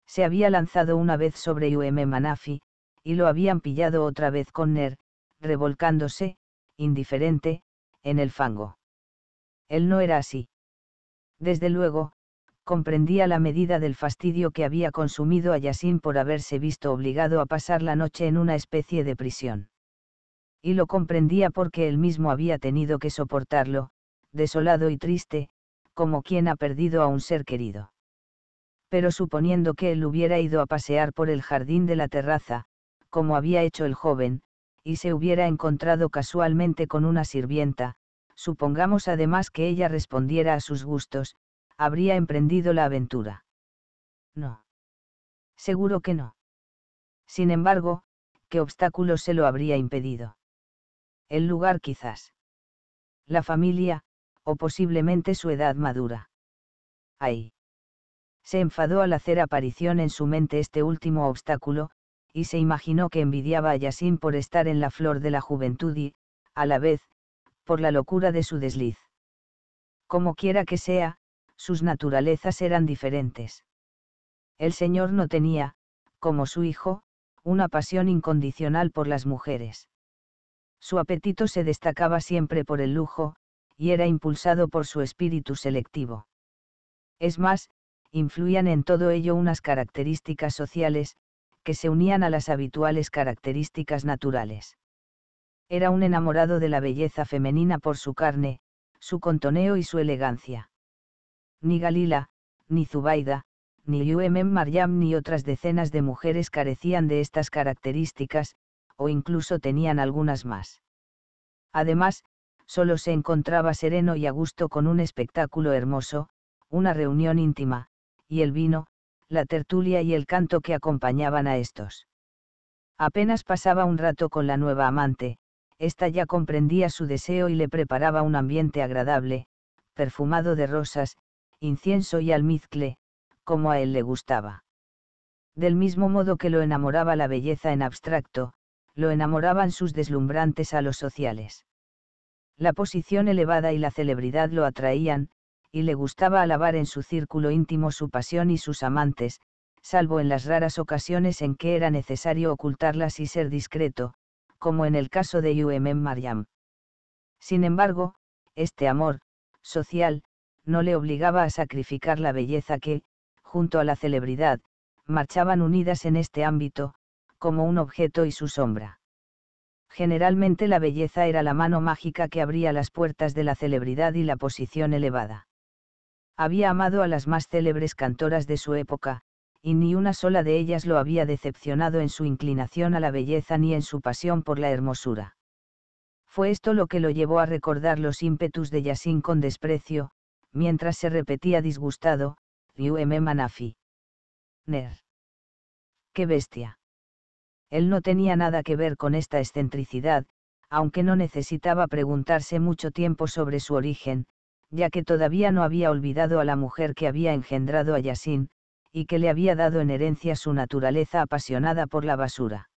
S1: Se había lanzado una vez sobre Yume Manafi, y lo habían pillado otra vez con Ner, revolcándose, indiferente, en el fango. Él no era así. Desde luego, comprendía la medida del fastidio que había consumido a Yasin por haberse visto obligado a pasar la noche en una especie de prisión. Y lo comprendía porque él mismo había tenido que soportarlo, desolado y triste, como quien ha perdido a un ser querido. Pero suponiendo que él hubiera ido a pasear por el jardín de la terraza, como había hecho el joven, y se hubiera encontrado casualmente con una sirvienta, supongamos además que ella respondiera a sus gustos, habría emprendido la aventura. No. Seguro que no. Sin embargo, ¿qué obstáculo se lo habría impedido? El lugar quizás. La familia, o posiblemente su edad madura. Ahí. Se enfadó al hacer aparición en su mente este último obstáculo, y se imaginó que envidiaba a Yasin por estar en la flor de la juventud y, a la vez, por la locura de su desliz. Como quiera que sea, sus naturalezas eran diferentes. El Señor no tenía, como su hijo, una pasión incondicional por las mujeres. Su apetito se destacaba siempre por el lujo, y era impulsado por su espíritu selectivo. Es más, influían en todo ello unas características sociales, que se unían a las habituales características naturales. Era un enamorado de la belleza femenina por su carne, su contoneo y su elegancia. Ni Galila, ni Zubaida, ni Umm Maryam ni otras decenas de mujeres carecían de estas características, o incluso tenían algunas más. Además, solo se encontraba sereno y a gusto con un espectáculo hermoso, una reunión íntima, y el vino, la tertulia y el canto que acompañaban a estos. Apenas pasaba un rato con la nueva amante, ésta ya comprendía su deseo y le preparaba un ambiente agradable, perfumado de rosas, incienso y almizcle, como a él le gustaba. Del mismo modo que lo enamoraba la belleza en abstracto, lo enamoraban sus deslumbrantes a los sociales. La posición elevada y la celebridad lo atraían, y le gustaba alabar en su círculo íntimo su pasión y sus amantes, salvo en las raras ocasiones en que era necesario ocultarlas y ser discreto, como en el caso de UMM Mariam. Sin embargo, este amor, social, no le obligaba a sacrificar la belleza que, junto a la celebridad, marchaban unidas en este ámbito, como un objeto y su sombra. Generalmente la belleza era la mano mágica que abría las puertas de la celebridad y la posición elevada había amado a las más célebres cantoras de su época, y ni una sola de ellas lo había decepcionado en su inclinación a la belleza ni en su pasión por la hermosura. Fue esto lo que lo llevó a recordar los ímpetus de Yasin con desprecio, mientras se repetía disgustado, M. Manafi. Ner. ¡Qué bestia! Él no tenía nada que ver con esta excentricidad, aunque no necesitaba preguntarse mucho tiempo sobre su origen, ya que todavía no había olvidado a la mujer que había engendrado a Yasin, y que le había dado en herencia su naturaleza apasionada por la basura.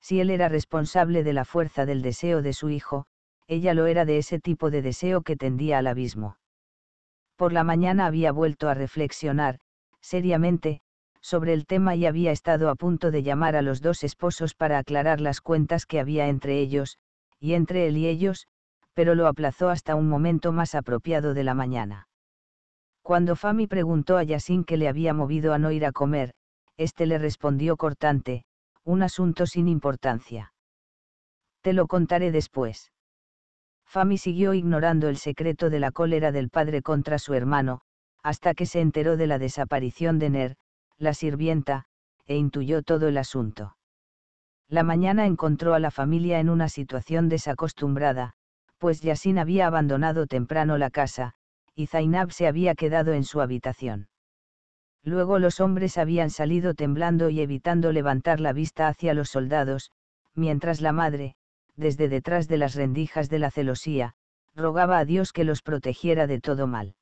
S1: Si él era responsable de la fuerza del deseo de su hijo, ella lo era de ese tipo de deseo que tendía al abismo. Por la mañana había vuelto a reflexionar, seriamente, sobre el tema y había estado a punto de llamar a los dos esposos para aclarar las cuentas que había entre ellos, y entre él y ellos, pero lo aplazó hasta un momento más apropiado de la mañana. Cuando Fami preguntó a Yasin qué le había movido a no ir a comer, este le respondió cortante, un asunto sin importancia. Te lo contaré después. Fami siguió ignorando el secreto de la cólera del padre contra su hermano, hasta que se enteró de la desaparición de Ner, la sirvienta, e intuyó todo el asunto. La mañana encontró a la familia en una situación desacostumbrada, pues Yasin había abandonado temprano la casa, y Zainab se había quedado en su habitación. Luego los hombres habían salido temblando y evitando levantar la vista hacia los soldados, mientras la madre, desde detrás de las rendijas de la celosía, rogaba a Dios que los protegiera de todo mal.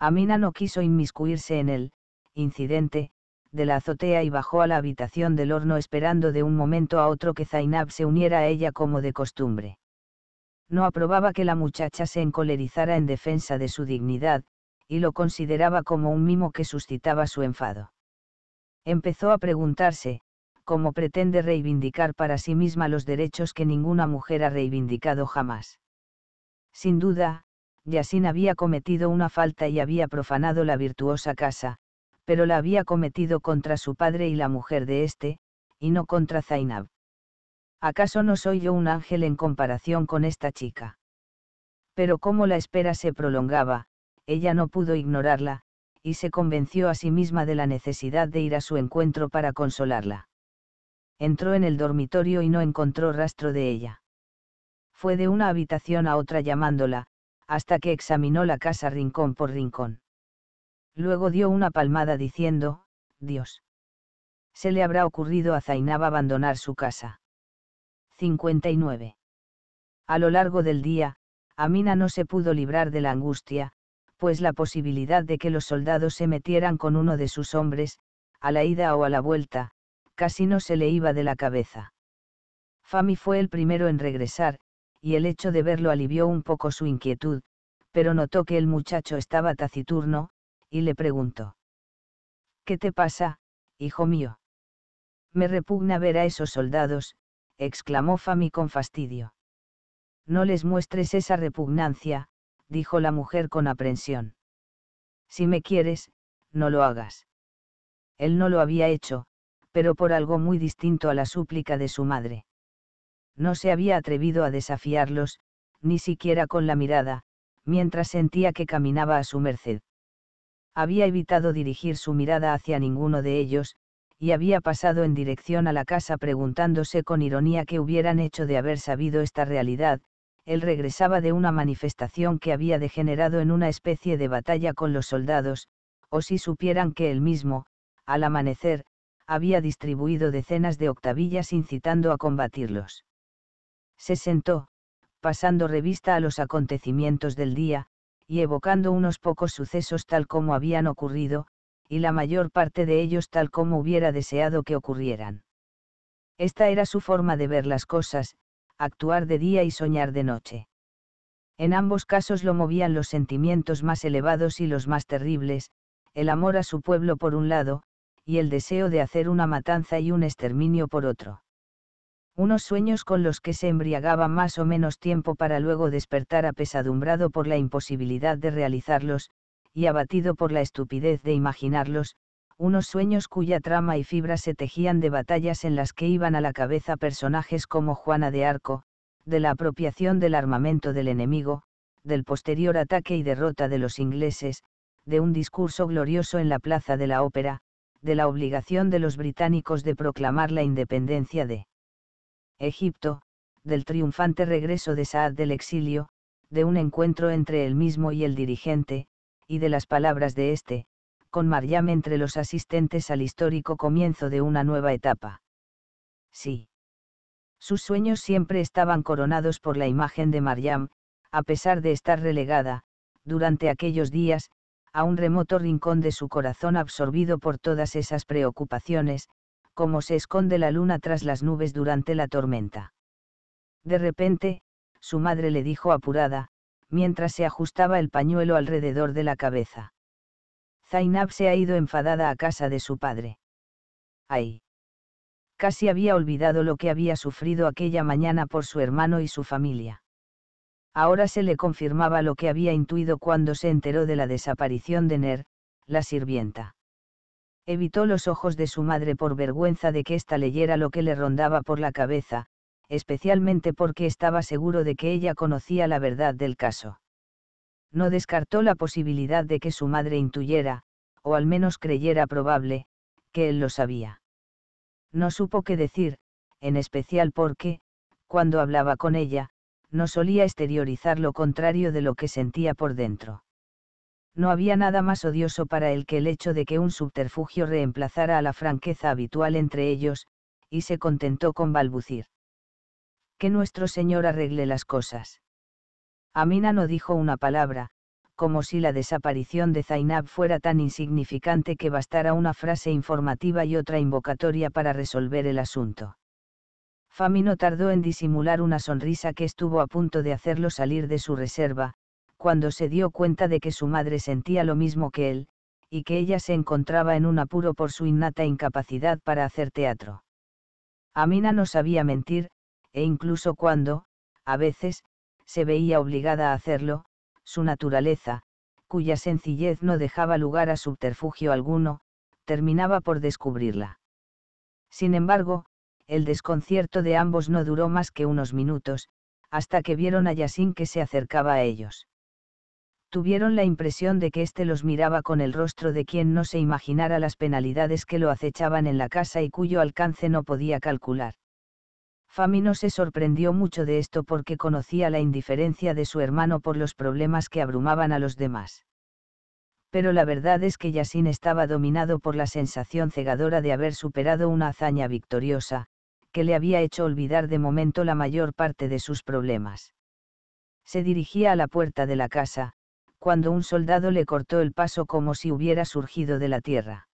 S1: Amina no quiso inmiscuirse en el incidente de la azotea y bajó a la habitación del horno esperando de un momento a otro que Zainab se uniera a ella como de costumbre no aprobaba que la muchacha se encolerizara en defensa de su dignidad, y lo consideraba como un mimo que suscitaba su enfado. Empezó a preguntarse, cómo pretende reivindicar para sí misma los derechos que ninguna mujer ha reivindicado jamás. Sin duda, Yasin había cometido una falta y había profanado la virtuosa casa, pero la había cometido contra su padre y la mujer de éste, y no contra Zainab. ¿acaso no soy yo un ángel en comparación con esta chica? Pero como la espera se prolongaba, ella no pudo ignorarla, y se convenció a sí misma de la necesidad de ir a su encuentro para consolarla. Entró en el dormitorio y no encontró rastro de ella. Fue de una habitación a otra llamándola, hasta que examinó la casa rincón por rincón. Luego dio una palmada diciendo, Dios. Se le habrá ocurrido a Zainaba abandonar su casa. 59. A lo largo del día, Amina no se pudo librar de la angustia, pues la posibilidad de que los soldados se metieran con uno de sus hombres, a la ida o a la vuelta, casi no se le iba de la cabeza. Fami fue el primero en regresar, y el hecho de verlo alivió un poco su inquietud, pero notó que el muchacho estaba taciturno, y le preguntó. ¿Qué te pasa, hijo mío? Me repugna ver a esos soldados, exclamó Fami con fastidio. No les muestres esa repugnancia, dijo la mujer con aprensión. Si me quieres, no lo hagas. Él no lo había hecho, pero por algo muy distinto a la súplica de su madre. No se había atrevido a desafiarlos, ni siquiera con la mirada, mientras sentía que caminaba a su merced. Había evitado dirigir su mirada hacia ninguno de ellos, y había pasado en dirección a la casa preguntándose con ironía qué hubieran hecho de haber sabido esta realidad, él regresaba de una manifestación que había degenerado en una especie de batalla con los soldados, o si supieran que él mismo, al amanecer, había distribuido decenas de octavillas incitando a combatirlos. Se sentó, pasando revista a los acontecimientos del día, y evocando unos pocos sucesos tal como habían ocurrido, y la mayor parte de ellos tal como hubiera deseado que ocurrieran. Esta era su forma de ver las cosas, actuar de día y soñar de noche. En ambos casos lo movían los sentimientos más elevados y los más terribles, el amor a su pueblo por un lado, y el deseo de hacer una matanza y un exterminio por otro. Unos sueños con los que se embriagaba más o menos tiempo para luego despertar apesadumbrado por la imposibilidad de realizarlos, y abatido por la estupidez de imaginarlos, unos sueños cuya trama y fibra se tejían de batallas en las que iban a la cabeza personajes como Juana de Arco, de la apropiación del armamento del enemigo, del posterior ataque y derrota de los ingleses, de un discurso glorioso en la Plaza de la Ópera, de la obligación de los británicos de proclamar la independencia de Egipto, del triunfante regreso de Saad del exilio, de un encuentro entre él mismo y el dirigente, y de las palabras de este, con Mariam entre los asistentes al histórico comienzo de una nueva etapa. Sí. Sus sueños siempre estaban coronados por la imagen de Mariam, a pesar de estar relegada, durante aquellos días, a un remoto rincón de su corazón absorbido por todas esas preocupaciones, como se esconde la luna tras las nubes durante la tormenta. De repente, su madre le dijo apurada, mientras se ajustaba el pañuelo alrededor de la cabeza. Zainab se ha ido enfadada a casa de su padre. ¡Ay! Casi había olvidado lo que había sufrido aquella mañana por su hermano y su familia. Ahora se le confirmaba lo que había intuido cuando se enteró de la desaparición de Ner, la sirvienta. Evitó los ojos de su madre por vergüenza de que ésta leyera lo que le rondaba por la cabeza, especialmente porque estaba seguro de que ella conocía la verdad del caso. No descartó la posibilidad de que su madre intuyera, o al menos creyera probable, que él lo sabía. No supo qué decir, en especial porque, cuando hablaba con ella, no solía exteriorizar lo contrario de lo que sentía por dentro. No había nada más odioso para él que el hecho de que un subterfugio reemplazara a la franqueza habitual entre ellos, y se contentó con balbucir que nuestro Señor arregle las cosas. Amina no dijo una palabra, como si la desaparición de Zainab fuera tan insignificante que bastara una frase informativa y otra invocatoria para resolver el asunto. Fami no tardó en disimular una sonrisa que estuvo a punto de hacerlo salir de su reserva, cuando se dio cuenta de que su madre sentía lo mismo que él, y que ella se encontraba en un apuro por su innata incapacidad para hacer teatro. Amina no sabía mentir, e incluso cuando, a veces, se veía obligada a hacerlo, su naturaleza, cuya sencillez no dejaba lugar a subterfugio alguno, terminaba por descubrirla. Sin embargo, el desconcierto de ambos no duró más que unos minutos, hasta que vieron a Yasin que se acercaba a ellos. Tuvieron la impresión de que éste los miraba con el rostro de quien no se imaginara las penalidades que lo acechaban en la casa y cuyo alcance no podía calcular. Famino se sorprendió mucho de esto porque conocía la indiferencia de su hermano por los problemas que abrumaban a los demás. Pero la verdad es que Yasin estaba dominado por la sensación cegadora de haber superado una hazaña victoriosa, que le había hecho olvidar de momento la mayor parte de sus problemas. Se dirigía a la puerta de la casa, cuando un soldado le cortó el paso como si hubiera surgido de la tierra.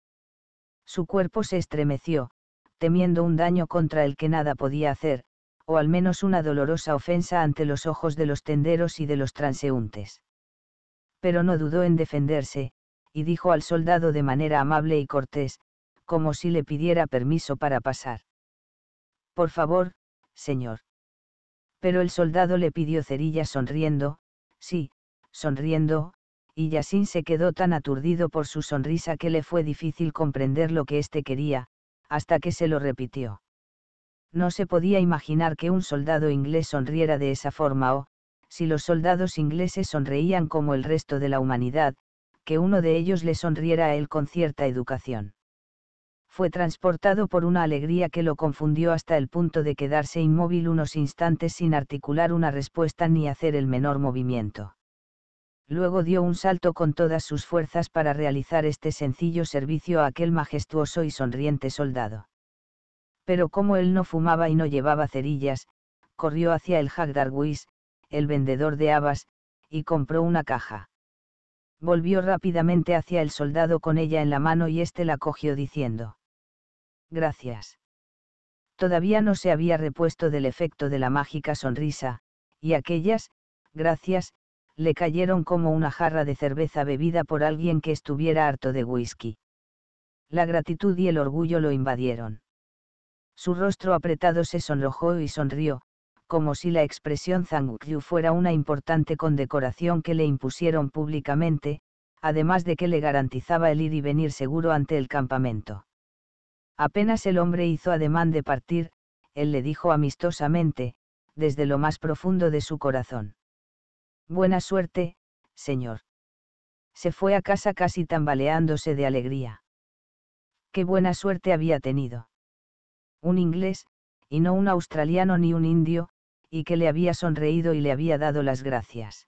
S1: Su cuerpo se estremeció, temiendo un daño contra el que nada podía hacer, o al menos una dolorosa ofensa ante los ojos de los tenderos y de los transeúntes. Pero no dudó en defenderse, y dijo al soldado de manera amable y cortés, como si le pidiera permiso para pasar. Por favor, señor. Pero el soldado le pidió cerilla sonriendo, sí, sonriendo, y Yasin se quedó tan aturdido por su sonrisa que le fue difícil comprender lo que éste quería, hasta que se lo repitió. No se podía imaginar que un soldado inglés sonriera de esa forma o, si los soldados ingleses sonreían como el resto de la humanidad, que uno de ellos le sonriera a él con cierta educación. Fue transportado por una alegría que lo confundió hasta el punto de quedarse inmóvil unos instantes sin articular una respuesta ni hacer el menor movimiento. Luego dio un salto con todas sus fuerzas para realizar este sencillo servicio a aquel majestuoso y sonriente soldado. Pero como él no fumaba y no llevaba cerillas, corrió hacia el Wis, el vendedor de habas, y compró una caja. Volvió rápidamente hacia el soldado con ella en la mano y éste la cogió diciendo. Gracias. Todavía no se había repuesto del efecto de la mágica sonrisa, y aquellas, gracias, le cayeron como una jarra de cerveza bebida por alguien que estuviera harto de whisky. La gratitud y el orgullo lo invadieron. Su rostro apretado se sonrojó y sonrió, como si la expresión Zangukyu fuera una importante condecoración que le impusieron públicamente, además de que le garantizaba el ir y venir seguro ante el campamento. Apenas el hombre hizo ademán de partir, él le dijo amistosamente, desde lo más profundo de su corazón. Buena suerte, señor. Se fue a casa casi tambaleándose de alegría. Qué buena suerte había tenido. Un inglés, y no un australiano ni un indio, y que le había sonreído y le había dado las gracias.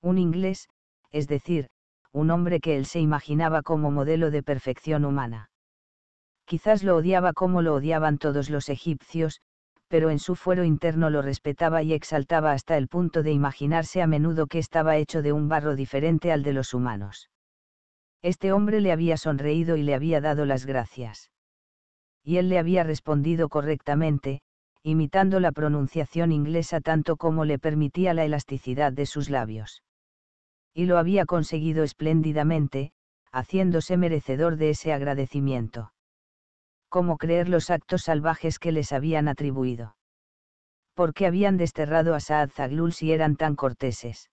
S1: Un inglés, es decir, un hombre que él se imaginaba como modelo de perfección humana. Quizás lo odiaba como lo odiaban todos los egipcios, pero en su fuero interno lo respetaba y exaltaba hasta el punto de imaginarse a menudo que estaba hecho de un barro diferente al de los humanos. Este hombre le había sonreído y le había dado las gracias. Y él le había respondido correctamente, imitando la pronunciación inglesa tanto como le permitía la elasticidad de sus labios. Y lo había conseguido espléndidamente, haciéndose merecedor de ese agradecimiento. ¿Cómo creer los actos salvajes que les habían atribuido. ¿Por qué habían desterrado a Saad Zaglul si eran tan corteses?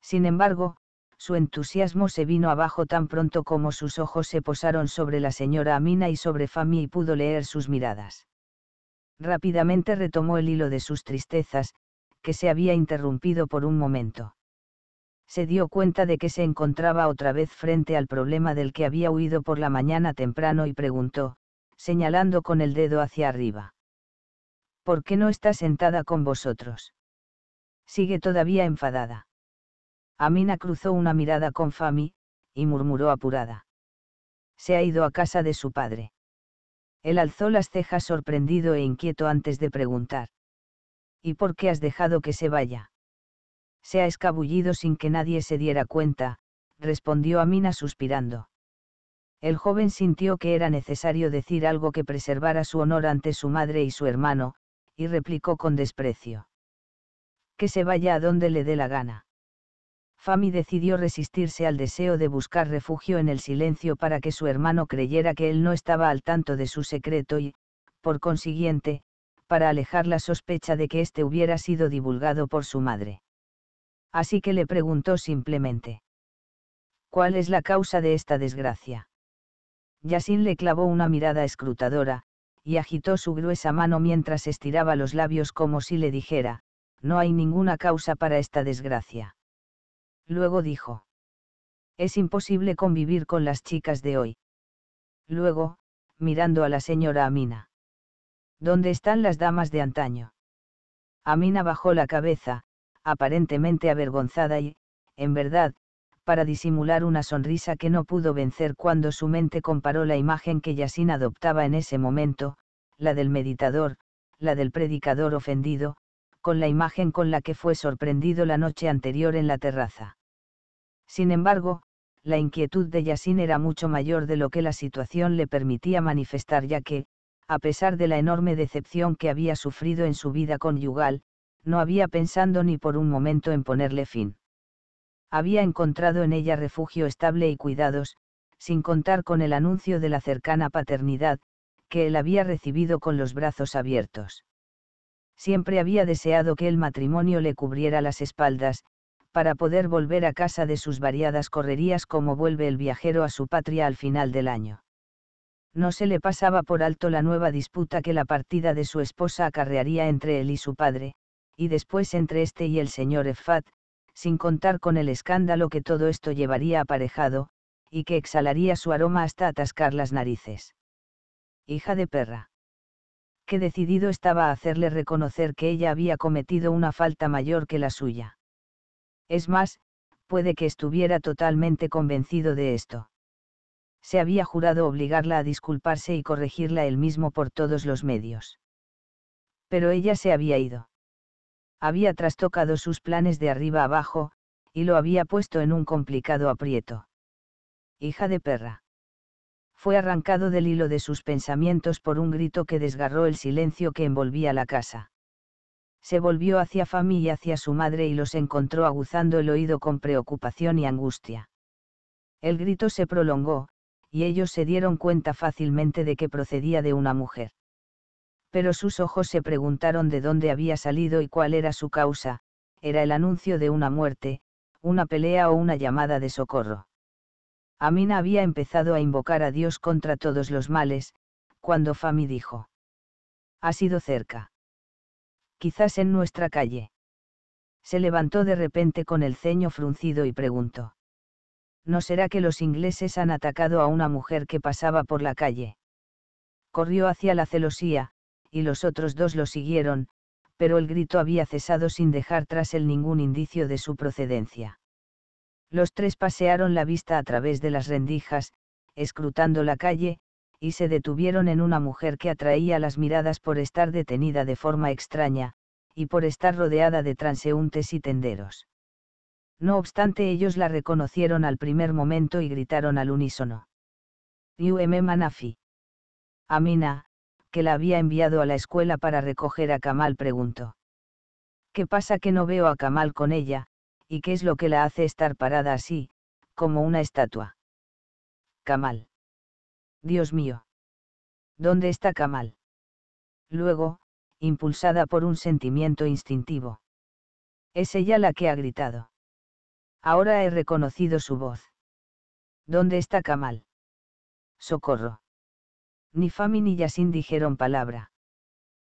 S1: Sin embargo, su entusiasmo se vino abajo tan pronto como sus ojos se posaron sobre la señora Amina y sobre Fami y pudo leer sus miradas. Rápidamente retomó el hilo de sus tristezas, que se había interrumpido por un momento. Se dio cuenta de que se encontraba otra vez frente al problema del que había huido por la mañana temprano y preguntó, señalando con el dedo hacia arriba. ¿Por qué no está sentada con vosotros? Sigue todavía enfadada. Amina cruzó una mirada con Fami, y murmuró apurada. Se ha ido a casa de su padre. Él alzó las cejas sorprendido e inquieto antes de preguntar. ¿Y por qué has dejado que se vaya? Se ha escabullido sin que nadie se diera cuenta, respondió Amina suspirando. El joven sintió que era necesario decir algo que preservara su honor ante su madre y su hermano, y replicó con desprecio. Que se vaya a donde le dé la gana. Fami decidió resistirse al deseo de buscar refugio en el silencio para que su hermano creyera que él no estaba al tanto de su secreto y, por consiguiente, para alejar la sospecha de que éste hubiera sido divulgado por su madre. Así que le preguntó simplemente. ¿Cuál es la causa de esta desgracia? Yasin le clavó una mirada escrutadora, y agitó su gruesa mano mientras estiraba los labios como si le dijera, no hay ninguna causa para esta desgracia. Luego dijo, es imposible convivir con las chicas de hoy. Luego, mirando a la señora Amina. ¿Dónde están las damas de antaño? Amina bajó la cabeza, aparentemente avergonzada y, en verdad, para disimular una sonrisa que no pudo vencer cuando su mente comparó la imagen que Yasin adoptaba en ese momento, la del meditador, la del predicador ofendido, con la imagen con la que fue sorprendido la noche anterior en la terraza. Sin embargo, la inquietud de Yasin era mucho mayor de lo que la situación le permitía manifestar ya que, a pesar de la enorme decepción que había sufrido en su vida conyugal, no había pensado ni por un momento en ponerle fin había encontrado en ella refugio estable y cuidados, sin contar con el anuncio de la cercana paternidad, que él había recibido con los brazos abiertos. Siempre había deseado que el matrimonio le cubriera las espaldas, para poder volver a casa de sus variadas correrías como vuelve el viajero a su patria al final del año. No se le pasaba por alto la nueva disputa que la partida de su esposa acarrearía entre él y su padre, y después entre este y el señor Effat, sin contar con el escándalo que todo esto llevaría aparejado, y que exhalaría su aroma hasta atascar las narices. Hija de perra. ¿Qué decidido estaba a hacerle reconocer que ella había cometido una falta mayor que la suya. Es más, puede que estuviera totalmente convencido de esto. Se había jurado obligarla a disculparse y corregirla él mismo por todos los medios. Pero ella se había ido había trastocado sus planes de arriba abajo, y lo había puesto en un complicado aprieto. Hija de perra. Fue arrancado del hilo de sus pensamientos por un grito que desgarró el silencio que envolvía la casa. Se volvió hacia Fami y hacia su madre y los encontró aguzando el oído con preocupación y angustia. El grito se prolongó, y ellos se dieron cuenta fácilmente de que procedía de una mujer pero sus ojos se preguntaron de dónde había salido y cuál era su causa, era el anuncio de una muerte, una pelea o una llamada de socorro. Amina había empezado a invocar a Dios contra todos los males, cuando Fami dijo. Ha sido cerca. Quizás en nuestra calle. Se levantó de repente con el ceño fruncido y preguntó. ¿No será que los ingleses han atacado a una mujer que pasaba por la calle? Corrió hacia la celosía, y los otros dos lo siguieron, pero el grito había cesado sin dejar tras él ningún indicio de su procedencia. Los tres pasearon la vista a través de las rendijas, escrutando la calle, y se detuvieron en una mujer que atraía las miradas por estar detenida de forma extraña, y por estar rodeada de transeúntes y tenderos. No obstante ellos la reconocieron al primer momento y gritaron al unísono. Umm Manafi. Amina, que la había enviado a la escuela para recoger a Kamal preguntó. ¿Qué pasa que no veo a Kamal con ella, y qué es lo que la hace estar parada así, como una estatua? Kamal. Dios mío. ¿Dónde está Kamal? Luego, impulsada por un sentimiento instintivo. Es ella la que ha gritado. Ahora he reconocido su voz. ¿Dónde está Kamal? Socorro ni Fami ni Yasin dijeron palabra.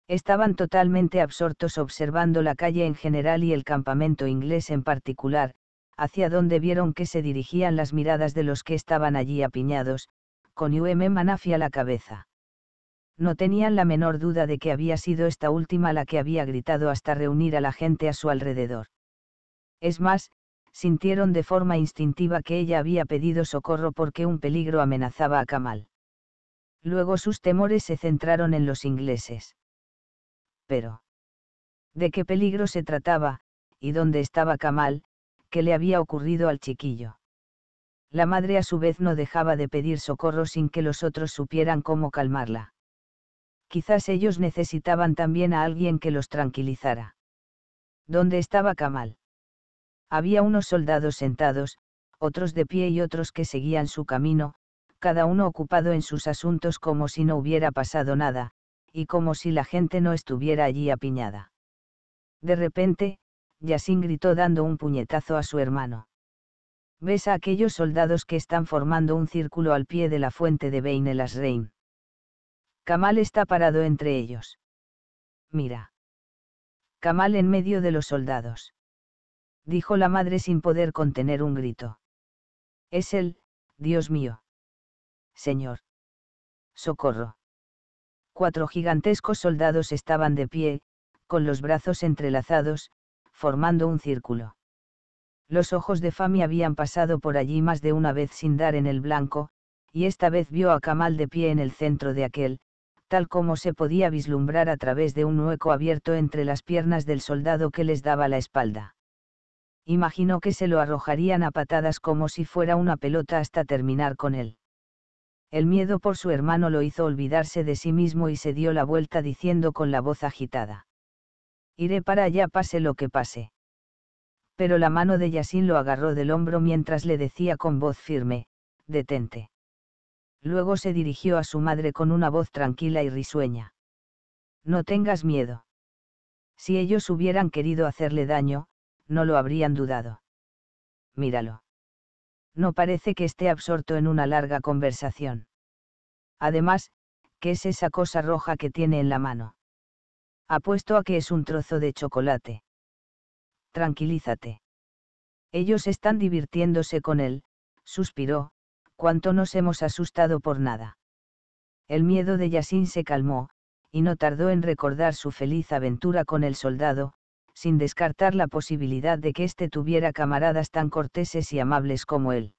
S1: Estaban totalmente absortos observando la calle en general y el campamento inglés en particular, hacia donde vieron que se dirigían las miradas de los que estaban allí apiñados, con UM Manafi a la cabeza. No tenían la menor duda de que había sido esta última la que había gritado hasta reunir a la gente a su alrededor. Es más, sintieron de forma instintiva que ella había pedido socorro porque un peligro amenazaba a Kamal. Luego sus temores se centraron en los ingleses. Pero. ¿De qué peligro se trataba, y dónde estaba Kamal, qué le había ocurrido al chiquillo? La madre a su vez no dejaba de pedir socorro sin que los otros supieran cómo calmarla. Quizás ellos necesitaban también a alguien que los tranquilizara. ¿Dónde estaba Kamal? Había unos soldados sentados, otros de pie y otros que seguían su camino, cada uno ocupado en sus asuntos como si no hubiera pasado nada, y como si la gente no estuviera allí apiñada. De repente, Yasin gritó dando un puñetazo a su hermano. ¿Ves a aquellos soldados que están formando un círculo al pie de la fuente de Bein Rein. Kamal está parado entre ellos. Mira. Kamal en medio de los soldados. Dijo la madre sin poder contener un grito. Es él, Dios mío. Señor. Socorro. Cuatro gigantescos soldados estaban de pie, con los brazos entrelazados, formando un círculo. Los ojos de Fami habían pasado por allí más de una vez sin dar en el blanco, y esta vez vio a Kamal de pie en el centro de aquel, tal como se podía vislumbrar a través de un hueco abierto entre las piernas del soldado que les daba la espalda. Imaginó que se lo arrojarían a patadas como si fuera una pelota hasta terminar con él. El miedo por su hermano lo hizo olvidarse de sí mismo y se dio la vuelta diciendo con la voz agitada. Iré para allá pase lo que pase. Pero la mano de Yasin lo agarró del hombro mientras le decía con voz firme, detente. Luego se dirigió a su madre con una voz tranquila y risueña. No tengas miedo. Si ellos hubieran querido hacerle daño, no lo habrían dudado. Míralo no parece que esté absorto en una larga conversación. Además, ¿qué es esa cosa roja que tiene en la mano? Apuesto a que es un trozo de chocolate. Tranquilízate. Ellos están divirtiéndose con él, suspiró, cuánto nos hemos asustado por nada. El miedo de Yasin se calmó, y no tardó en recordar su feliz aventura con el soldado, sin descartar la posibilidad de que éste tuviera camaradas tan corteses y amables como él.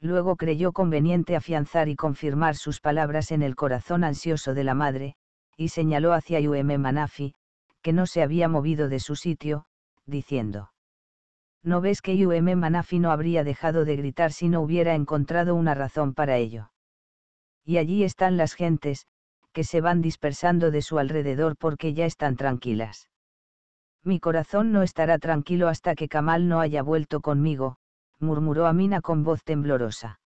S1: Luego creyó conveniente afianzar y confirmar sus palabras en el corazón ansioso de la madre, y señaló hacia UM Manafi, que no se había movido de su sitio, diciendo. ¿No ves que UM Manafi no habría dejado de gritar si no hubiera encontrado una razón para ello? Y allí están las gentes, que se van dispersando de su alrededor porque ya están tranquilas. Mi corazón no estará tranquilo hasta que Kamal no haya vuelto conmigo, murmuró Amina con voz temblorosa.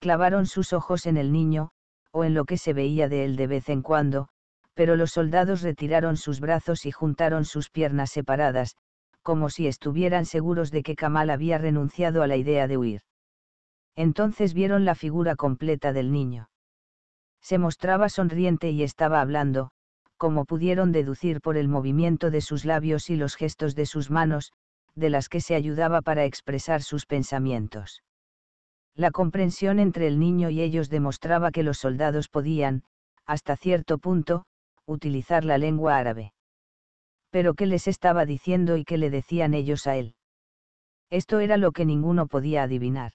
S1: Clavaron sus ojos en el niño, o en lo que se veía de él de vez en cuando, pero los soldados retiraron sus brazos y juntaron sus piernas separadas, como si estuvieran seguros de que Kamal había renunciado a la idea de huir. Entonces vieron la figura completa del niño. Se mostraba sonriente y estaba hablando, como pudieron deducir por el movimiento de sus labios y los gestos de sus manos, de las que se ayudaba para expresar sus pensamientos. La comprensión entre el niño y ellos demostraba que los soldados podían, hasta cierto punto, utilizar la lengua árabe. Pero ¿qué les estaba diciendo y qué le decían ellos a él? Esto era lo que ninguno podía adivinar.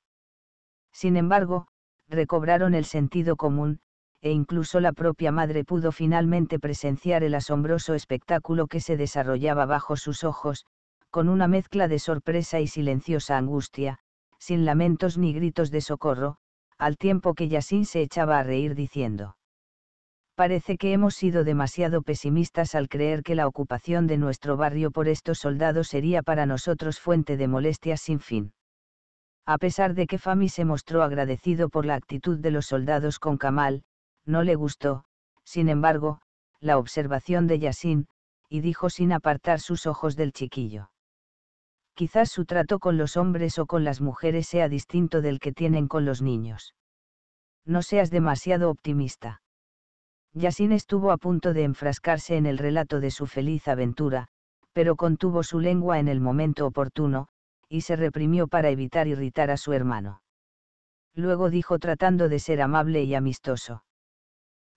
S1: Sin embargo, recobraron el sentido común, e incluso la propia madre pudo finalmente presenciar el asombroso espectáculo que se desarrollaba bajo sus ojos, con una mezcla de sorpresa y silenciosa angustia, sin lamentos ni gritos de socorro, al tiempo que Yasin se echaba a reír diciendo. Parece que hemos sido demasiado pesimistas al creer que la ocupación de nuestro barrio por estos soldados sería para nosotros fuente de molestias sin fin a pesar de que Fami se mostró agradecido por la actitud de los soldados con Kamal, no le gustó, sin embargo, la observación de Yasin, y dijo sin apartar sus ojos del chiquillo. Quizás su trato con los hombres o con las mujeres sea distinto del que tienen con los niños. No seas demasiado optimista. Yasin estuvo a punto de enfrascarse en el relato de su feliz aventura, pero contuvo su lengua en el momento oportuno, y se reprimió para evitar irritar a su hermano. Luego dijo tratando de ser amable y amistoso.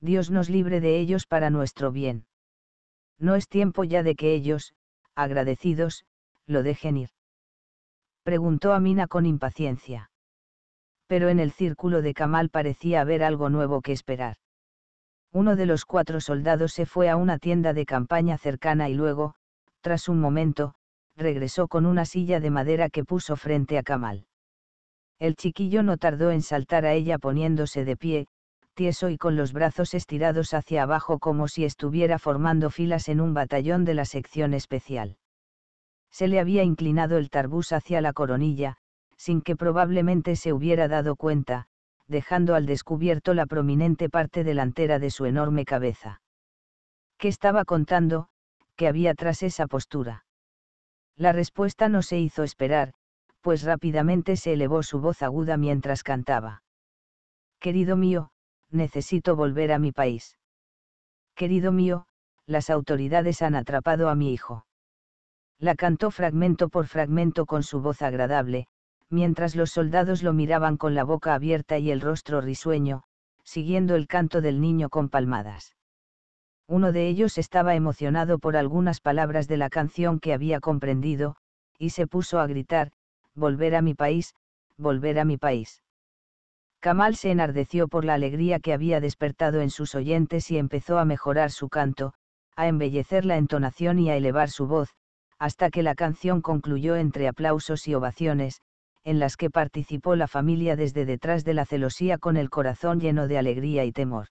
S1: Dios nos libre de ellos para nuestro bien. No es tiempo ya de que ellos, agradecidos, lo dejen ir. Preguntó Amina con impaciencia. Pero en el círculo de Kamal parecía haber algo nuevo que esperar. Uno de los cuatro soldados se fue a una tienda de campaña cercana y luego, tras un momento, regresó con una silla de madera que puso frente a Kamal. El chiquillo no tardó en saltar a ella poniéndose de pie, tieso y con los brazos estirados hacia abajo como si estuviera formando filas en un batallón de la sección especial. Se le había inclinado el tarbús hacia la coronilla, sin que probablemente se hubiera dado cuenta, dejando al descubierto la prominente parte delantera de su enorme cabeza. ¿Qué estaba contando? ¿Qué había tras esa postura? La respuesta no se hizo esperar, pues rápidamente se elevó su voz aguda mientras cantaba. Querido mío, necesito volver a mi país. Querido mío, las autoridades han atrapado a mi hijo. La cantó fragmento por fragmento con su voz agradable, mientras los soldados lo miraban con la boca abierta y el rostro risueño, siguiendo el canto del niño con palmadas. Uno de ellos estaba emocionado por algunas palabras de la canción que había comprendido, y se puso a gritar, Volver a mi país, volver a mi país. Kamal se enardeció por la alegría que había despertado en sus oyentes y empezó a mejorar su canto, a embellecer la entonación y a elevar su voz, hasta que la canción concluyó entre aplausos y ovaciones, en las que participó la familia desde detrás de la celosía con el corazón lleno de alegría y temor.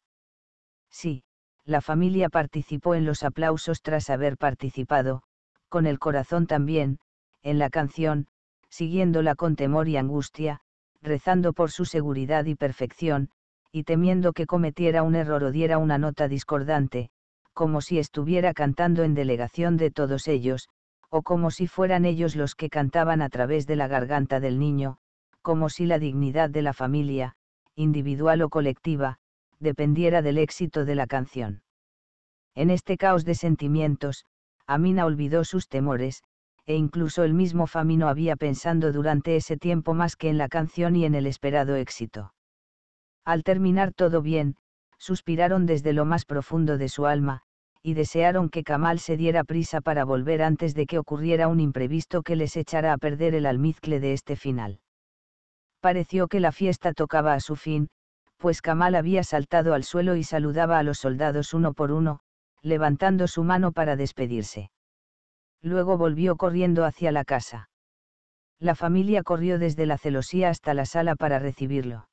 S1: Sí, la familia participó en los aplausos tras haber participado, con el corazón también, en la canción, siguiéndola con temor y angustia, rezando por su seguridad y perfección, y temiendo que cometiera un error o diera una nota discordante, como si estuviera cantando en delegación de todos ellos, o como si fueran ellos los que cantaban a través de la garganta del niño, como si la dignidad de la familia, individual o colectiva, dependiera del éxito de la canción. En este caos de sentimientos, Amina olvidó sus temores, e incluso el mismo Famino había pensado durante ese tiempo más que en la canción y en el esperado éxito. Al terminar todo bien, suspiraron desde lo más profundo de su alma, y desearon que Kamal se diera prisa para volver antes de que ocurriera un imprevisto que les echara a perder el almizcle de este final. Pareció que la fiesta tocaba a su fin, pues Kamal había saltado al suelo y saludaba a los soldados uno por uno, levantando su mano para despedirse. Luego volvió corriendo hacia la casa. La familia corrió desde la celosía hasta la sala para recibirlo.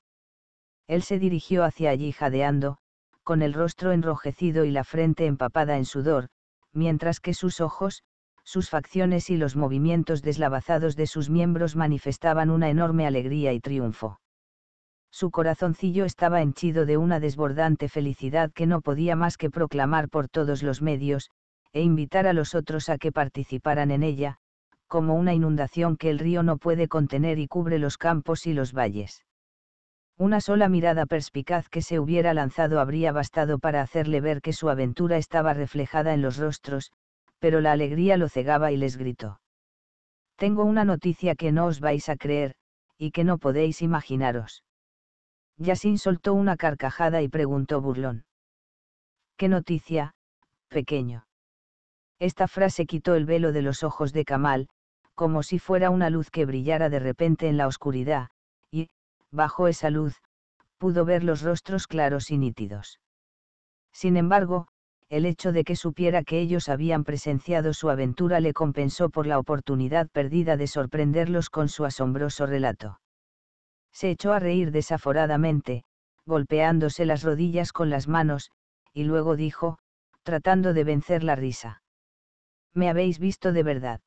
S1: Él se dirigió hacia allí jadeando, con el rostro enrojecido y la frente empapada en sudor, mientras que sus ojos, sus facciones y los movimientos deslavazados de sus miembros manifestaban una enorme alegría y triunfo. Su corazoncillo estaba henchido de una desbordante felicidad que no podía más que proclamar por todos los medios, e invitar a los otros a que participaran en ella, como una inundación que el río no puede contener y cubre los campos y los valles. Una sola mirada perspicaz que se hubiera lanzado habría bastado para hacerle ver que su aventura estaba reflejada en los rostros, pero la alegría lo cegaba y les gritó. Tengo una noticia que no os vais a creer, y que no podéis imaginaros. Yasin soltó una carcajada y preguntó burlón. ¿Qué noticia, pequeño? Esta frase quitó el velo de los ojos de Kamal, como si fuera una luz que brillara de repente en la oscuridad, y, bajo esa luz, pudo ver los rostros claros y nítidos. Sin embargo, el hecho de que supiera que ellos habían presenciado su aventura le compensó por la oportunidad perdida de sorprenderlos con su asombroso relato. Se echó a reír desaforadamente, golpeándose las rodillas con las manos, y luego dijo, tratando de vencer la risa me habéis visto de verdad.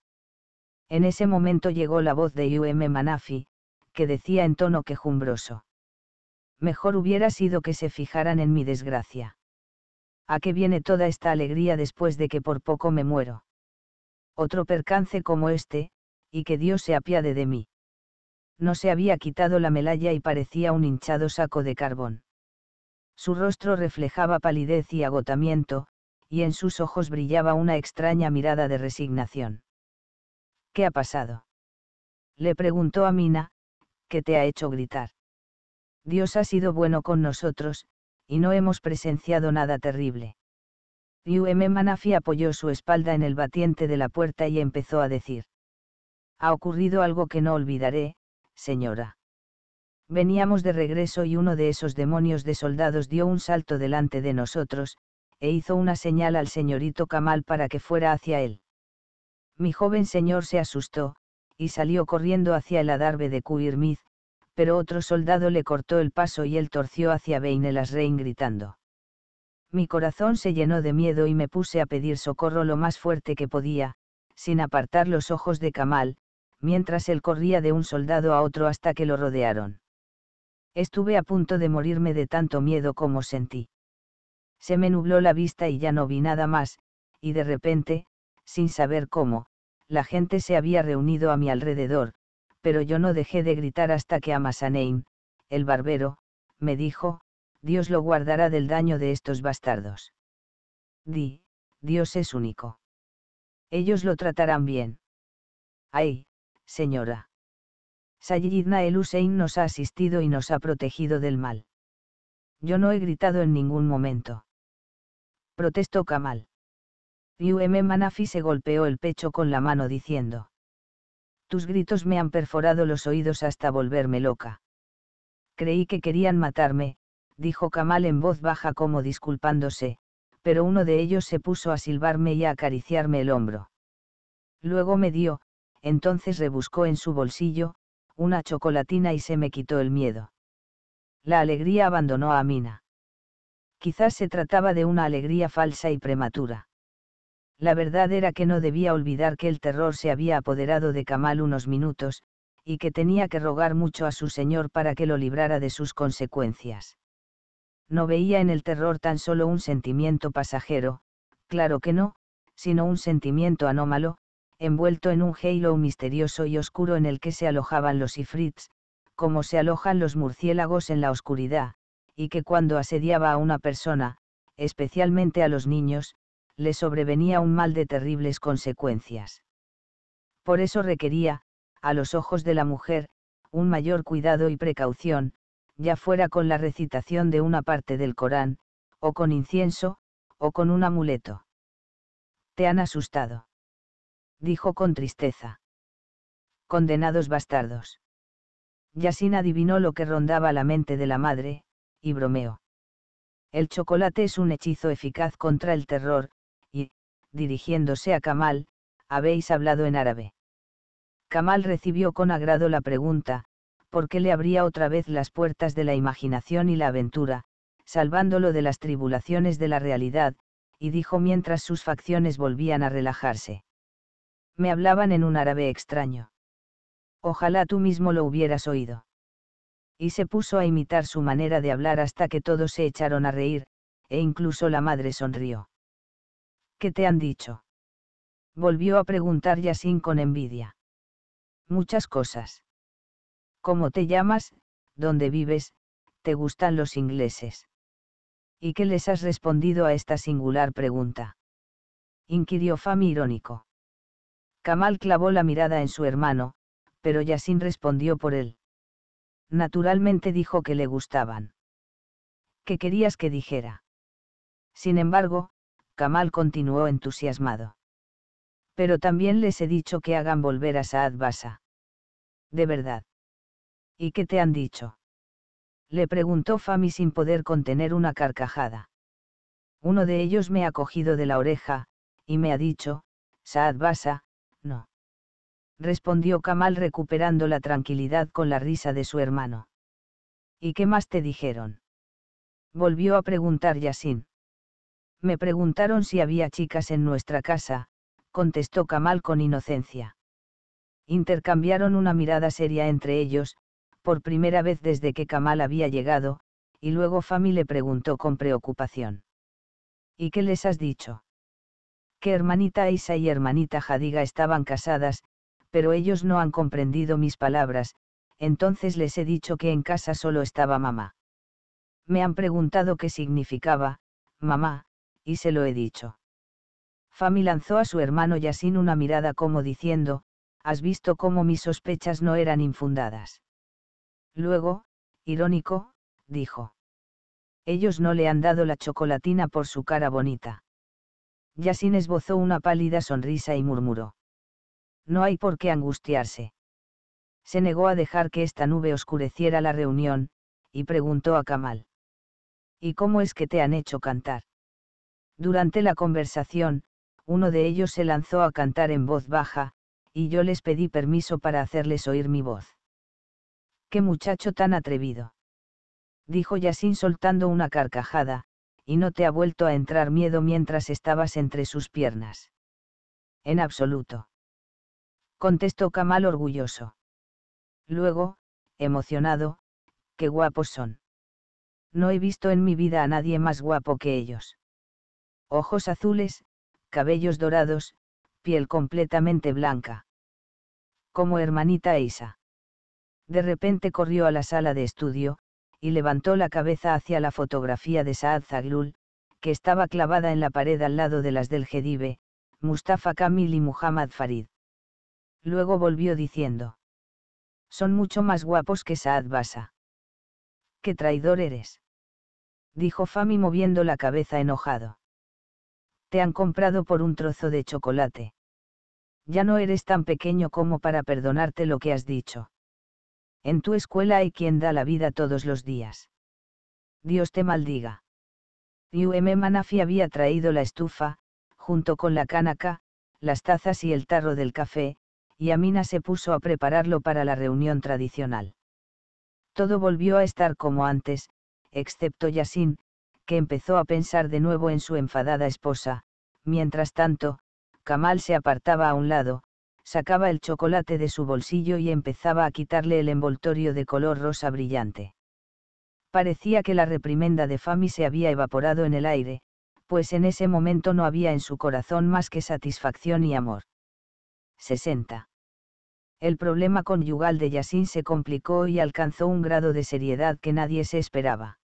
S1: En ese momento llegó la voz de U.M. Manafi, que decía en tono quejumbroso. Mejor hubiera sido que se fijaran en mi desgracia. ¿A qué viene toda esta alegría después de que por poco me muero? Otro percance como este, y que Dios se apiade de mí. No se había quitado la melalla y parecía un hinchado saco de carbón. Su rostro reflejaba palidez y agotamiento, y en sus ojos brillaba una extraña mirada de resignación. ¿Qué ha pasado? Le preguntó a Mina, ¿qué te ha hecho gritar? Dios ha sido bueno con nosotros, y no hemos presenciado nada terrible. Yuem Manafi apoyó su espalda en el batiente de la puerta y empezó a decir. Ha ocurrido algo que no olvidaré, señora. Veníamos de regreso y uno de esos demonios de soldados dio un salto delante de nosotros, e hizo una señal al señorito Kamal para que fuera hacia él. Mi joven señor se asustó, y salió corriendo hacia el adarve de Kuirmiz, pero otro soldado le cortó el paso y él torció hacia Rein gritando. Mi corazón se llenó de miedo y me puse a pedir socorro lo más fuerte que podía, sin apartar los ojos de Kamal, mientras él corría de un soldado a otro hasta que lo rodearon. Estuve a punto de morirme de tanto miedo como sentí. Se me nubló la vista y ya no vi nada más, y de repente, sin saber cómo, la gente se había reunido a mi alrededor, pero yo no dejé de gritar hasta que Amasanein, el barbero, me dijo, Dios lo guardará del daño de estos bastardos. Di, Dios es único. Ellos lo tratarán bien. Ay, señora. Sayyidna el Hussein nos ha asistido y nos ha protegido del mal. Yo no he gritado en ningún momento protestó Kamal. Yuem Manafi se golpeó el pecho con la mano diciendo. Tus gritos me han perforado los oídos hasta volverme loca. Creí que querían matarme, dijo Kamal en voz baja como disculpándose, pero uno de ellos se puso a silbarme y a acariciarme el hombro. Luego me dio, entonces rebuscó en su bolsillo, una chocolatina y se me quitó el miedo. La alegría abandonó a Mina. Quizás se trataba de una alegría falsa y prematura. La verdad era que no debía olvidar que el terror se había apoderado de Kamal unos minutos, y que tenía que rogar mucho a su señor para que lo librara de sus consecuencias. No veía en el terror tan solo un sentimiento pasajero, claro que no, sino un sentimiento anómalo, envuelto en un halo misterioso y oscuro en el que se alojaban los ifrits, como se alojan los murciélagos en la oscuridad, y que cuando asediaba a una persona, especialmente a los niños, le sobrevenía un mal de terribles consecuencias. Por eso requería, a los ojos de la mujer, un mayor cuidado y precaución, ya fuera con la recitación de una parte del Corán, o con incienso, o con un amuleto. Te han asustado. Dijo con tristeza. Condenados bastardos. Yasin adivinó lo que rondaba la mente de la madre, y bromeo. El chocolate es un hechizo eficaz contra el terror, y, dirigiéndose a Kamal, habéis hablado en árabe. Kamal recibió con agrado la pregunta, ¿por qué le abría otra vez las puertas de la imaginación y la aventura, salvándolo de las tribulaciones de la realidad, y dijo mientras sus facciones volvían a relajarse. Me hablaban en un árabe extraño. Ojalá tú mismo lo hubieras oído y se puso a imitar su manera de hablar hasta que todos se echaron a reír, e incluso la madre sonrió. ¿Qué te han dicho? Volvió a preguntar Yasin con envidia. Muchas cosas. ¿Cómo te llamas? ¿Dónde vives? ¿Te gustan los ingleses? ¿Y qué les has respondido a esta singular pregunta? Inquirió Fami irónico. Kamal clavó la mirada en su hermano, pero Yasin respondió por él naturalmente dijo que le gustaban. ¿Qué querías que dijera? Sin embargo, Kamal continuó entusiasmado. Pero también les he dicho que hagan volver a Saad Basa. De verdad. ¿Y qué te han dicho? Le preguntó Fami sin poder contener una carcajada. Uno de ellos me ha cogido de la oreja, y me ha dicho, Saad Basa, no respondió Kamal recuperando la tranquilidad con la risa de su hermano. ¿Y qué más te dijeron? Volvió a preguntar Yasin. Me preguntaron si había chicas en nuestra casa, contestó Kamal con inocencia. Intercambiaron una mirada seria entre ellos, por primera vez desde que Kamal había llegado, y luego Fami le preguntó con preocupación. ¿Y qué les has dicho? Que hermanita Isa y hermanita Jadiga estaban casadas, pero ellos no han comprendido mis palabras, entonces les he dicho que en casa solo estaba mamá. Me han preguntado qué significaba, mamá, y se lo he dicho. Fami lanzó a su hermano Yasin una mirada como diciendo, has visto cómo mis sospechas no eran infundadas. Luego, irónico, dijo. Ellos no le han dado la chocolatina por su cara bonita. Yasin esbozó una pálida sonrisa y murmuró. No hay por qué angustiarse. Se negó a dejar que esta nube oscureciera la reunión, y preguntó a Kamal. ¿Y cómo es que te han hecho cantar? Durante la conversación, uno de ellos se lanzó a cantar en voz baja, y yo les pedí permiso para hacerles oír mi voz. ¡Qué muchacho tan atrevido! dijo Yasin soltando una carcajada, y no te ha vuelto a entrar miedo mientras estabas entre sus piernas. En absoluto contestó Kamal orgulloso. Luego, emocionado, qué guapos son. No he visto en mi vida a nadie más guapo que ellos. Ojos azules, cabellos dorados, piel completamente blanca. Como hermanita Isa. De repente corrió a la sala de estudio, y levantó la cabeza hacia la fotografía de Saad Zaglul, que estaba clavada en la pared al lado de las del Gedive, Mustafa Kamil y Muhammad Farid. Luego volvió diciendo. Son mucho más guapos que Saad Basa. ¡Qué traidor eres! Dijo Fami moviendo la cabeza enojado. Te han comprado por un trozo de chocolate. Ya no eres tan pequeño como para perdonarte lo que has dicho. En tu escuela hay quien da la vida todos los días. Dios te maldiga. y Manafi había traído la estufa, junto con la canaca, las tazas y el tarro del café, y Amina se puso a prepararlo para la reunión tradicional. Todo volvió a estar como antes, excepto Yasin, que empezó a pensar de nuevo en su enfadada esposa. Mientras tanto, Kamal se apartaba a un lado, sacaba el chocolate de su bolsillo y empezaba a quitarle el envoltorio de color rosa brillante. Parecía que la reprimenda de Fami se había evaporado en el aire, pues en ese momento no había en su corazón más que satisfacción y amor. 60. El problema conyugal de Yasin se complicó y alcanzó un grado de seriedad que nadie se esperaba.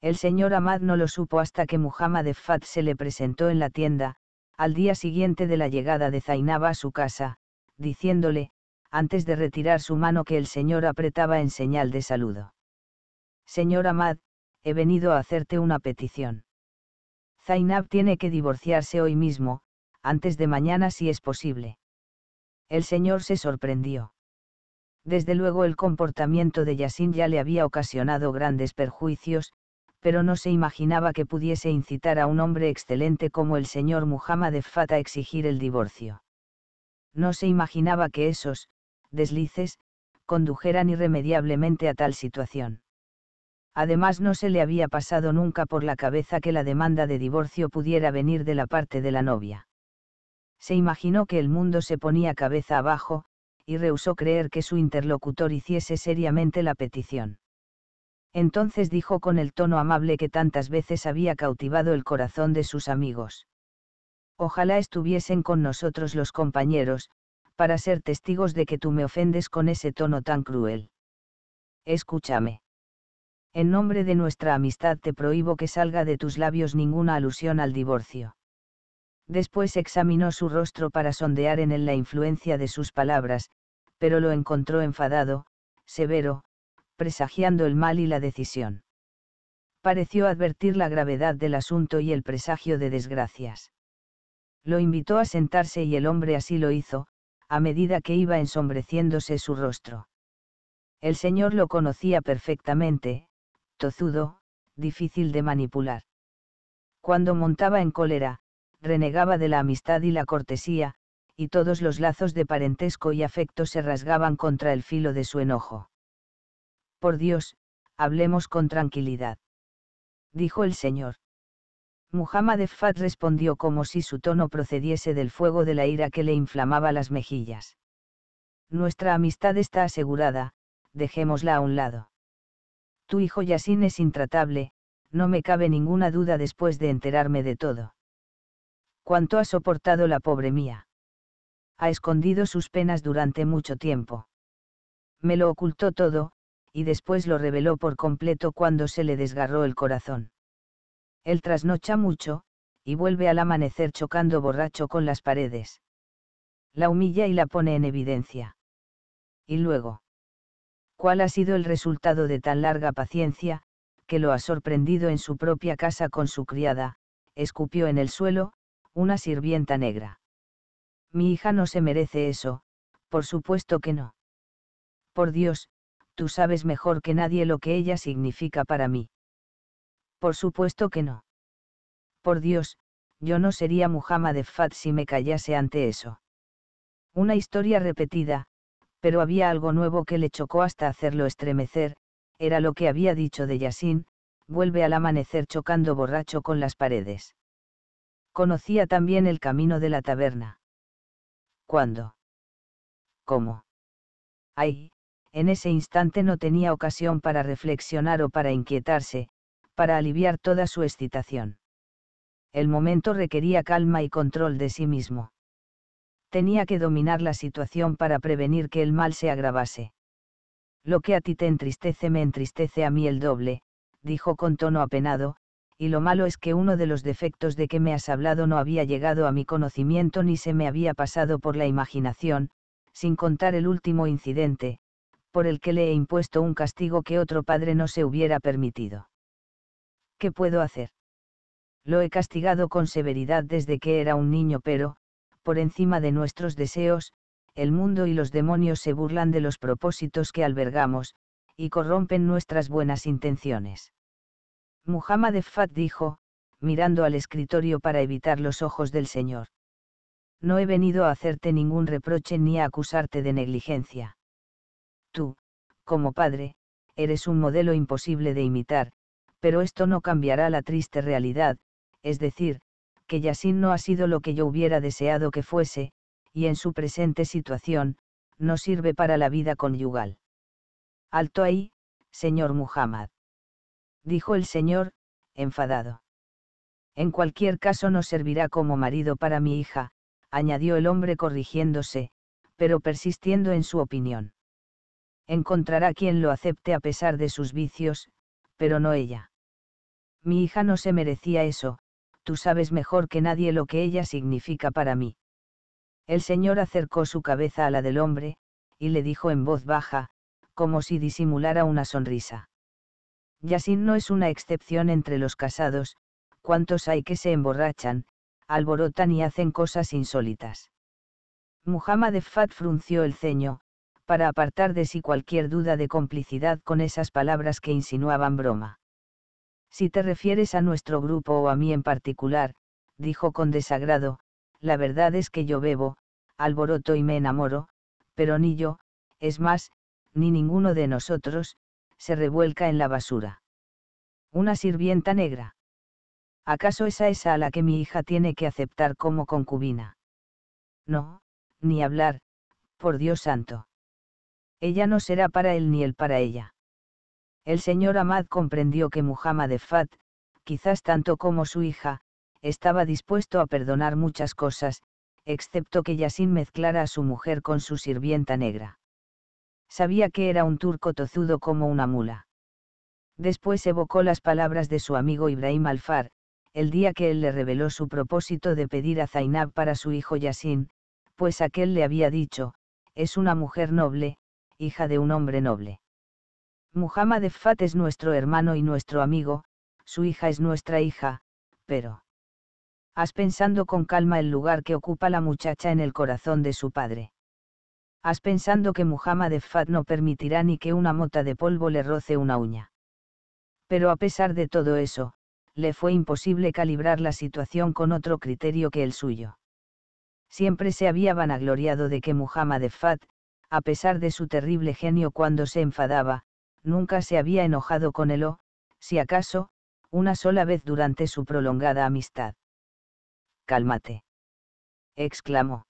S1: El señor Ahmad no lo supo hasta que Muhammad Fat se le presentó en la tienda, al día siguiente de la llegada de Zainab a su casa, diciéndole, antes de retirar su mano que el señor apretaba en señal de saludo. Señor Ahmad, he venido a hacerte una petición. Zainab tiene que divorciarse hoy mismo, antes de mañana si es posible. El señor se sorprendió. Desde luego el comportamiento de Yasin ya le había ocasionado grandes perjuicios, pero no se imaginaba que pudiese incitar a un hombre excelente como el señor Muhammad Fata a exigir el divorcio. No se imaginaba que esos, deslices, condujeran irremediablemente a tal situación. Además no se le había pasado nunca por la cabeza que la demanda de divorcio pudiera venir de la parte de la novia se imaginó que el mundo se ponía cabeza abajo, y rehusó creer que su interlocutor hiciese seriamente la petición. Entonces dijo con el tono amable que tantas veces había cautivado el corazón de sus amigos. Ojalá estuviesen con nosotros los compañeros, para ser testigos de que tú me ofendes con ese tono tan cruel. Escúchame. En nombre de nuestra amistad te prohíbo que salga de tus labios ninguna alusión al divorcio. Después examinó su rostro para sondear en él la influencia de sus palabras, pero lo encontró enfadado, severo, presagiando el mal y la decisión. Pareció advertir la gravedad del asunto y el presagio de desgracias. Lo invitó a sentarse y el hombre así lo hizo, a medida que iba ensombreciéndose su rostro. El señor lo conocía perfectamente, tozudo, difícil de manipular. Cuando montaba en cólera, renegaba de la amistad y la cortesía, y todos los lazos de parentesco y afecto se rasgaban contra el filo de su enojo. Por Dios, hablemos con tranquilidad. Dijo el señor. Muhammad Fat respondió como si su tono procediese del fuego de la ira que le inflamaba las mejillas. Nuestra amistad está asegurada, dejémosla a un lado. Tu hijo Yasin es intratable, no me cabe ninguna duda después de enterarme de todo cuánto ha soportado la pobre mía. Ha escondido sus penas durante mucho tiempo. Me lo ocultó todo, y después lo reveló por completo cuando se le desgarró el corazón. Él trasnocha mucho, y vuelve al amanecer chocando borracho con las paredes. La humilla y la pone en evidencia. Y luego. ¿Cuál ha sido el resultado de tan larga paciencia, que lo ha sorprendido en su propia casa con su criada, escupió en el suelo, una sirvienta negra. Mi hija no se merece eso, por supuesto que no. Por Dios, tú sabes mejor que nadie lo que ella significa para mí. Por supuesto que no. Por Dios, yo no sería Muhammad Fat si me callase ante eso. Una historia repetida, pero había algo nuevo que le chocó hasta hacerlo estremecer, era lo que había dicho de Yasin, vuelve al amanecer chocando borracho con las paredes. Conocía también el camino de la taberna. ¿Cuándo? ¿Cómo? Ay, en ese instante no tenía ocasión para reflexionar o para inquietarse, para aliviar toda su excitación. El momento requería calma y control de sí mismo. Tenía que dominar la situación para prevenir que el mal se agravase. Lo que a ti te entristece me entristece a mí el doble, dijo con tono apenado, y lo malo es que uno de los defectos de que me has hablado no había llegado a mi conocimiento ni se me había pasado por la imaginación, sin contar el último incidente, por el que le he impuesto un castigo que otro padre no se hubiera permitido. ¿Qué puedo hacer? Lo he castigado con severidad desde que era un niño, pero, por encima de nuestros deseos, el mundo y los demonios se burlan de los propósitos que albergamos, y corrompen nuestras buenas intenciones. Muhammad Effat dijo, mirando al escritorio para evitar los ojos del Señor. No he venido a hacerte ningún reproche ni a acusarte de negligencia. Tú, como padre, eres un modelo imposible de imitar, pero esto no cambiará la triste realidad, es decir, que Yasin no ha sido lo que yo hubiera deseado que fuese, y en su presente situación, no sirve para la vida conyugal. Alto ahí, señor Muhammad dijo el señor, enfadado. En cualquier caso no servirá como marido para mi hija, añadió el hombre corrigiéndose, pero persistiendo en su opinión. Encontrará quien lo acepte a pesar de sus vicios, pero no ella. Mi hija no se merecía eso, tú sabes mejor que nadie lo que ella significa para mí. El señor acercó su cabeza a la del hombre, y le dijo en voz baja, como si disimulara una sonrisa. Yasin no es una excepción entre los casados, cuantos hay que se emborrachan, alborotan y hacen cosas insólitas. Muhammad Fat frunció el ceño, para apartar de sí cualquier duda de complicidad con esas palabras que insinuaban broma. Si te refieres a nuestro grupo o a mí en particular, dijo con desagrado, la verdad es que yo bebo, alboroto y me enamoro, pero ni yo, es más, ni ninguno de nosotros, se revuelca en la basura. Una sirvienta negra. ¿Acaso esa es a la que mi hija tiene que aceptar como concubina? No, ni hablar, por Dios santo. Ella no será para él ni él para ella. El señor Ahmad comprendió que Muhammad Fat, quizás tanto como su hija, estaba dispuesto a perdonar muchas cosas, excepto que Yasin mezclara a su mujer con su sirvienta negra sabía que era un turco tozudo como una mula. Después evocó las palabras de su amigo Ibrahim Alfar, el día que él le reveló su propósito de pedir a Zainab para su hijo Yasin, pues aquel le había dicho, es una mujer noble, hija de un hombre noble. Muhammad Fat es nuestro hermano y nuestro amigo, su hija es nuestra hija, pero... has pensando con calma el lugar que ocupa la muchacha en el corazón de su padre. Has pensando que Muhammad Fat no permitirá ni que una mota de polvo le roce una uña. Pero a pesar de todo eso, le fue imposible calibrar la situación con otro criterio que el suyo. Siempre se había vanagloriado de que Muhammad Fat, a pesar de su terrible genio cuando se enfadaba, nunca se había enojado con él o, si acaso, una sola vez durante su prolongada amistad. Cálmate. exclamó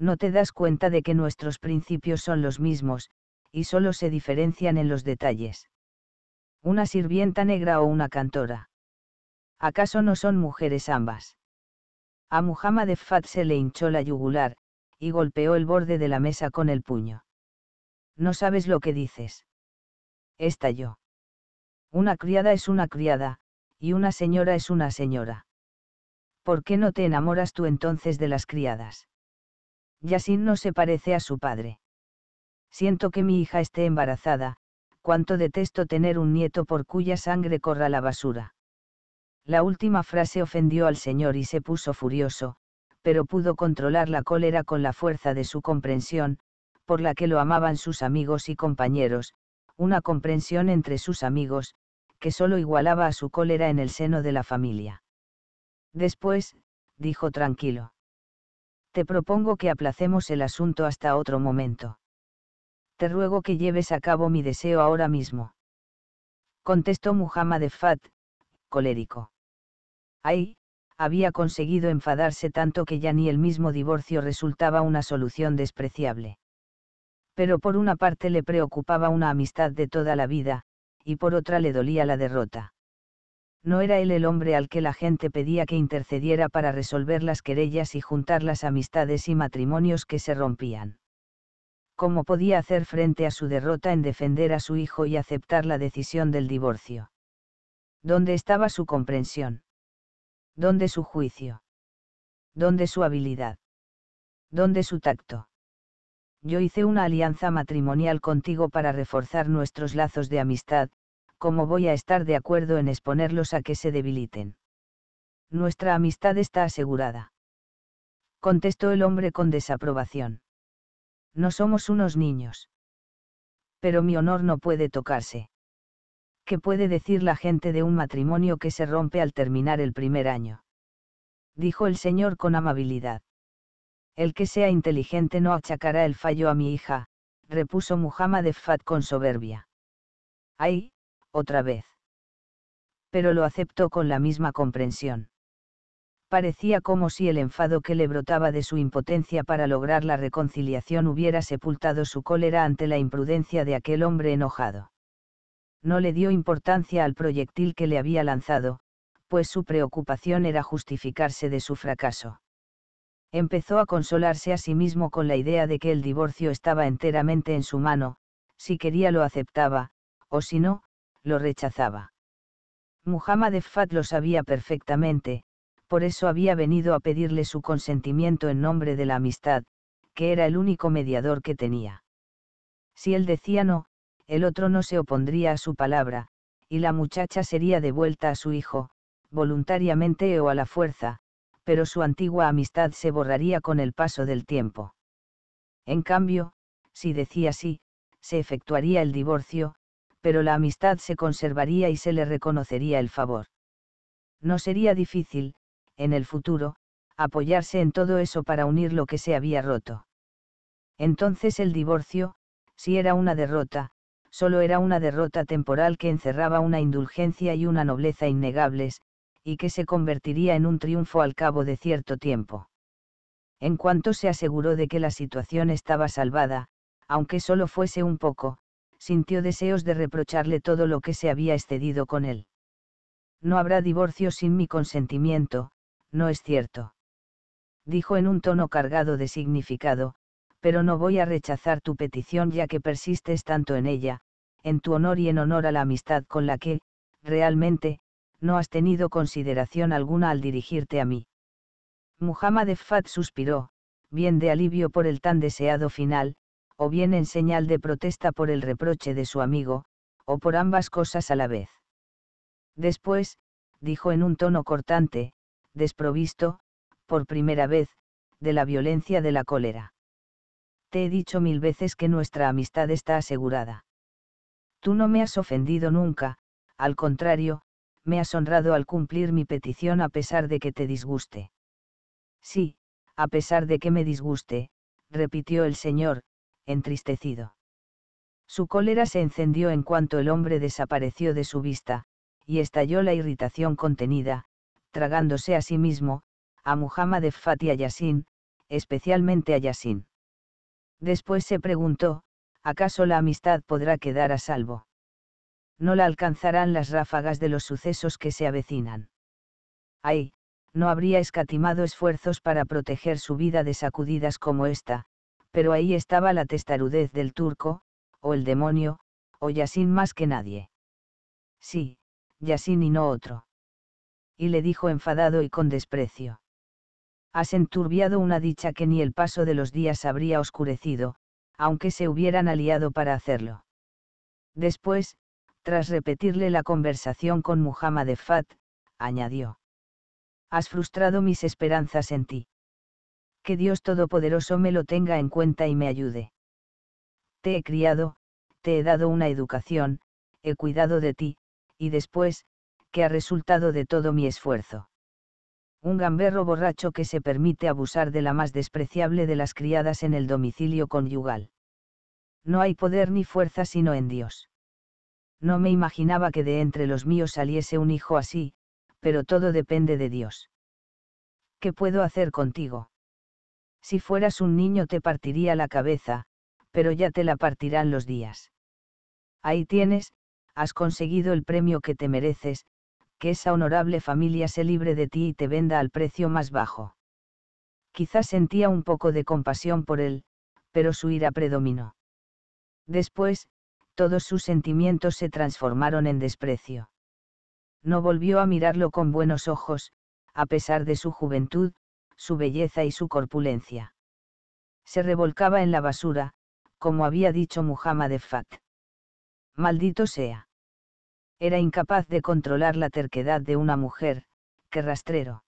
S1: no te das cuenta de que nuestros principios son los mismos, y solo se diferencian en los detalles. Una sirvienta negra o una cantora. ¿Acaso no son mujeres ambas? A Muhammad Fat se le hinchó la yugular, y golpeó el borde de la mesa con el puño. No sabes lo que dices. Estalló. Una criada es una criada, y una señora es una señora. ¿Por qué no te enamoras tú entonces de las criadas? Yasin no se parece a su padre. Siento que mi hija esté embarazada, cuánto detesto tener un nieto por cuya sangre corra la basura. La última frase ofendió al señor y se puso furioso, pero pudo controlar la cólera con la fuerza de su comprensión, por la que lo amaban sus amigos y compañeros, una comprensión entre sus amigos, que solo igualaba a su cólera en el seno de la familia. Después, dijo tranquilo te propongo que aplacemos el asunto hasta otro momento. Te ruego que lleves a cabo mi deseo ahora mismo. Contestó Muhammad Fat, colérico. Ahí, había conseguido enfadarse tanto que ya ni el mismo divorcio resultaba una solución despreciable. Pero por una parte le preocupaba una amistad de toda la vida, y por otra le dolía la derrota. No era él el hombre al que la gente pedía que intercediera para resolver las querellas y juntar las amistades y matrimonios que se rompían. ¿Cómo podía hacer frente a su derrota en defender a su hijo y aceptar la decisión del divorcio? ¿Dónde estaba su comprensión? ¿Dónde su juicio? ¿Dónde su habilidad? ¿Dónde su tacto? Yo hice una alianza matrimonial contigo para reforzar nuestros lazos de amistad, ¿cómo voy a estar de acuerdo en exponerlos a que se debiliten? Nuestra amistad está asegurada. Contestó el hombre con desaprobación. No somos unos niños. Pero mi honor no puede tocarse. ¿Qué puede decir la gente de un matrimonio que se rompe al terminar el primer año? Dijo el señor con amabilidad. El que sea inteligente no achacará el fallo a mi hija, repuso Muhammad Fat con soberbia. Ay, otra vez. Pero lo aceptó con la misma comprensión. Parecía como si el enfado que le brotaba de su impotencia para lograr la reconciliación hubiera sepultado su cólera ante la imprudencia de aquel hombre enojado. No le dio importancia al proyectil que le había lanzado, pues su preocupación era justificarse de su fracaso empezó a consolarse a sí mismo con la idea de que el divorcio estaba enteramente en su mano, si quería lo aceptaba, o si no, lo rechazaba. Muhammad Fat lo sabía perfectamente, por eso había venido a pedirle su consentimiento en nombre de la amistad, que era el único mediador que tenía. Si él decía no, el otro no se opondría a su palabra, y la muchacha sería devuelta a su hijo, voluntariamente o a la fuerza, pero su antigua amistad se borraría con el paso del tiempo. En cambio, si decía sí, se efectuaría el divorcio, pero la amistad se conservaría y se le reconocería el favor. No sería difícil, en el futuro, apoyarse en todo eso para unir lo que se había roto. Entonces el divorcio, si era una derrota, solo era una derrota temporal que encerraba una indulgencia y una nobleza innegables, y que se convertiría en un triunfo al cabo de cierto tiempo. En cuanto se aseguró de que la situación estaba salvada, aunque solo fuese un poco, sintió deseos de reprocharle todo lo que se había excedido con él. No habrá divorcio sin mi consentimiento, no es cierto. Dijo en un tono cargado de significado, pero no voy a rechazar tu petición ya que persistes tanto en ella, en tu honor y en honor a la amistad con la que, realmente, no has tenido consideración alguna al dirigirte a mí. Muhammad Fat suspiró, bien de alivio por el tan deseado final, o bien en señal de protesta por el reproche de su amigo, o por ambas cosas a la vez. Después, dijo en un tono cortante, desprovisto, por primera vez, de la violencia de la cólera. Te he dicho mil veces que nuestra amistad está asegurada. Tú no me has ofendido nunca, al contrario, me has honrado al cumplir mi petición a pesar de que te disguste. Sí, a pesar de que me disguste, repitió el señor, entristecido. Su cólera se encendió en cuanto el hombre desapareció de su vista, y estalló la irritación contenida, tragándose a sí mismo, a Muhammad Fati y a Yasin, especialmente a Yasin. Después se preguntó, ¿acaso la amistad podrá quedar a salvo? No la alcanzarán las ráfagas de los sucesos que se avecinan. Ay, no habría escatimado esfuerzos para proteger su vida de sacudidas como esta, pero ahí estaba la testarudez del turco, o el demonio, o Yasin más que nadie. Sí, Yasin y no otro. Y le dijo enfadado y con desprecio. Has enturbiado una dicha que ni el paso de los días habría oscurecido, aunque se hubieran aliado para hacerlo. Después, tras repetirle la conversación con Muhammad Fat, añadió. Has frustrado mis esperanzas en ti que Dios Todopoderoso me lo tenga en cuenta y me ayude. Te he criado, te he dado una educación, he cuidado de ti, y después, ¿qué ha resultado de todo mi esfuerzo. Un gamberro borracho que se permite abusar de la más despreciable de las criadas en el domicilio conyugal. No hay poder ni fuerza sino en Dios. No me imaginaba que de entre los míos saliese un hijo así, pero todo depende de Dios. ¿Qué puedo hacer contigo? Si fueras un niño te partiría la cabeza, pero ya te la partirán los días. Ahí tienes, has conseguido el premio que te mereces, que esa honorable familia se libre de ti y te venda al precio más bajo. Quizás sentía un poco de compasión por él, pero su ira predominó. Después, todos sus sentimientos se transformaron en desprecio. No volvió a mirarlo con buenos ojos, a pesar de su juventud, su belleza y su corpulencia. Se revolcaba en la basura, como había dicho Muhammad Fat. Maldito sea. Era incapaz de controlar la terquedad de una mujer, que rastrero.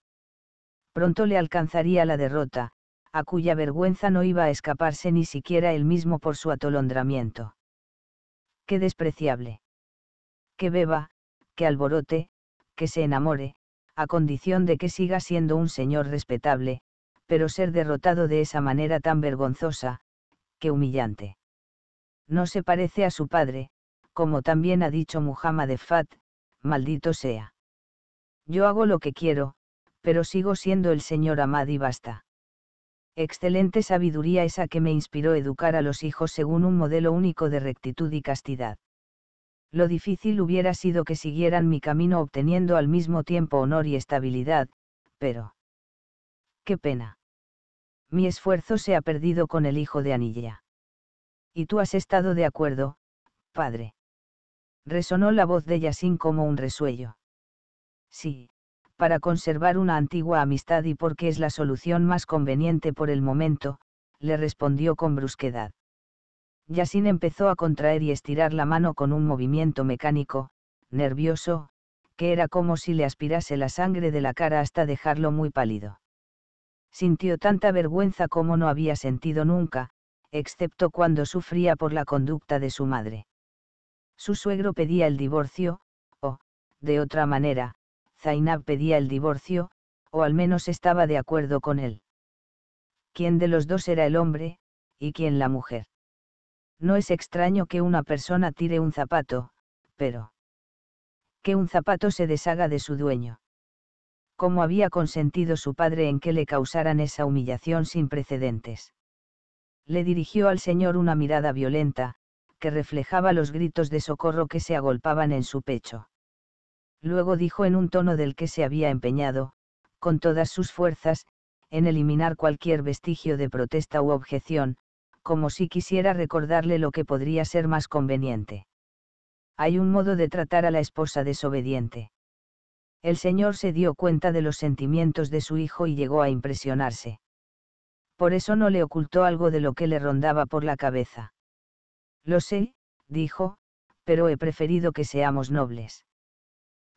S1: Pronto le alcanzaría la derrota, a cuya vergüenza no iba a escaparse ni siquiera él mismo por su atolondramiento. Qué despreciable. Que beba, que alborote, que se enamore, a condición de que siga siendo un señor respetable, pero ser derrotado de esa manera tan vergonzosa, que humillante. No se parece a su padre, como también ha dicho Muhammad Fat, maldito sea. Yo hago lo que quiero, pero sigo siendo el señor Amad y basta. Excelente sabiduría esa que me inspiró educar a los hijos según un modelo único de rectitud y castidad lo difícil hubiera sido que siguieran mi camino obteniendo al mismo tiempo honor y estabilidad, pero... ¡Qué pena! Mi esfuerzo se ha perdido con el hijo de Anilla. Y tú has estado de acuerdo, padre. Resonó la voz de Yasin como un resuello. Sí, para conservar una antigua amistad y porque es la solución más conveniente por el momento, le respondió con brusquedad. Yasin empezó a contraer y estirar la mano con un movimiento mecánico, nervioso, que era como si le aspirase la sangre de la cara hasta dejarlo muy pálido. Sintió tanta vergüenza como no había sentido nunca, excepto cuando sufría por la conducta de su madre. Su suegro pedía el divorcio, o, de otra manera, Zainab pedía el divorcio, o al menos estaba de acuerdo con él. ¿Quién de los dos era el hombre, y quién la mujer? No es extraño que una persona tire un zapato, pero... Que un zapato se deshaga de su dueño. ¿Cómo había consentido su padre en que le causaran esa humillación sin precedentes? Le dirigió al señor una mirada violenta, que reflejaba los gritos de socorro que se agolpaban en su pecho. Luego dijo en un tono del que se había empeñado, con todas sus fuerzas, en eliminar cualquier vestigio de protesta u objeción, como si quisiera recordarle lo que podría ser más conveniente. Hay un modo de tratar a la esposa desobediente. El señor se dio cuenta de los sentimientos de su hijo y llegó a impresionarse. Por eso no le ocultó algo de lo que le rondaba por la cabeza. Lo sé, dijo, pero he preferido que seamos nobles.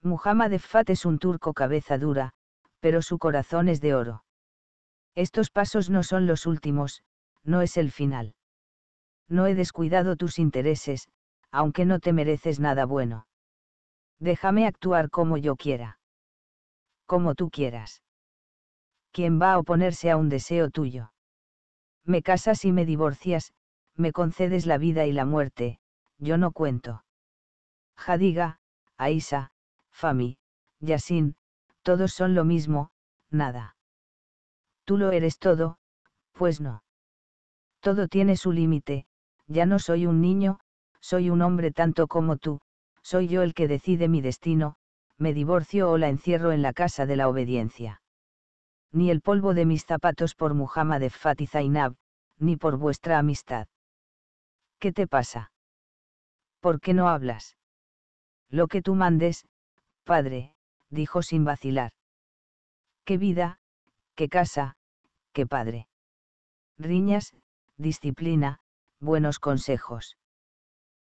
S1: Muhammad Fat es un turco cabeza dura, pero su corazón es de oro. Estos pasos no son los últimos, no es el final. No he descuidado tus intereses, aunque no te mereces nada bueno. Déjame actuar como yo quiera. Como tú quieras. ¿Quién va a oponerse a un deseo tuyo? Me casas y me divorcias, me concedes la vida y la muerte, yo no cuento. Jadiga, Aisa, Fami, Yasin, todos son lo mismo, nada. Tú lo eres todo, pues no. Todo tiene su límite, ya no soy un niño, soy un hombre tanto como tú, soy yo el que decide mi destino, me divorcio o la encierro en la casa de la obediencia. Ni el polvo de mis zapatos por Muhammad de Zainab, ni por vuestra amistad. ¿Qué te pasa? ¿Por qué no hablas? Lo que tú mandes, padre, dijo sin vacilar. Qué vida, qué casa, qué padre. Riñas, disciplina, buenos consejos.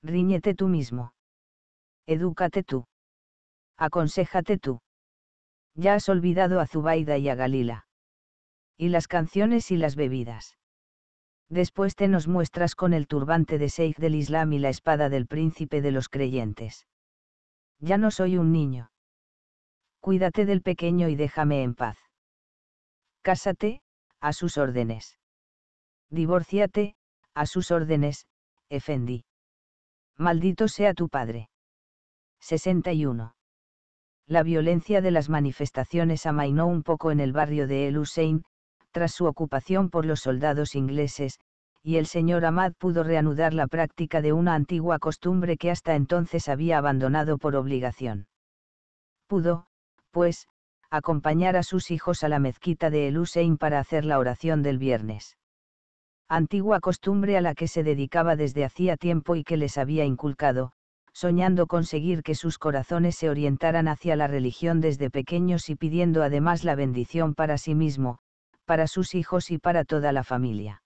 S1: Ríñete tú mismo. Edúcate tú. Aconséjate tú. Ya has olvidado a Zubaida y a Galila. Y las canciones y las bebidas. Después te nos muestras con el turbante de Sheikh del Islam y la espada del príncipe de los creyentes. Ya no soy un niño. Cuídate del pequeño y déjame en paz. Cásate, a sus órdenes. Divórciate, a sus órdenes, Efendi. Maldito sea tu padre. 61. La violencia de las manifestaciones amainó un poco en el barrio de El Hussein, tras su ocupación por los soldados ingleses, y el señor Ahmad pudo reanudar la práctica de una antigua costumbre que hasta entonces había abandonado por obligación. Pudo, pues, acompañar a sus hijos a la mezquita de El Hussein para hacer la oración del viernes antigua costumbre a la que se dedicaba desde hacía tiempo y que les había inculcado, soñando conseguir que sus corazones se orientaran hacia la religión desde pequeños y pidiendo además la bendición para sí mismo, para sus hijos y para toda la familia.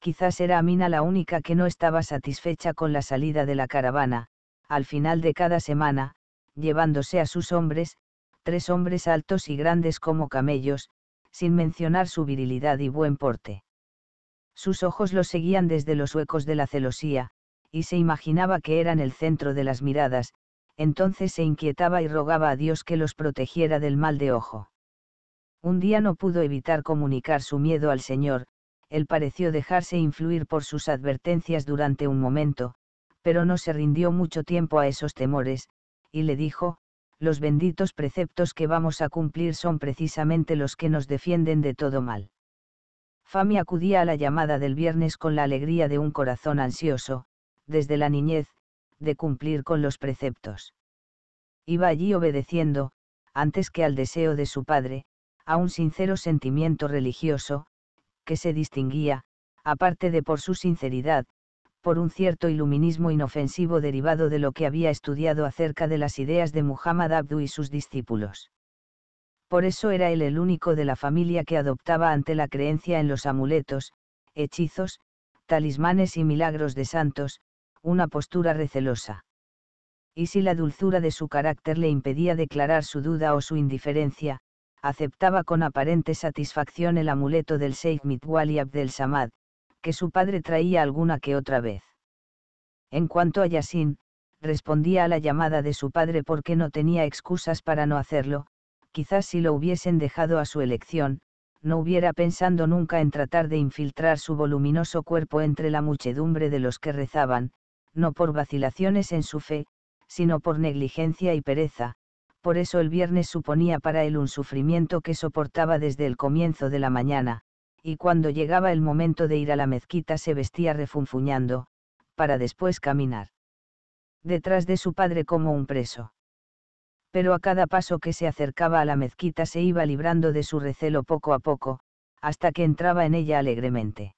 S1: Quizás era Amina la única que no estaba satisfecha con la salida de la caravana, al final de cada semana, llevándose a sus hombres, tres hombres altos y grandes como camellos, sin mencionar su virilidad y buen porte. Sus ojos los seguían desde los huecos de la celosía, y se imaginaba que eran el centro de las miradas, entonces se inquietaba y rogaba a Dios que los protegiera del mal de ojo. Un día no pudo evitar comunicar su miedo al Señor, él pareció dejarse influir por sus advertencias durante un momento, pero no se rindió mucho tiempo a esos temores, y le dijo, los benditos preceptos que vamos a cumplir son precisamente los que nos defienden de todo mal. Fami acudía a la llamada del viernes con la alegría de un corazón ansioso, desde la niñez, de cumplir con los preceptos. Iba allí obedeciendo, antes que al deseo de su padre, a un sincero sentimiento religioso, que se distinguía, aparte de por su sinceridad, por un cierto iluminismo inofensivo derivado de lo que había estudiado acerca de las ideas de Muhammad Abdu y sus discípulos por eso era él el único de la familia que adoptaba ante la creencia en los amuletos, hechizos, talismanes y milagros de santos, una postura recelosa. Y si la dulzura de su carácter le impedía declarar su duda o su indiferencia, aceptaba con aparente satisfacción el amuleto del Sheikh Mitwali Abdel Samad, que su padre traía alguna que otra vez. En cuanto a Yasin, respondía a la llamada de su padre porque no tenía excusas para no hacerlo, quizás si lo hubiesen dejado a su elección, no hubiera pensado nunca en tratar de infiltrar su voluminoso cuerpo entre la muchedumbre de los que rezaban, no por vacilaciones en su fe, sino por negligencia y pereza, por eso el viernes suponía para él un sufrimiento que soportaba desde el comienzo de la mañana, y cuando llegaba el momento de ir a la mezquita se vestía refunfuñando, para después caminar. Detrás de su padre como un preso pero a cada paso que se acercaba a la mezquita se iba librando de su recelo poco a poco, hasta que entraba en ella alegremente.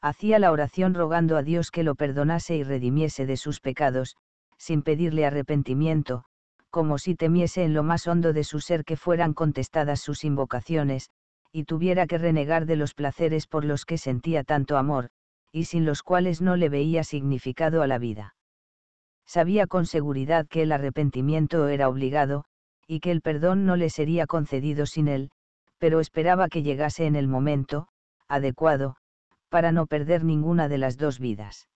S1: Hacía la oración rogando a Dios que lo perdonase y redimiese de sus pecados, sin pedirle arrepentimiento, como si temiese en lo más hondo de su ser que fueran contestadas sus invocaciones, y tuviera que renegar de los placeres por los que sentía tanto amor, y sin los cuales no le veía significado a la vida sabía con seguridad que el arrepentimiento era obligado, y que el perdón no le sería concedido sin él, pero esperaba que llegase en el momento, adecuado, para no perder ninguna de las dos vidas.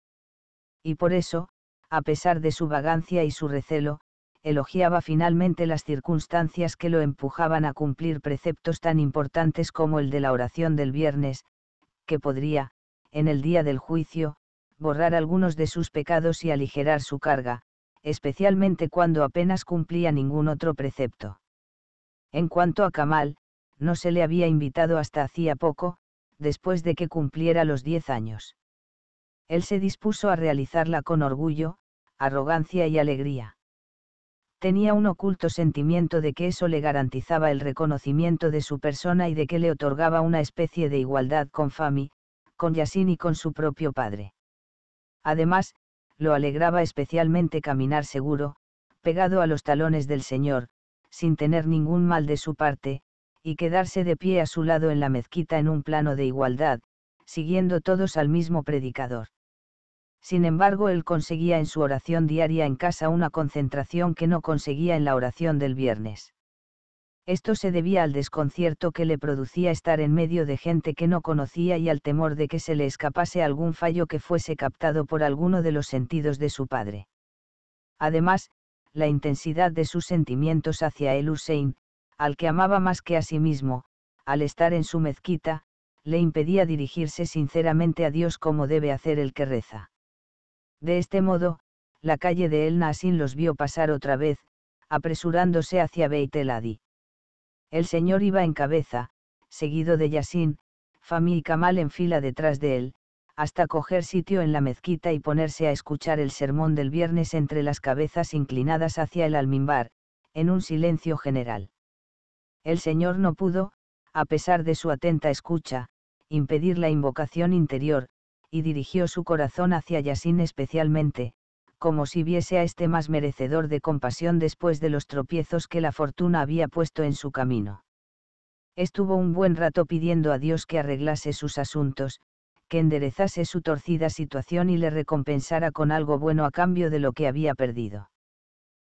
S1: Y por eso, a pesar de su vagancia y su recelo, elogiaba finalmente las circunstancias que lo empujaban a cumplir preceptos tan importantes como el de la oración del viernes, que podría, en el día del juicio, borrar algunos de sus pecados y aligerar su carga, especialmente cuando apenas cumplía ningún otro precepto. En cuanto a Kamal, no se le había invitado hasta hacía poco, después de que cumpliera los diez años. Él se dispuso a realizarla con orgullo, arrogancia y alegría. Tenía un oculto sentimiento de que eso le garantizaba el reconocimiento de su persona y de que le otorgaba una especie de igualdad con Fami, con Yasin y con su propio padre. Además, lo alegraba especialmente caminar seguro, pegado a los talones del Señor, sin tener ningún mal de su parte, y quedarse de pie a su lado en la mezquita en un plano de igualdad, siguiendo todos al mismo predicador. Sin embargo, él conseguía en su oración diaria en casa una concentración que no conseguía en la oración del viernes. Esto se debía al desconcierto que le producía estar en medio de gente que no conocía y al temor de que se le escapase algún fallo que fuese captado por alguno de los sentidos de su padre. Además, la intensidad de sus sentimientos hacia el Hussein, al que amaba más que a sí mismo, al estar en su mezquita, le impedía dirigirse sinceramente a Dios como debe hacer el que reza. De este modo, la calle de El Nasin los vio pasar otra vez, apresurándose hacia Beit el el señor iba en cabeza, seguido de Yasin, Fami y Kamal en fila detrás de él, hasta coger sitio en la mezquita y ponerse a escuchar el sermón del viernes entre las cabezas inclinadas hacia el almimbar, en un silencio general. El señor no pudo, a pesar de su atenta escucha, impedir la invocación interior, y dirigió su corazón hacia Yasin especialmente, como si viese a este más merecedor de compasión después de los tropiezos que la fortuna había puesto en su camino. Estuvo un buen rato pidiendo a Dios que arreglase sus asuntos, que enderezase su torcida situación y le recompensara con algo bueno a cambio de lo que había perdido.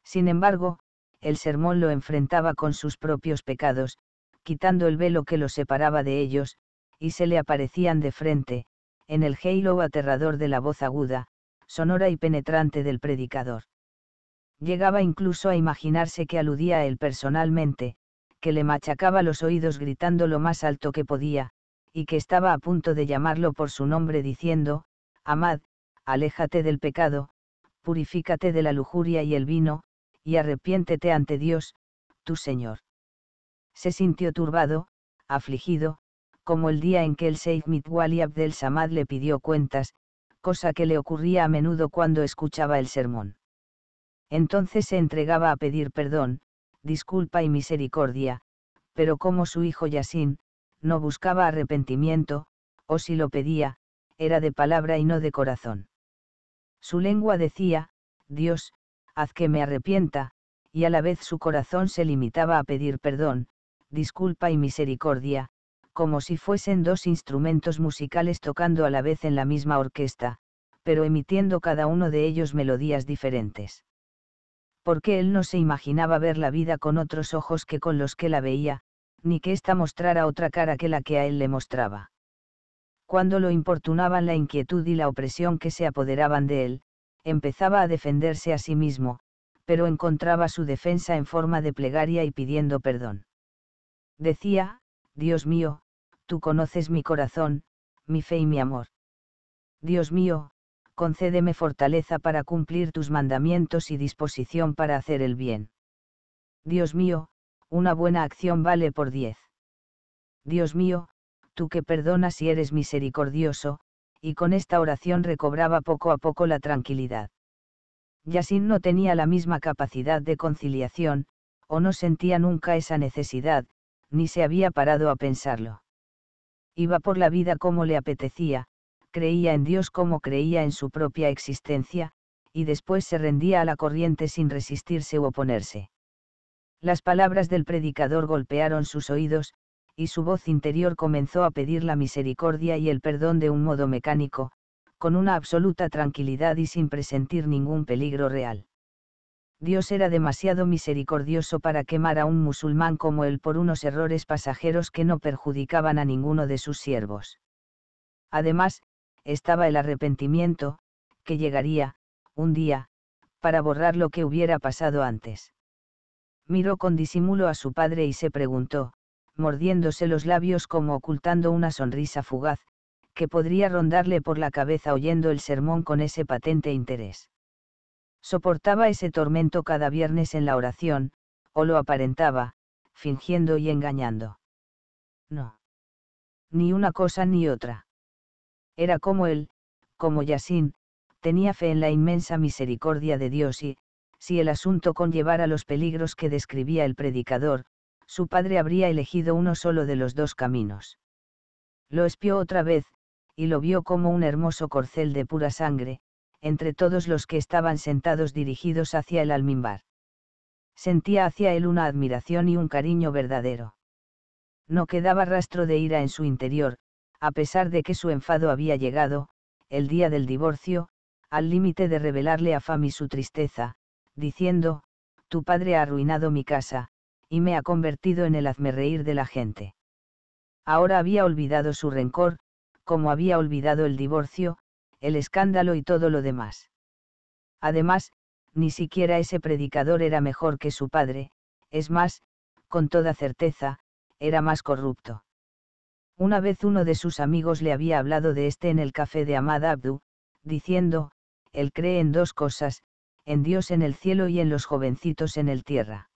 S1: Sin embargo, el sermón lo enfrentaba con sus propios pecados, quitando el velo que lo separaba de ellos, y se le aparecían de frente, en el halo aterrador de la voz aguda, sonora y penetrante del predicador. Llegaba incluso a imaginarse que aludía a él personalmente, que le machacaba los oídos gritando lo más alto que podía, y que estaba a punto de llamarlo por su nombre diciendo, Amad, aléjate del pecado, purifícate de la lujuria y el vino, y arrepiéntete ante Dios, tu Señor. Se sintió turbado, afligido, como el día en que el Seif Mitwali Abdel Samad le pidió cuentas, cosa que le ocurría a menudo cuando escuchaba el sermón. Entonces se entregaba a pedir perdón, disculpa y misericordia, pero como su hijo Yasin, no buscaba arrepentimiento, o si lo pedía, era de palabra y no de corazón. Su lengua decía, Dios, haz que me arrepienta, y a la vez su corazón se limitaba a pedir perdón, disculpa y misericordia, como si fuesen dos instrumentos musicales tocando a la vez en la misma orquesta, pero emitiendo cada uno de ellos melodías diferentes. Porque él no se imaginaba ver la vida con otros ojos que con los que la veía, ni que ésta mostrara otra cara que la que a él le mostraba. Cuando lo importunaban la inquietud y la opresión que se apoderaban de él, empezaba a defenderse a sí mismo, pero encontraba su defensa en forma de plegaria y pidiendo perdón. Decía, Dios mío, tú conoces mi corazón, mi fe y mi amor. Dios mío, concédeme fortaleza para cumplir tus mandamientos y disposición para hacer el bien. Dios mío, una buena acción vale por diez. Dios mío, tú que perdonas y eres misericordioso, y con esta oración recobraba poco a poco la tranquilidad. Yasin no tenía la misma capacidad de conciliación, o no sentía nunca esa necesidad, ni se había parado a pensarlo. Iba por la vida como le apetecía, creía en Dios como creía en su propia existencia, y después se rendía a la corriente sin resistirse u oponerse. Las palabras del predicador golpearon sus oídos, y su voz interior comenzó a pedir la misericordia y el perdón de un modo mecánico, con una absoluta tranquilidad y sin presentir ningún peligro real. Dios era demasiado misericordioso para quemar a un musulmán como él por unos errores pasajeros que no perjudicaban a ninguno de sus siervos. Además, estaba el arrepentimiento, que llegaría, un día, para borrar lo que hubiera pasado antes. Miró con disimulo a su padre y se preguntó, mordiéndose los labios como ocultando una sonrisa fugaz, que podría rondarle por la cabeza oyendo el sermón con ese patente interés. Soportaba ese tormento cada viernes en la oración, o lo aparentaba, fingiendo y engañando. No. Ni una cosa ni otra. Era como él, como Yasin tenía fe en la inmensa misericordia de Dios y, si el asunto conllevara los peligros que describía el predicador, su padre habría elegido uno solo de los dos caminos. Lo espió otra vez, y lo vio como un hermoso corcel de pura sangre, entre todos los que estaban sentados dirigidos hacia el almimbar. Sentía hacia él una admiración y un cariño verdadero. No quedaba rastro de ira en su interior, a pesar de que su enfado había llegado, el día del divorcio, al límite de revelarle a Fami su tristeza, diciendo, tu padre ha arruinado mi casa, y me ha convertido en el hazmerreír de la gente. Ahora había olvidado su rencor, como había olvidado el divorcio, el escándalo y todo lo demás. Además, ni siquiera ese predicador era mejor que su padre, es más, con toda certeza, era más corrupto. Una vez uno de sus amigos le había hablado de este en el café de Ahmad Abdu, diciendo, él cree en dos cosas, en Dios en el cielo y en los jovencitos en el tierra.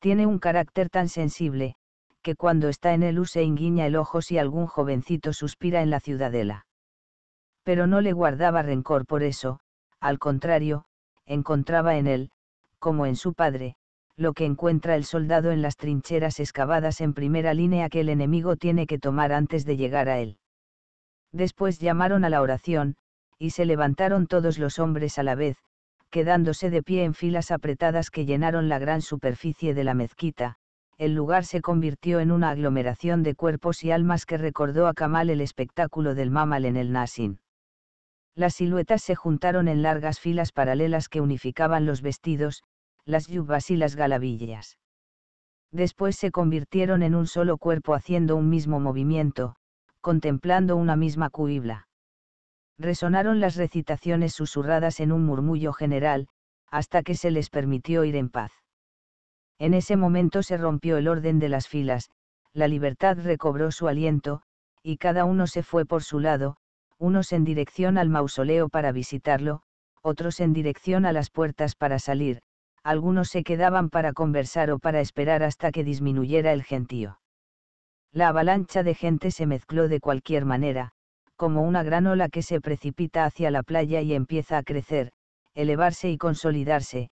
S1: Tiene un carácter tan sensible, que cuando está en el se guiña el ojo si algún jovencito suspira en la ciudadela pero no le guardaba rencor por eso, al contrario, encontraba en él, como en su padre, lo que encuentra el soldado en las trincheras excavadas en primera línea que el enemigo tiene que tomar antes de llegar a él. Después llamaron a la oración, y se levantaron todos los hombres a la vez, quedándose de pie en filas apretadas que llenaron la gran superficie de la mezquita, el lugar se convirtió en una aglomeración de cuerpos y almas que recordó a Kamal el espectáculo del Mamal en el Nasin. Las siluetas se juntaron en largas filas paralelas que unificaban los vestidos, las yubas y las galabillas. Después se convirtieron en un solo cuerpo haciendo un mismo movimiento, contemplando una misma cuibla. Resonaron las recitaciones susurradas en un murmullo general, hasta que se les permitió ir en paz. En ese momento se rompió el orden de las filas, la libertad recobró su aliento, y cada uno se fue por su lado, unos en dirección al mausoleo para visitarlo, otros en dirección a las puertas para salir, algunos se quedaban para conversar o para esperar hasta que disminuyera el gentío. La avalancha de gente se mezcló de cualquier manera, como una gran ola que se precipita hacia la playa y empieza a crecer, elevarse y consolidarse,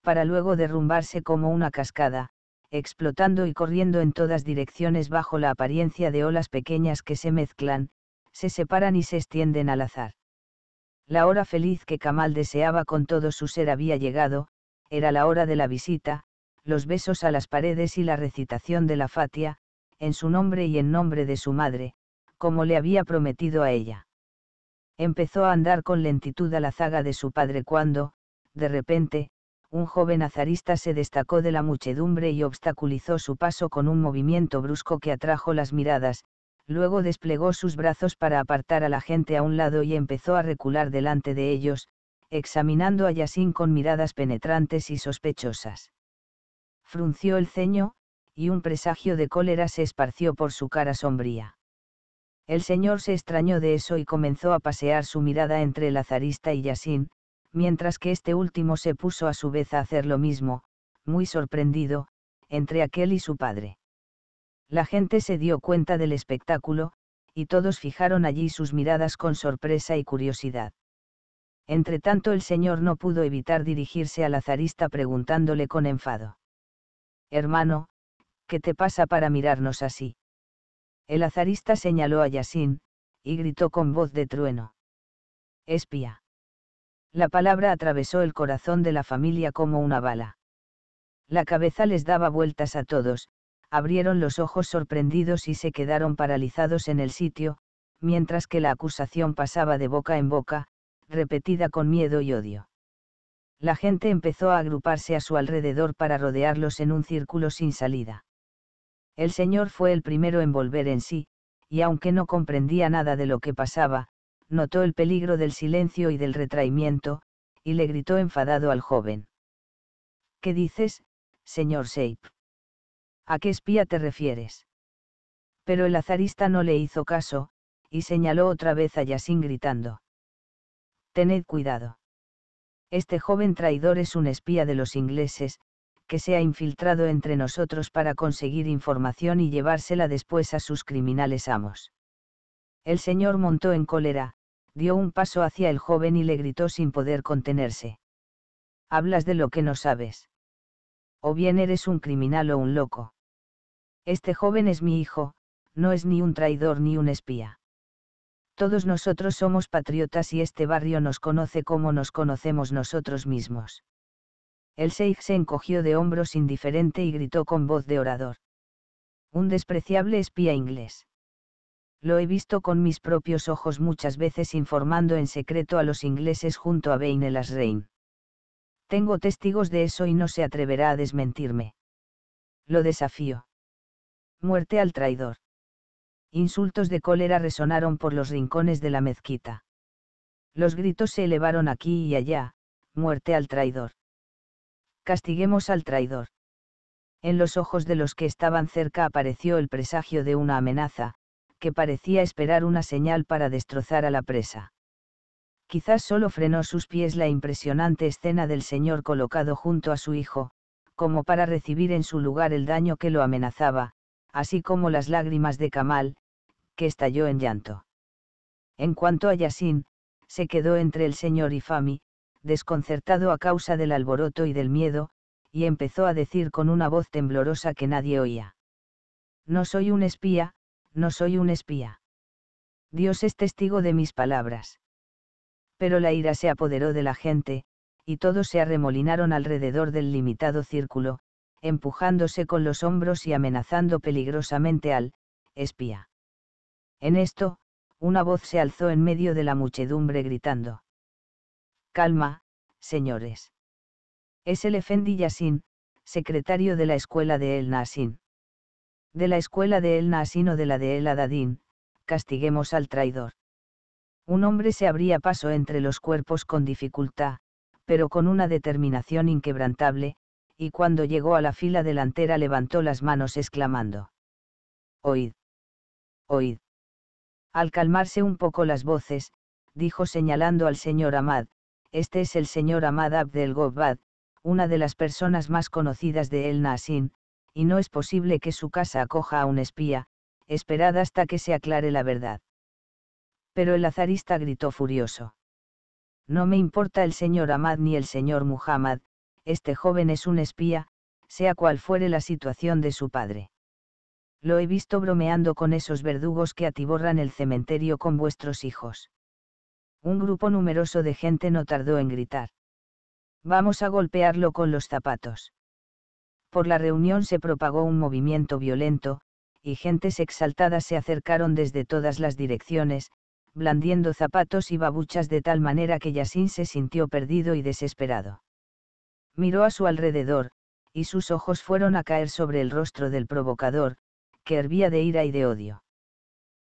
S1: para luego derrumbarse como una cascada, explotando y corriendo en todas direcciones bajo la apariencia de olas pequeñas que se mezclan, se separan y se extienden al azar. La hora feliz que Kamal deseaba con todo su ser había llegado, era la hora de la visita, los besos a las paredes y la recitación de la fatia, en su nombre y en nombre de su madre, como le había prometido a ella. Empezó a andar con lentitud a la zaga de su padre cuando, de repente, un joven azarista se destacó de la muchedumbre y obstaculizó su paso con un movimiento brusco que atrajo las miradas, luego desplegó sus brazos para apartar a la gente a un lado y empezó a recular delante de ellos, examinando a Yasin con miradas penetrantes y sospechosas. Frunció el ceño, y un presagio de cólera se esparció por su cara sombría. El señor se extrañó de eso y comenzó a pasear su mirada entre el azarista y Yasin, mientras que este último se puso a su vez a hacer lo mismo, muy sorprendido, entre aquel y su padre. La gente se dio cuenta del espectáculo, y todos fijaron allí sus miradas con sorpresa y curiosidad. Entretanto el señor no pudo evitar dirigirse al azarista preguntándole con enfado. Hermano, ¿qué te pasa para mirarnos así? El azarista señaló a Yasin, y gritó con voz de trueno. Espía. La palabra atravesó el corazón de la familia como una bala. La cabeza les daba vueltas a todos, abrieron los ojos sorprendidos y se quedaron paralizados en el sitio, mientras que la acusación pasaba de boca en boca, repetida con miedo y odio. La gente empezó a agruparse a su alrededor para rodearlos en un círculo sin salida. El señor fue el primero en volver en sí, y aunque no comprendía nada de lo que pasaba, notó el peligro del silencio y del retraimiento, y le gritó enfadado al joven. ¿Qué dices, señor Seip? ¿A qué espía te refieres? Pero el azarista no le hizo caso, y señaló otra vez a Yasin gritando. Tened cuidado. Este joven traidor es un espía de los ingleses, que se ha infiltrado entre nosotros para conseguir información y llevársela después a sus criminales amos. El señor montó en cólera, dio un paso hacia el joven y le gritó sin poder contenerse. Hablas de lo que no sabes. O bien eres un criminal o un loco. Este joven es mi hijo, no es ni un traidor ni un espía. Todos nosotros somos patriotas y este barrio nos conoce como nos conocemos nosotros mismos. El Sheikh se encogió de hombros indiferente y gritó con voz de orador. Un despreciable espía inglés. Lo he visto con mis propios ojos muchas veces informando en secreto a los ingleses junto a Bain el Asrein. Tengo testigos de eso y no se atreverá a desmentirme. Lo desafío. Muerte al traidor. Insultos de cólera resonaron por los rincones de la mezquita. Los gritos se elevaron aquí y allá, muerte al traidor. Castiguemos al traidor. En los ojos de los que estaban cerca apareció el presagio de una amenaza, que parecía esperar una señal para destrozar a la presa. Quizás solo frenó sus pies la impresionante escena del señor colocado junto a su hijo, como para recibir en su lugar el daño que lo amenazaba, así como las lágrimas de Kamal, que estalló en llanto. En cuanto a Yasin, se quedó entre el señor y Fami, desconcertado a causa del alboroto y del miedo, y empezó a decir con una voz temblorosa que nadie oía. No soy un espía, no soy un espía. Dios es testigo de mis palabras. Pero la ira se apoderó de la gente, y todos se arremolinaron alrededor del limitado círculo, empujándose con los hombros y amenazando peligrosamente al espía. En esto, una voz se alzó en medio de la muchedumbre gritando. Calma, señores. Es el Efendi yasin secretario de la escuela de El Nasin. De la escuela de El Nasin o de la de El Adadín, castiguemos al traidor. Un hombre se abría paso entre los cuerpos con dificultad, pero con una determinación inquebrantable, y cuando llegó a la fila delantera levantó las manos exclamando. Oíd. Oíd. Al calmarse un poco las voces, dijo señalando al señor Ahmad, este es el señor Ahmad Abdel Gobbad, una de las personas más conocidas de El Nasin, y no es posible que su casa acoja a un espía, esperad hasta que se aclare la verdad. Pero el azarista gritó furioso. No me importa el señor Ahmad ni el señor Muhammad, este joven es un espía, sea cual fuere la situación de su padre. Lo he visto bromeando con esos verdugos que atiborran el cementerio con vuestros hijos. Un grupo numeroso de gente no tardó en gritar. Vamos a golpearlo con los zapatos. Por la reunión se propagó un movimiento violento, y gentes exaltadas se acercaron desde todas las direcciones, blandiendo zapatos y babuchas de tal manera que Yasin se sintió perdido y desesperado. Miró a su alrededor, y sus ojos fueron a caer sobre el rostro del provocador, que hervía de ira y de odio.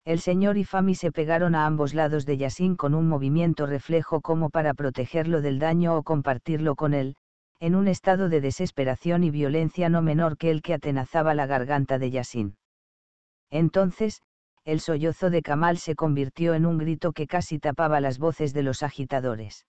S1: El señor y Fami se pegaron a ambos lados de Yasin con un movimiento reflejo como para protegerlo del daño o compartirlo con él, en un estado de desesperación y violencia no menor que el que atenazaba la garganta de Yasin. Entonces, el sollozo de Kamal se convirtió en un grito que casi tapaba las voces de los agitadores.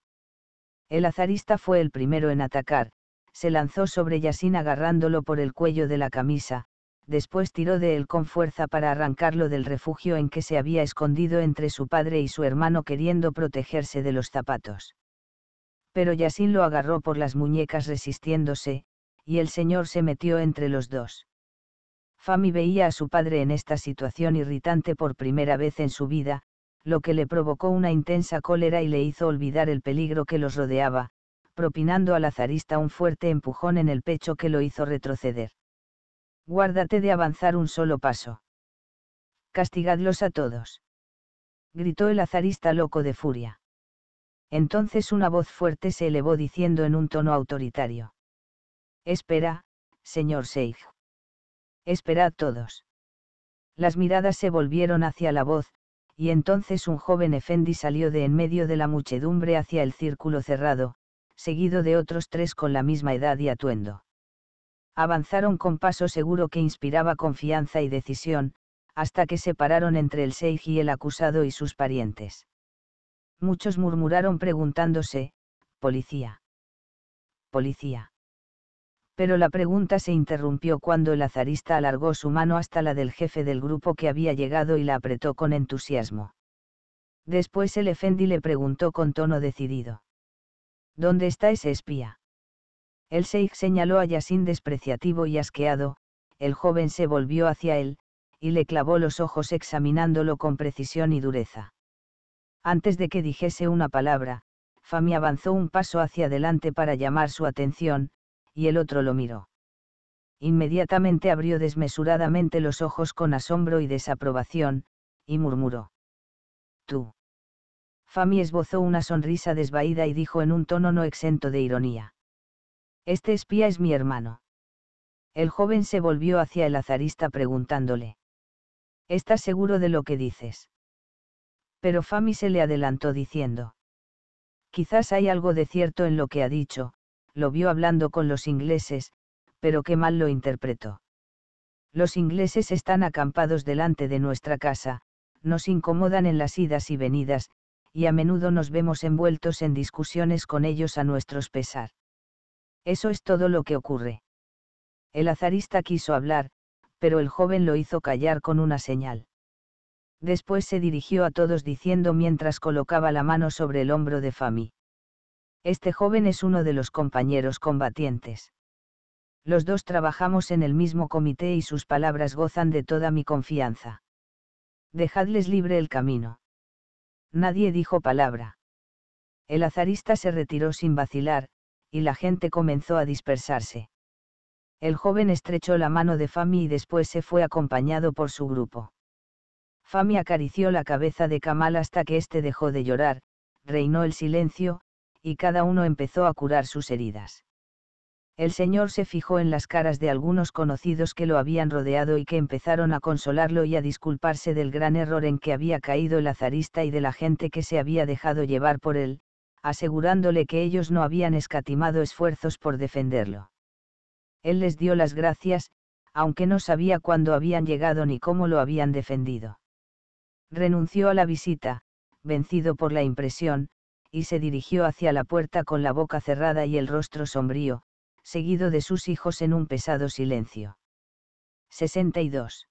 S1: El azarista fue el primero en atacar, se lanzó sobre Yasin agarrándolo por el cuello de la camisa, después tiró de él con fuerza para arrancarlo del refugio en que se había escondido entre su padre y su hermano queriendo protegerse de los zapatos. Pero Yasin lo agarró por las muñecas resistiéndose, y el señor se metió entre los dos. Fami veía a su padre en esta situación irritante por primera vez en su vida, lo que le provocó una intensa cólera y le hizo olvidar el peligro que los rodeaba, propinando al azarista un fuerte empujón en el pecho que lo hizo retroceder. Guárdate de avanzar un solo paso. Castigadlos a todos. Gritó el azarista loco de furia. Entonces una voz fuerte se elevó diciendo en un tono autoritario. Espera, señor Seif. Esperad todos. Las miradas se volvieron hacia la voz, y entonces un joven efendi salió de en medio de la muchedumbre hacia el círculo cerrado, seguido de otros tres con la misma edad y atuendo. Avanzaron con paso seguro que inspiraba confianza y decisión, hasta que se pararon entre el Seiji y el acusado y sus parientes. Muchos murmuraron preguntándose, policía. Policía pero la pregunta se interrumpió cuando el azarista alargó su mano hasta la del jefe del grupo que había llegado y la apretó con entusiasmo. Después el efendi le preguntó con tono decidido. ¿Dónde está ese espía? El sheikh señaló a Yasin despreciativo y asqueado, el joven se volvió hacia él, y le clavó los ojos examinándolo con precisión y dureza. Antes de que dijese una palabra, Fami avanzó un paso hacia adelante para llamar su atención, y el otro lo miró. Inmediatamente abrió desmesuradamente los ojos con asombro y desaprobación, y murmuró. Tú. Fami esbozó una sonrisa desvaída y dijo en un tono no exento de ironía. Este espía es mi hermano. El joven se volvió hacia el azarista preguntándole. ¿Estás seguro de lo que dices? Pero Fami se le adelantó diciendo. Quizás hay algo de cierto en lo que ha dicho, lo vio hablando con los ingleses, pero qué mal lo interpretó. Los ingleses están acampados delante de nuestra casa, nos incomodan en las idas y venidas, y a menudo nos vemos envueltos en discusiones con ellos a nuestros pesar. Eso es todo lo que ocurre. El azarista quiso hablar, pero el joven lo hizo callar con una señal. Después se dirigió a todos diciendo mientras colocaba la mano sobre el hombro de Fami. Este joven es uno de los compañeros combatientes. Los dos trabajamos en el mismo comité y sus palabras gozan de toda mi confianza. Dejadles libre el camino. Nadie dijo palabra. El azarista se retiró sin vacilar, y la gente comenzó a dispersarse. El joven estrechó la mano de Fami y después se fue acompañado por su grupo. Fami acarició la cabeza de Kamal hasta que éste dejó de llorar, reinó el silencio, y cada uno empezó a curar sus heridas. El Señor se fijó en las caras de algunos conocidos que lo habían rodeado y que empezaron a consolarlo y a disculparse del gran error en que había caído el azarista y de la gente que se había dejado llevar por él, asegurándole que ellos no habían escatimado esfuerzos por defenderlo. Él les dio las gracias, aunque no sabía cuándo habían llegado ni cómo lo habían defendido. Renunció a la visita, vencido por la impresión, y se dirigió hacia la puerta con la boca cerrada y el rostro sombrío, seguido de sus hijos en un pesado silencio. 62.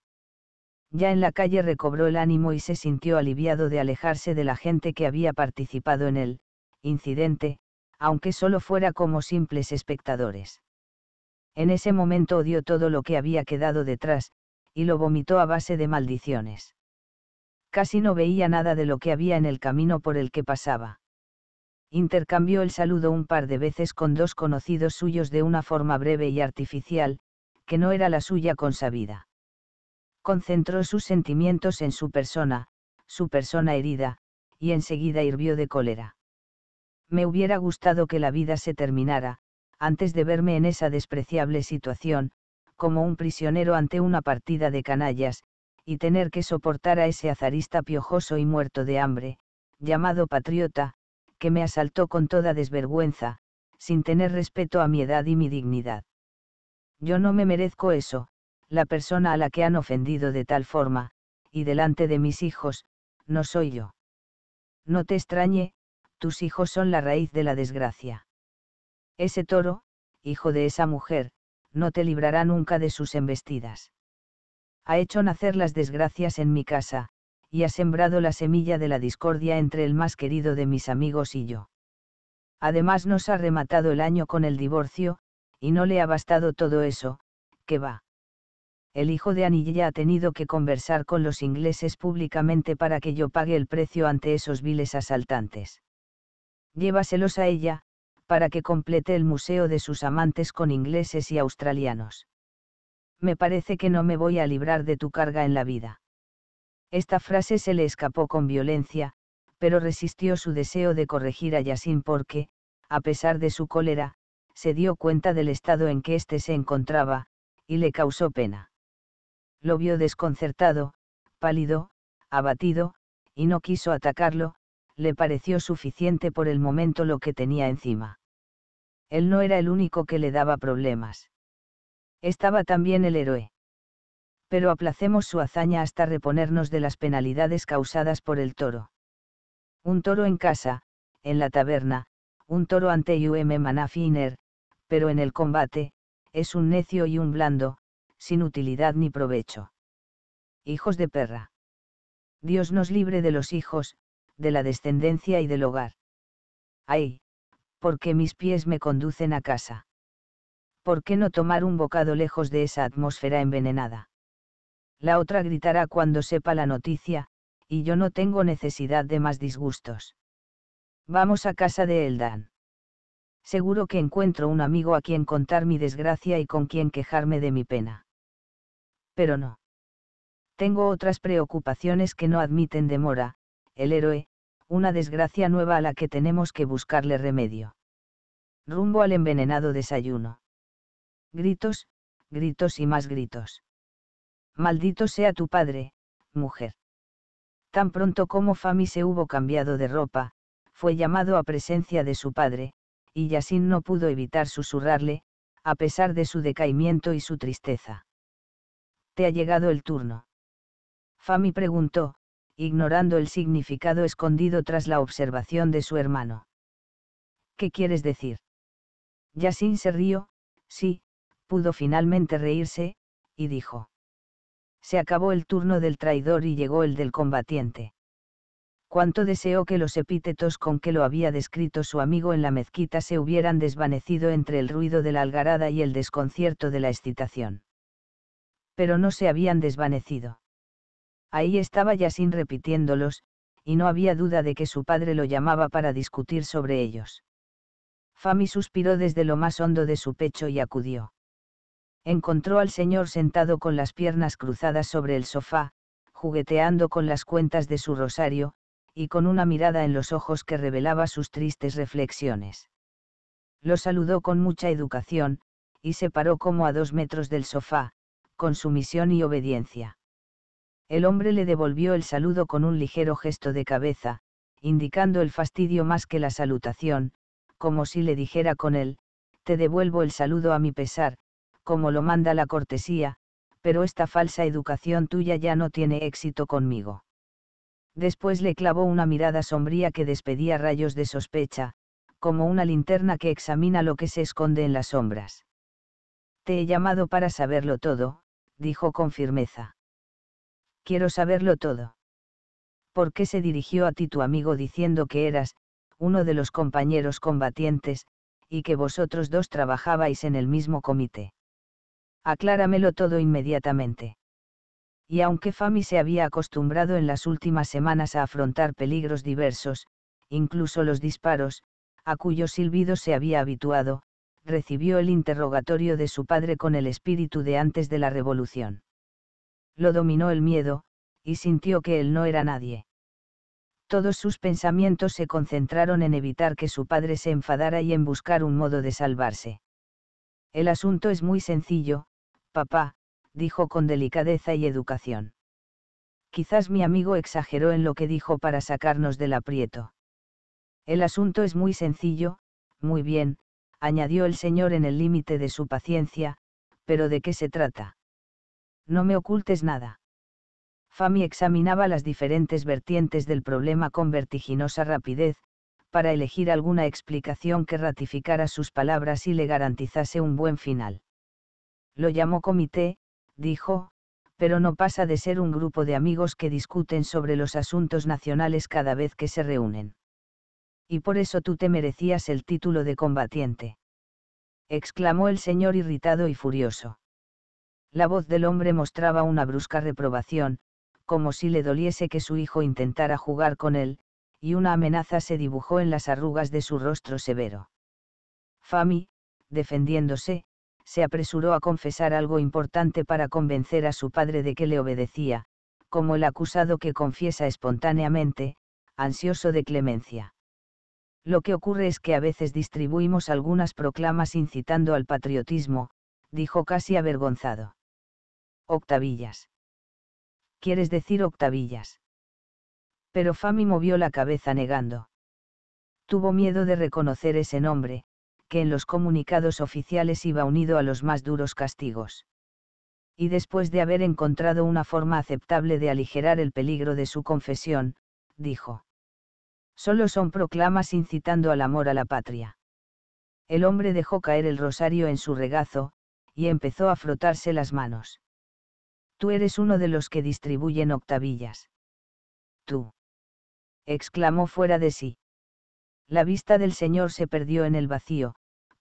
S1: Ya en la calle recobró el ánimo y se sintió aliviado de alejarse de la gente que había participado en el incidente, aunque solo fuera como simples espectadores. En ese momento odió todo lo que había quedado detrás, y lo vomitó a base de maldiciones. Casi no veía nada de lo que había en el camino por el que pasaba intercambió el saludo un par de veces con dos conocidos suyos de una forma breve y artificial, que no era la suya consabida. Concentró sus sentimientos en su persona, su persona herida, y enseguida hirvió de cólera. Me hubiera gustado que la vida se terminara, antes de verme en esa despreciable situación, como un prisionero ante una partida de canallas, y tener que soportar a ese azarista piojoso y muerto de hambre, llamado patriota, que me asaltó con toda desvergüenza, sin tener respeto a mi edad y mi dignidad. Yo no me merezco eso, la persona a la que han ofendido de tal forma, y delante de mis hijos, no soy yo. No te extrañe, tus hijos son la raíz de la desgracia. Ese toro, hijo de esa mujer, no te librará nunca de sus embestidas. Ha hecho nacer las desgracias en mi casa, y ha sembrado la semilla de la discordia entre el más querido de mis amigos y yo. Además nos ha rematado el año con el divorcio, y no le ha bastado todo eso, que va. El hijo de Anilla ha tenido que conversar con los ingleses públicamente para que yo pague el precio ante esos viles asaltantes. Llévaselos a ella, para que complete el museo de sus amantes con ingleses y australianos. Me parece que no me voy a librar de tu carga en la vida. Esta frase se le escapó con violencia, pero resistió su deseo de corregir a Yasin porque, a pesar de su cólera, se dio cuenta del estado en que éste se encontraba, y le causó pena. Lo vio desconcertado, pálido, abatido, y no quiso atacarlo, le pareció suficiente por el momento lo que tenía encima. Él no era el único que le daba problemas. Estaba también el héroe pero aplacemos su hazaña hasta reponernos de las penalidades causadas por el toro. Un toro en casa, en la taberna, un toro ante UM Manafiner, pero en el combate, es un necio y un blando, sin utilidad ni provecho. Hijos de perra. Dios nos libre de los hijos, de la descendencia y del hogar. Ay, porque mis pies me conducen a casa. ¿Por qué no tomar un bocado lejos de esa atmósfera envenenada? la otra gritará cuando sepa la noticia, y yo no tengo necesidad de más disgustos. Vamos a casa de Eldan. Seguro que encuentro un amigo a quien contar mi desgracia y con quien quejarme de mi pena. Pero no. Tengo otras preocupaciones que no admiten demora, el héroe, una desgracia nueva a la que tenemos que buscarle remedio. Rumbo al envenenado desayuno. Gritos, gritos y más gritos. Maldito sea tu padre, mujer. Tan pronto como Fami se hubo cambiado de ropa, fue llamado a presencia de su padre, y Yasin no pudo evitar susurrarle, a pesar de su decaimiento y su tristeza. Te ha llegado el turno. Fami preguntó, ignorando el significado escondido tras la observación de su hermano. ¿Qué quieres decir? Yasin se rió, sí, pudo finalmente reírse, y dijo se acabó el turno del traidor y llegó el del combatiente. Cuánto deseó que los epítetos con que lo había descrito su amigo en la mezquita se hubieran desvanecido entre el ruido de la algarada y el desconcierto de la excitación. Pero no se habían desvanecido. Ahí estaba Yasin repitiéndolos, y no había duda de que su padre lo llamaba para discutir sobre ellos. Fami suspiró desde lo más hondo de su pecho y acudió encontró al señor sentado con las piernas cruzadas sobre el sofá, jugueteando con las cuentas de su rosario, y con una mirada en los ojos que revelaba sus tristes reflexiones. Lo saludó con mucha educación, y se paró como a dos metros del sofá, con sumisión y obediencia. El hombre le devolvió el saludo con un ligero gesto de cabeza, indicando el fastidio más que la salutación, como si le dijera con él, te devuelvo el saludo a mi pesar, como lo manda la cortesía, pero esta falsa educación tuya ya no tiene éxito conmigo. Después le clavó una mirada sombría que despedía rayos de sospecha, como una linterna que examina lo que se esconde en las sombras. Te he llamado para saberlo todo, dijo con firmeza. Quiero saberlo todo. ¿Por qué se dirigió a ti tu amigo diciendo que eras, uno de los compañeros combatientes, y que vosotros dos trabajabais en el mismo comité? acláramelo todo inmediatamente. Y aunque Fami se había acostumbrado en las últimas semanas a afrontar peligros diversos, incluso los disparos, a cuyos silbidos se había habituado, recibió el interrogatorio de su padre con el espíritu de antes de la revolución. Lo dominó el miedo, y sintió que él no era nadie. Todos sus pensamientos se concentraron en evitar que su padre se enfadara y en buscar un modo de salvarse. El asunto es muy sencillo, Papá, dijo con delicadeza y educación. Quizás mi amigo exageró en lo que dijo para sacarnos del aprieto. El asunto es muy sencillo, muy bien, añadió el señor en el límite de su paciencia, pero ¿de qué se trata? No me ocultes nada. Fami examinaba las diferentes vertientes del problema con vertiginosa rapidez, para elegir alguna explicación que ratificara sus palabras y le garantizase un buen final lo llamó comité, dijo, pero no pasa de ser un grupo de amigos que discuten sobre los asuntos nacionales cada vez que se reúnen. Y por eso tú te merecías el título de combatiente. exclamó el señor irritado y furioso. La voz del hombre mostraba una brusca reprobación, como si le doliese que su hijo intentara jugar con él, y una amenaza se dibujó en las arrugas de su rostro severo. Fami, defendiéndose, se apresuró a confesar algo importante para convencer a su padre de que le obedecía, como el acusado que confiesa espontáneamente, ansioso de clemencia. Lo que ocurre es que a veces distribuimos algunas proclamas incitando al patriotismo, dijo casi avergonzado. Octavillas. ¿Quieres decir octavillas? Pero Fami movió la cabeza negando. Tuvo miedo de reconocer ese nombre, que en los comunicados oficiales iba unido a los más duros castigos. Y después de haber encontrado una forma aceptable de aligerar el peligro de su confesión, dijo. Solo son proclamas incitando al amor a la patria. El hombre dejó caer el rosario en su regazo, y empezó a frotarse las manos. Tú eres uno de los que distribuyen octavillas. Tú. exclamó fuera de sí. La vista del señor se perdió en el vacío,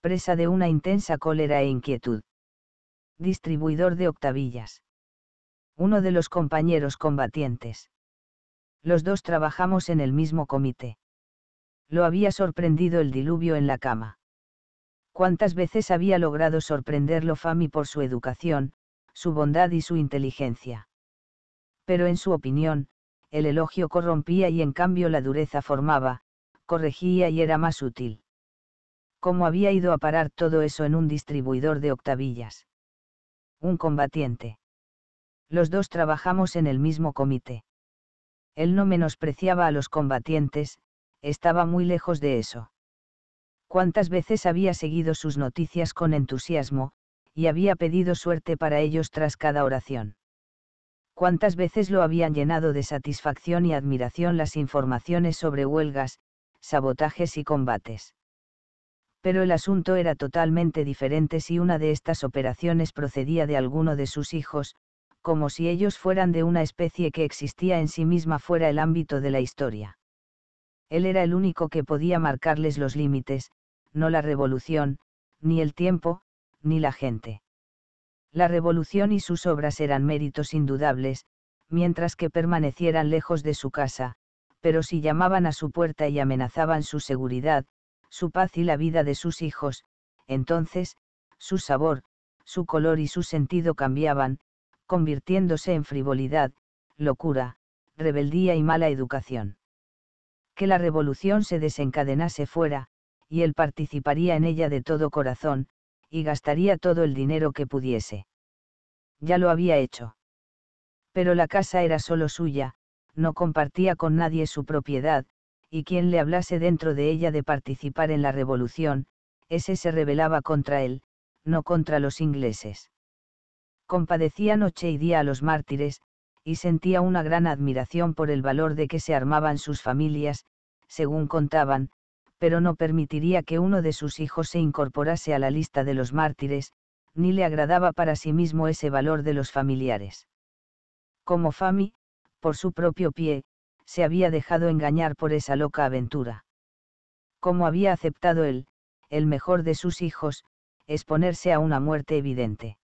S1: presa de una intensa cólera e inquietud. Distribuidor de octavillas. Uno de los compañeros combatientes. Los dos trabajamos en el mismo comité. Lo había sorprendido el diluvio en la cama. Cuántas veces había logrado sorprenderlo Fami por su educación, su bondad y su inteligencia. Pero en su opinión, el elogio corrompía y en cambio la dureza formaba, corregía y era más útil cómo había ido a parar todo eso en un distribuidor de octavillas. Un combatiente. Los dos trabajamos en el mismo comité. Él no menospreciaba a los combatientes, estaba muy lejos de eso. Cuántas veces había seguido sus noticias con entusiasmo, y había pedido suerte para ellos tras cada oración. Cuántas veces lo habían llenado de satisfacción y admiración las informaciones sobre huelgas, sabotajes y combates pero el asunto era totalmente diferente si una de estas operaciones procedía de alguno de sus hijos, como si ellos fueran de una especie que existía en sí misma fuera el ámbito de la historia. Él era el único que podía marcarles los límites, no la revolución, ni el tiempo, ni la gente. La revolución y sus obras eran méritos indudables, mientras que permanecieran lejos de su casa, pero si llamaban a su puerta y amenazaban su seguridad, su paz y la vida de sus hijos, entonces, su sabor, su color y su sentido cambiaban, convirtiéndose en frivolidad, locura, rebeldía y mala educación. Que la revolución se desencadenase fuera, y él participaría en ella de todo corazón, y gastaría todo el dinero que pudiese. Ya lo había hecho. Pero la casa era solo suya, no compartía con nadie su propiedad, y quien le hablase dentro de ella de participar en la revolución, ese se rebelaba contra él, no contra los ingleses. Compadecía noche y día a los mártires, y sentía una gran admiración por el valor de que se armaban sus familias, según contaban, pero no permitiría que uno de sus hijos se incorporase a la lista de los mártires, ni le agradaba para sí mismo ese valor de los familiares. Como Fami, por su propio pie, se había dejado engañar por esa loca aventura. Como había aceptado él, el mejor de sus hijos, exponerse a una muerte evidente.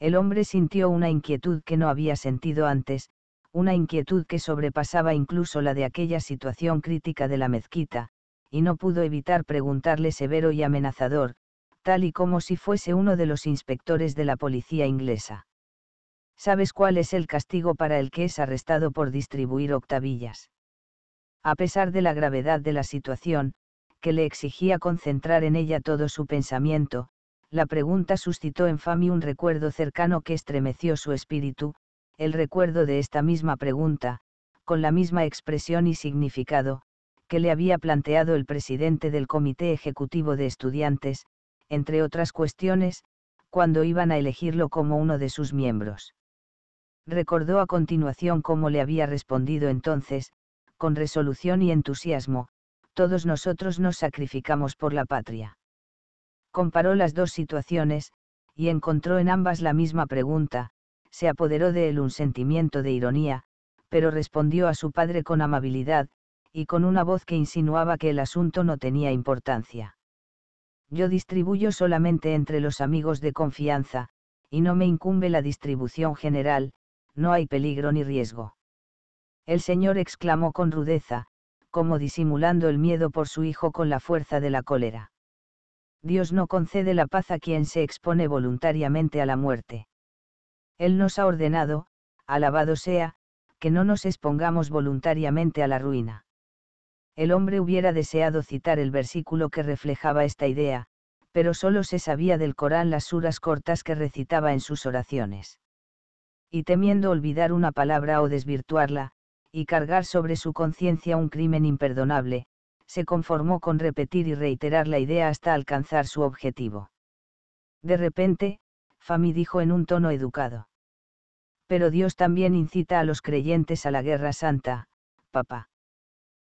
S1: El hombre sintió una inquietud que no había sentido antes, una inquietud que sobrepasaba incluso la de aquella situación crítica de la mezquita, y no pudo evitar preguntarle severo y amenazador, tal y como si fuese uno de los inspectores de la policía inglesa. ¿Sabes cuál es el castigo para el que es arrestado por distribuir octavillas? A pesar de la gravedad de la situación, que le exigía concentrar en ella todo su pensamiento, la pregunta suscitó en Fami un recuerdo cercano que estremeció su espíritu, el recuerdo de esta misma pregunta, con la misma expresión y significado, que le había planteado el presidente del Comité Ejecutivo de Estudiantes, entre otras cuestiones, cuando iban a elegirlo como uno de sus miembros. Recordó a continuación cómo le había respondido entonces, con resolución y entusiasmo, todos nosotros nos sacrificamos por la patria. Comparó las dos situaciones, y encontró en ambas la misma pregunta, se apoderó de él un sentimiento de ironía, pero respondió a su padre con amabilidad, y con una voz que insinuaba que el asunto no tenía importancia. Yo distribuyo solamente entre los amigos de confianza, y no me incumbe la distribución general, no hay peligro ni riesgo. El señor exclamó con rudeza, como disimulando el miedo por su hijo con la fuerza de la cólera. Dios no concede la paz a quien se expone voluntariamente a la muerte. Él nos ha ordenado, alabado sea, que no nos expongamos voluntariamente a la ruina. El hombre hubiera deseado citar el versículo que reflejaba esta idea, pero solo se sabía del Corán las suras cortas que recitaba en sus oraciones y temiendo olvidar una palabra o desvirtuarla, y cargar sobre su conciencia un crimen imperdonable, se conformó con repetir y reiterar la idea hasta alcanzar su objetivo. De repente, Fami dijo en un tono educado. Pero Dios también incita a los creyentes a la guerra santa, papá.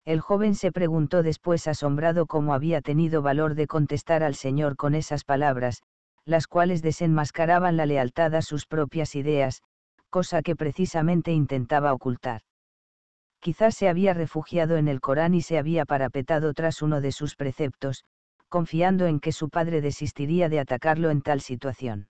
S1: El joven se preguntó después asombrado cómo había tenido valor de contestar al Señor con esas palabras, las cuales desenmascaraban la lealtad a sus propias ideas, cosa que precisamente intentaba ocultar. Quizás se había refugiado en el Corán y se había parapetado tras uno de sus preceptos, confiando en que su padre desistiría de atacarlo en tal situación.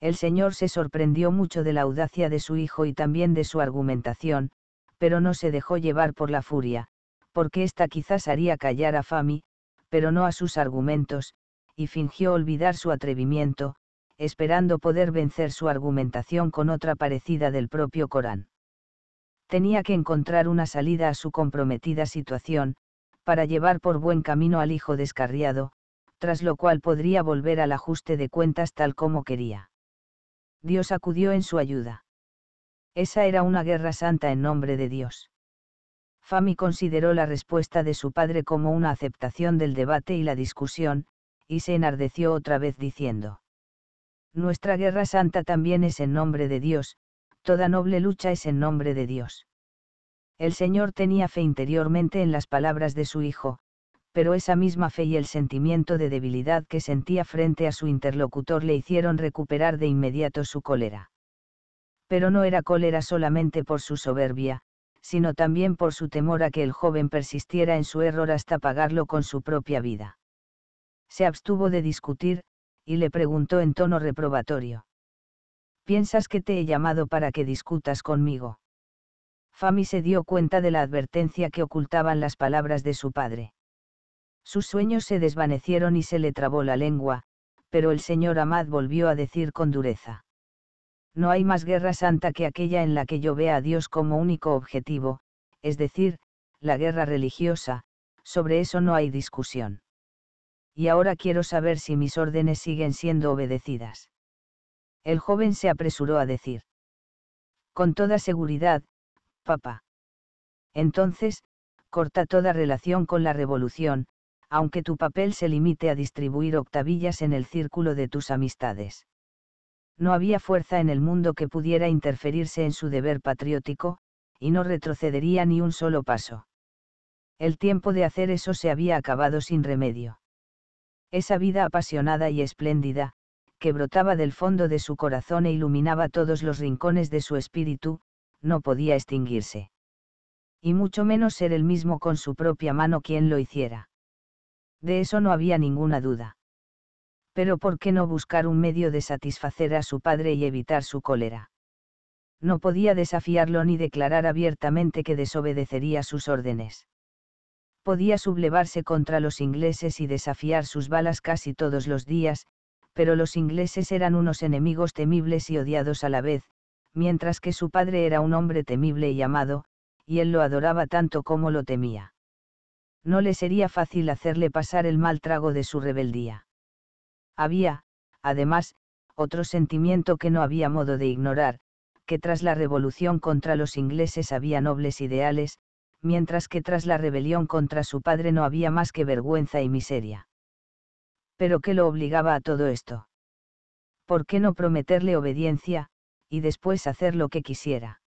S1: El señor se sorprendió mucho de la audacia de su hijo y también de su argumentación, pero no se dejó llevar por la furia, porque ésta quizás haría callar a Fami, pero no a sus argumentos, y fingió olvidar su atrevimiento, esperando poder vencer su argumentación con otra parecida del propio Corán. Tenía que encontrar una salida a su comprometida situación, para llevar por buen camino al hijo descarriado, tras lo cual podría volver al ajuste de cuentas tal como quería. Dios acudió en su ayuda. Esa era una guerra santa en nombre de Dios. Fami consideró la respuesta de su padre como una aceptación del debate y la discusión, y se enardeció otra vez diciendo. Nuestra guerra santa también es en nombre de Dios, toda noble lucha es en nombre de Dios. El Señor tenía fe interiormente en las palabras de su Hijo, pero esa misma fe y el sentimiento de debilidad que sentía frente a su interlocutor le hicieron recuperar de inmediato su cólera. Pero no era cólera solamente por su soberbia, sino también por su temor a que el joven persistiera en su error hasta pagarlo con su propia vida. Se abstuvo de discutir, y le preguntó en tono reprobatorio. ¿Piensas que te he llamado para que discutas conmigo? Fami se dio cuenta de la advertencia que ocultaban las palabras de su padre. Sus sueños se desvanecieron y se le trabó la lengua, pero el señor Amad volvió a decir con dureza. No hay más guerra santa que aquella en la que yo vea a Dios como único objetivo, es decir, la guerra religiosa, sobre eso no hay discusión y ahora quiero saber si mis órdenes siguen siendo obedecidas. El joven se apresuró a decir. Con toda seguridad, papá. Entonces, corta toda relación con la revolución, aunque tu papel se limite a distribuir octavillas en el círculo de tus amistades. No había fuerza en el mundo que pudiera interferirse en su deber patriótico, y no retrocedería ni un solo paso. El tiempo de hacer eso se había acabado sin remedio esa vida apasionada y espléndida, que brotaba del fondo de su corazón e iluminaba todos los rincones de su espíritu, no podía extinguirse. Y mucho menos ser el mismo con su propia mano quien lo hiciera. De eso no había ninguna duda. Pero ¿por qué no buscar un medio de satisfacer a su padre y evitar su cólera? No podía desafiarlo ni declarar abiertamente que desobedecería sus órdenes podía sublevarse contra los ingleses y desafiar sus balas casi todos los días, pero los ingleses eran unos enemigos temibles y odiados a la vez, mientras que su padre era un hombre temible y amado, y él lo adoraba tanto como lo temía. No le sería fácil hacerle pasar el mal trago de su rebeldía. Había, además, otro sentimiento que no había modo de ignorar, que tras la revolución contra los ingleses había nobles ideales, mientras que tras la rebelión contra su padre no había más que vergüenza y miseria. ¿Pero qué lo obligaba a todo esto? ¿Por qué no prometerle obediencia, y después hacer lo que quisiera?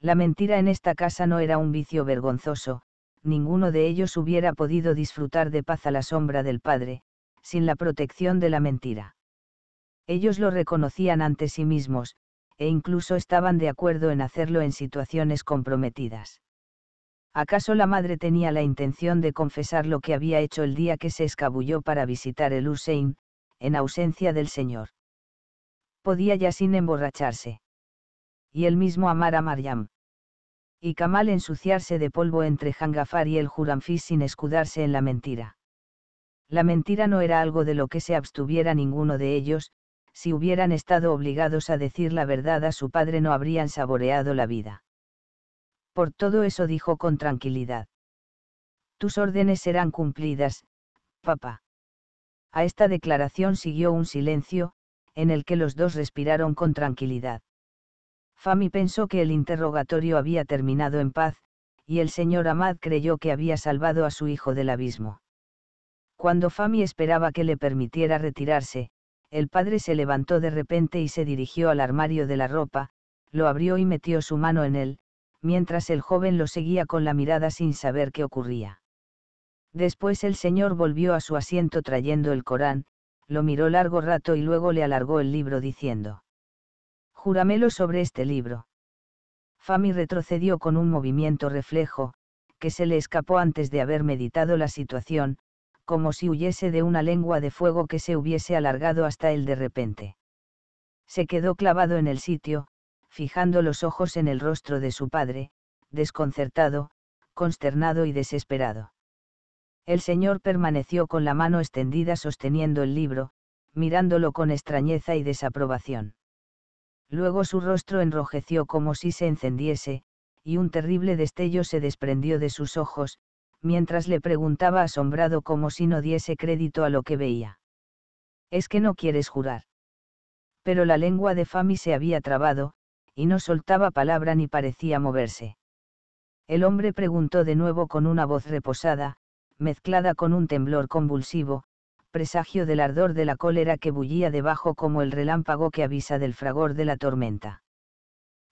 S1: La mentira en esta casa no era un vicio vergonzoso, ninguno de ellos hubiera podido disfrutar de paz a la sombra del padre, sin la protección de la mentira. Ellos lo reconocían ante sí mismos, e incluso estaban de acuerdo en hacerlo en situaciones comprometidas. ¿Acaso la madre tenía la intención de confesar lo que había hecho el día que se escabulló para visitar el Hussein, en ausencia del señor? Podía ya sin emborracharse. Y él mismo amar a Mariam. Y Kamal ensuciarse de polvo entre Hangafar y el Juranfis sin escudarse en la mentira. La mentira no era algo de lo que se abstuviera ninguno de ellos, si hubieran estado obligados a decir la verdad a su padre no habrían saboreado la vida por todo eso dijo con tranquilidad. Tus órdenes serán cumplidas, papá. A esta declaración siguió un silencio, en el que los dos respiraron con tranquilidad. Fami pensó que el interrogatorio había terminado en paz, y el señor Amad creyó que había salvado a su hijo del abismo. Cuando Fami esperaba que le permitiera retirarse, el padre se levantó de repente y se dirigió al armario de la ropa, lo abrió y metió su mano en él, mientras el joven lo seguía con la mirada sin saber qué ocurría. Después el señor volvió a su asiento trayendo el Corán, lo miró largo rato y luego le alargó el libro diciendo. Júramelo sobre este libro. Fami retrocedió con un movimiento reflejo, que se le escapó antes de haber meditado la situación, como si huyese de una lengua de fuego que se hubiese alargado hasta él de repente. Se quedó clavado en el sitio, fijando los ojos en el rostro de su padre, desconcertado, consternado y desesperado. El señor permaneció con la mano extendida sosteniendo el libro, mirándolo con extrañeza y desaprobación. Luego su rostro enrojeció como si se encendiese, y un terrible destello se desprendió de sus ojos, mientras le preguntaba asombrado como si no diese crédito a lo que veía. ¿Es que no quieres jurar? Pero la lengua de Fami se había trabado, y no soltaba palabra ni parecía moverse. El hombre preguntó de nuevo con una voz reposada, mezclada con un temblor convulsivo, presagio del ardor de la cólera que bullía debajo como el relámpago que avisa del fragor de la tormenta.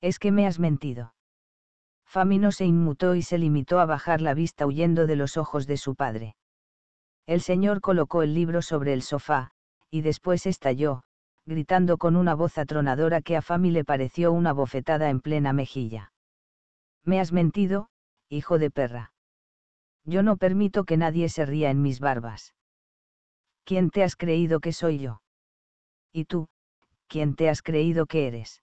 S1: Es que me has mentido. Famino se inmutó y se limitó a bajar la vista huyendo de los ojos de su padre. El señor colocó el libro sobre el sofá, y después estalló, gritando con una voz atronadora que a Fami le pareció una bofetada en plena mejilla. Me has mentido, hijo de perra. Yo no permito que nadie se ría en mis barbas. ¿Quién te has creído que soy yo? ¿Y tú, quién te has creído que eres?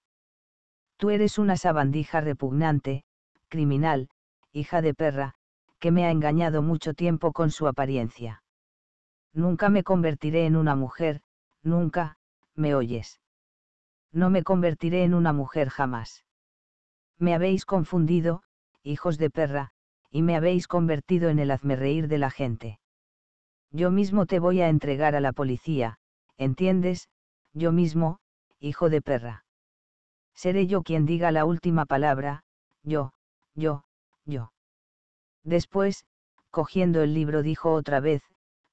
S1: Tú eres una sabandija repugnante, criminal, hija de perra, que me ha engañado mucho tiempo con su apariencia. Nunca me convertiré en una mujer, nunca, ¿me oyes? No me convertiré en una mujer jamás. Me habéis confundido, hijos de perra, y me habéis convertido en el hazmerreír de la gente. Yo mismo te voy a entregar a la policía, ¿entiendes? Yo mismo, hijo de perra. Seré yo quien diga la última palabra, yo, yo, yo. Después, cogiendo el libro dijo otra vez,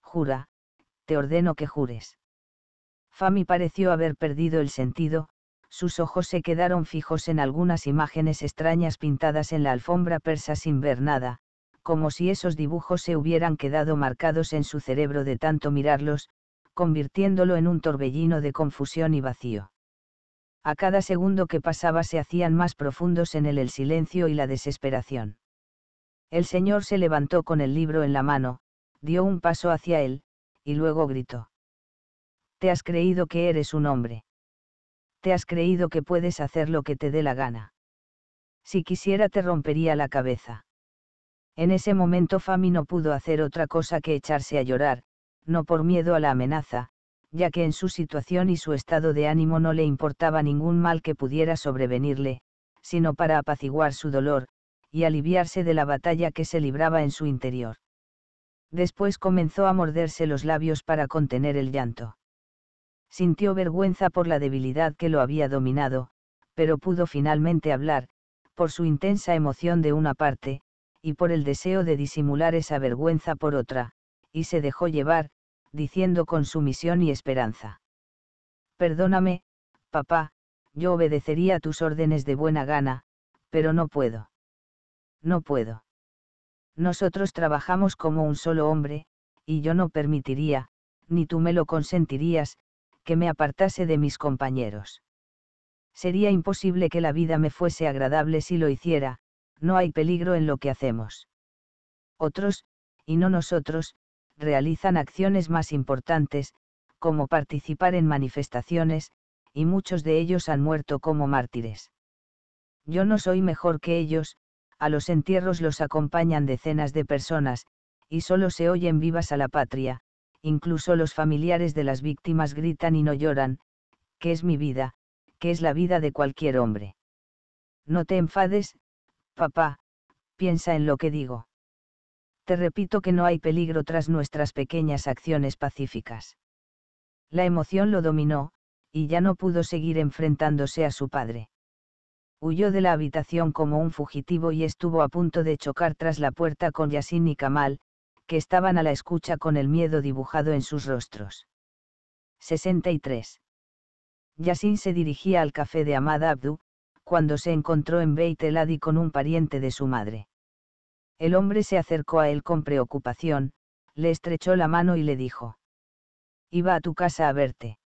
S1: jura, te ordeno que jures. Fami pareció haber perdido el sentido, sus ojos se quedaron fijos en algunas imágenes extrañas pintadas en la alfombra persa sin ver nada, como si esos dibujos se hubieran quedado marcados en su cerebro de tanto mirarlos, convirtiéndolo en un torbellino de confusión y vacío. A cada segundo que pasaba se hacían más profundos en él el silencio y la desesperación. El señor se levantó con el libro en la mano, dio un paso hacia él, y luego gritó. Te has creído que eres un hombre. Te has creído que puedes hacer lo que te dé la gana. Si quisiera te rompería la cabeza. En ese momento Fami no pudo hacer otra cosa que echarse a llorar, no por miedo a la amenaza, ya que en su situación y su estado de ánimo no le importaba ningún mal que pudiera sobrevenirle, sino para apaciguar su dolor, y aliviarse de la batalla que se libraba en su interior. Después comenzó a morderse los labios para contener el llanto. Sintió vergüenza por la debilidad que lo había dominado, pero pudo finalmente hablar, por su intensa emoción de una parte, y por el deseo de disimular esa vergüenza por otra, y se dejó llevar, diciendo con sumisión y esperanza. Perdóname, papá, yo obedecería tus órdenes de buena gana, pero no puedo. No puedo. Nosotros trabajamos como un solo hombre, y yo no permitiría, ni tú me lo consentirías, que me apartase de mis compañeros. Sería imposible que la vida me fuese agradable si lo hiciera, no hay peligro en lo que hacemos. Otros, y no nosotros, realizan acciones más importantes, como participar en manifestaciones, y muchos de ellos han muerto como mártires. Yo no soy mejor que ellos, a los entierros los acompañan decenas de personas, y solo se oyen vivas a la patria, incluso los familiares de las víctimas gritan y no lloran, que es mi vida, que es la vida de cualquier hombre. No te enfades, papá, piensa en lo que digo. Te repito que no hay peligro tras nuestras pequeñas acciones pacíficas. La emoción lo dominó, y ya no pudo seguir enfrentándose a su padre. Huyó de la habitación como un fugitivo y estuvo a punto de chocar tras la puerta con Yasin y Kamal, que estaban a la escucha con el miedo dibujado en sus rostros. 63. Yasin se dirigía al café de Ahmad Abdu, cuando se encontró en Beit el con un pariente de su madre. El hombre se acercó a él con preocupación, le estrechó la mano y le dijo. Iba a tu casa a verte.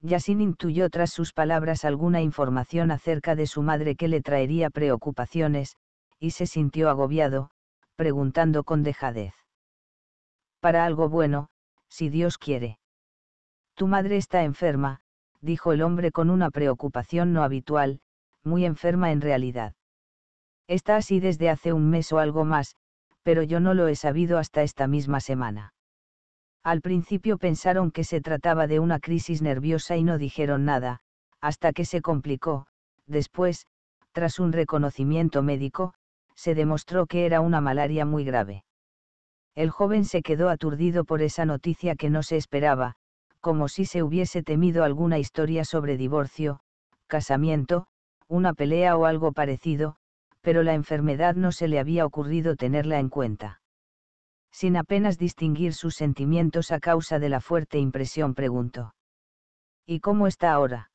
S1: Yasin intuyó tras sus palabras alguna información acerca de su madre que le traería preocupaciones, y se sintió agobiado, preguntando con dejadez para algo bueno, si Dios quiere. Tu madre está enferma, dijo el hombre con una preocupación no habitual, muy enferma en realidad. Está así desde hace un mes o algo más, pero yo no lo he sabido hasta esta misma semana. Al principio pensaron que se trataba de una crisis nerviosa y no dijeron nada, hasta que se complicó, después, tras un reconocimiento médico, se demostró que era una malaria muy grave. El joven se quedó aturdido por esa noticia que no se esperaba, como si se hubiese temido alguna historia sobre divorcio, casamiento, una pelea o algo parecido, pero la enfermedad no se le había ocurrido tenerla en cuenta. Sin apenas distinguir sus sentimientos a causa de la fuerte impresión, preguntó. ¿Y cómo está ahora?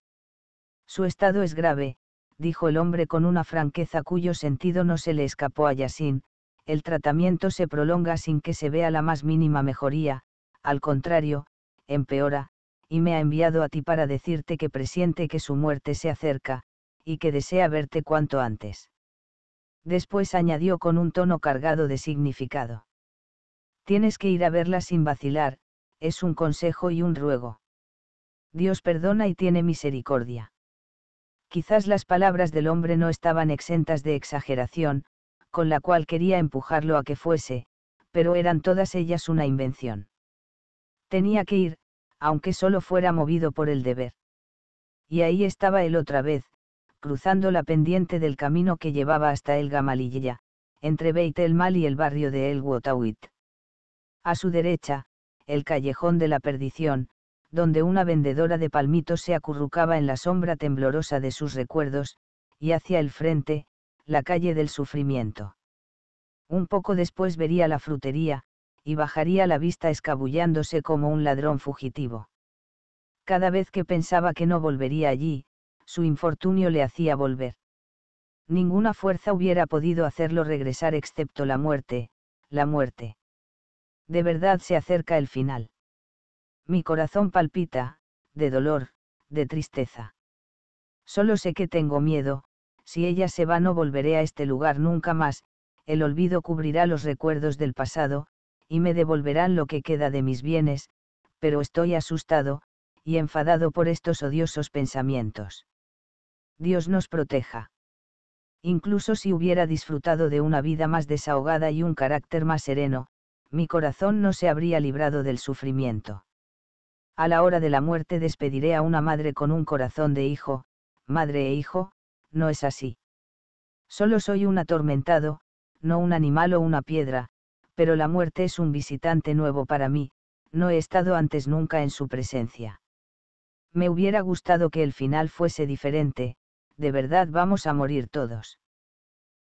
S1: Su estado es grave, dijo el hombre con una franqueza cuyo sentido no se le escapó a Yasin, el tratamiento se prolonga sin que se vea la más mínima mejoría, al contrario, empeora, y me ha enviado a ti para decirte que presiente que su muerte se acerca, y que desea verte cuanto antes. Después añadió con un tono cargado de significado. Tienes que ir a verla sin vacilar, es un consejo y un ruego. Dios perdona y tiene misericordia. Quizás las palabras del hombre no estaban exentas de exageración, con la cual quería empujarlo a que fuese, pero eran todas ellas una invención. Tenía que ir, aunque solo fuera movido por el deber. Y ahí estaba él otra vez, cruzando la pendiente del camino que llevaba hasta el Gamalilla, entre Beit el Mal y el barrio de El Wotawit. A su derecha, el callejón de la perdición, donde una vendedora de palmitos se acurrucaba en la sombra temblorosa de sus recuerdos, y hacia el frente, la calle del sufrimiento. Un poco después vería la frutería, y bajaría la vista escabullándose como un ladrón fugitivo. Cada vez que pensaba que no volvería allí, su infortunio le hacía volver. Ninguna fuerza hubiera podido hacerlo regresar excepto la muerte, la muerte. De verdad se acerca el final. Mi corazón palpita, de dolor, de tristeza. Solo sé que tengo miedo, si ella se va no volveré a este lugar nunca más, el olvido cubrirá los recuerdos del pasado, y me devolverán lo que queda de mis bienes, pero estoy asustado, y enfadado por estos odiosos pensamientos. Dios nos proteja. Incluso si hubiera disfrutado de una vida más desahogada y un carácter más sereno, mi corazón no se habría librado del sufrimiento. A la hora de la muerte despediré a una madre con un corazón de hijo, madre e hijo, no es así. Solo soy un atormentado, no un animal o una piedra, pero la muerte es un visitante nuevo para mí, no he estado antes nunca en su presencia. Me hubiera gustado que el final fuese diferente, de verdad vamos a morir todos.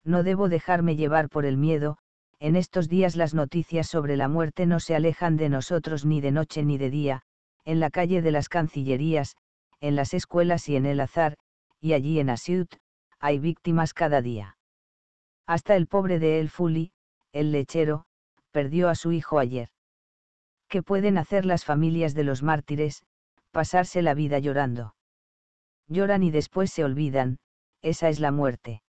S1: No debo dejarme llevar por el miedo, en estos días las noticias sobre la muerte no se alejan de nosotros ni de noche ni de día, en la calle de las Cancillerías, en las escuelas y en el azar, y allí en Asiut, hay víctimas cada día. Hasta el pobre de El Fuli, el lechero, perdió a su hijo ayer. ¿Qué pueden hacer las familias de los mártires? Pasarse la vida llorando. Lloran y después se olvidan, esa es la muerte.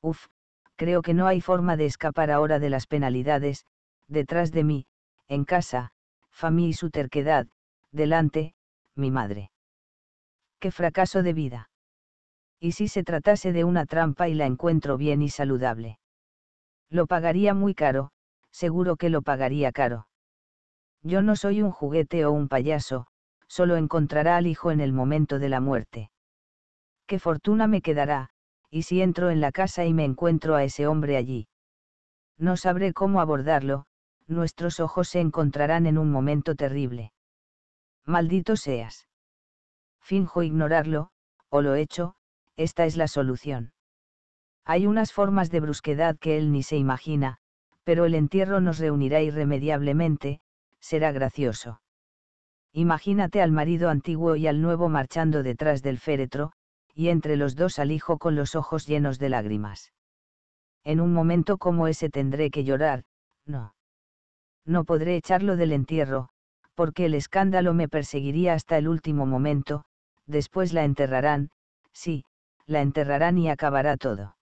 S1: Uf, creo que no hay forma de escapar ahora de las penalidades, detrás de mí, en casa, Fami y su terquedad, delante, mi madre. Qué fracaso de vida y si se tratase de una trampa y la encuentro bien y saludable. Lo pagaría muy caro, seguro que lo pagaría caro. Yo no soy un juguete o un payaso, solo encontrará al hijo en el momento de la muerte. ¿Qué fortuna me quedará, y si entro en la casa y me encuentro a ese hombre allí? No sabré cómo abordarlo, nuestros ojos se encontrarán en un momento terrible. Maldito seas. Finjo ignorarlo, o lo hecho, esta es la solución. Hay unas formas de brusquedad que él ni se imagina, pero el entierro nos reunirá irremediablemente, será gracioso. Imagínate al marido antiguo y al nuevo marchando detrás del féretro, y entre los dos al hijo con los ojos llenos de lágrimas. En un momento como ese tendré que llorar, no. No podré echarlo del entierro, porque el escándalo me perseguiría hasta el último momento, después la enterrarán, sí, la enterrarán y acabará todo.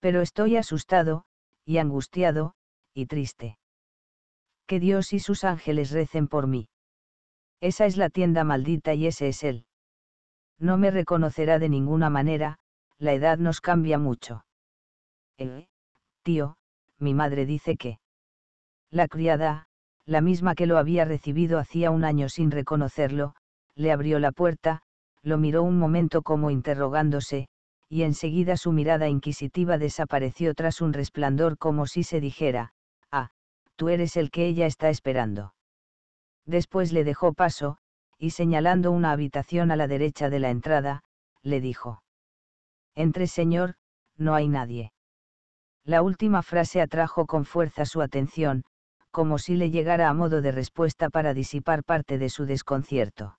S1: Pero estoy asustado, y angustiado, y triste. Que Dios y sus ángeles recen por mí. Esa es la tienda maldita y ese es él. No me reconocerá de ninguna manera, la edad nos cambia mucho. Eh, tío, mi madre dice que. La criada, la misma que lo había recibido hacía un año sin reconocerlo, le abrió la puerta, lo miró un momento como interrogándose, y enseguida su mirada inquisitiva desapareció tras un resplandor como si se dijera, ah, tú eres el que ella está esperando. Después le dejó paso, y señalando una habitación a la derecha de la entrada, le dijo. Entre, señor, no hay nadie. La última frase atrajo con fuerza su atención, como si le llegara a modo de respuesta para disipar parte de su desconcierto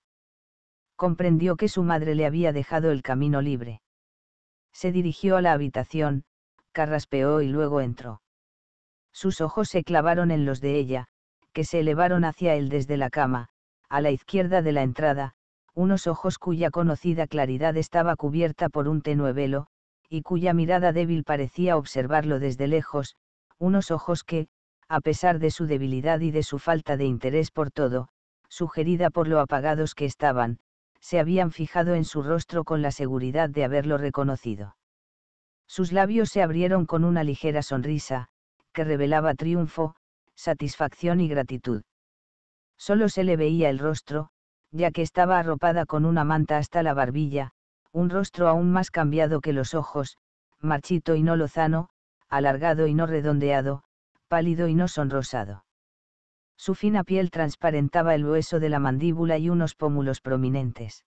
S1: comprendió que su madre le había dejado el camino libre. Se dirigió a la habitación, carraspeó y luego entró. Sus ojos se clavaron en los de ella, que se elevaron hacia él desde la cama, a la izquierda de la entrada, unos ojos cuya conocida claridad estaba cubierta por un tenue velo, y cuya mirada débil parecía observarlo desde lejos, unos ojos que, a pesar de su debilidad y de su falta de interés por todo, sugerida por lo apagados que estaban, se habían fijado en su rostro con la seguridad de haberlo reconocido. Sus labios se abrieron con una ligera sonrisa, que revelaba triunfo, satisfacción y gratitud. Solo se le veía el rostro, ya que estaba arropada con una manta hasta la barbilla, un rostro aún más cambiado que los ojos, marchito y no lozano, alargado y no redondeado, pálido y no sonrosado. Su fina piel transparentaba el hueso de la mandíbula y unos pómulos prominentes.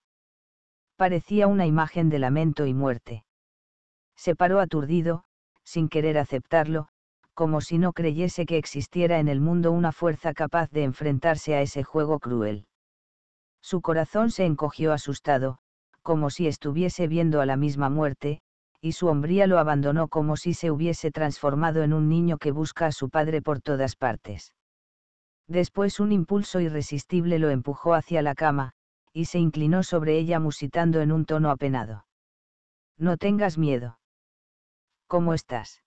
S1: Parecía una imagen de lamento y muerte. Se paró aturdido, sin querer aceptarlo, como si no creyese que existiera en el mundo una fuerza capaz de enfrentarse a ese juego cruel. Su corazón se encogió asustado, como si estuviese viendo a la misma muerte, y su hombría lo abandonó como si se hubiese transformado en un niño que busca a su padre por todas partes. Después un impulso irresistible lo empujó hacia la cama, y se inclinó sobre ella musitando en un tono apenado. No tengas miedo. ¿Cómo estás?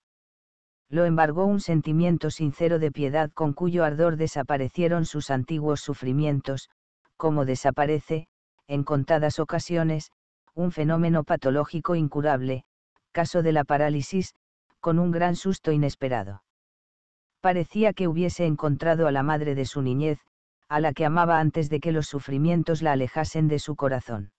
S1: Lo embargó un sentimiento sincero de piedad con cuyo ardor desaparecieron sus antiguos sufrimientos, como desaparece, en contadas ocasiones, un fenómeno patológico incurable, caso de la parálisis, con un gran susto inesperado parecía que hubiese encontrado a la madre de su niñez, a la que amaba antes de que los sufrimientos la alejasen de su corazón.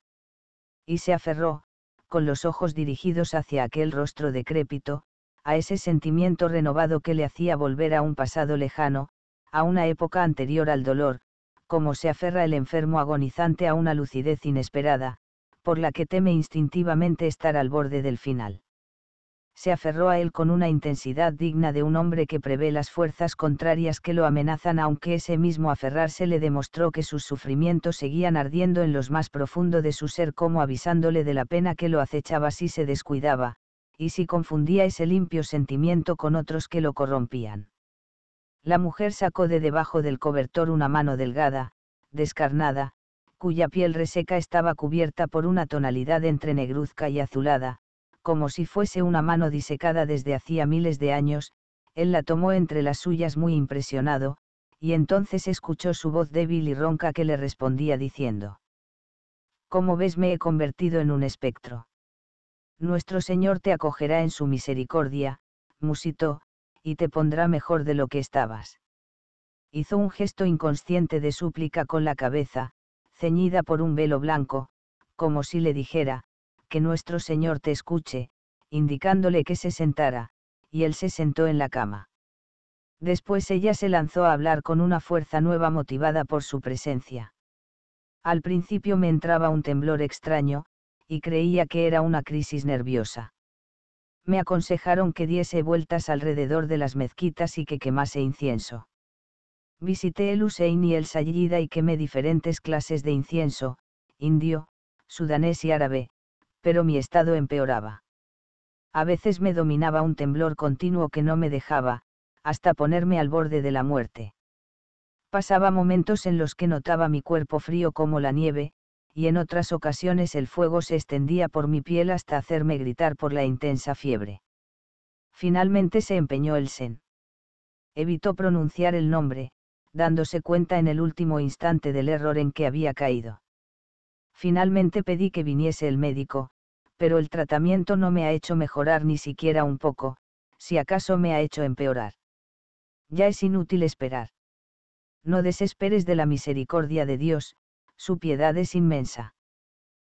S1: Y se aferró, con los ojos dirigidos hacia aquel rostro decrépito, a ese sentimiento renovado que le hacía volver a un pasado lejano, a una época anterior al dolor, como se aferra el enfermo agonizante a una lucidez inesperada, por la que teme instintivamente estar al borde del final se aferró a él con una intensidad digna de un hombre que prevé las fuerzas contrarias que lo amenazan, aunque ese mismo aferrarse le demostró que sus sufrimientos seguían ardiendo en los más profundo de su ser, como avisándole de la pena que lo acechaba si se descuidaba, y si confundía ese limpio sentimiento con otros que lo corrompían. La mujer sacó de debajo del cobertor una mano delgada, descarnada, cuya piel reseca estaba cubierta por una tonalidad entre negruzca y azulada, como si fuese una mano disecada desde hacía miles de años, él la tomó entre las suyas muy impresionado, y entonces escuchó su voz débil y ronca que le respondía diciendo. Como ves me he convertido en un espectro. Nuestro Señor te acogerá en su misericordia, musitó, y te pondrá mejor de lo que estabas. Hizo un gesto inconsciente de súplica con la cabeza, ceñida por un velo blanco, como si le dijera, que nuestro Señor te escuche, indicándole que se sentara, y él se sentó en la cama. Después ella se lanzó a hablar con una fuerza nueva motivada por su presencia. Al principio me entraba un temblor extraño, y creía que era una crisis nerviosa. Me aconsejaron que diese vueltas alrededor de las mezquitas y que quemase incienso. Visité el Hussein y el Sayyida y quemé diferentes clases de incienso, indio, sudanés y árabe, pero mi estado empeoraba. A veces me dominaba un temblor continuo que no me dejaba, hasta ponerme al borde de la muerte. Pasaba momentos en los que notaba mi cuerpo frío como la nieve, y en otras ocasiones el fuego se extendía por mi piel hasta hacerme gritar por la intensa fiebre. Finalmente se empeñó el sen. Evitó pronunciar el nombre, dándose cuenta en el último instante del error en que había caído. Finalmente pedí que viniese el médico, pero el tratamiento no me ha hecho mejorar ni siquiera un poco, si acaso me ha hecho empeorar. Ya es inútil esperar. No desesperes de la misericordia de Dios, su piedad es inmensa.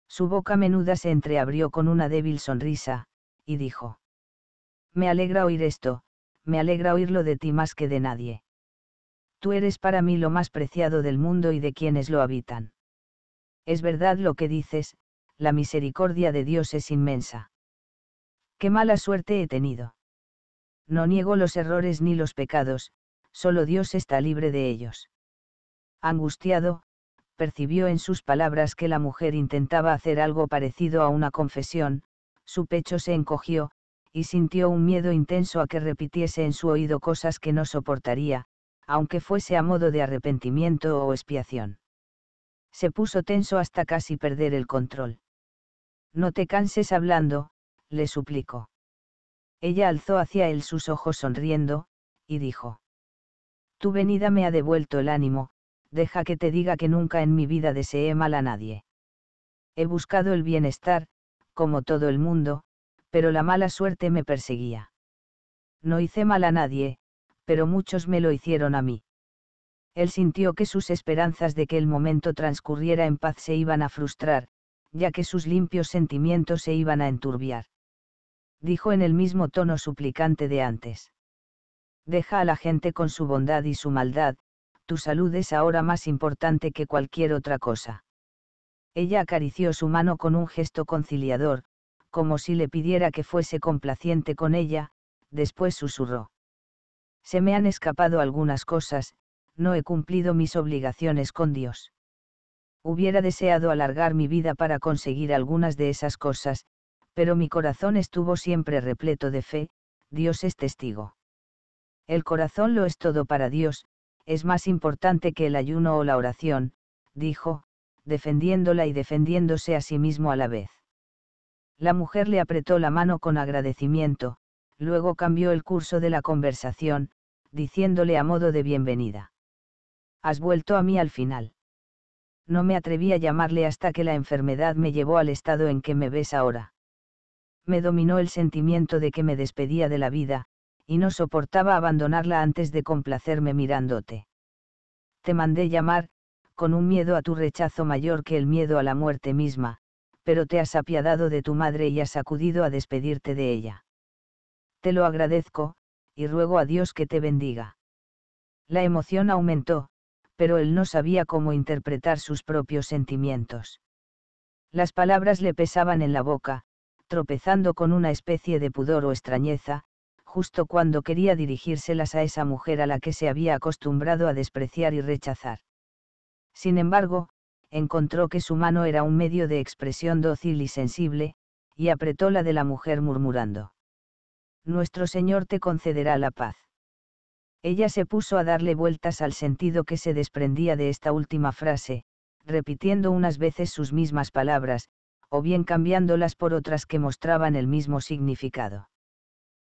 S1: Su boca menuda se entreabrió con una débil sonrisa, y dijo. Me alegra oír esto, me alegra oírlo de ti más que de nadie. Tú eres para mí lo más preciado del mundo y de quienes lo habitan. Es verdad lo que dices, la misericordia de Dios es inmensa. Qué mala suerte he tenido. No niego los errores ni los pecados, solo Dios está libre de ellos. Angustiado, percibió en sus palabras que la mujer intentaba hacer algo parecido a una confesión, su pecho se encogió, y sintió un miedo intenso a que repitiese en su oído cosas que no soportaría, aunque fuese a modo de arrepentimiento o expiación se puso tenso hasta casi perder el control. No te canses hablando, le suplicó. Ella alzó hacia él sus ojos sonriendo, y dijo. Tu venida me ha devuelto el ánimo, deja que te diga que nunca en mi vida deseé mal a nadie. He buscado el bienestar, como todo el mundo, pero la mala suerte me perseguía. No hice mal a nadie, pero muchos me lo hicieron a mí. Él sintió que sus esperanzas de que el momento transcurriera en paz se iban a frustrar, ya que sus limpios sentimientos se iban a enturbiar. Dijo en el mismo tono suplicante de antes. Deja a la gente con su bondad y su maldad, tu salud es ahora más importante que cualquier otra cosa. Ella acarició su mano con un gesto conciliador, como si le pidiera que fuese complaciente con ella, después susurró. Se me han escapado algunas cosas, no he cumplido mis obligaciones con Dios. Hubiera deseado alargar mi vida para conseguir algunas de esas cosas, pero mi corazón estuvo siempre repleto de fe, Dios es testigo. El corazón lo es todo para Dios, es más importante que el ayuno o la oración, dijo, defendiéndola y defendiéndose a sí mismo a la vez. La mujer le apretó la mano con agradecimiento, luego cambió el curso de la conversación, diciéndole a modo de bienvenida has vuelto a mí al final. No me atreví a llamarle hasta que la enfermedad me llevó al estado en que me ves ahora. Me dominó el sentimiento de que me despedía de la vida, y no soportaba abandonarla antes de complacerme mirándote. Te mandé llamar, con un miedo a tu rechazo mayor que el miedo a la muerte misma, pero te has apiadado de tu madre y has acudido a despedirte de ella. Te lo agradezco, y ruego a Dios que te bendiga. La emoción aumentó, pero él no sabía cómo interpretar sus propios sentimientos. Las palabras le pesaban en la boca, tropezando con una especie de pudor o extrañeza, justo cuando quería dirigírselas a esa mujer a la que se había acostumbrado a despreciar y rechazar. Sin embargo, encontró que su mano era un medio de expresión dócil y sensible, y apretó la de la mujer murmurando. Nuestro Señor te concederá la paz. Ella se puso a darle vueltas al sentido que se desprendía de esta última frase, repitiendo unas veces sus mismas palabras, o bien cambiándolas por otras que mostraban el mismo significado.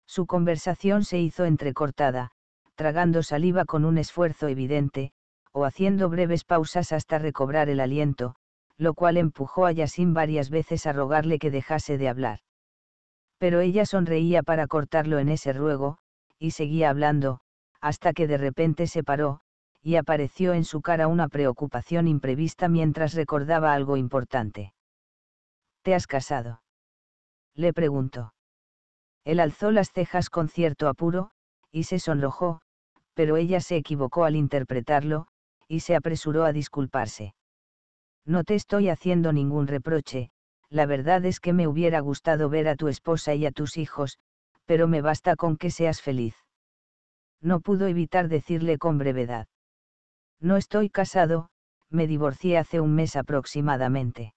S1: Su conversación se hizo entrecortada, tragando saliva con un esfuerzo evidente, o haciendo breves pausas hasta recobrar el aliento, lo cual empujó a Yasin varias veces a rogarle que dejase de hablar. Pero ella sonreía para cortarlo en ese ruego, y seguía hablando, hasta que de repente se paró, y apareció en su cara una preocupación imprevista mientras recordaba algo importante. ¿Te has casado? Le preguntó. Él alzó las cejas con cierto apuro, y se sonrojó, pero ella se equivocó al interpretarlo, y se apresuró a disculparse. No te estoy haciendo ningún reproche, la verdad es que me hubiera gustado ver a tu esposa y a tus hijos, pero me basta con que seas feliz no pudo evitar decirle con brevedad. No estoy casado, me divorcié hace un mes aproximadamente.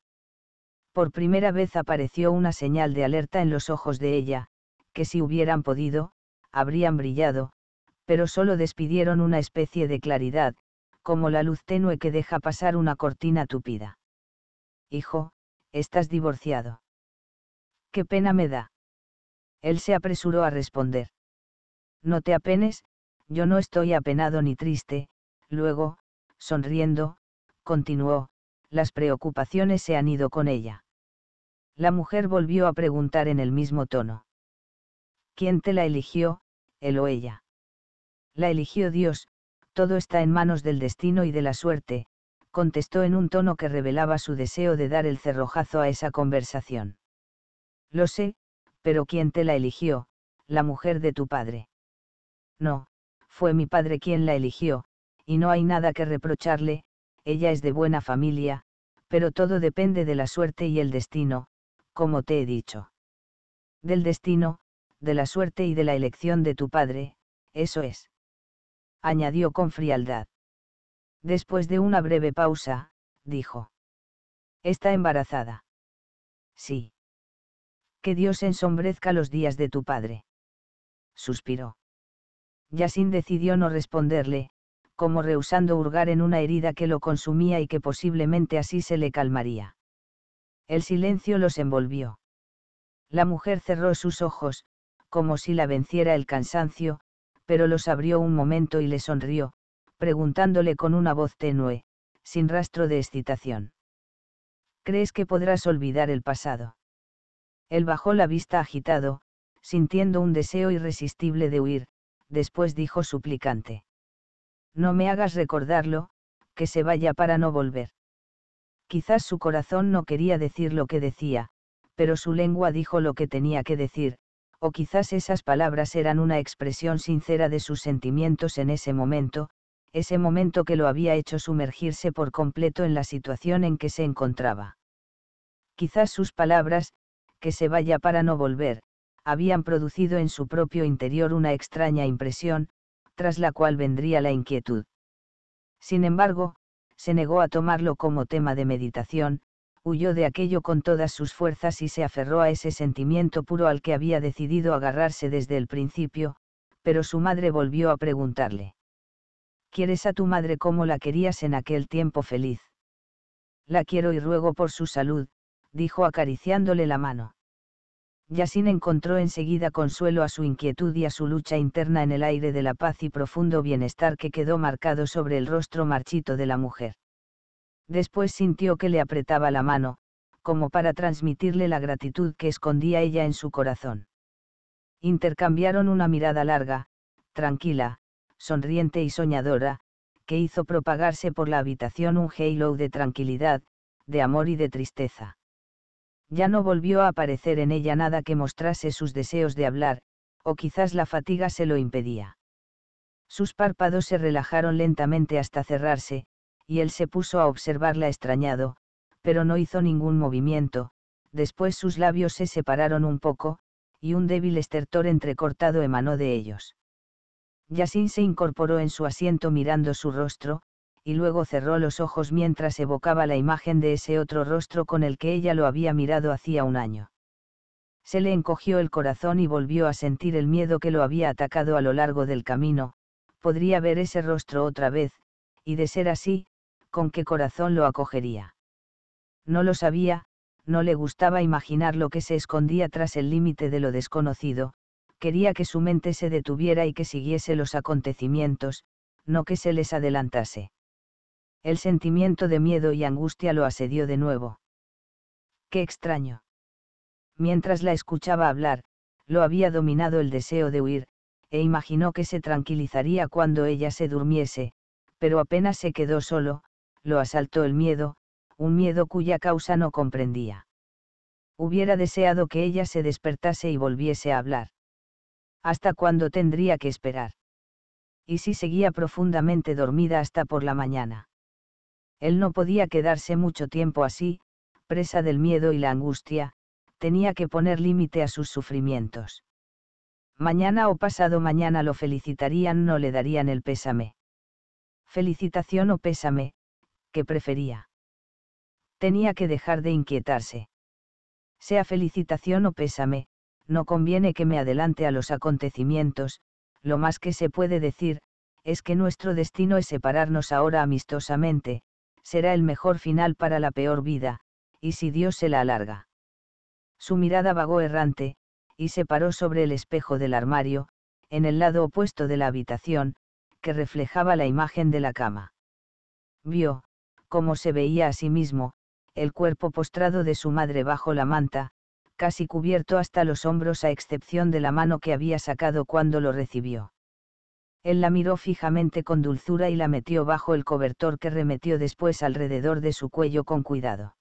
S1: Por primera vez apareció una señal de alerta en los ojos de ella, que si hubieran podido, habrían brillado, pero solo despidieron una especie de claridad, como la luz tenue que deja pasar una cortina tupida. Hijo, estás divorciado. Qué pena me da. Él se apresuró a responder. No te apenes, yo no estoy apenado ni triste, luego, sonriendo, continuó, las preocupaciones se han ido con ella. La mujer volvió a preguntar en el mismo tono. ¿Quién te la eligió, él o ella? La eligió Dios, todo está en manos del destino y de la suerte, contestó en un tono que revelaba su deseo de dar el cerrojazo a esa conversación. Lo sé, pero ¿quién te la eligió? La mujer de tu padre. No, fue mi padre quien la eligió, y no hay nada que reprocharle, ella es de buena familia, pero todo depende de la suerte y el destino, como te he dicho. Del destino, de la suerte y de la elección de tu padre, eso es. Añadió con frialdad. Después de una breve pausa, dijo. Está embarazada. Sí. Que Dios ensombrezca los días de tu padre. Suspiró. Yasin decidió no responderle, como rehusando hurgar en una herida que lo consumía y que posiblemente así se le calmaría. El silencio los envolvió. La mujer cerró sus ojos, como si la venciera el cansancio, pero los abrió un momento y le sonrió, preguntándole con una voz tenue, sin rastro de excitación. ¿Crees que podrás olvidar el pasado? Él bajó la vista agitado, sintiendo un deseo irresistible de huir, después dijo suplicante. No me hagas recordarlo, que se vaya para no volver. Quizás su corazón no quería decir lo que decía, pero su lengua dijo lo que tenía que decir, o quizás esas palabras eran una expresión sincera de sus sentimientos en ese momento, ese momento que lo había hecho sumergirse por completo en la situación en que se encontraba. Quizás sus palabras, que se vaya para no volver, habían producido en su propio interior una extraña impresión, tras la cual vendría la inquietud. Sin embargo, se negó a tomarlo como tema de meditación, huyó de aquello con todas sus fuerzas y se aferró a ese sentimiento puro al que había decidido agarrarse desde el principio, pero su madre volvió a preguntarle. ¿Quieres a tu madre como la querías en aquel tiempo feliz? La quiero y ruego por su salud, dijo acariciándole la mano. Yasin encontró enseguida consuelo a su inquietud y a su lucha interna en el aire de la paz y profundo bienestar que quedó marcado sobre el rostro marchito de la mujer. Después sintió que le apretaba la mano, como para transmitirle la gratitud que escondía ella en su corazón. Intercambiaron una mirada larga, tranquila, sonriente y soñadora, que hizo propagarse por la habitación un halo de tranquilidad, de amor y de tristeza ya no volvió a aparecer en ella nada que mostrase sus deseos de hablar, o quizás la fatiga se lo impedía. Sus párpados se relajaron lentamente hasta cerrarse, y él se puso a observarla extrañado, pero no hizo ningún movimiento, después sus labios se separaron un poco, y un débil estertor entrecortado emanó de ellos. Yasin se incorporó en su asiento mirando su rostro, y luego cerró los ojos mientras evocaba la imagen de ese otro rostro con el que ella lo había mirado hacía un año. Se le encogió el corazón y volvió a sentir el miedo que lo había atacado a lo largo del camino, podría ver ese rostro otra vez, y de ser así, con qué corazón lo acogería. No lo sabía, no le gustaba imaginar lo que se escondía tras el límite de lo desconocido, quería que su mente se detuviera y que siguiese los acontecimientos, no que se les adelantase el sentimiento de miedo y angustia lo asedió de nuevo. ¡Qué extraño! Mientras la escuchaba hablar, lo había dominado el deseo de huir, e imaginó que se tranquilizaría cuando ella se durmiese, pero apenas se quedó solo, lo asaltó el miedo, un miedo cuya causa no comprendía. Hubiera deseado que ella se despertase y volviese a hablar. ¿Hasta cuándo tendría que esperar? ¿Y si seguía profundamente dormida hasta por la mañana? Él no podía quedarse mucho tiempo así, presa del miedo y la angustia, tenía que poner límite a sus sufrimientos. Mañana o pasado mañana lo felicitarían, no le darían el pésame. Felicitación o pésame, ¿qué prefería. Tenía que dejar de inquietarse. Sea felicitación o pésame, no conviene que me adelante a los acontecimientos, lo más que se puede decir, es que nuestro destino es separarnos ahora amistosamente, será el mejor final para la peor vida, y si Dios se la alarga. Su mirada vagó errante, y se paró sobre el espejo del armario, en el lado opuesto de la habitación, que reflejaba la imagen de la cama. Vio, como se veía a sí mismo, el cuerpo postrado de su madre bajo la manta, casi cubierto hasta los hombros a excepción de la mano que había sacado cuando lo recibió. Él la miró fijamente con dulzura y la metió bajo el cobertor que remetió después alrededor de su cuello con cuidado.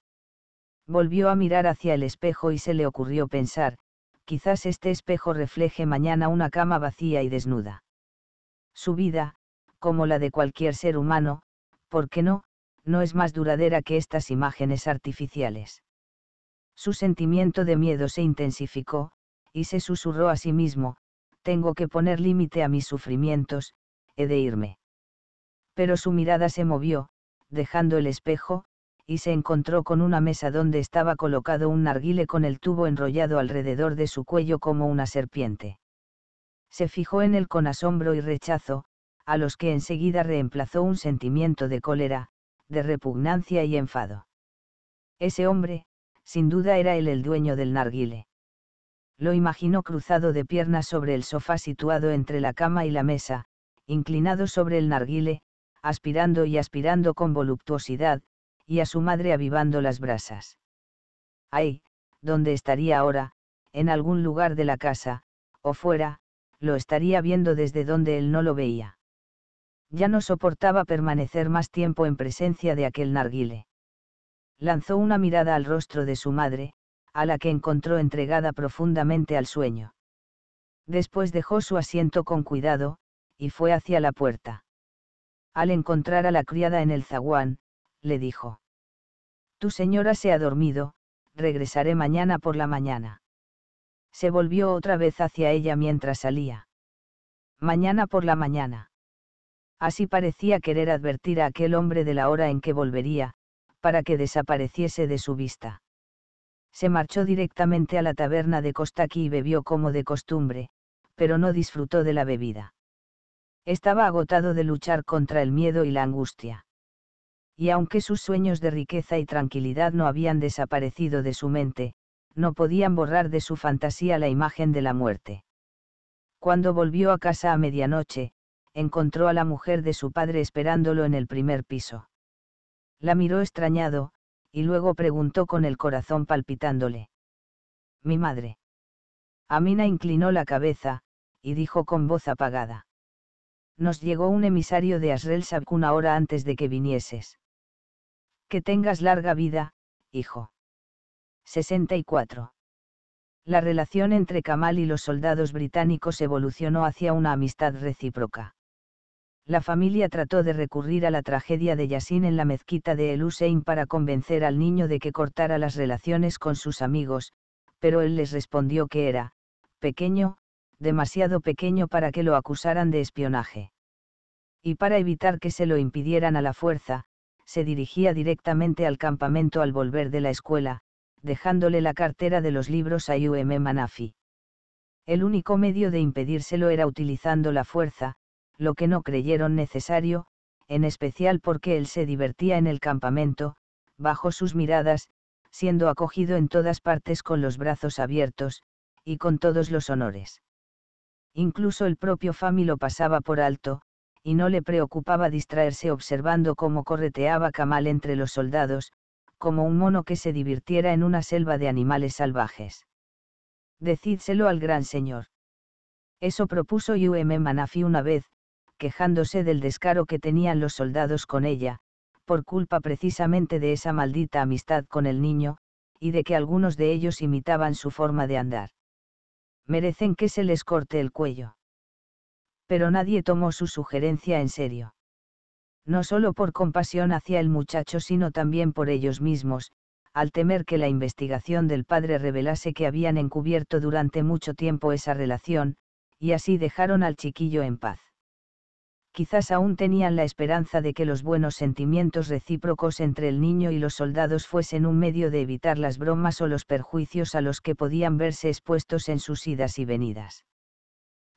S1: Volvió a mirar hacia el espejo y se le ocurrió pensar, quizás este espejo refleje mañana una cama vacía y desnuda. Su vida, como la de cualquier ser humano, ¿por qué no?, no es más duradera que estas imágenes artificiales. Su sentimiento de miedo se intensificó, y se susurró a sí mismo, tengo que poner límite a mis sufrimientos, he de irme. Pero su mirada se movió, dejando el espejo, y se encontró con una mesa donde estaba colocado un narguile con el tubo enrollado alrededor de su cuello como una serpiente. Se fijó en él con asombro y rechazo, a los que enseguida reemplazó un sentimiento de cólera, de repugnancia y enfado. Ese hombre, sin duda era él el dueño del narguile. Lo imaginó cruzado de piernas sobre el sofá situado entre la cama y la mesa, inclinado sobre el narguile, aspirando y aspirando con voluptuosidad, y a su madre avivando las brasas. Ahí, donde estaría ahora, en algún lugar de la casa, o fuera, lo estaría viendo desde donde él no lo veía. Ya no soportaba permanecer más tiempo en presencia de aquel narguile. Lanzó una mirada al rostro de su madre, a la que encontró entregada profundamente al sueño. Después dejó su asiento con cuidado, y fue hacia la puerta. Al encontrar a la criada en el zaguán, le dijo. Tu señora se ha dormido, regresaré mañana por la mañana. Se volvió otra vez hacia ella mientras salía. Mañana por la mañana. Así parecía querer advertir a aquel hombre de la hora en que volvería, para que desapareciese de su vista se marchó directamente a la taberna de Costaqui y bebió como de costumbre, pero no disfrutó de la bebida. Estaba agotado de luchar contra el miedo y la angustia. Y aunque sus sueños de riqueza y tranquilidad no habían desaparecido de su mente, no podían borrar de su fantasía la imagen de la muerte. Cuando volvió a casa a medianoche, encontró a la mujer de su padre esperándolo en el primer piso. La miró extrañado, y luego preguntó con el corazón palpitándole. Mi madre. Amina inclinó la cabeza, y dijo con voz apagada. Nos llegó un emisario de Asrel Sabk una hora antes de que vinieses. Que tengas larga vida, hijo. 64. La relación entre Kamal y los soldados británicos evolucionó hacia una amistad recíproca la familia trató de recurrir a la tragedia de Yasin en la mezquita de El Hussein para convencer al niño de que cortara las relaciones con sus amigos, pero él les respondió que era, pequeño, demasiado pequeño para que lo acusaran de espionaje. Y para evitar que se lo impidieran a la fuerza, se dirigía directamente al campamento al volver de la escuela, dejándole la cartera de los libros a UM Manafi. El único medio de impedírselo era utilizando la fuerza, lo que no creyeron necesario, en especial porque él se divertía en el campamento, bajo sus miradas, siendo acogido en todas partes con los brazos abiertos, y con todos los honores. Incluso el propio Fami lo pasaba por alto, y no le preocupaba distraerse observando cómo correteaba Kamal entre los soldados, como un mono que se divirtiera en una selva de animales salvajes. Decídselo al gran señor. Eso propuso M. Manafi una vez, quejándose del descaro que tenían los soldados con ella, por culpa precisamente de esa maldita amistad con el niño, y de que algunos de ellos imitaban su forma de andar. Merecen que se les corte el cuello. Pero nadie tomó su sugerencia en serio. No solo por compasión hacia el muchacho, sino también por ellos mismos, al temer que la investigación del padre revelase que habían encubierto durante mucho tiempo esa relación, y así dejaron al chiquillo en paz quizás aún tenían la esperanza de que los buenos sentimientos recíprocos entre el niño y los soldados fuesen un medio de evitar las bromas o los perjuicios a los que podían verse expuestos en sus idas y venidas.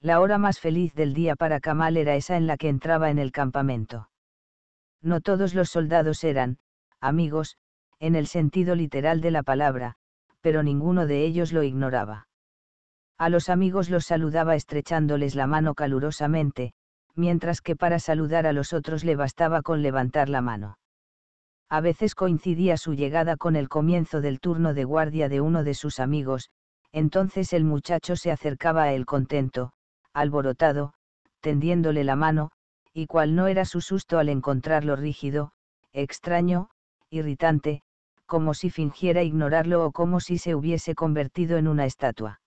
S1: La hora más feliz del día para Kamal era esa en la que entraba en el campamento. No todos los soldados eran, amigos, en el sentido literal de la palabra, pero ninguno de ellos lo ignoraba. A los amigos los saludaba estrechándoles la mano calurosamente, mientras que para saludar a los otros le bastaba con levantar la mano. A veces coincidía su llegada con el comienzo del turno de guardia de uno de sus amigos, entonces el muchacho se acercaba a él contento, alborotado, tendiéndole la mano, y cual no era su susto al encontrarlo rígido, extraño, irritante, como si fingiera ignorarlo o como si se hubiese convertido en una estatua.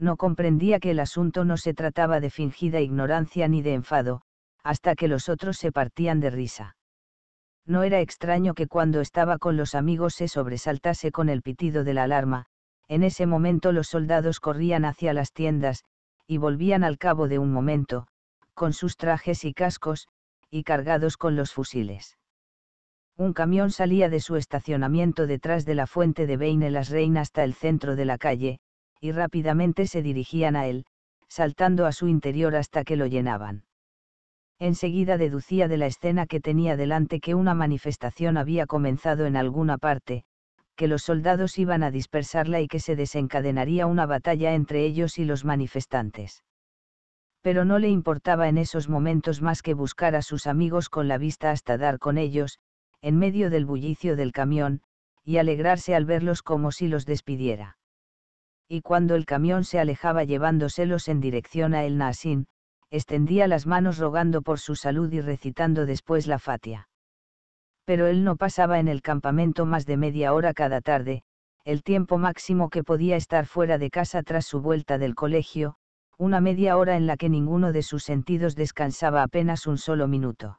S1: No comprendía que el asunto no se trataba de fingida ignorancia ni de enfado, hasta que los otros se partían de risa. No era extraño que cuando estaba con los amigos se sobresaltase con el pitido de la alarma, en ese momento los soldados corrían hacia las tiendas, y volvían al cabo de un momento, con sus trajes y cascos, y cargados con los fusiles. Un camión salía de su estacionamiento detrás de la fuente de Beine las Reinas hasta el centro de la calle, y rápidamente se dirigían a él, saltando a su interior hasta que lo llenaban. Enseguida deducía de la escena que tenía delante que una manifestación había comenzado en alguna parte, que los soldados iban a dispersarla y que se desencadenaría una batalla entre ellos y los manifestantes. Pero no le importaba en esos momentos más que buscar a sus amigos con la vista hasta dar con ellos, en medio del bullicio del camión, y alegrarse al verlos como si los despidiera y cuando el camión se alejaba llevándoselos en dirección a el Nasin, extendía las manos rogando por su salud y recitando después la fatia. Pero él no pasaba en el campamento más de media hora cada tarde, el tiempo máximo que podía estar fuera de casa tras su vuelta del colegio, una media hora en la que ninguno de sus sentidos descansaba apenas un solo minuto.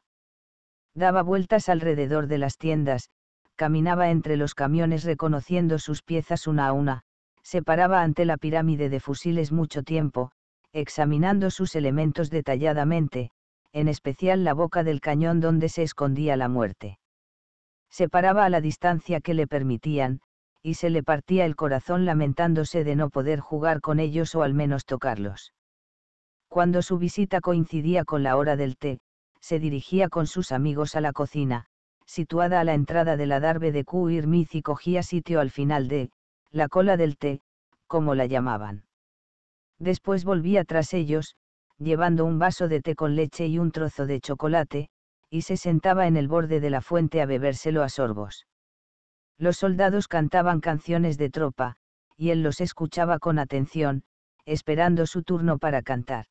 S1: Daba vueltas alrededor de las tiendas, caminaba entre los camiones reconociendo sus piezas una a una, se paraba ante la pirámide de fusiles mucho tiempo, examinando sus elementos detalladamente, en especial la boca del cañón donde se escondía la muerte. Se paraba a la distancia que le permitían, y se le partía el corazón lamentándose de no poder jugar con ellos o al menos tocarlos. Cuando su visita coincidía con la hora del té, se dirigía con sus amigos a la cocina, situada a la entrada de la Darbe de Irmiz y cogía sitio al final de la cola del té, como la llamaban. Después volvía tras ellos, llevando un vaso de té con leche y un trozo de chocolate, y se sentaba en el borde de la fuente a bebérselo a sorbos. Los soldados cantaban canciones de tropa, y él los escuchaba con atención, esperando su turno para cantar.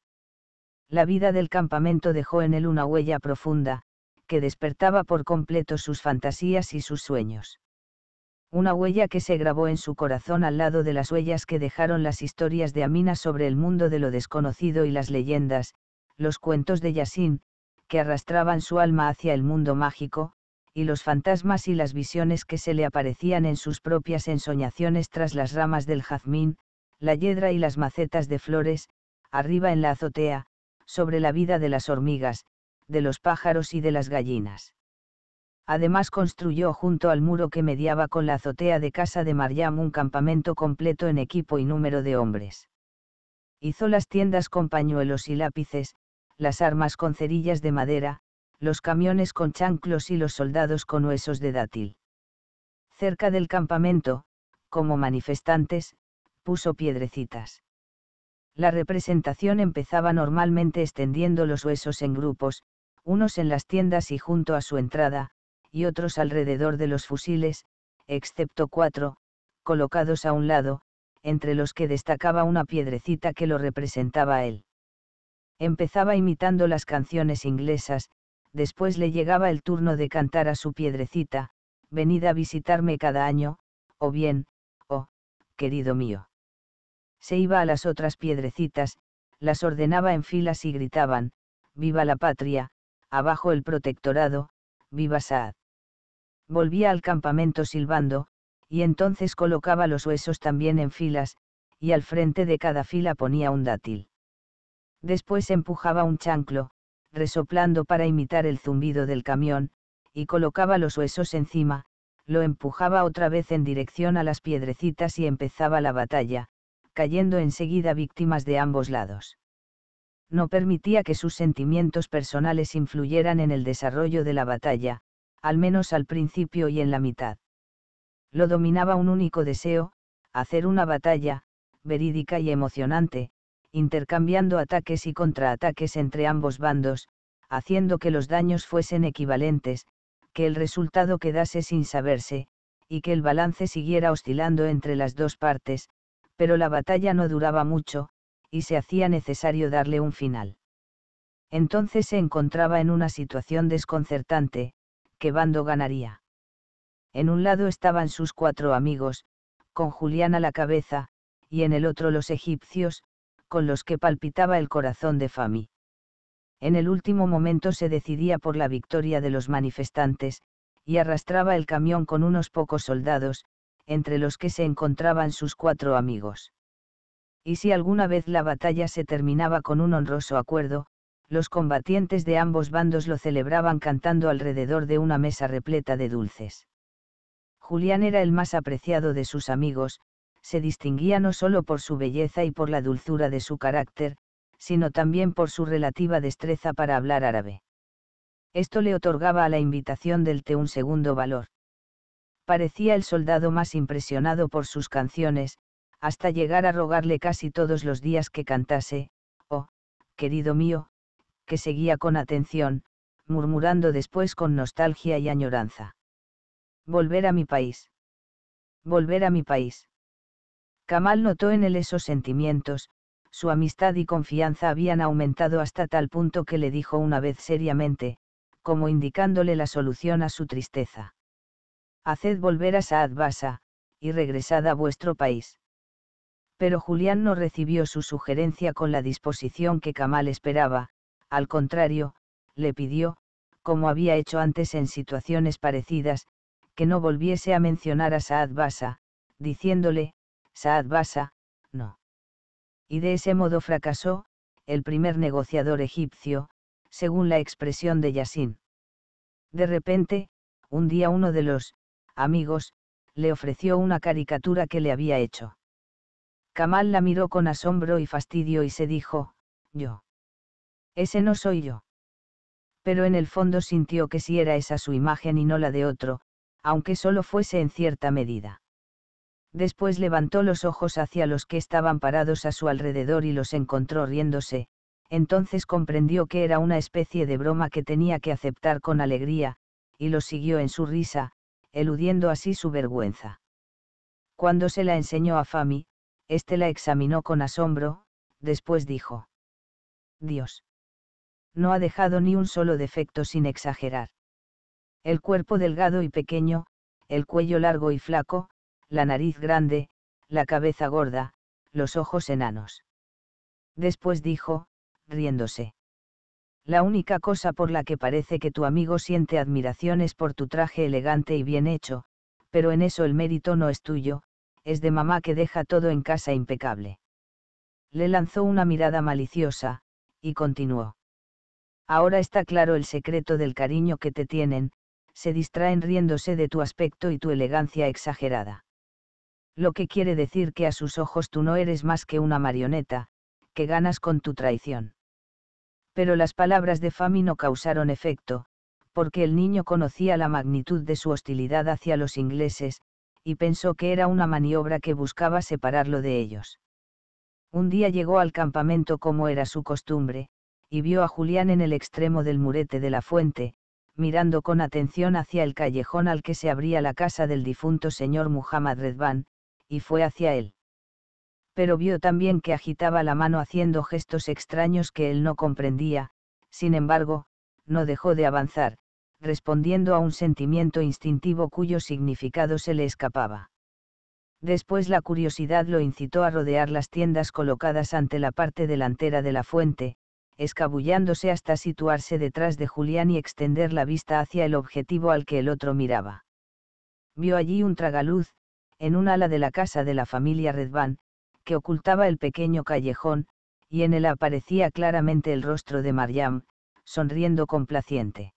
S1: La vida del campamento dejó en él una huella profunda, que despertaba por completo sus fantasías y sus sueños una huella que se grabó en su corazón al lado de las huellas que dejaron las historias de Amina sobre el mundo de lo desconocido y las leyendas, los cuentos de Yasin, que arrastraban su alma hacia el mundo mágico, y los fantasmas y las visiones que se le aparecían en sus propias ensoñaciones tras las ramas del jazmín, la yedra y las macetas de flores, arriba en la azotea, sobre la vida de las hormigas, de los pájaros y de las gallinas. Además construyó junto al muro que mediaba con la azotea de casa de Mariam un campamento completo en equipo y número de hombres. Hizo las tiendas con pañuelos y lápices, las armas con cerillas de madera, los camiones con chanclos y los soldados con huesos de dátil. Cerca del campamento, como manifestantes, puso piedrecitas. La representación empezaba normalmente extendiendo los huesos en grupos, unos en las tiendas y junto a su entrada, y otros alrededor de los fusiles, excepto cuatro, colocados a un lado, entre los que destacaba una piedrecita que lo representaba a él. Empezaba imitando las canciones inglesas, después le llegaba el turno de cantar a su piedrecita, venid a visitarme cada año, o bien, oh, querido mío. Se iba a las otras piedrecitas, las ordenaba en filas y gritaban, viva la patria, abajo el protectorado, viva Saad. Volvía al campamento silbando, y entonces colocaba los huesos también en filas, y al frente de cada fila ponía un dátil. Después empujaba un chanclo, resoplando para imitar el zumbido del camión, y colocaba los huesos encima, lo empujaba otra vez en dirección a las piedrecitas y empezaba la batalla, cayendo enseguida víctimas de ambos lados. No permitía que sus sentimientos personales influyeran en el desarrollo de la batalla, al menos al principio y en la mitad. Lo dominaba un único deseo, hacer una batalla, verídica y emocionante, intercambiando ataques y contraataques entre ambos bandos, haciendo que los daños fuesen equivalentes, que el resultado quedase sin saberse, y que el balance siguiera oscilando entre las dos partes, pero la batalla no duraba mucho, y se hacía necesario darle un final. Entonces se encontraba en una situación desconcertante, qué bando ganaría. En un lado estaban sus cuatro amigos, con Julián a la cabeza, y en el otro los egipcios, con los que palpitaba el corazón de Fami. En el último momento se decidía por la victoria de los manifestantes, y arrastraba el camión con unos pocos soldados, entre los que se encontraban sus cuatro amigos. Y si alguna vez la batalla se terminaba con un honroso acuerdo, los combatientes de ambos bandos lo celebraban cantando alrededor de una mesa repleta de dulces. Julián era el más apreciado de sus amigos, se distinguía no solo por su belleza y por la dulzura de su carácter, sino también por su relativa destreza para hablar árabe. Esto le otorgaba a la invitación del té un segundo valor. Parecía el soldado más impresionado por sus canciones, hasta llegar a rogarle casi todos los días que cantase, oh, querido mío, que seguía con atención, murmurando después con nostalgia y añoranza. Volver a mi país. Volver a mi país. Kamal notó en él esos sentimientos, su amistad y confianza habían aumentado hasta tal punto que le dijo una vez seriamente, como indicándole la solución a su tristeza. Haced volver a Saad Basa, y regresad a vuestro país. Pero Julián no recibió su sugerencia con la disposición que Kamal esperaba, al contrario, le pidió, como había hecho antes en situaciones parecidas, que no volviese a mencionar a Saad Basa, diciéndole, Saad Basa, no. Y de ese modo fracasó, el primer negociador egipcio, según la expresión de Yassin. De repente, un día uno de los amigos le ofreció una caricatura que le había hecho. Kamal la miró con asombro y fastidio y se dijo, yo. Ese no soy yo. Pero en el fondo sintió que sí era esa su imagen y no la de otro, aunque solo fuese en cierta medida. Después levantó los ojos hacia los que estaban parados a su alrededor y los encontró riéndose, entonces comprendió que era una especie de broma que tenía que aceptar con alegría, y los siguió en su risa, eludiendo así su vergüenza. Cuando se la enseñó a Fami, este la examinó con asombro, después dijo. Dios no ha dejado ni un solo defecto sin exagerar. El cuerpo delgado y pequeño, el cuello largo y flaco, la nariz grande, la cabeza gorda, los ojos enanos. Después dijo, riéndose. La única cosa por la que parece que tu amigo siente admiración es por tu traje elegante y bien hecho, pero en eso el mérito no es tuyo, es de mamá que deja todo en casa impecable. Le lanzó una mirada maliciosa, y continuó. Ahora está claro el secreto del cariño que te tienen, se distraen riéndose de tu aspecto y tu elegancia exagerada. Lo que quiere decir que a sus ojos tú no eres más que una marioneta, que ganas con tu traición. Pero las palabras de Fami no causaron efecto, porque el niño conocía la magnitud de su hostilidad hacia los ingleses, y pensó que era una maniobra que buscaba separarlo de ellos. Un día llegó al campamento como era su costumbre, y vio a Julián en el extremo del murete de la fuente, mirando con atención hacia el callejón al que se abría la casa del difunto señor Muhammad Redván, y fue hacia él. Pero vio también que agitaba la mano haciendo gestos extraños que él no comprendía, sin embargo, no dejó de avanzar, respondiendo a un sentimiento instintivo cuyo significado se le escapaba. Después la curiosidad lo incitó a rodear las tiendas colocadas ante la parte delantera de la fuente, escabullándose hasta situarse detrás de Julián y extender la vista hacia el objetivo al que el otro miraba. Vio allí un tragaluz, en un ala de la casa de la familia Redvan, que ocultaba el pequeño callejón, y en él aparecía claramente el rostro de Mariam, sonriendo complaciente.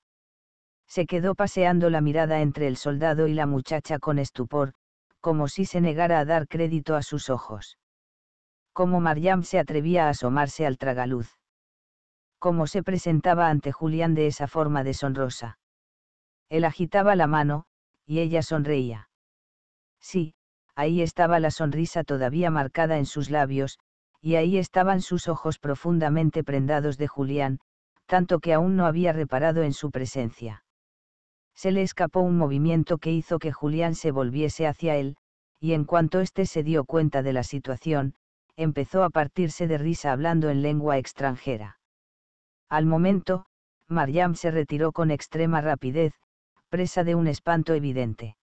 S1: Se quedó paseando la mirada entre el soldado y la muchacha con estupor, como si se negara a dar crédito a sus ojos. Como Mariam se atrevía a asomarse al tragaluz cómo se presentaba ante Julián de esa forma deshonrosa. Él agitaba la mano, y ella sonreía. Sí, ahí estaba la sonrisa todavía marcada en sus labios, y ahí estaban sus ojos profundamente prendados de Julián, tanto que aún no había reparado en su presencia. Se le escapó un movimiento que hizo que Julián se volviese hacia él, y en cuanto éste se dio cuenta de la situación, empezó a partirse de risa hablando en lengua extranjera. Al momento, Mariam se retiró con extrema rapidez, presa de un espanto evidente.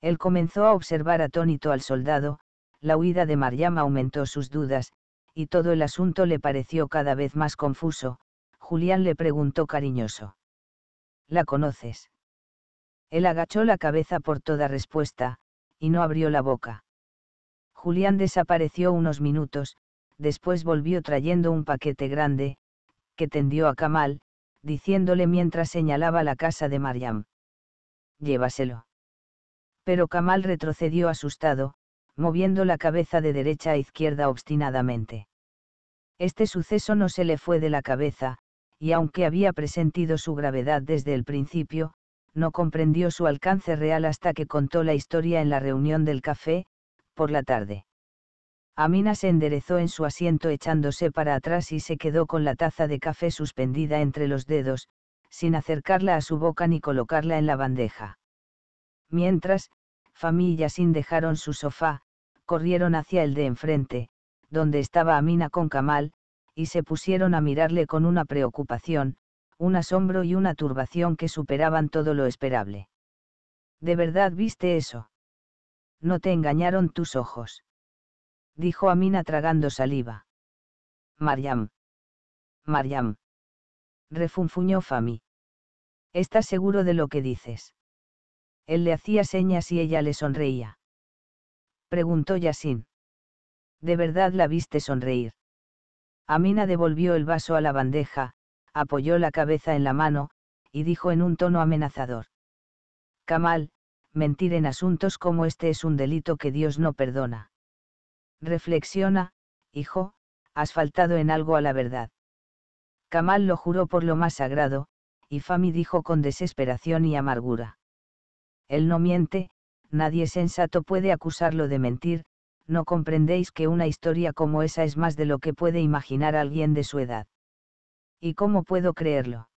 S1: Él comenzó a observar atónito al soldado, la huida de Mariam aumentó sus dudas, y todo el asunto le pareció cada vez más confuso, Julián le preguntó cariñoso. ¿La conoces? Él agachó la cabeza por toda respuesta, y no abrió la boca. Julián desapareció unos minutos, después volvió trayendo un paquete grande, que tendió a Kamal, diciéndole mientras señalaba la casa de Mariam. Llévaselo. Pero Kamal retrocedió asustado, moviendo la cabeza de derecha a izquierda obstinadamente. Este suceso no se le fue de la cabeza, y aunque había presentido su gravedad desde el principio, no comprendió su alcance real hasta que contó la historia en la reunión del café, por la tarde. Amina se enderezó en su asiento echándose para atrás y se quedó con la taza de café suspendida entre los dedos, sin acercarla a su boca ni colocarla en la bandeja. Mientras, Fami y dejaron su sofá, corrieron hacia el de enfrente, donde estaba Amina con Kamal, y se pusieron a mirarle con una preocupación, un asombro y una turbación que superaban todo lo esperable. ¿De verdad viste eso? No te engañaron tus ojos dijo Amina tragando saliva. Mariam. Mariam. Refunfuñó Fami. ¿Estás seguro de lo que dices? Él le hacía señas y ella le sonreía. Preguntó Yasin. ¿De verdad la viste sonreír? Amina devolvió el vaso a la bandeja, apoyó la cabeza en la mano, y dijo en un tono amenazador. Kamal, mentir en asuntos como este es un delito que Dios no perdona. Reflexiona, hijo, has faltado en algo a la verdad. Kamal lo juró por lo más sagrado, y Fami dijo con desesperación y amargura. Él no miente, nadie sensato puede acusarlo de mentir, no comprendéis que una historia como esa es más de lo que puede imaginar alguien de su edad. ¿Y cómo puedo creerlo?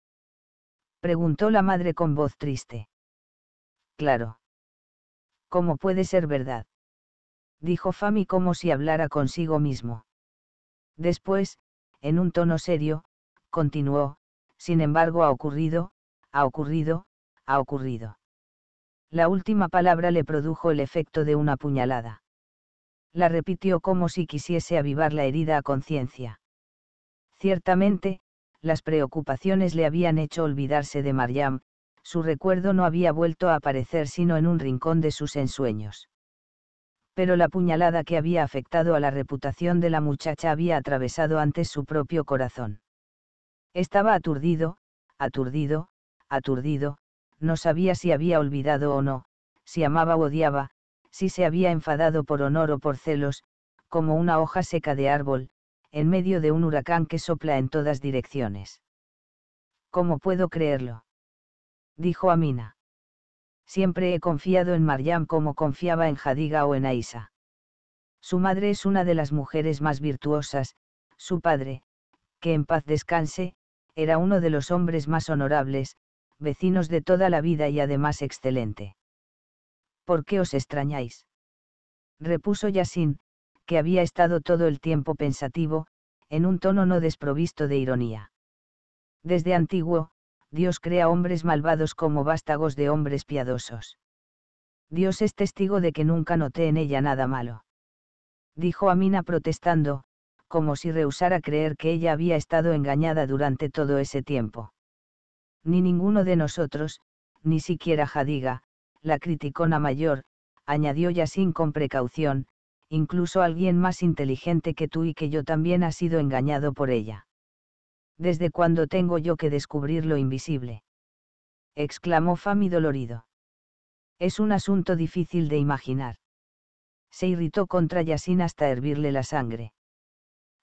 S1: Preguntó la madre con voz triste. Claro. ¿Cómo puede ser verdad? dijo Fami como si hablara consigo mismo. Después, en un tono serio, continuó, sin embargo ha ocurrido, ha ocurrido, ha ocurrido. La última palabra le produjo el efecto de una puñalada. La repitió como si quisiese avivar la herida a conciencia. Ciertamente, las preocupaciones le habían hecho olvidarse de Mariam, su recuerdo no había vuelto a aparecer sino en un rincón de sus ensueños pero la puñalada que había afectado a la reputación de la muchacha había atravesado antes su propio corazón. Estaba aturdido, aturdido, aturdido, no sabía si había olvidado o no, si amaba o odiaba, si se había enfadado por honor o por celos, como una hoja seca de árbol, en medio de un huracán que sopla en todas direcciones. ¿Cómo puedo creerlo? dijo Amina. Siempre he confiado en Mariam como confiaba en Jadiga o en Aisa. Su madre es una de las mujeres más virtuosas, su padre, que en paz descanse, era uno de los hombres más honorables, vecinos de toda la vida y además excelente. ¿Por qué os extrañáis? repuso Yasin, que había estado todo el tiempo pensativo, en un tono no desprovisto de ironía. Desde antiguo, Dios crea hombres malvados como vástagos de hombres piadosos. Dios es testigo de que nunca noté en ella nada malo. Dijo Amina protestando, como si rehusara creer que ella había estado engañada durante todo ese tiempo. Ni ninguno de nosotros, ni siquiera Jadiga, la criticona mayor, añadió Yasin con precaución, incluso alguien más inteligente que tú y que yo también ha sido engañado por ella. ¿Desde cuándo tengo yo que descubrir lo invisible? exclamó Fami dolorido. Es un asunto difícil de imaginar. Se irritó contra Yasin hasta hervirle la sangre.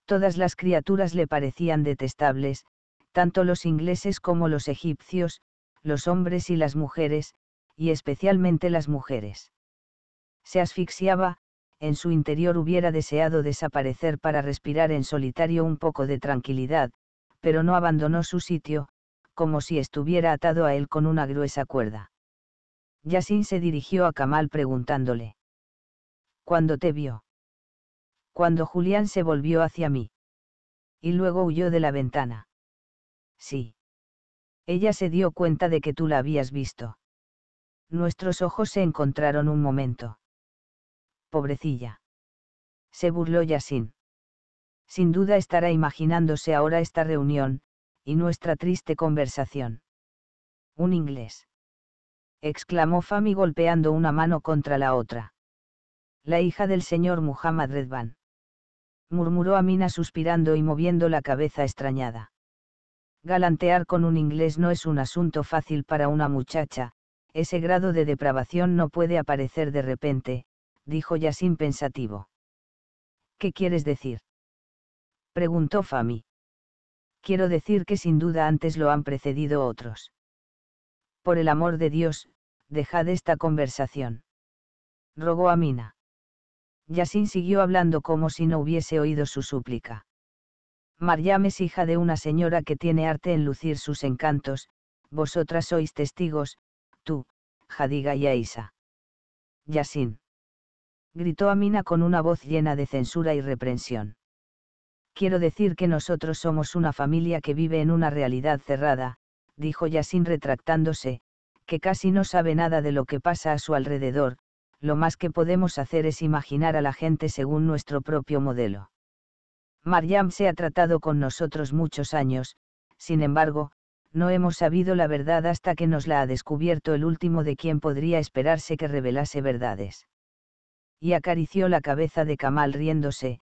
S1: Todas las criaturas le parecían detestables, tanto los ingleses como los egipcios, los hombres y las mujeres, y especialmente las mujeres. Se asfixiaba, en su interior hubiera deseado desaparecer para respirar en solitario un poco de tranquilidad, pero no abandonó su sitio, como si estuviera atado a él con una gruesa cuerda. Yasin se dirigió a Kamal preguntándole. ¿Cuándo te vio? Cuando Julián se volvió hacia mí. Y luego huyó de la ventana. Sí. Ella se dio cuenta de que tú la habías visto. Nuestros ojos se encontraron un momento. Pobrecilla. Se burló Yasin sin duda estará imaginándose ahora esta reunión, y nuestra triste conversación. Un inglés. exclamó Fami golpeando una mano contra la otra. La hija del señor Muhammad Redban. murmuró Amina suspirando y moviendo la cabeza extrañada. Galantear con un inglés no es un asunto fácil para una muchacha, ese grado de depravación no puede aparecer de repente, dijo Yasin pensativo. ¿Qué quieres decir? Preguntó Fami. Quiero decir que sin duda antes lo han precedido otros. Por el amor de Dios, dejad esta conversación. Rogó a Mina. Yasin siguió hablando como si no hubiese oído su súplica. «Maryam es hija de una señora que tiene arte en lucir sus encantos, vosotras sois testigos, tú, Jadiga y Aisa. Yasin. Gritó Amina con una voz llena de censura y reprensión. Quiero decir que nosotros somos una familia que vive en una realidad cerrada, dijo Yasin retractándose, que casi no sabe nada de lo que pasa a su alrededor, lo más que podemos hacer es imaginar a la gente según nuestro propio modelo. Mariam se ha tratado con nosotros muchos años, sin embargo, no hemos sabido la verdad hasta que nos la ha descubierto el último de quien podría esperarse que revelase verdades. Y acarició la cabeza de Kamal riéndose,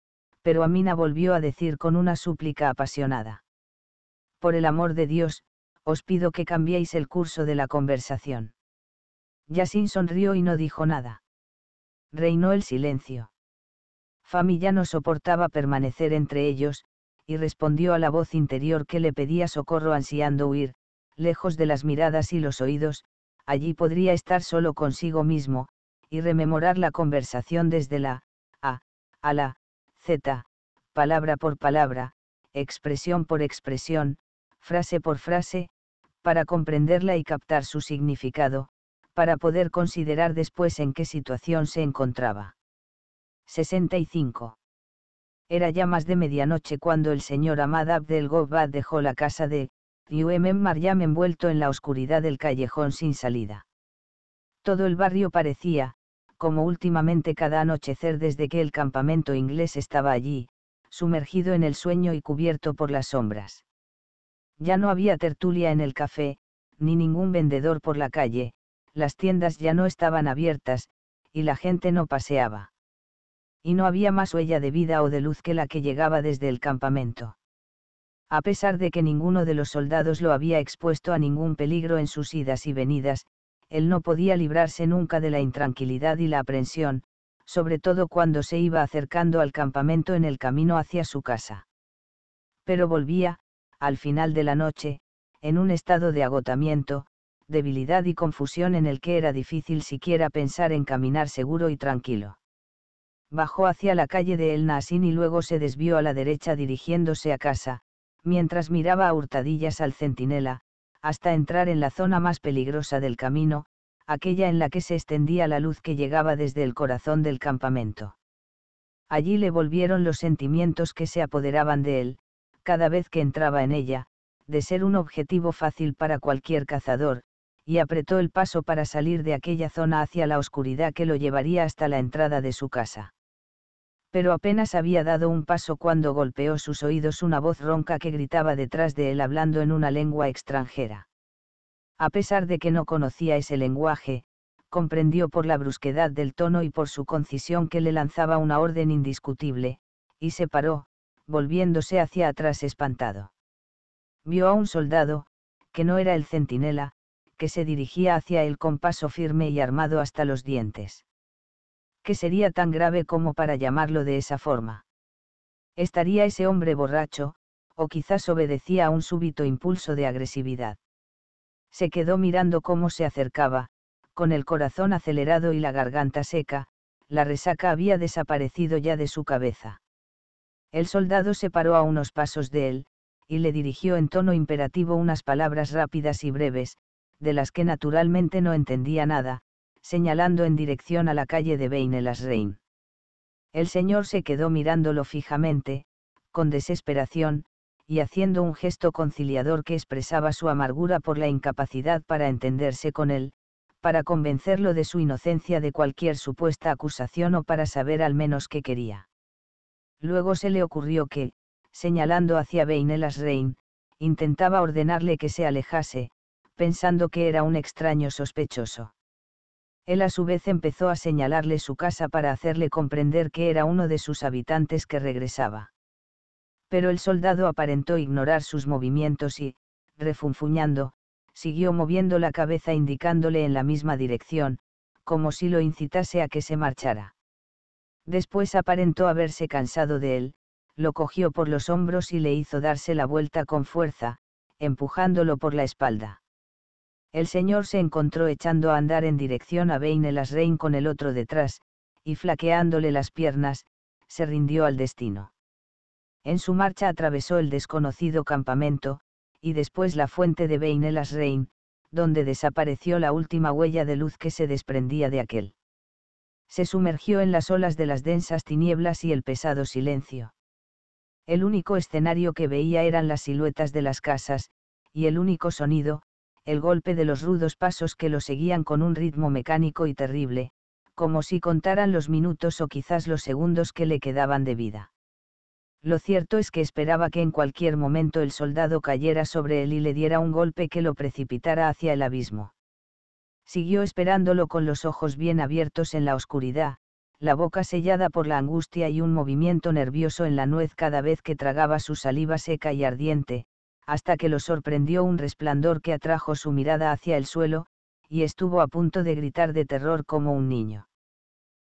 S1: pero Amina volvió a decir con una súplica apasionada. Por el amor de Dios, os pido que cambiéis el curso de la conversación. Yasin sonrió y no dijo nada. Reinó el silencio. Fami ya no soportaba permanecer entre ellos, y respondió a la voz interior que le pedía socorro ansiando huir, lejos de las miradas y los oídos, allí podría estar solo consigo mismo, y rememorar la conversación desde la, a, a la, Z, palabra por palabra, expresión por expresión, frase por frase, para comprenderla y captar su significado, para poder considerar después en qué situación se encontraba. 65. Era ya más de medianoche cuando el señor Ahmad Abdel Gobad dejó la casa de UMM Maryam envuelto en la oscuridad del callejón sin salida. Todo el barrio parecía, como últimamente cada anochecer desde que el campamento inglés estaba allí, sumergido en el sueño y cubierto por las sombras. Ya no había tertulia en el café, ni ningún vendedor por la calle, las tiendas ya no estaban abiertas, y la gente no paseaba. Y no había más huella de vida o de luz que la que llegaba desde el campamento. A pesar de que ninguno de los soldados lo había expuesto a ningún peligro en sus idas y venidas, él no podía librarse nunca de la intranquilidad y la aprensión, sobre todo cuando se iba acercando al campamento en el camino hacia su casa. Pero volvía, al final de la noche, en un estado de agotamiento, debilidad y confusión en el que era difícil siquiera pensar en caminar seguro y tranquilo. Bajó hacia la calle de El Nasin y luego se desvió a la derecha dirigiéndose a casa, mientras miraba a hurtadillas al centinela, hasta entrar en la zona más peligrosa del camino, aquella en la que se extendía la luz que llegaba desde el corazón del campamento. Allí le volvieron los sentimientos que se apoderaban de él, cada vez que entraba en ella, de ser un objetivo fácil para cualquier cazador, y apretó el paso para salir de aquella zona hacia la oscuridad que lo llevaría hasta la entrada de su casa pero apenas había dado un paso cuando golpeó sus oídos una voz ronca que gritaba detrás de él hablando en una lengua extranjera. A pesar de que no conocía ese lenguaje, comprendió por la brusquedad del tono y por su concisión que le lanzaba una orden indiscutible, y se paró, volviéndose hacia atrás espantado. Vio a un soldado, que no era el centinela, que se dirigía hacia él con paso firme y armado hasta los dientes que sería tan grave como para llamarlo de esa forma. Estaría ese hombre borracho, o quizás obedecía a un súbito impulso de agresividad. Se quedó mirando cómo se acercaba, con el corazón acelerado y la garganta seca, la resaca había desaparecido ya de su cabeza. El soldado se paró a unos pasos de él, y le dirigió en tono imperativo unas palabras rápidas y breves, de las que naturalmente no entendía nada, señalando en dirección a la calle de beine El señor se quedó mirándolo fijamente, con desesperación, y haciendo un gesto conciliador que expresaba su amargura por la incapacidad para entenderse con él, para convencerlo de su inocencia de cualquier supuesta acusación o para saber al menos qué quería. Luego se le ocurrió que, señalando hacia Beinelas Rein, intentaba ordenarle que se alejase, pensando que era un extraño sospechoso. Él a su vez empezó a señalarle su casa para hacerle comprender que era uno de sus habitantes que regresaba. Pero el soldado aparentó ignorar sus movimientos y, refunfuñando, siguió moviendo la cabeza indicándole en la misma dirección, como si lo incitase a que se marchara. Después aparentó haberse cansado de él, lo cogió por los hombros y le hizo darse la vuelta con fuerza, empujándolo por la espalda. El señor se encontró echando a andar en dirección a beine las con el otro detrás, y flaqueándole las piernas, se rindió al destino. En su marcha atravesó el desconocido campamento, y después la fuente de beine Rein, donde desapareció la última huella de luz que se desprendía de aquel. Se sumergió en las olas de las densas tinieblas y el pesado silencio. El único escenario que veía eran las siluetas de las casas, y el único sonido, el golpe de los rudos pasos que lo seguían con un ritmo mecánico y terrible, como si contaran los minutos o quizás los segundos que le quedaban de vida. Lo cierto es que esperaba que en cualquier momento el soldado cayera sobre él y le diera un golpe que lo precipitara hacia el abismo. Siguió esperándolo con los ojos bien abiertos en la oscuridad, la boca sellada por la angustia y un movimiento nervioso en la nuez cada vez que tragaba su saliva seca y ardiente, hasta que lo sorprendió un resplandor que atrajo su mirada hacia el suelo, y estuvo a punto de gritar de terror como un niño.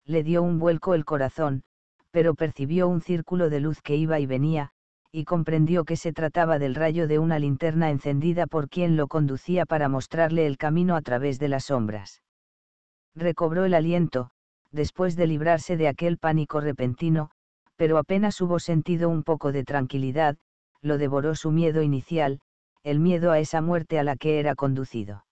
S1: Le dio un vuelco el corazón, pero percibió un círculo de luz que iba y venía, y comprendió que se trataba del rayo de una linterna encendida por quien lo conducía para mostrarle el camino a través de las sombras. Recobró el aliento, después de librarse de aquel pánico repentino, pero apenas hubo sentido un poco de tranquilidad, lo devoró su miedo inicial, el miedo a esa muerte a la que era conducido.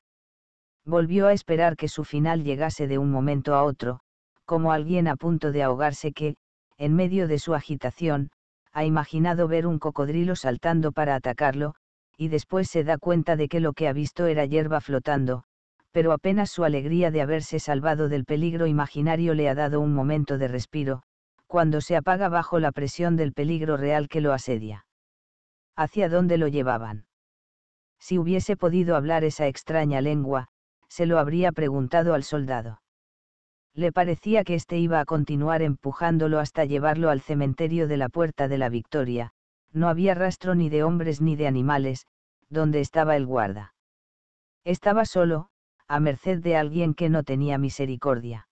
S1: Volvió a esperar que su final llegase de un momento a otro, como alguien a punto de ahogarse que, en medio de su agitación, ha imaginado ver un cocodrilo saltando para atacarlo, y después se da cuenta de que lo que ha visto era hierba flotando, pero apenas su alegría de haberse salvado del peligro imaginario le ha dado un momento de respiro, cuando se apaga bajo la presión del peligro real que lo asedia hacia dónde lo llevaban. Si hubiese podido hablar esa extraña lengua, se lo habría preguntado al soldado. Le parecía que éste iba a continuar empujándolo hasta llevarlo al cementerio de la Puerta de la Victoria, no había rastro ni de hombres ni de animales, donde estaba el guarda. Estaba solo, a merced de alguien que no tenía misericordia.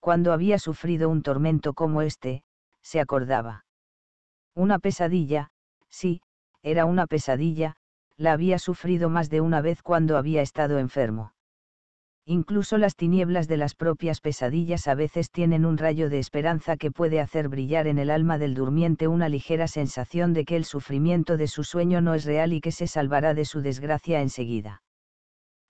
S1: Cuando había sufrido un tormento como este, se acordaba. Una pesadilla, Sí, era una pesadilla, la había sufrido más de una vez cuando había estado enfermo. Incluso las tinieblas de las propias pesadillas a veces tienen un rayo de esperanza que puede hacer brillar en el alma del durmiente una ligera sensación de que el sufrimiento de su sueño no es real y que se salvará de su desgracia enseguida.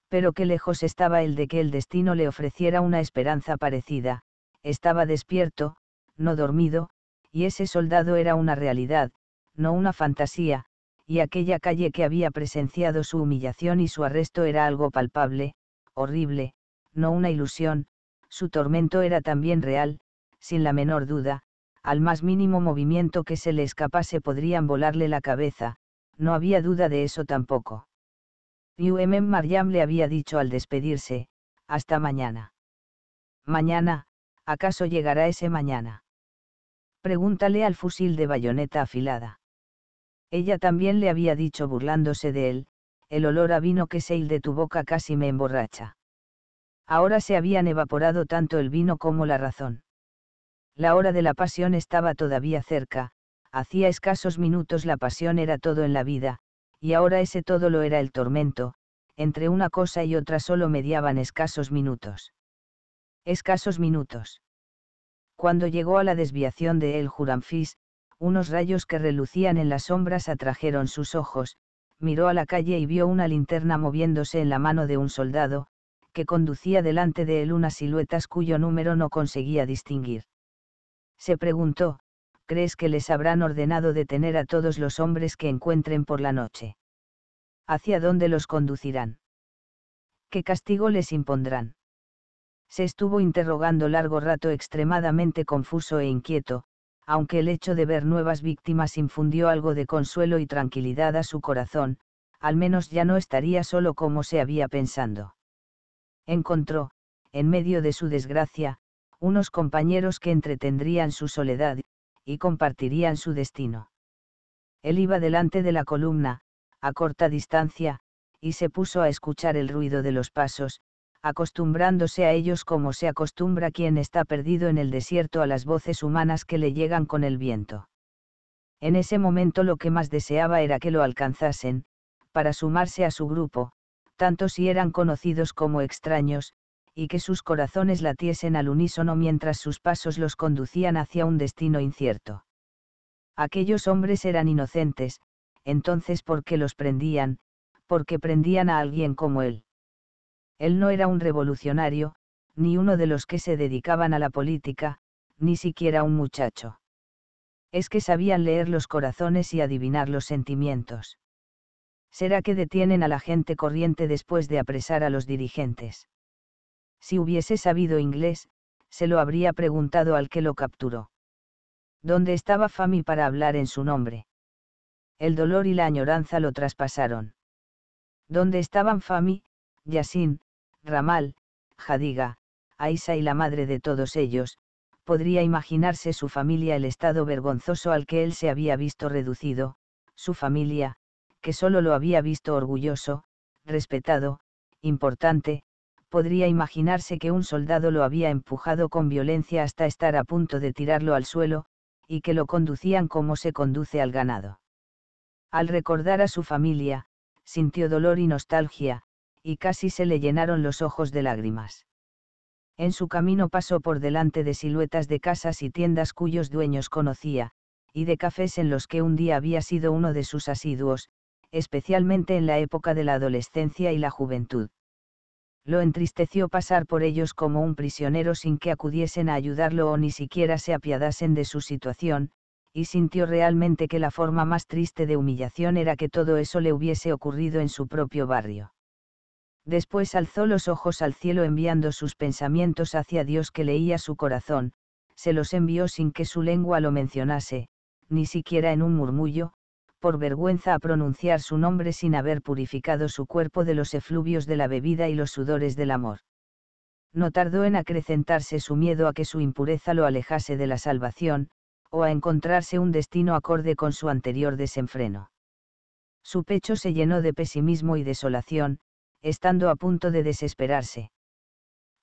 S1: Pero qué lejos estaba el de que el destino le ofreciera una esperanza parecida, estaba despierto, no dormido, y ese soldado era una realidad, no una fantasía, y aquella calle que había presenciado su humillación y su arresto era algo palpable, horrible, no una ilusión, su tormento era también real, sin la menor duda, al más mínimo movimiento que se le escapase podrían volarle la cabeza, no había duda de eso tampoco. M. Mariam le había dicho al despedirse, hasta mañana. Mañana, ¿acaso llegará ese mañana? Pregúntale al fusil de bayoneta afilada. Ella también le había dicho burlándose de él, el olor a vino que se de tu boca casi me emborracha. Ahora se habían evaporado tanto el vino como la razón. La hora de la pasión estaba todavía cerca, hacía escasos minutos la pasión era todo en la vida, y ahora ese todo lo era el tormento, entre una cosa y otra solo mediaban escasos minutos. Escasos minutos. Cuando llegó a la desviación de él Juranfis, unos rayos que relucían en las sombras atrajeron sus ojos, miró a la calle y vio una linterna moviéndose en la mano de un soldado, que conducía delante de él unas siluetas cuyo número no conseguía distinguir. Se preguntó, ¿crees que les habrán ordenado detener a todos los hombres que encuentren por la noche? ¿Hacia dónde los conducirán? ¿Qué castigo les impondrán? Se estuvo interrogando largo rato extremadamente confuso e inquieto, aunque el hecho de ver nuevas víctimas infundió algo de consuelo y tranquilidad a su corazón, al menos ya no estaría solo como se había pensado. Encontró, en medio de su desgracia, unos compañeros que entretendrían su soledad, y compartirían su destino. Él iba delante de la columna, a corta distancia, y se puso a escuchar el ruido de los pasos, acostumbrándose a ellos como se acostumbra quien está perdido en el desierto a las voces humanas que le llegan con el viento. En ese momento lo que más deseaba era que lo alcanzasen, para sumarse a su grupo, tanto si eran conocidos como extraños, y que sus corazones latiesen al unísono mientras sus pasos los conducían hacia un destino incierto. Aquellos hombres eran inocentes, entonces ¿por qué los prendían, porque prendían a alguien como él él no era un revolucionario, ni uno de los que se dedicaban a la política, ni siquiera un muchacho. Es que sabían leer los corazones y adivinar los sentimientos. ¿Será que detienen a la gente corriente después de apresar a los dirigentes? Si hubiese sabido inglés, se lo habría preguntado al que lo capturó. ¿Dónde estaba Fami para hablar en su nombre? El dolor y la añoranza lo traspasaron. ¿Dónde estaban Fami, Yasin, Ramal, Jadiga, Aisa y la madre de todos ellos, podría imaginarse su familia el estado vergonzoso al que él se había visto reducido, su familia, que solo lo había visto orgulloso, respetado, importante, podría imaginarse que un soldado lo había empujado con violencia hasta estar a punto de tirarlo al suelo, y que lo conducían como se conduce al ganado. Al recordar a su familia, sintió dolor y nostalgia, y casi se le llenaron los ojos de lágrimas. En su camino pasó por delante de siluetas de casas y tiendas cuyos dueños conocía, y de cafés en los que un día había sido uno de sus asiduos, especialmente en la época de la adolescencia y la juventud. Lo entristeció pasar por ellos como un prisionero sin que acudiesen a ayudarlo o ni siquiera se apiadasen de su situación, y sintió realmente que la forma más triste de humillación era que todo eso le hubiese ocurrido en su propio barrio. Después alzó los ojos al cielo enviando sus pensamientos hacia Dios que leía su corazón, se los envió sin que su lengua lo mencionase, ni siquiera en un murmullo, por vergüenza a pronunciar su nombre sin haber purificado su cuerpo de los efluvios de la bebida y los sudores del amor. No tardó en acrecentarse su miedo a que su impureza lo alejase de la salvación, o a encontrarse un destino acorde con su anterior desenfreno. Su pecho se llenó de pesimismo y desolación, estando a punto de desesperarse.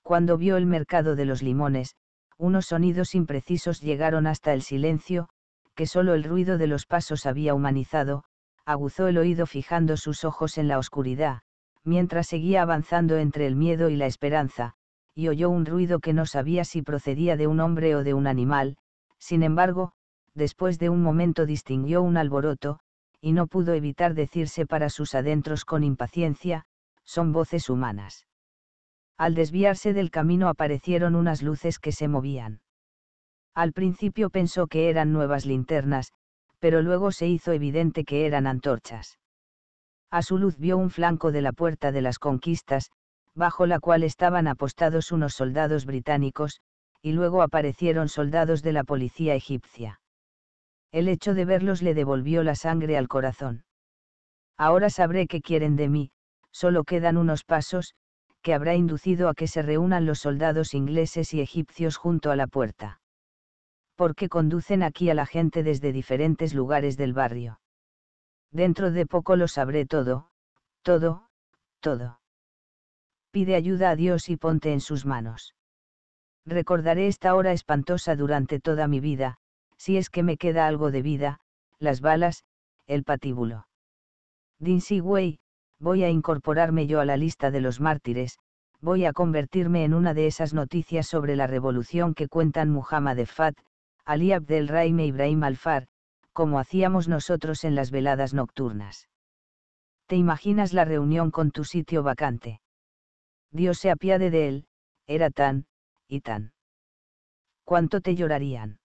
S1: Cuando vio el mercado de los limones, unos sonidos imprecisos llegaron hasta el silencio, que solo el ruido de los pasos había humanizado, aguzó el oído fijando sus ojos en la oscuridad, mientras seguía avanzando entre el miedo y la esperanza, y oyó un ruido que no sabía si procedía de un hombre o de un animal, sin embargo, después de un momento distinguió un alboroto, y no pudo evitar decirse para sus adentros con impaciencia, son voces humanas. Al desviarse del camino aparecieron unas luces que se movían. Al principio pensó que eran nuevas linternas, pero luego se hizo evidente que eran antorchas. A su luz vio un flanco de la puerta de las conquistas, bajo la cual estaban apostados unos soldados británicos, y luego aparecieron soldados de la policía egipcia. El hecho de verlos le devolvió la sangre al corazón. Ahora sabré qué quieren de mí, solo quedan unos pasos, que habrá inducido a que se reúnan los soldados ingleses y egipcios junto a la puerta. Porque conducen aquí a la gente desde diferentes lugares del barrio. Dentro de poco lo sabré todo, todo, todo. Pide ayuda a Dios y ponte en sus manos. Recordaré esta hora espantosa durante toda mi vida, si es que me queda algo de vida, las balas, el patíbulo. Dinsey Way, voy a incorporarme yo a la lista de los mártires, voy a convertirme en una de esas noticias sobre la revolución que cuentan Muhammad Fat, Ali Abdel e Ibrahim Alfar, como hacíamos nosotros en las veladas nocturnas. ¿Te imaginas la reunión con tu sitio vacante? Dios se apiade de él, era tan, y tan. ¿Cuánto te llorarían?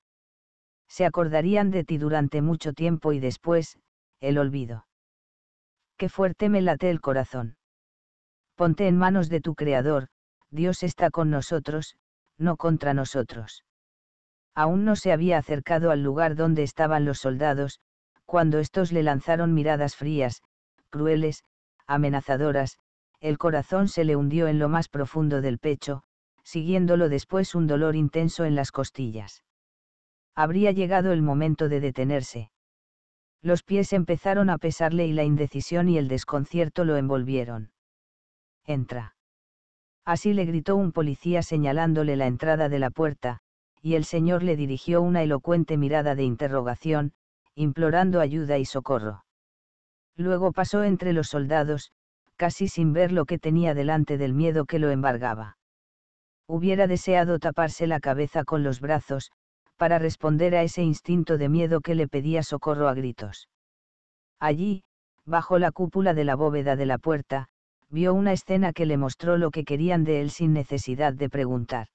S1: Se acordarían de ti durante mucho tiempo y después, el olvido qué fuerte me late el corazón. Ponte en manos de tu Creador, Dios está con nosotros, no contra nosotros. Aún no se había acercado al lugar donde estaban los soldados, cuando estos le lanzaron miradas frías, crueles, amenazadoras, el corazón se le hundió en lo más profundo del pecho, siguiéndolo después un dolor intenso en las costillas. Habría llegado el momento de detenerse. Los pies empezaron a pesarle y la indecisión y el desconcierto lo envolvieron. Entra. Así le gritó un policía señalándole la entrada de la puerta, y el señor le dirigió una elocuente mirada de interrogación, implorando ayuda y socorro. Luego pasó entre los soldados, casi sin ver lo que tenía delante del miedo que lo embargaba. Hubiera deseado taparse la cabeza con los brazos, para responder a ese instinto de miedo que le pedía socorro a gritos. Allí, bajo la cúpula de la bóveda de la puerta, vio una escena que le mostró lo que querían de él sin necesidad de preguntar.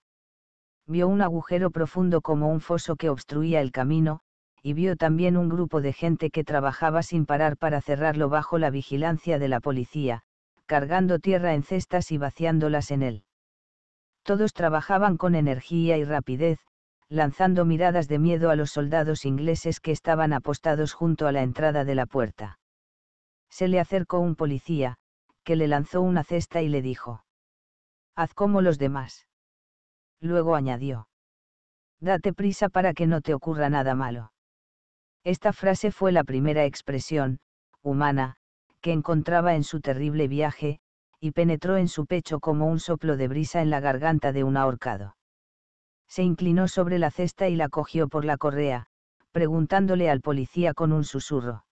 S1: Vio un agujero profundo como un foso que obstruía el camino, y vio también un grupo de gente que trabajaba sin parar para cerrarlo bajo la vigilancia de la policía, cargando tierra en cestas y vaciándolas en él. Todos trabajaban con energía y rapidez, lanzando miradas de miedo a los soldados ingleses que estaban apostados junto a la entrada de la puerta. Se le acercó un policía, que le lanzó una cesta y le dijo. Haz como los demás. Luego añadió. Date prisa para que no te ocurra nada malo. Esta frase fue la primera expresión, humana, que encontraba en su terrible viaje, y penetró en su pecho como un soplo de brisa en la garganta de un ahorcado se inclinó sobre la cesta y la cogió por la correa, preguntándole al policía con un susurro.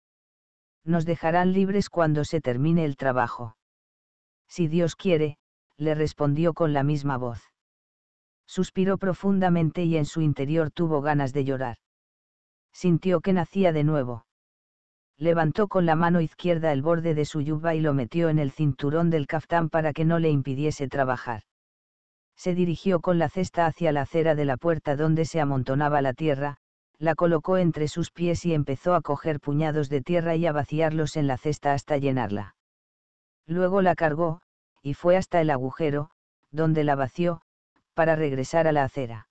S1: Nos dejarán libres cuando se termine el trabajo. Si Dios quiere, le respondió con la misma voz. Suspiró profundamente y en su interior tuvo ganas de llorar. Sintió que nacía de nuevo. Levantó con la mano izquierda el borde de su yuba y lo metió en el cinturón del caftán para que no le impidiese trabajar se dirigió con la cesta hacia la acera de la puerta donde se amontonaba la tierra, la colocó entre sus pies y empezó a coger puñados de tierra y a vaciarlos en la cesta hasta llenarla. Luego la cargó, y fue hasta el agujero, donde la vació, para regresar a la acera.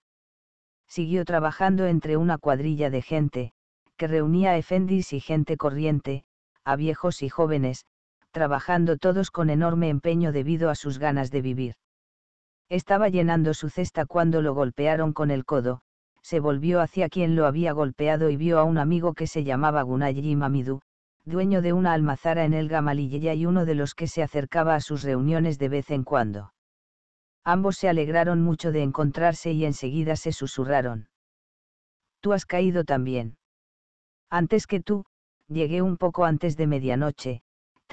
S1: Siguió trabajando entre una cuadrilla de gente, que reunía a efendis y gente corriente, a viejos y jóvenes, trabajando todos con enorme empeño debido a sus ganas de vivir. Estaba llenando su cesta cuando lo golpearon con el codo, se volvió hacia quien lo había golpeado y vio a un amigo que se llamaba Gunayi Mamidu, dueño de una almazara en el Gamalilleya, y uno de los que se acercaba a sus reuniones de vez en cuando. Ambos se alegraron mucho de encontrarse y enseguida se susurraron. Tú has caído también. Antes que tú, llegué un poco antes de medianoche,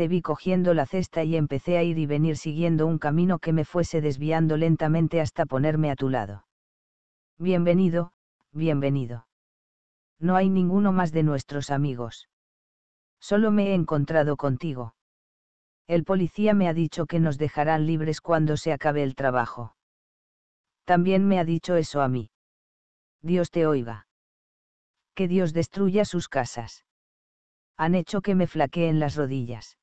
S1: vi cogiendo la cesta y empecé a ir y venir siguiendo un camino que me fuese desviando lentamente hasta ponerme a tu lado. Bienvenido, bienvenido. No hay ninguno más de nuestros amigos. Solo me he encontrado contigo. El policía me ha dicho que nos dejarán libres cuando se acabe el trabajo. También me ha dicho eso a mí. Dios te oiga. Que Dios destruya sus casas. Han hecho que me flaqueen las rodillas.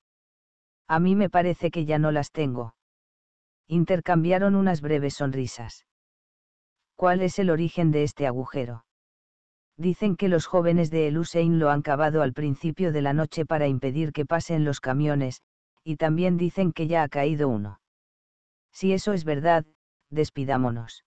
S1: A mí me parece que ya no las tengo. Intercambiaron unas breves sonrisas. ¿Cuál es el origen de este agujero? Dicen que los jóvenes de El Hussein lo han cavado al principio de la noche para impedir que pasen los camiones, y también dicen que ya ha caído uno. Si eso es verdad, despidámonos.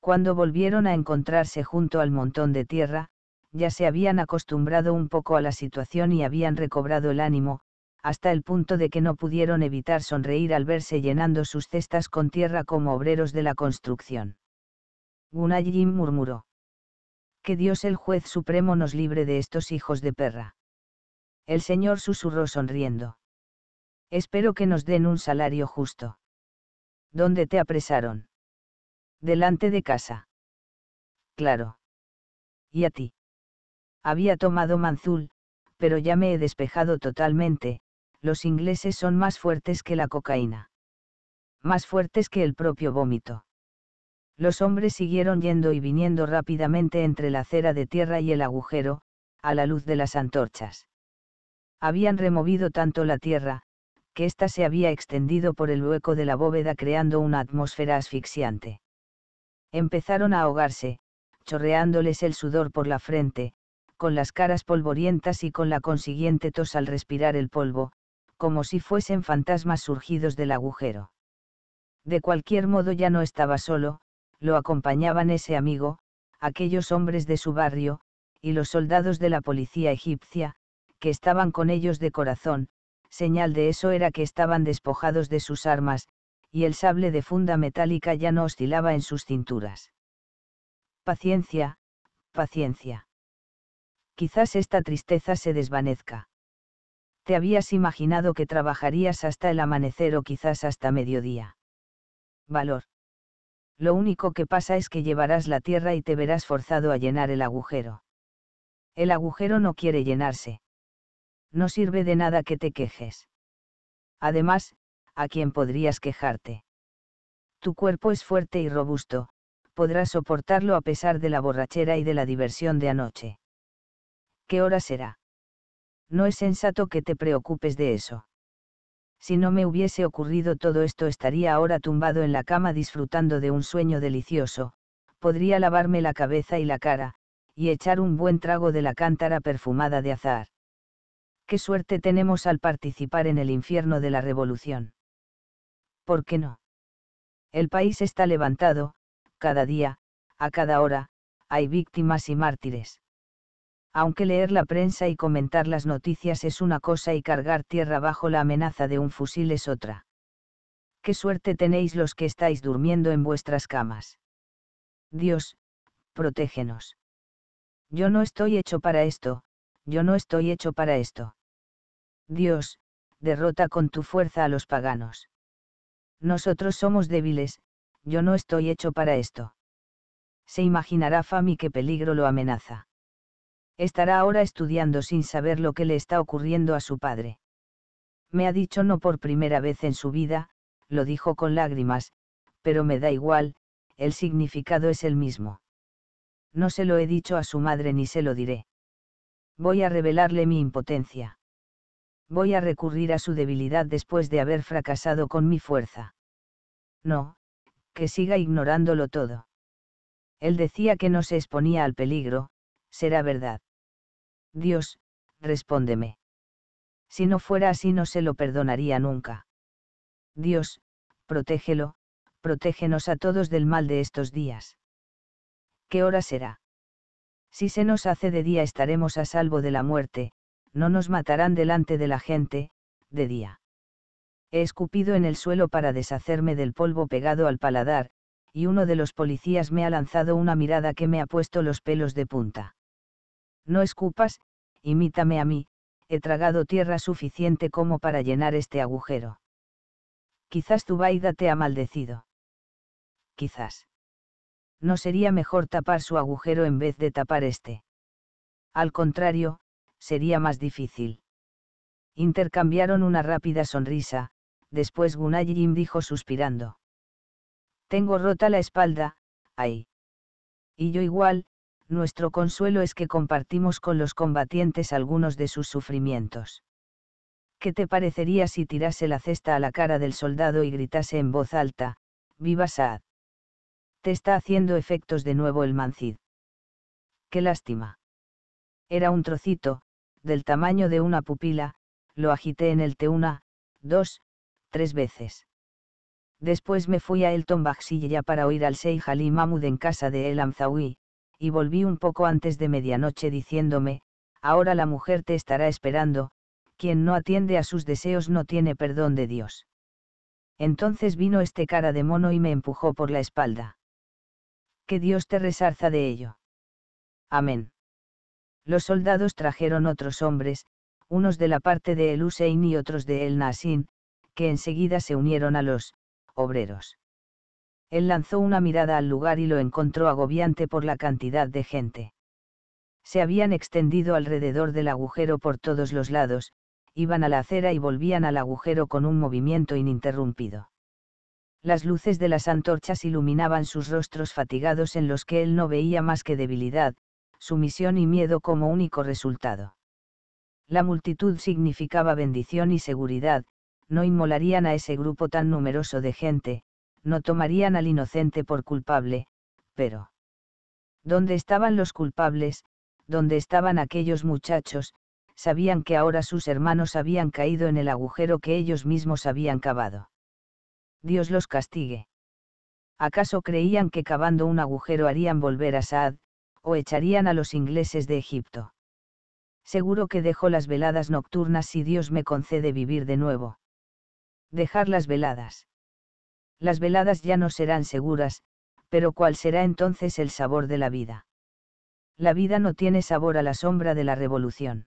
S1: Cuando volvieron a encontrarse junto al montón de tierra, ya se habían acostumbrado un poco a la situación y habían recobrado el ánimo, hasta el punto de que no pudieron evitar sonreír al verse llenando sus cestas con tierra como obreros de la construcción. Gunayim murmuró. Que Dios el juez supremo nos libre de estos hijos de perra. El señor susurró sonriendo. Espero que nos den un salario justo. ¿Dónde te apresaron? Delante de casa. Claro. ¿Y a ti? Había tomado Manzul, pero ya me he despejado totalmente, los ingleses son más fuertes que la cocaína. Más fuertes que el propio vómito. Los hombres siguieron yendo y viniendo rápidamente entre la acera de tierra y el agujero, a la luz de las antorchas. Habían removido tanto la tierra, que ésta se había extendido por el hueco de la bóveda creando una atmósfera asfixiante. Empezaron a ahogarse, chorreándoles el sudor por la frente, con las caras polvorientas y con la consiguiente tos al respirar el polvo, como si fuesen fantasmas surgidos del agujero. De cualquier modo ya no estaba solo, lo acompañaban ese amigo, aquellos hombres de su barrio, y los soldados de la policía egipcia, que estaban con ellos de corazón, señal de eso era que estaban despojados de sus armas, y el sable de funda metálica ya no oscilaba en sus cinturas. Paciencia, paciencia. Quizás esta tristeza se desvanezca te habías imaginado que trabajarías hasta el amanecer o quizás hasta mediodía. Valor. Lo único que pasa es que llevarás la tierra y te verás forzado a llenar el agujero. El agujero no quiere llenarse. No sirve de nada que te quejes. Además, ¿a quién podrías quejarte? Tu cuerpo es fuerte y robusto, podrás soportarlo a pesar de la borrachera y de la diversión de anoche. ¿Qué hora será? No es sensato que te preocupes de eso. Si no me hubiese ocurrido todo esto estaría ahora tumbado en la cama disfrutando de un sueño delicioso, podría lavarme la cabeza y la cara, y echar un buen trago de la cántara perfumada de azar. Qué suerte tenemos al participar en el infierno de la revolución. ¿Por qué no? El país está levantado, cada día, a cada hora, hay víctimas y mártires aunque leer la prensa y comentar las noticias es una cosa y cargar tierra bajo la amenaza de un fusil es otra. Qué suerte tenéis los que estáis durmiendo en vuestras camas. Dios, protégenos. Yo no estoy hecho para esto, yo no estoy hecho para esto. Dios, derrota con tu fuerza a los paganos. Nosotros somos débiles, yo no estoy hecho para esto. Se imaginará Fami qué peligro lo amenaza estará ahora estudiando sin saber lo que le está ocurriendo a su padre. Me ha dicho no por primera vez en su vida, lo dijo con lágrimas, pero me da igual, el significado es el mismo. No se lo he dicho a su madre ni se lo diré. Voy a revelarle mi impotencia. Voy a recurrir a su debilidad después de haber fracasado con mi fuerza. No, que siga ignorándolo todo. Él decía que no se exponía al peligro, será verdad. Dios, respóndeme. Si no fuera así no se lo perdonaría nunca. Dios, protégelo, protégenos a todos del mal de estos días. ¿Qué hora será? Si se nos hace de día estaremos a salvo de la muerte, no nos matarán delante de la gente, de día. He escupido en el suelo para deshacerme del polvo pegado al paladar, y uno de los policías me ha lanzado una mirada que me ha puesto los pelos de punta. No escupas, imítame a mí, he tragado tierra suficiente como para llenar este agujero. Quizás tu vaida te ha maldecido. Quizás. ¿No sería mejor tapar su agujero en vez de tapar este? Al contrario, sería más difícil. Intercambiaron una rápida sonrisa, después Gunayim dijo suspirando. Tengo rota la espalda, ay. Y yo igual, nuestro consuelo es que compartimos con los combatientes algunos de sus sufrimientos. ¿Qué te parecería si tirase la cesta a la cara del soldado y gritase en voz alta, Viva Saad? Te está haciendo efectos de nuevo el mancid. Qué lástima. Era un trocito, del tamaño de una pupila, lo agité en el té una, dos, tres veces. Después me fui a Elton Baxilla para oír al Sheikh Mahmud en casa de El Amzawi, y volví un poco antes de medianoche diciéndome, ahora la mujer te estará esperando, quien no atiende a sus deseos no tiene perdón de Dios. Entonces vino este cara de mono y me empujó por la espalda. Que Dios te resarza de ello. Amén. Los soldados trajeron otros hombres, unos de la parte de El Hussein y otros de El Nasin, que enseguida se unieron a los obreros. Él lanzó una mirada al lugar y lo encontró agobiante por la cantidad de gente. Se habían extendido alrededor del agujero por todos los lados, iban a la acera y volvían al agujero con un movimiento ininterrumpido. Las luces de las antorchas iluminaban sus rostros fatigados en los que él no veía más que debilidad, sumisión y miedo como único resultado. La multitud significaba bendición y seguridad, no inmolarían a ese grupo tan numeroso de gente, no tomarían al inocente por culpable, pero... ¿Dónde estaban los culpables? ¿Dónde estaban aquellos muchachos? Sabían que ahora sus hermanos habían caído en el agujero que ellos mismos habían cavado. Dios los castigue. ¿Acaso creían que cavando un agujero harían volver a Saad, o echarían a los ingleses de Egipto? Seguro que dejo las veladas nocturnas si Dios me concede vivir de nuevo. Dejar las veladas las veladas ya no serán seguras, pero ¿cuál será entonces el sabor de la vida? La vida no tiene sabor a la sombra de la revolución.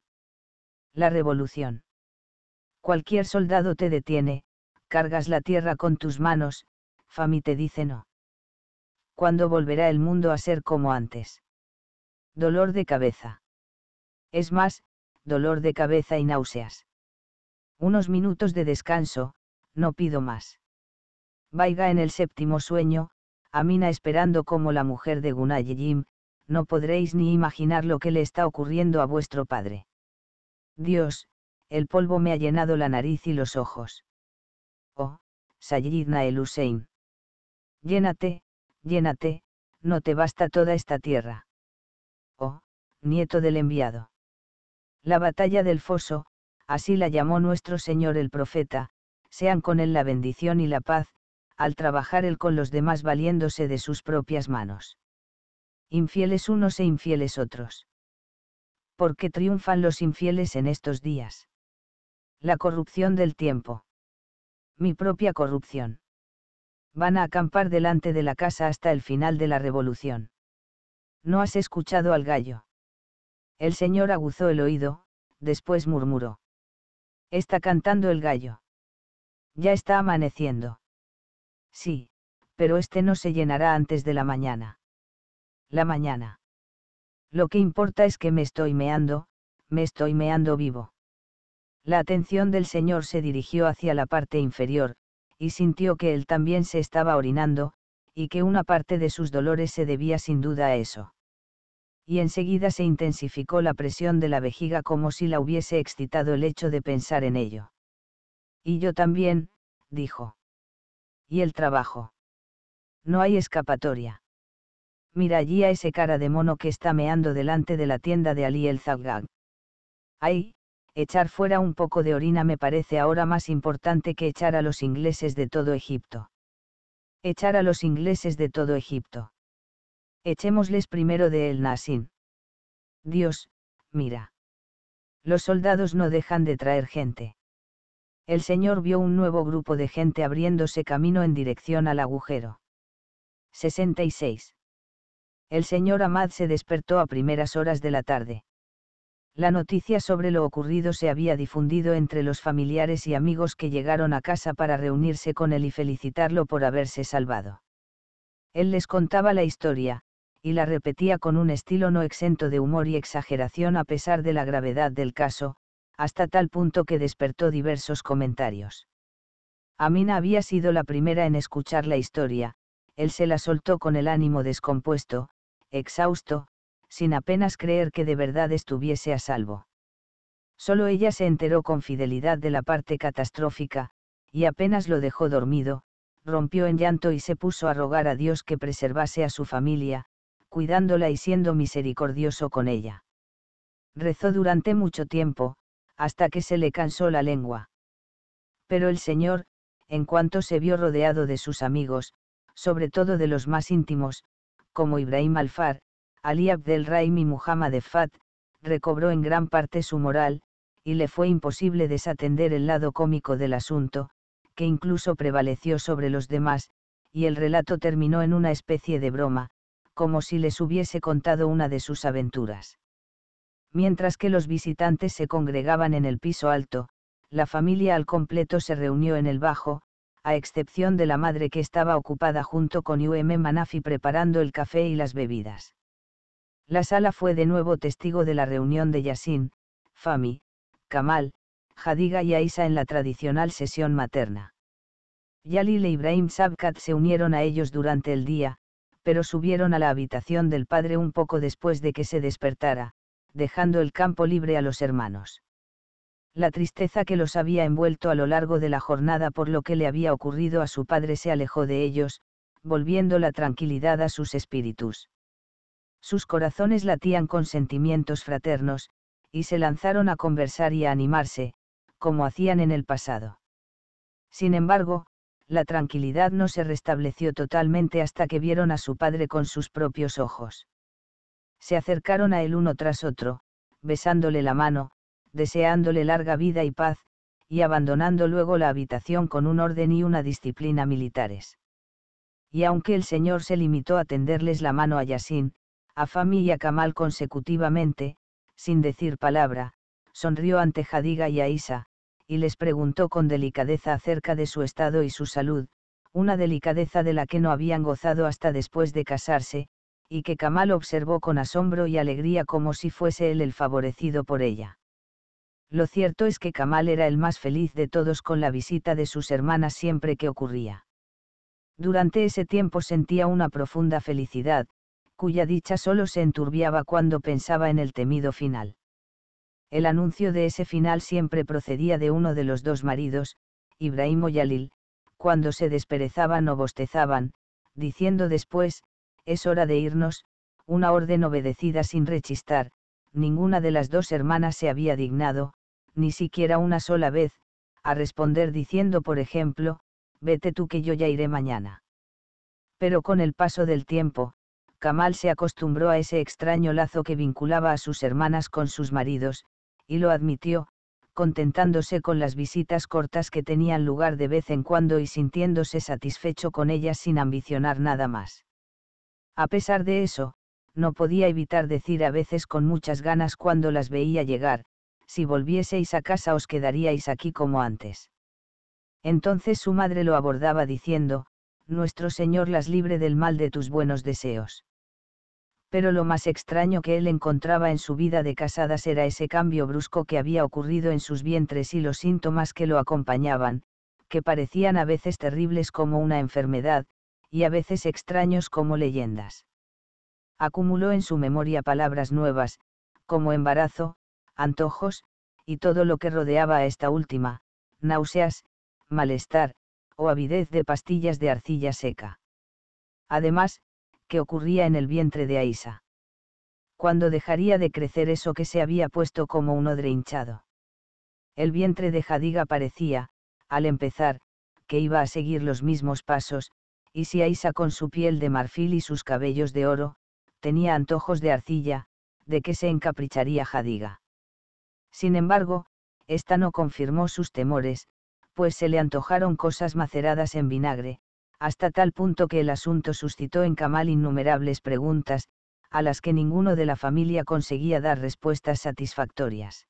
S1: La revolución. Cualquier soldado te detiene, cargas la tierra con tus manos, Fami te dice no. ¿Cuándo volverá el mundo a ser como antes? Dolor de cabeza. Es más, dolor de cabeza y náuseas. Unos minutos de descanso, no pido más. Vaiga en el séptimo sueño, Amina esperando como la mujer de Gunayejim, no podréis ni imaginar lo que le está ocurriendo a vuestro padre. Dios, el polvo me ha llenado la nariz y los ojos. Oh, Sayyidna el Hussein. Llénate, llénate, no te basta toda esta tierra. Oh, nieto del enviado. La batalla del foso, así la llamó nuestro Señor el profeta, sean con él la bendición y la paz, al trabajar él con los demás valiéndose de sus propias manos. Infieles unos e infieles otros. ¿Por qué triunfan los infieles en estos días? La corrupción del tiempo. Mi propia corrupción. Van a acampar delante de la casa hasta el final de la revolución. No has escuchado al gallo. El señor aguzó el oído, después murmuró. Está cantando el gallo. Ya está amaneciendo. Sí, pero este no se llenará antes de la mañana. La mañana. Lo que importa es que me estoy meando, me estoy meando vivo. La atención del señor se dirigió hacia la parte inferior, y sintió que él también se estaba orinando, y que una parte de sus dolores se debía sin duda a eso. Y enseguida se intensificó la presión de la vejiga como si la hubiese excitado el hecho de pensar en ello. Y yo también, dijo y el trabajo. No hay escapatoria. Mira allí a ese cara de mono que está meando delante de la tienda de Ali el Zagag. Ay, echar fuera un poco de orina me parece ahora más importante que echar a los ingleses de todo Egipto. Echar a los ingleses de todo Egipto. Echémosles primero de El Nasin. Dios, mira. Los soldados no dejan de traer gente el señor vio un nuevo grupo de gente abriéndose camino en dirección al agujero. 66. El señor Ahmad se despertó a primeras horas de la tarde. La noticia sobre lo ocurrido se había difundido entre los familiares y amigos que llegaron a casa para reunirse con él y felicitarlo por haberse salvado. Él les contaba la historia, y la repetía con un estilo no exento de humor y exageración a pesar de la gravedad del caso, hasta tal punto que despertó diversos comentarios. Amina había sido la primera en escuchar la historia, él se la soltó con el ánimo descompuesto, exhausto, sin apenas creer que de verdad estuviese a salvo. Solo ella se enteró con fidelidad de la parte catastrófica, y apenas lo dejó dormido, rompió en llanto y se puso a rogar a Dios que preservase a su familia, cuidándola y siendo misericordioso con ella. Rezó durante mucho tiempo, hasta que se le cansó la lengua. Pero el señor, en cuanto se vio rodeado de sus amigos, sobre todo de los más íntimos, como Ibrahim Alfar, Ali Abdel Raim y Muhammad Fat, recobró en gran parte su moral, y le fue imposible desatender el lado cómico del asunto, que incluso prevaleció sobre los demás, y el relato terminó en una especie de broma, como si les hubiese contado una de sus aventuras. Mientras que los visitantes se congregaban en el piso alto, la familia al completo se reunió en el bajo, a excepción de la madre que estaba ocupada junto con UM Manafi preparando el café y las bebidas. La sala fue de nuevo testigo de la reunión de Yasin, Fami, Kamal, Jadiga y Aisa en la tradicional sesión materna. Yalil e Ibrahim Sabkat se unieron a ellos durante el día, pero subieron a la habitación del padre un poco después de que se despertara, dejando el campo libre a los hermanos. La tristeza que los había envuelto a lo largo de la jornada por lo que le había ocurrido a su padre se alejó de ellos, volviendo la tranquilidad a sus espíritus. Sus corazones latían con sentimientos fraternos, y se lanzaron a conversar y a animarse, como hacían en el pasado. Sin embargo, la tranquilidad no se restableció totalmente hasta que vieron a su padre con sus propios ojos se acercaron a él uno tras otro, besándole la mano, deseándole larga vida y paz, y abandonando luego la habitación con un orden y una disciplina militares. Y aunque el señor se limitó a tenderles la mano a Yasin, a Fami y a Kamal consecutivamente, sin decir palabra, sonrió ante Jadiga y a Isa, y les preguntó con delicadeza acerca de su estado y su salud, una delicadeza de la que no habían gozado hasta después de casarse, y que Kamal observó con asombro y alegría como si fuese él el favorecido por ella. Lo cierto es que Kamal era el más feliz de todos con la visita de sus hermanas siempre que ocurría. Durante ese tiempo sentía una profunda felicidad, cuya dicha solo se enturbiaba cuando pensaba en el temido final. El anuncio de ese final siempre procedía de uno de los dos maridos, Ibrahim o Yalil, cuando se desperezaban o bostezaban, diciendo después, es hora de irnos, una orden obedecida sin rechistar, ninguna de las dos hermanas se había dignado, ni siquiera una sola vez, a responder diciendo, por ejemplo, vete tú que yo ya iré mañana. Pero con el paso del tiempo, Kamal se acostumbró a ese extraño lazo que vinculaba a sus hermanas con sus maridos, y lo admitió, contentándose con las visitas cortas que tenían lugar de vez en cuando y sintiéndose satisfecho con ellas sin ambicionar nada más. A pesar de eso, no podía evitar decir a veces con muchas ganas cuando las veía llegar, si volvieseis a casa os quedaríais aquí como antes. Entonces su madre lo abordaba diciendo, Nuestro Señor las libre del mal de tus buenos deseos. Pero lo más extraño que él encontraba en su vida de casadas era ese cambio brusco que había ocurrido en sus vientres y los síntomas que lo acompañaban, que parecían a veces terribles como una enfermedad, y a veces extraños como leyendas. Acumuló en su memoria palabras nuevas, como embarazo, antojos, y todo lo que rodeaba a esta última, náuseas, malestar, o avidez de pastillas de arcilla seca. Además, ¿qué ocurría en el vientre de Aisa? ¿Cuándo dejaría de crecer eso que se había puesto como un odre hinchado? El vientre de Jadiga parecía, al empezar, que iba a seguir los mismos pasos, y si Aisa con su piel de marfil y sus cabellos de oro, tenía antojos de arcilla, de que se encapricharía Jadiga. Sin embargo, esta no confirmó sus temores, pues se le antojaron cosas maceradas en vinagre, hasta tal punto que el asunto suscitó en Kamal innumerables preguntas, a las que ninguno de la familia conseguía dar respuestas satisfactorias.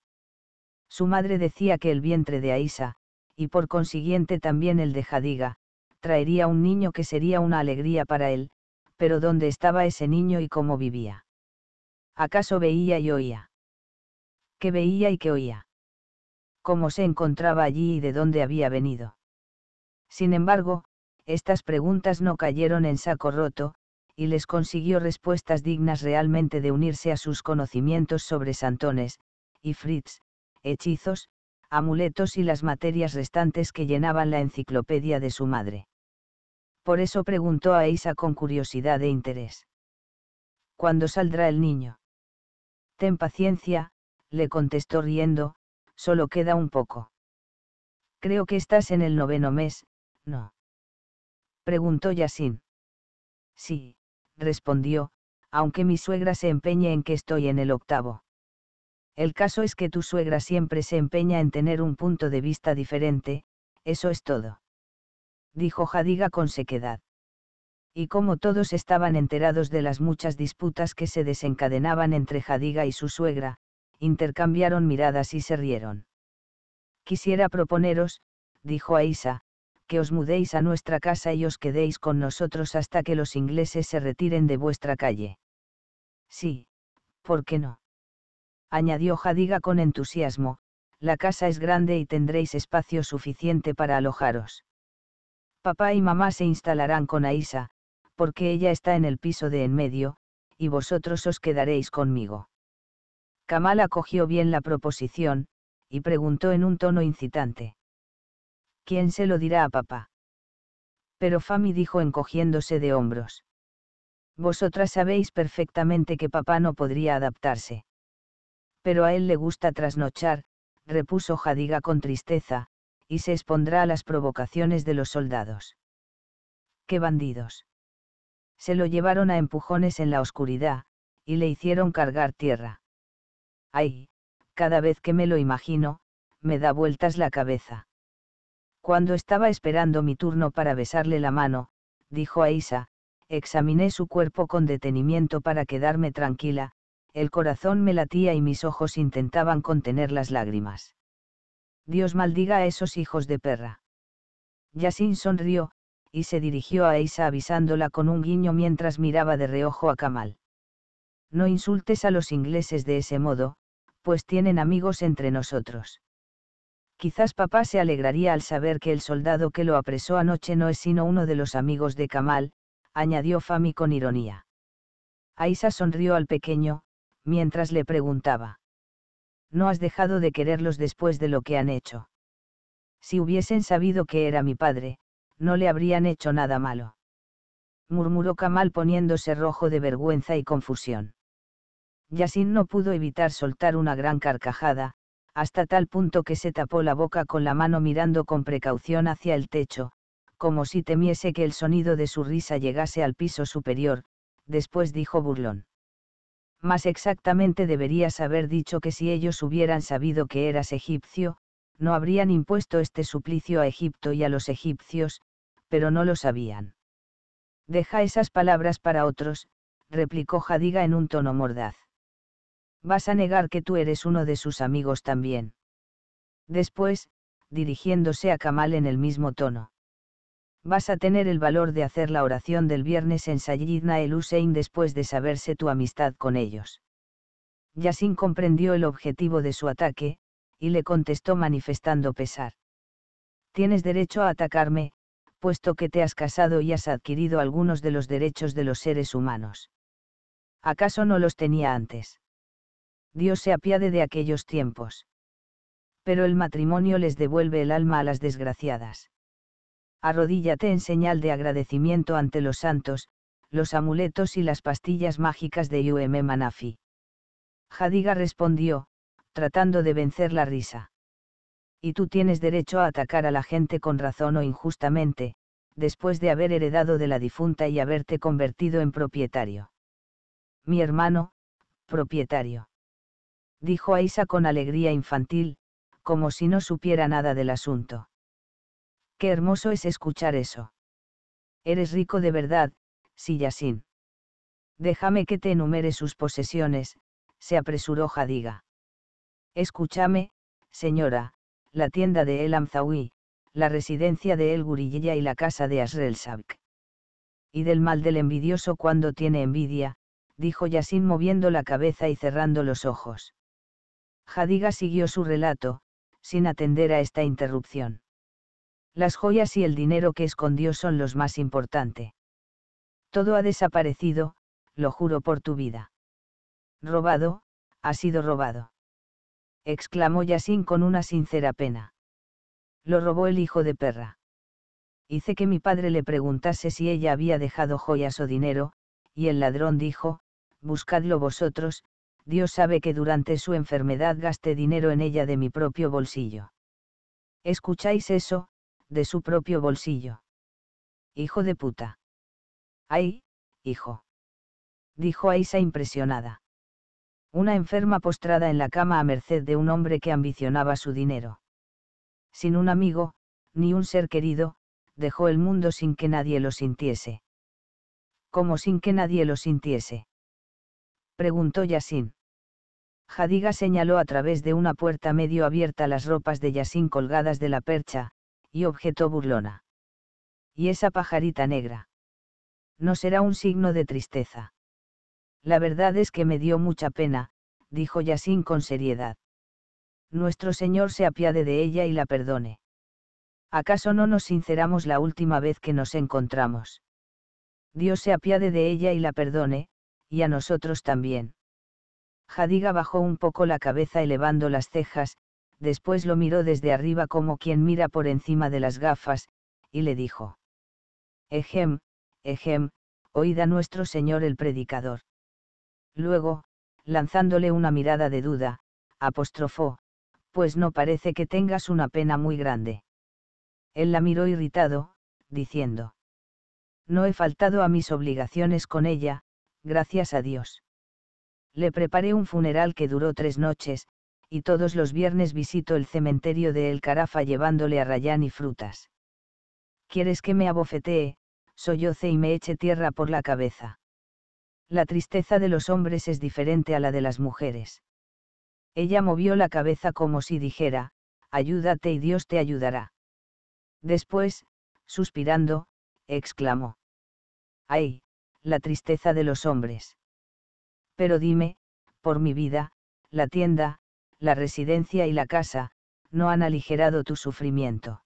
S1: Su madre decía que el vientre de Aisa, y por consiguiente también el de Jadiga, traería un niño que sería una alegría para él, pero ¿dónde estaba ese niño y cómo vivía? ¿Acaso veía y oía? ¿Qué veía y qué oía? ¿Cómo se encontraba allí y de dónde había venido? Sin embargo, estas preguntas no cayeron en saco roto, y les consiguió respuestas dignas realmente de unirse a sus conocimientos sobre santones, y Fritz, hechizos, amuletos y las materias restantes que llenaban la enciclopedia de su madre. Por eso preguntó a Isa con curiosidad e interés. ¿Cuándo saldrá el niño? Ten paciencia, le contestó riendo, solo queda un poco. Creo que estás en el noveno mes, ¿no? Preguntó Yasin. Sí, respondió, aunque mi suegra se empeñe en que estoy en el octavo. El caso es que tu suegra siempre se empeña en tener un punto de vista diferente, eso es todo. Dijo Jadiga con sequedad. Y como todos estaban enterados de las muchas disputas que se desencadenaban entre Jadiga y su suegra, intercambiaron miradas y se rieron. Quisiera proponeros, dijo Aisa, que os mudéis a nuestra casa y os quedéis con nosotros hasta que los ingleses se retiren de vuestra calle. Sí, ¿por qué no? añadió Jadiga con entusiasmo, la casa es grande y tendréis espacio suficiente para alojaros. Papá y mamá se instalarán con Aisa, porque ella está en el piso de en medio, y vosotros os quedaréis conmigo. Kamal acogió bien la proposición, y preguntó en un tono incitante. ¿Quién se lo dirá a papá? Pero Fami dijo encogiéndose de hombros. Vosotras sabéis perfectamente que papá no podría adaptarse. Pero a él le gusta trasnochar, repuso Jadiga con tristeza, y se expondrá a las provocaciones de los soldados. ¡Qué bandidos! Se lo llevaron a empujones en la oscuridad, y le hicieron cargar tierra. ¡Ay! Cada vez que me lo imagino, me da vueltas la cabeza. Cuando estaba esperando mi turno para besarle la mano, dijo Isa, examiné su cuerpo con detenimiento para quedarme tranquila, el corazón me latía y mis ojos intentaban contener las lágrimas. Dios maldiga a esos hijos de perra. Yasin sonrió, y se dirigió a Aisa avisándola con un guiño mientras miraba de reojo a Kamal. No insultes a los ingleses de ese modo, pues tienen amigos entre nosotros. Quizás papá se alegraría al saber que el soldado que lo apresó anoche no es sino uno de los amigos de Kamal, añadió Fami con ironía. Aisa sonrió al pequeño, mientras le preguntaba. No has dejado de quererlos después de lo que han hecho. Si hubiesen sabido que era mi padre, no le habrían hecho nada malo. Murmuró Kamal poniéndose rojo de vergüenza y confusión. Yasin no pudo evitar soltar una gran carcajada, hasta tal punto que se tapó la boca con la mano mirando con precaución hacia el techo, como si temiese que el sonido de su risa llegase al piso superior, después dijo burlón. Más exactamente deberías haber dicho que si ellos hubieran sabido que eras egipcio, no habrían impuesto este suplicio a Egipto y a los egipcios, pero no lo sabían. Deja esas palabras para otros, replicó Jadiga en un tono mordaz. Vas a negar que tú eres uno de sus amigos también. Después, dirigiéndose a Kamal en el mismo tono vas a tener el valor de hacer la oración del viernes en Sayyidna el Hussein después de saberse tu amistad con ellos. Yasin comprendió el objetivo de su ataque, y le contestó manifestando pesar. Tienes derecho a atacarme, puesto que te has casado y has adquirido algunos de los derechos de los seres humanos. ¿Acaso no los tenía antes? Dios se apiade de aquellos tiempos. Pero el matrimonio les devuelve el alma a las desgraciadas arrodíllate en señal de agradecimiento ante los santos, los amuletos y las pastillas mágicas de UM Manafi. Jadiga respondió, tratando de vencer la risa. Y tú tienes derecho a atacar a la gente con razón o injustamente, después de haber heredado de la difunta y haberte convertido en propietario. Mi hermano, propietario. Dijo Aisa con alegría infantil, como si no supiera nada del asunto. Qué hermoso es escuchar eso. Eres rico de verdad, Yasin. Déjame que te enumere sus posesiones, se apresuró Jadiga. Escúchame, señora, la tienda de El Amzawi, la residencia de El Gurilla y la casa de Asrel Sabk. Y del mal del envidioso cuando tiene envidia, dijo Yasin moviendo la cabeza y cerrando los ojos. Jadiga siguió su relato, sin atender a esta interrupción. Las joyas y el dinero que escondió son los más importantes. Todo ha desaparecido, lo juro por tu vida. Robado, ha sido robado. Exclamó Yasin con una sincera pena. Lo robó el hijo de perra. Hice que mi padre le preguntase si ella había dejado joyas o dinero, y el ladrón dijo, buscadlo vosotros, Dios sabe que durante su enfermedad gasté dinero en ella de mi propio bolsillo. ¿Escucháis eso, de su propio bolsillo. Hijo de puta. Ay, hijo. Dijo Aisa impresionada. Una enferma postrada en la cama a merced de un hombre que ambicionaba su dinero. Sin un amigo, ni un ser querido, dejó el mundo sin que nadie lo sintiese. ¿Cómo sin que nadie lo sintiese? Preguntó Yasin. Jadiga señaló a través de una puerta medio abierta las ropas de Yasin colgadas de la percha, y objetó burlona. ¿Y esa pajarita negra? No será un signo de tristeza. La verdad es que me dio mucha pena, dijo yasin con seriedad. Nuestro Señor se apiade de ella y la perdone. ¿Acaso no nos sinceramos la última vez que nos encontramos? Dios se apiade de ella y la perdone, y a nosotros también. Jadiga bajó un poco la cabeza elevando las cejas, después lo miró desde arriba como quien mira por encima de las gafas, y le dijo. Ejem, ejem, oíd a nuestro Señor el predicador. Luego, lanzándole una mirada de duda, apostrofó, pues no parece que tengas una pena muy grande. Él la miró irritado, diciendo. No he faltado a mis obligaciones con ella, gracias a Dios. Le preparé un funeral que duró tres noches, y todos los viernes visito el cementerio de El Carafa llevándole a Rayán y frutas. ¿Quieres que me abofetee? solloce y me eche tierra por la cabeza. La tristeza de los hombres es diferente a la de las mujeres. Ella movió la cabeza como si dijera, ayúdate y Dios te ayudará. Después, suspirando, exclamó. ¡Ay, la tristeza de los hombres! Pero dime, por mi vida, la tienda, la residencia y la casa, no han aligerado tu sufrimiento.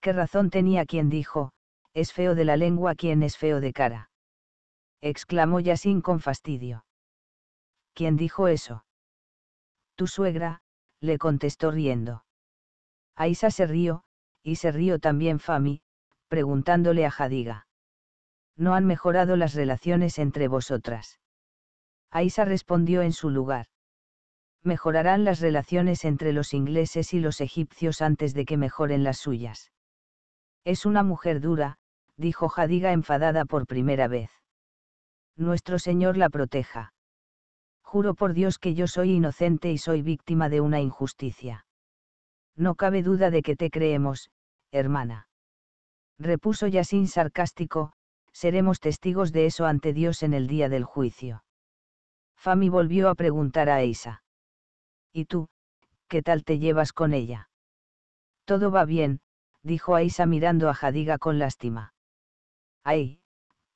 S1: ¿Qué razón tenía quien dijo, es feo de la lengua quien es feo de cara? exclamó Yasin con fastidio. ¿Quién dijo eso? Tu suegra, le contestó riendo. Aisa se rió, y se rió también Fami, preguntándole a Jadiga. No han mejorado las relaciones entre vosotras. Aisa respondió en su lugar mejorarán las relaciones entre los ingleses y los egipcios antes de que mejoren las suyas. Es una mujer dura, dijo Jadiga enfadada por primera vez. Nuestro Señor la proteja. Juro por Dios que yo soy inocente y soy víctima de una injusticia. No cabe duda de que te creemos, hermana. Repuso Yasin sarcástico, seremos testigos de eso ante Dios en el día del juicio. Fami volvió a preguntar a Isa. ¿Y tú, qué tal te llevas con ella? Todo va bien, dijo Aisa mirando a Jadiga con lástima. ¡Ay!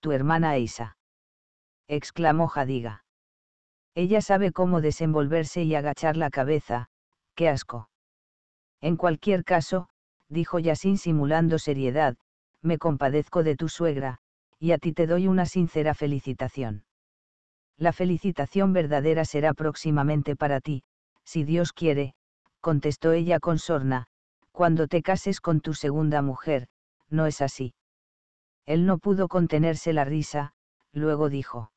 S1: Tu hermana Aisa. exclamó Jadiga. Ella sabe cómo desenvolverse y agachar la cabeza, qué asco. En cualquier caso, dijo Yasin simulando seriedad, me compadezco de tu suegra, y a ti te doy una sincera felicitación. La felicitación verdadera será próximamente para ti, si Dios quiere, contestó ella con sorna, cuando te cases con tu segunda mujer, no es así. Él no pudo contenerse la risa, luego dijo.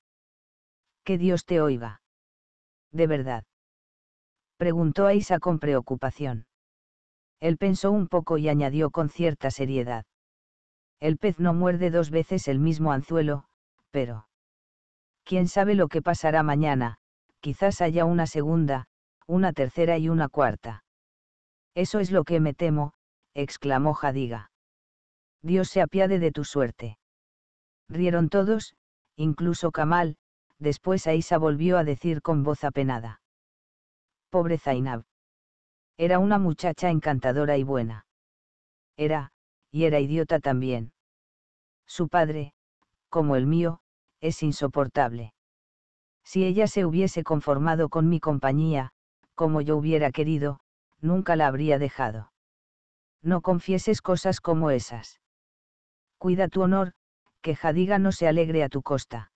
S1: Que Dios te oiga. ¿De verdad? Preguntó a Isa con preocupación. Él pensó un poco y añadió con cierta seriedad. El pez no muerde dos veces el mismo anzuelo, pero... ¿Quién sabe lo que pasará mañana? Quizás haya una segunda, una tercera y una cuarta. Eso es lo que me temo, exclamó Jadiga. Dios se apiade de tu suerte. Rieron todos, incluso Kamal, después Aisa volvió a decir con voz apenada. Pobre Zainab. Era una muchacha encantadora y buena. Era, y era idiota también. Su padre, como el mío, es insoportable. Si ella se hubiese conformado con mi compañía, como yo hubiera querido, nunca la habría dejado. No confieses cosas como esas. Cuida tu honor, que Jadiga no se alegre a tu costa.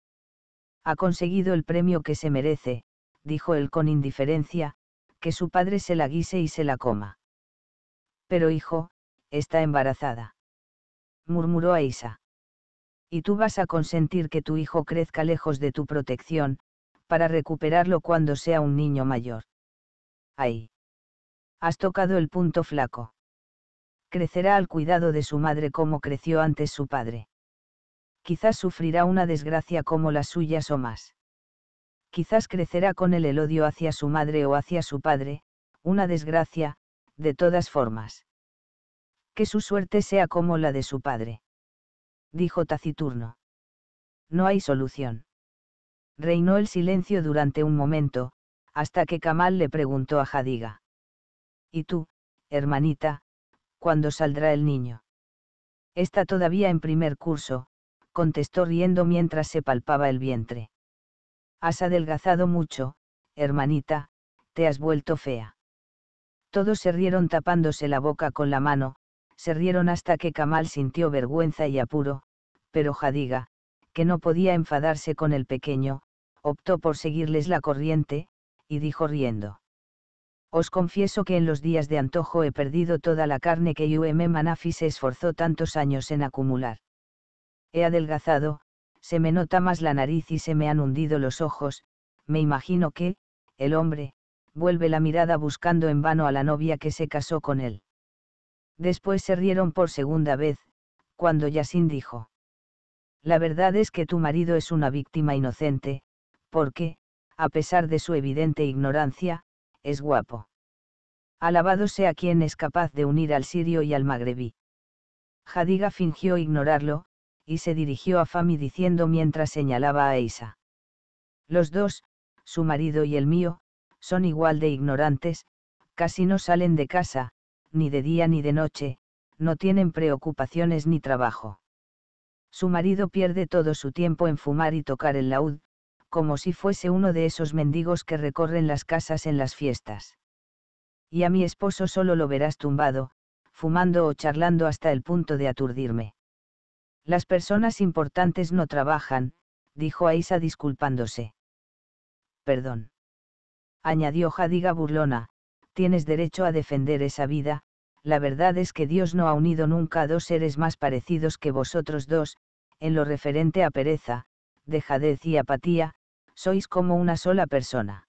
S1: Ha conseguido el premio que se merece, dijo él con indiferencia, que su padre se la guise y se la coma. Pero hijo, está embarazada. Murmuró Aisa. Y tú vas a consentir que tu hijo crezca lejos de tu protección, para recuperarlo cuando sea un niño mayor. Ay. Has tocado el punto flaco. Crecerá al cuidado de su madre como creció antes su padre. Quizás sufrirá una desgracia como las suyas o más. Quizás crecerá con el odio hacia su madre o hacia su padre, una desgracia, de todas formas. Que su suerte sea como la de su padre. Dijo taciturno. No hay solución. Reinó el silencio durante un momento, hasta que Kamal le preguntó a Jadiga. ¿Y tú, hermanita, cuándo saldrá el niño? Está todavía en primer curso, contestó riendo mientras se palpaba el vientre. Has adelgazado mucho, hermanita, te has vuelto fea. Todos se rieron tapándose la boca con la mano, se rieron hasta que Kamal sintió vergüenza y apuro, pero Jadiga, que no podía enfadarse con el pequeño, optó por seguirles la corriente, y dijo riendo. Os confieso que en los días de antojo he perdido toda la carne que UM Manafi se esforzó tantos años en acumular. He adelgazado, se me nota más la nariz y se me han hundido los ojos, me imagino que, el hombre, vuelve la mirada buscando en vano a la novia que se casó con él. Después se rieron por segunda vez, cuando Yasin dijo. La verdad es que tu marido es una víctima inocente, porque, a pesar de su evidente ignorancia, es guapo. Alabado sea quien es capaz de unir al sirio y al magrebí. Jadiga fingió ignorarlo, y se dirigió a Fami diciendo mientras señalaba a Isa: Los dos, su marido y el mío, son igual de ignorantes, casi no salen de casa, ni de día ni de noche, no tienen preocupaciones ni trabajo. Su marido pierde todo su tiempo en fumar y tocar el laúd, como si fuese uno de esos mendigos que recorren las casas en las fiestas. Y a mi esposo solo lo verás tumbado, fumando o charlando hasta el punto de aturdirme. Las personas importantes no trabajan, dijo Aisa disculpándose. Perdón. Añadió Jadiga burlona, tienes derecho a defender esa vida, la verdad es que Dios no ha unido nunca a dos seres más parecidos que vosotros dos, en lo referente a pereza, dejadez y apatía, sois como una sola persona.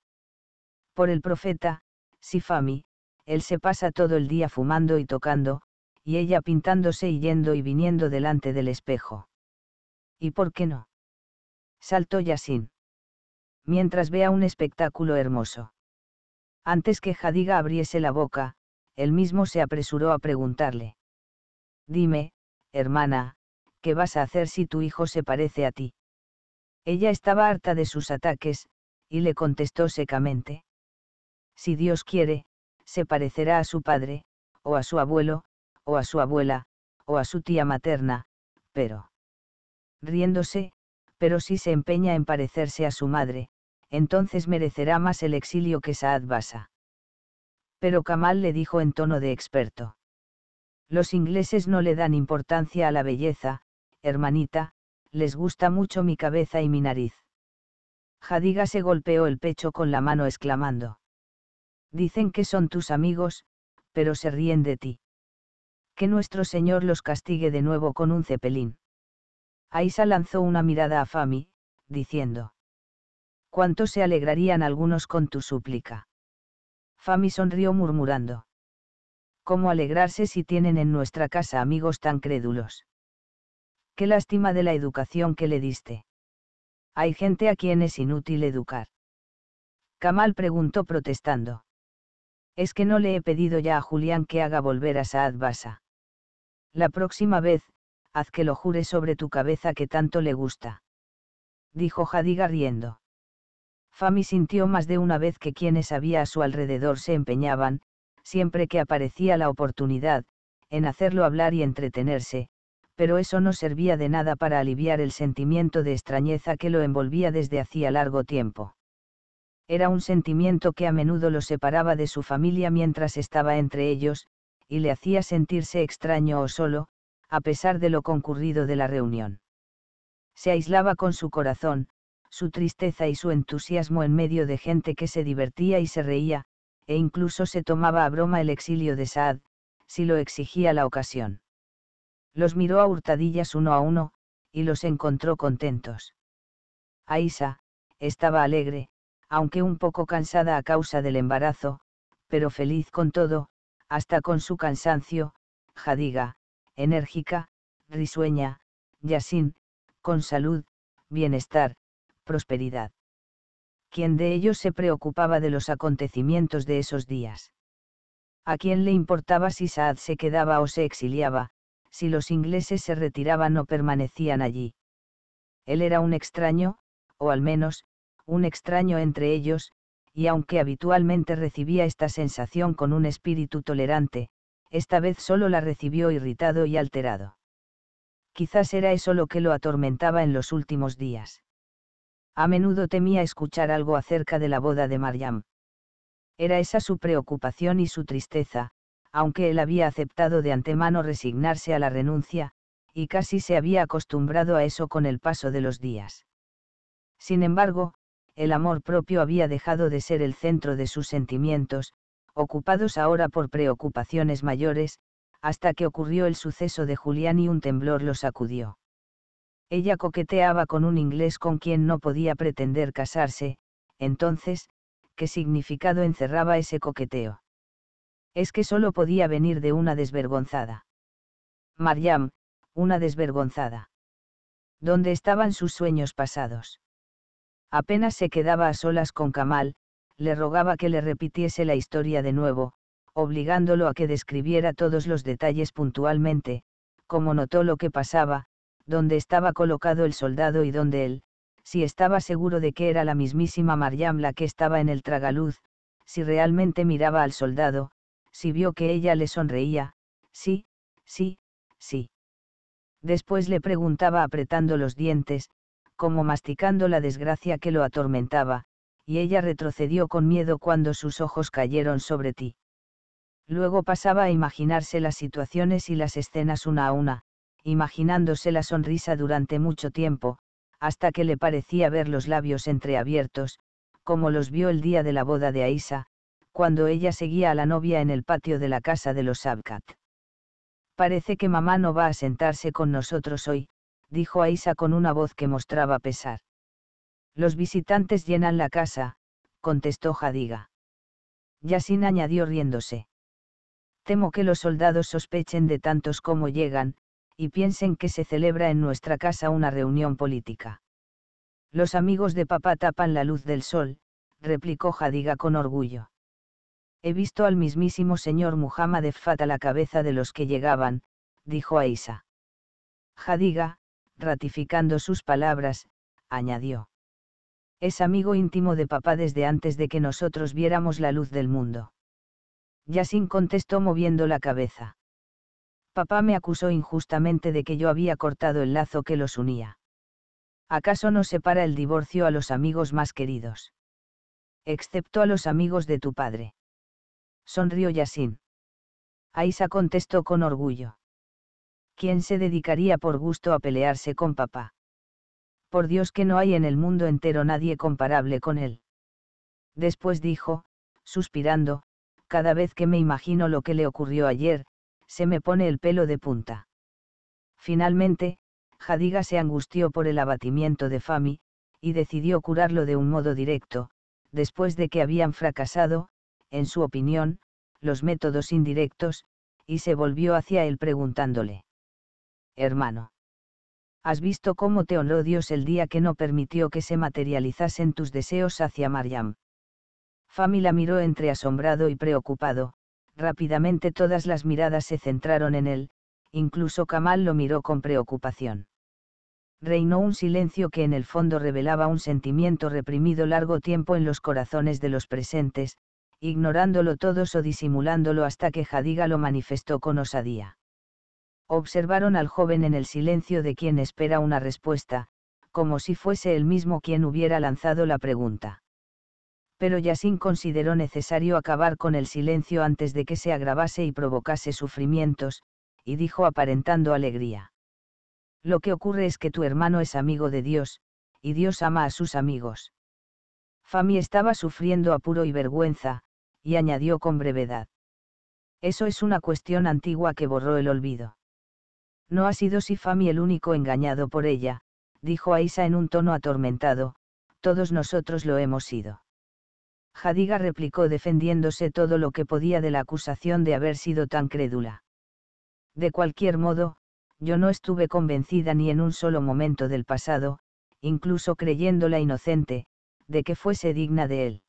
S1: Por el profeta, Sifami, él se pasa todo el día fumando y tocando, y ella pintándose y yendo y viniendo delante del espejo. ¿Y por qué no? Saltó Yasin. Mientras vea un espectáculo hermoso. Antes que Jadiga abriese la boca, él mismo se apresuró a preguntarle. Dime, hermana, ¿qué vas a hacer si tu hijo se parece a ti? Ella estaba harta de sus ataques, y le contestó secamente. Si Dios quiere, se parecerá a su padre, o a su abuelo, o a su abuela, o a su tía materna, pero... Riéndose, pero si se empeña en parecerse a su madre, entonces merecerá más el exilio que Saad Basa. Pero Kamal le dijo en tono de experto. Los ingleses no le dan importancia a la belleza, hermanita, les gusta mucho mi cabeza y mi nariz. Jadiga se golpeó el pecho con la mano exclamando. Dicen que son tus amigos, pero se ríen de ti. Que nuestro Señor los castigue de nuevo con un cepelín. Aisa lanzó una mirada a Fami, diciendo. ¿Cuánto se alegrarían algunos con tu súplica? Fami sonrió murmurando. ¿Cómo alegrarse si tienen en nuestra casa amigos tan crédulos? Qué lástima de la educación que le diste. Hay gente a quien es inútil educar. Kamal preguntó protestando. Es que no le he pedido ya a Julián que haga volver a Saad Basa. La próxima vez, haz que lo jure sobre tu cabeza que tanto le gusta. Dijo Jadiga riendo. Fami sintió más de una vez que quienes había a su alrededor se empeñaban, siempre que aparecía la oportunidad, en hacerlo hablar y entretenerse, pero eso no servía de nada para aliviar el sentimiento de extrañeza que lo envolvía desde hacía largo tiempo. Era un sentimiento que a menudo lo separaba de su familia mientras estaba entre ellos, y le hacía sentirse extraño o solo, a pesar de lo concurrido de la reunión. Se aislaba con su corazón, su tristeza y su entusiasmo en medio de gente que se divertía y se reía, e incluso se tomaba a broma el exilio de Saad, si lo exigía la ocasión. Los miró a hurtadillas uno a uno, y los encontró contentos. Aisa, estaba alegre, aunque un poco cansada a causa del embarazo, pero feliz con todo, hasta con su cansancio, jadiga, enérgica, risueña, Yasin, con salud, bienestar, prosperidad. ¿Quién de ellos se preocupaba de los acontecimientos de esos días? ¿A quién le importaba si Saad se quedaba o se exiliaba, si los ingleses se retiraban o permanecían allí. Él era un extraño, o al menos, un extraño entre ellos, y aunque habitualmente recibía esta sensación con un espíritu tolerante, esta vez solo la recibió irritado y alterado. Quizás era eso lo que lo atormentaba en los últimos días. A menudo temía escuchar algo acerca de la boda de Mariam. Era esa su preocupación y su tristeza, aunque él había aceptado de antemano resignarse a la renuncia, y casi se había acostumbrado a eso con el paso de los días. Sin embargo, el amor propio había dejado de ser el centro de sus sentimientos, ocupados ahora por preocupaciones mayores, hasta que ocurrió el suceso de Julián y un temblor lo sacudió. Ella coqueteaba con un inglés con quien no podía pretender casarse, entonces, ¿qué significado encerraba ese coqueteo? Es que solo podía venir de una desvergonzada. Mariam, una desvergonzada. ¿Dónde estaban sus sueños pasados? Apenas se quedaba a solas con Kamal, le rogaba que le repitiese la historia de nuevo, obligándolo a que describiera todos los detalles puntualmente, como notó lo que pasaba, dónde estaba colocado el soldado y dónde él, si estaba seguro de que era la mismísima Mariam la que estaba en el tragaluz, si realmente miraba al soldado, si vio que ella le sonreía, sí, sí, sí. Después le preguntaba apretando los dientes, como masticando la desgracia que lo atormentaba, y ella retrocedió con miedo cuando sus ojos cayeron sobre ti. Luego pasaba a imaginarse las situaciones y las escenas una a una, imaginándose la sonrisa durante mucho tiempo, hasta que le parecía ver los labios entreabiertos, como los vio el día de la boda de Aisa, cuando ella seguía a la novia en el patio de la casa de los Abcat. Parece que mamá no va a sentarse con nosotros hoy, dijo Aisa con una voz que mostraba pesar. Los visitantes llenan la casa, contestó Jadiga. Yasin añadió riéndose. Temo que los soldados sospechen de tantos como llegan, y piensen que se celebra en nuestra casa una reunión política. Los amigos de papá tapan la luz del sol, replicó Jadiga con orgullo. He visto al mismísimo señor Muhammad de la cabeza de los que llegaban, dijo Aisa. Jadiga, ratificando sus palabras, añadió. Es amigo íntimo de papá desde antes de que nosotros viéramos la luz del mundo. Yasin contestó moviendo la cabeza. Papá me acusó injustamente de que yo había cortado el lazo que los unía. ¿Acaso no separa el divorcio a los amigos más queridos? Excepto a los amigos de tu padre. Sonrió Yasin. Aisa contestó con orgullo. ¿Quién se dedicaría por gusto a pelearse con papá? Por Dios que no hay en el mundo entero nadie comparable con él. Después dijo, suspirando, cada vez que me imagino lo que le ocurrió ayer, se me pone el pelo de punta. Finalmente, Jadiga se angustió por el abatimiento de Fami, y decidió curarlo de un modo directo, después de que habían fracasado, en su opinión, los métodos indirectos, y se volvió hacia él preguntándole. Hermano. ¿Has visto cómo te honró Dios el día que no permitió que se materializasen tus deseos hacia Mariam? Famila la miró entre asombrado y preocupado, rápidamente todas las miradas se centraron en él, incluso Kamal lo miró con preocupación. Reinó un silencio que en el fondo revelaba un sentimiento reprimido largo tiempo en los corazones de los presentes, ignorándolo todos o disimulándolo hasta que Jadiga lo manifestó con osadía. Observaron al joven en el silencio de quien espera una respuesta, como si fuese él mismo quien hubiera lanzado la pregunta. Pero Yasin consideró necesario acabar con el silencio antes de que se agravase y provocase sufrimientos, y dijo aparentando alegría. Lo que ocurre es que tu hermano es amigo de Dios, y Dios ama a sus amigos. Fami estaba sufriendo apuro y vergüenza, y añadió con brevedad. Eso es una cuestión antigua que borró el olvido. No ha sido Sifami el único engañado por ella, dijo Aisa en un tono atormentado, todos nosotros lo hemos sido. Jadiga replicó defendiéndose todo lo que podía de la acusación de haber sido tan crédula. De cualquier modo, yo no estuve convencida ni en un solo momento del pasado, incluso creyéndola inocente, de que fuese digna de él.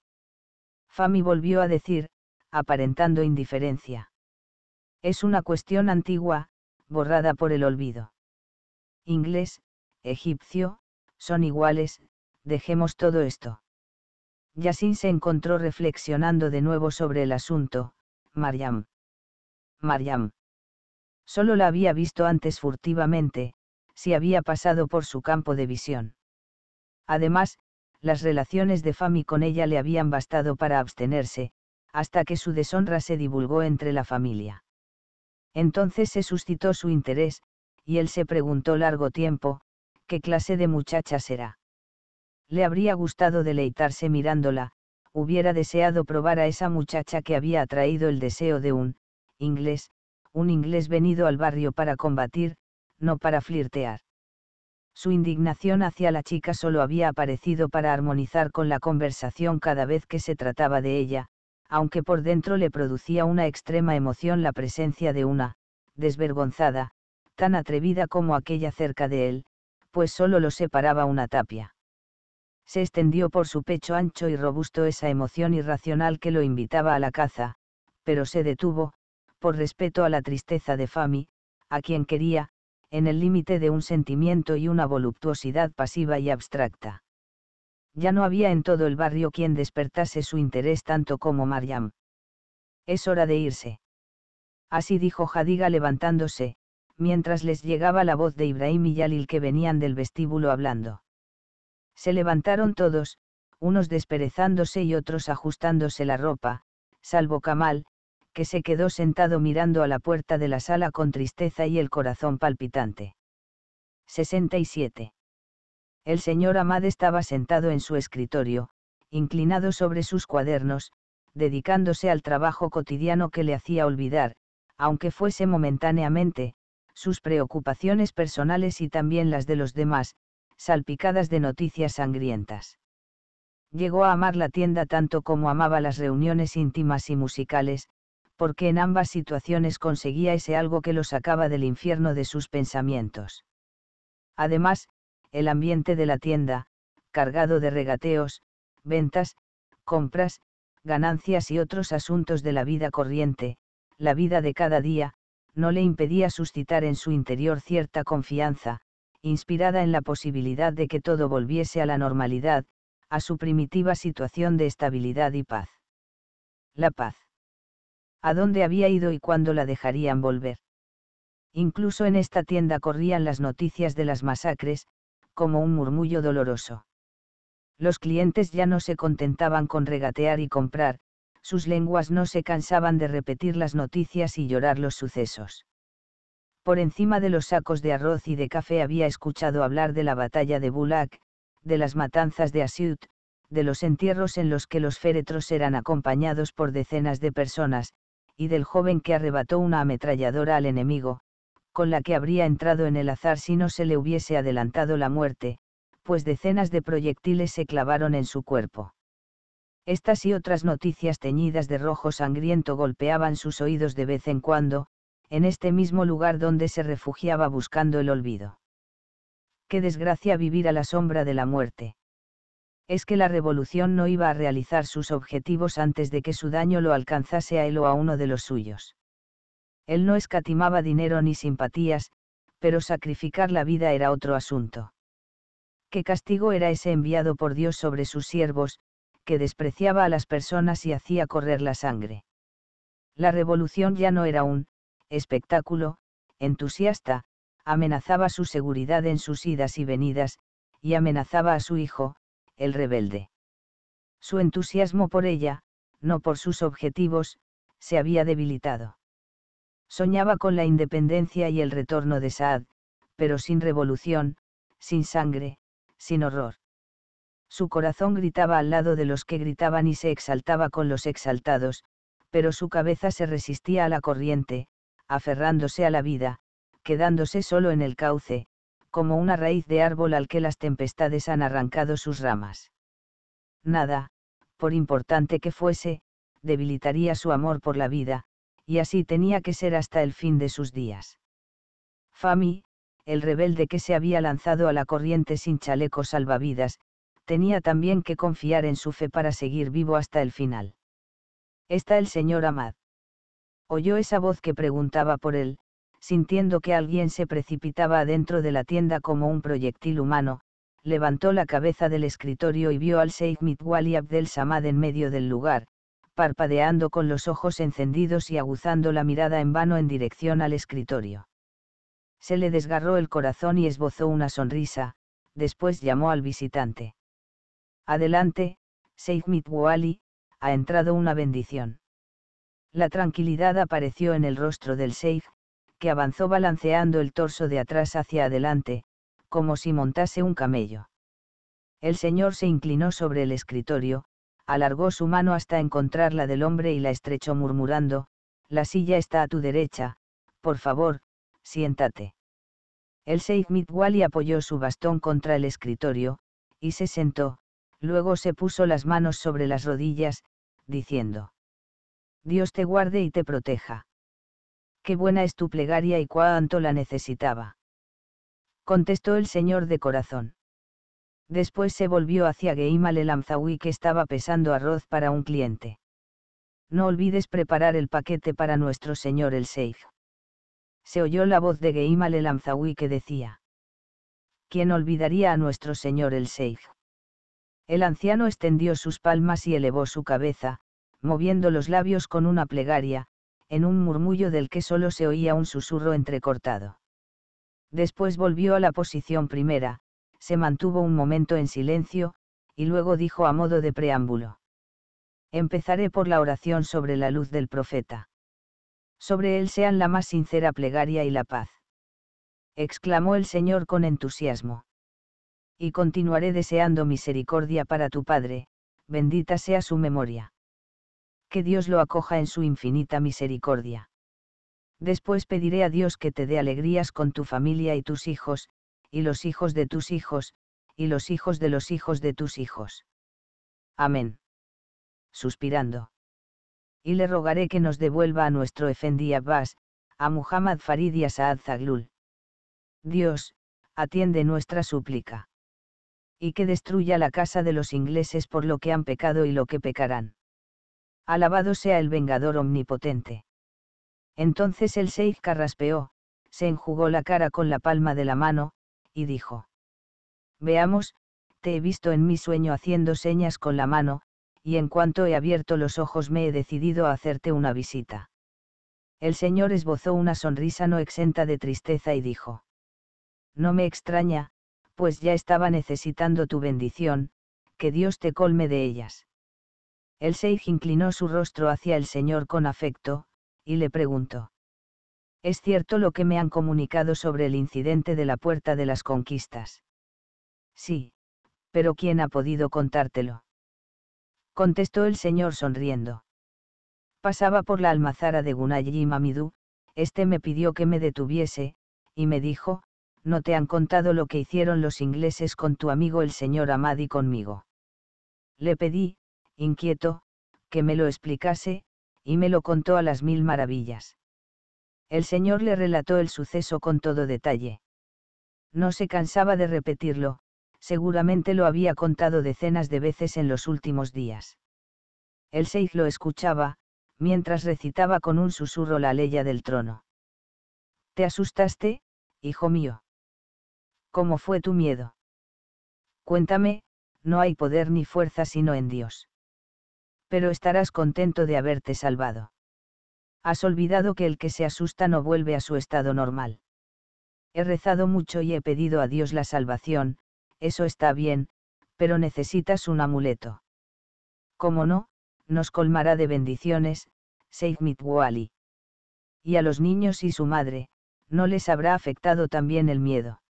S1: Fami volvió a decir, aparentando indiferencia. Es una cuestión antigua, borrada por el olvido. Inglés, egipcio, son iguales, dejemos todo esto. Yasin se encontró reflexionando de nuevo sobre el asunto, Mariam. Mariam. Solo la había visto antes furtivamente, si había pasado por su campo de visión. Además, las relaciones de Fami con ella le habían bastado para abstenerse, hasta que su deshonra se divulgó entre la familia. Entonces se suscitó su interés, y él se preguntó largo tiempo, ¿qué clase de muchacha será? Le habría gustado deleitarse mirándola, hubiera deseado probar a esa muchacha que había atraído el deseo de un inglés, un inglés venido al barrio para combatir, no para flirtear. Su indignación hacia la chica solo había aparecido para armonizar con la conversación cada vez que se trataba de ella, aunque por dentro le producía una extrema emoción la presencia de una, desvergonzada, tan atrevida como aquella cerca de él, pues solo lo separaba una tapia. Se extendió por su pecho ancho y robusto esa emoción irracional que lo invitaba a la caza, pero se detuvo, por respeto a la tristeza de Fami, a quien quería, en el límite de un sentimiento y una voluptuosidad pasiva y abstracta. Ya no había en todo el barrio quien despertase su interés tanto como Mariam. Es hora de irse. Así dijo Jadiga levantándose, mientras les llegaba la voz de Ibrahim y Yalil que venían del vestíbulo hablando. Se levantaron todos, unos desperezándose y otros ajustándose la ropa, salvo Kamal, que se quedó sentado mirando a la puerta de la sala con tristeza y el corazón palpitante. 67. El señor Amad estaba sentado en su escritorio, inclinado sobre sus cuadernos, dedicándose al trabajo cotidiano que le hacía olvidar, aunque fuese momentáneamente, sus preocupaciones personales y también las de los demás, salpicadas de noticias sangrientas. Llegó a amar la tienda tanto como amaba las reuniones íntimas y musicales, porque en ambas situaciones conseguía ese algo que lo sacaba del infierno de sus pensamientos. Además, el ambiente de la tienda, cargado de regateos, ventas, compras, ganancias y otros asuntos de la vida corriente, la vida de cada día, no le impedía suscitar en su interior cierta confianza, inspirada en la posibilidad de que todo volviese a la normalidad, a su primitiva situación de estabilidad y paz. La paz a dónde había ido y cuándo la dejarían volver. Incluso en esta tienda corrían las noticias de las masacres, como un murmullo doloroso. Los clientes ya no se contentaban con regatear y comprar, sus lenguas no se cansaban de repetir las noticias y llorar los sucesos. Por encima de los sacos de arroz y de café había escuchado hablar de la batalla de Bulak, de las matanzas de Asiut, de los entierros en los que los féretros eran acompañados por decenas de personas, y del joven que arrebató una ametralladora al enemigo, con la que habría entrado en el azar si no se le hubiese adelantado la muerte, pues decenas de proyectiles se clavaron en su cuerpo. Estas y otras noticias teñidas de rojo sangriento golpeaban sus oídos de vez en cuando, en este mismo lugar donde se refugiaba buscando el olvido. Qué desgracia vivir a la sombra de la muerte es que la revolución no iba a realizar sus objetivos antes de que su daño lo alcanzase a él o a uno de los suyos. Él no escatimaba dinero ni simpatías, pero sacrificar la vida era otro asunto. ¿Qué castigo era ese enviado por Dios sobre sus siervos, que despreciaba a las personas y hacía correr la sangre? La revolución ya no era un espectáculo, entusiasta, amenazaba su seguridad en sus idas y venidas, y amenazaba a su hijo, el rebelde. Su entusiasmo por ella, no por sus objetivos, se había debilitado. Soñaba con la independencia y el retorno de Saad, pero sin revolución, sin sangre, sin horror. Su corazón gritaba al lado de los que gritaban y se exaltaba con los exaltados, pero su cabeza se resistía a la corriente, aferrándose a la vida, quedándose solo en el cauce, como una raíz de árbol al que las tempestades han arrancado sus ramas. Nada, por importante que fuese, debilitaría su amor por la vida, y así tenía que ser hasta el fin de sus días. Fami, el rebelde que se había lanzado a la corriente sin chalecos salvavidas, tenía también que confiar en su fe para seguir vivo hasta el final. Está el señor Amad. Oyó esa voz que preguntaba por él, sintiendo que alguien se precipitaba adentro de la tienda como un proyectil humano, levantó la cabeza del escritorio y vio al Sheikh Mitwali Abdel Samad en medio del lugar, parpadeando con los ojos encendidos y aguzando la mirada en vano en dirección al escritorio. Se le desgarró el corazón y esbozó una sonrisa, después llamó al visitante. Adelante, Sheikh Mitwali, ha entrado una bendición. La tranquilidad apareció en el rostro del Sheikh, que avanzó balanceando el torso de atrás hacia adelante, como si montase un camello. El señor se inclinó sobre el escritorio, alargó su mano hasta encontrar la del hombre y la estrechó murmurando, La silla está a tu derecha, por favor, siéntate. El Seif Mitwali apoyó su bastón contra el escritorio, y se sentó, luego se puso las manos sobre las rodillas, diciendo, Dios te guarde y te proteja qué buena es tu plegaria y cuánto la necesitaba. Contestó el señor de corazón. Después se volvió hacia Geimal el Amzawi que estaba pesando arroz para un cliente. No olvides preparar el paquete para nuestro señor el Seif. Se oyó la voz de Geimal el Amzawi que decía. ¿Quién olvidaría a nuestro señor el Seif? El anciano extendió sus palmas y elevó su cabeza, moviendo los labios con una plegaria, en un murmullo del que solo se oía un susurro entrecortado. Después volvió a la posición primera, se mantuvo un momento en silencio, y luego dijo a modo de preámbulo. Empezaré por la oración sobre la luz del profeta. Sobre él sean la más sincera plegaria y la paz. Exclamó el Señor con entusiasmo. Y continuaré deseando misericordia para tu Padre, bendita sea su memoria que Dios lo acoja en su infinita misericordia. Después pediré a Dios que te dé alegrías con tu familia y tus hijos, y los hijos de tus hijos, y los hijos de los hijos de tus hijos. Amén. Suspirando. Y le rogaré que nos devuelva a nuestro Efendi Abbas, a Muhammad Farid y a Saad Zaglul. Dios, atiende nuestra súplica. Y que destruya la casa de los ingleses por lo que han pecado y lo que pecarán. Alabado sea el vengador omnipotente. Entonces el Seif carraspeó, se enjugó la cara con la palma de la mano, y dijo. Veamos, te he visto en mi sueño haciendo señas con la mano, y en cuanto he abierto los ojos me he decidido a hacerte una visita. El señor esbozó una sonrisa no exenta de tristeza y dijo. No me extraña, pues ya estaba necesitando tu bendición, que Dios te colme de ellas. El Seij inclinó su rostro hacia el señor con afecto, y le preguntó. Es cierto lo que me han comunicado sobre el incidente de la Puerta de las Conquistas. Sí, pero ¿quién ha podido contártelo? Contestó el señor sonriendo. Pasaba por la almazara de Gunay Mamidú, este me pidió que me detuviese, y me dijo, no te han contado lo que hicieron los ingleses con tu amigo el señor Amadi conmigo. Le pedí, inquieto, que me lo explicase, y me lo contó a las mil maravillas. El señor le relató el suceso con todo detalle. No se cansaba de repetirlo, seguramente lo había contado decenas de veces en los últimos días. El Seif lo escuchaba, mientras recitaba con un susurro la leya del trono. ¿Te asustaste, hijo mío? ¿Cómo fue tu miedo? Cuéntame, no hay poder ni fuerza sino en Dios pero estarás contento de haberte salvado. Has olvidado que el que se asusta no vuelve a su estado normal. He rezado mucho y he pedido a Dios la salvación, eso está bien, pero necesitas un amuleto. Como no, nos colmará de bendiciones, Seid Mitwali. Y a los niños y su madre, no les habrá afectado también el miedo.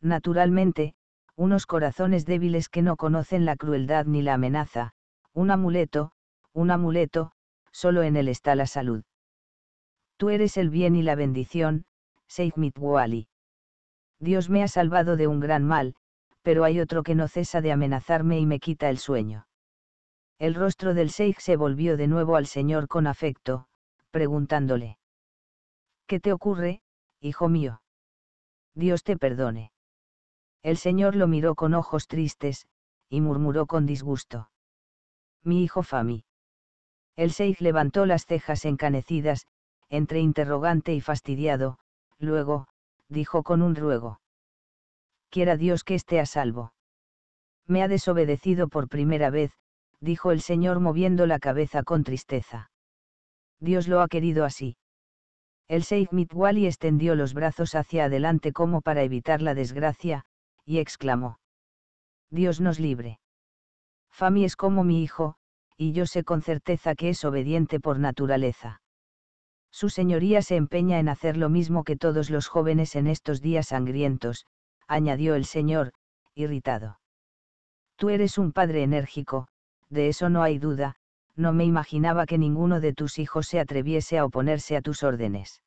S1: Naturalmente, unos corazones débiles que no conocen la crueldad ni la amenaza, un amuleto, un amuleto, solo en él está la salud. Tú eres el bien y la bendición, Seif Mitwali. Dios me ha salvado de un gran mal, pero hay otro que no cesa de amenazarme y me quita el sueño. El rostro del Seif se volvió de nuevo al Señor con afecto, preguntándole. ¿Qué te ocurre, hijo mío? Dios te perdone. El Señor lo miró con ojos tristes, y murmuró con disgusto mi hijo Fami. El Seif levantó las cejas encanecidas, entre interrogante y fastidiado, luego, dijo con un ruego. Quiera Dios que esté a salvo. Me ha desobedecido por primera vez, dijo el señor moviendo la cabeza con tristeza. Dios lo ha querido así. El Seif Mitwali extendió los brazos hacia adelante como para evitar la desgracia, y exclamó. Dios nos libre. Fami es como mi hijo, y yo sé con certeza que es obediente por naturaleza. Su señoría se empeña en hacer lo mismo que todos los jóvenes en estos días sangrientos, añadió el señor, irritado. Tú eres un padre enérgico, de eso no hay duda, no me imaginaba que ninguno de tus hijos se atreviese a oponerse a tus órdenes.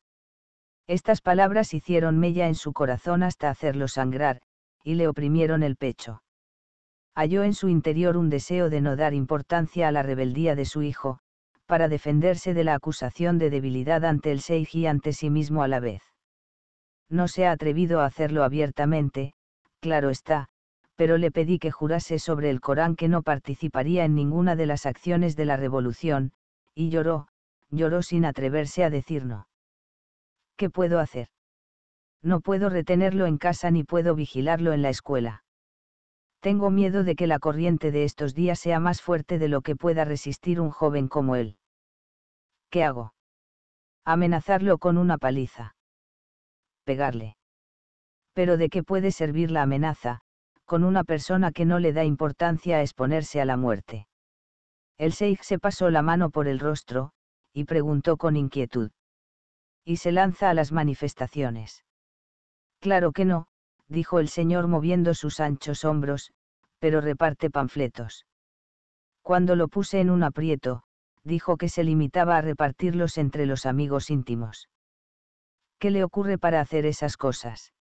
S1: Estas palabras hicieron mella en su corazón hasta hacerlo sangrar, y le oprimieron el pecho halló en su interior un deseo de no dar importancia a la rebeldía de su hijo, para defenderse de la acusación de debilidad ante el Seiji y ante sí mismo a la vez. No se ha atrevido a hacerlo abiertamente, claro está, pero le pedí que jurase sobre el Corán que no participaría en ninguna de las acciones de la revolución, y lloró, lloró sin atreverse a decir no. ¿Qué puedo hacer? No puedo retenerlo en casa ni puedo vigilarlo en la escuela. Tengo miedo de que la corriente de estos días sea más fuerte de lo que pueda resistir un joven como él. ¿Qué hago? Amenazarlo con una paliza. Pegarle. Pero ¿de qué puede servir la amenaza, con una persona que no le da importancia a exponerse a la muerte? El Seig se pasó la mano por el rostro, y preguntó con inquietud. ¿Y se lanza a las manifestaciones? Claro que no, dijo el señor moviendo sus anchos hombros, pero reparte panfletos. Cuando lo puse en un aprieto, dijo que se limitaba a repartirlos entre los amigos íntimos. ¿Qué le ocurre para hacer esas cosas?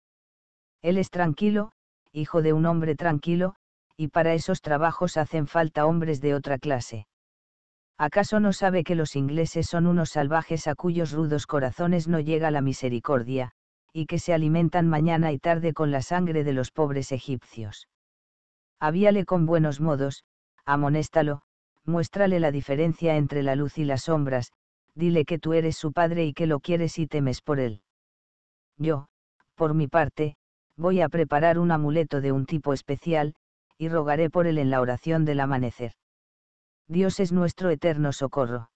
S1: Él es tranquilo, hijo de un hombre tranquilo, y para esos trabajos hacen falta hombres de otra clase. ¿Acaso no sabe que los ingleses son unos salvajes a cuyos rudos corazones no llega la misericordia, y que se alimentan mañana y tarde con la sangre de los pobres egipcios. Avíale con buenos modos, amonéstalo, muéstrale la diferencia entre la luz y las sombras, dile que tú eres su padre y que lo quieres y temes por él. Yo, por mi parte, voy a preparar un amuleto de un tipo especial, y rogaré por él en la oración del amanecer. Dios es nuestro eterno socorro.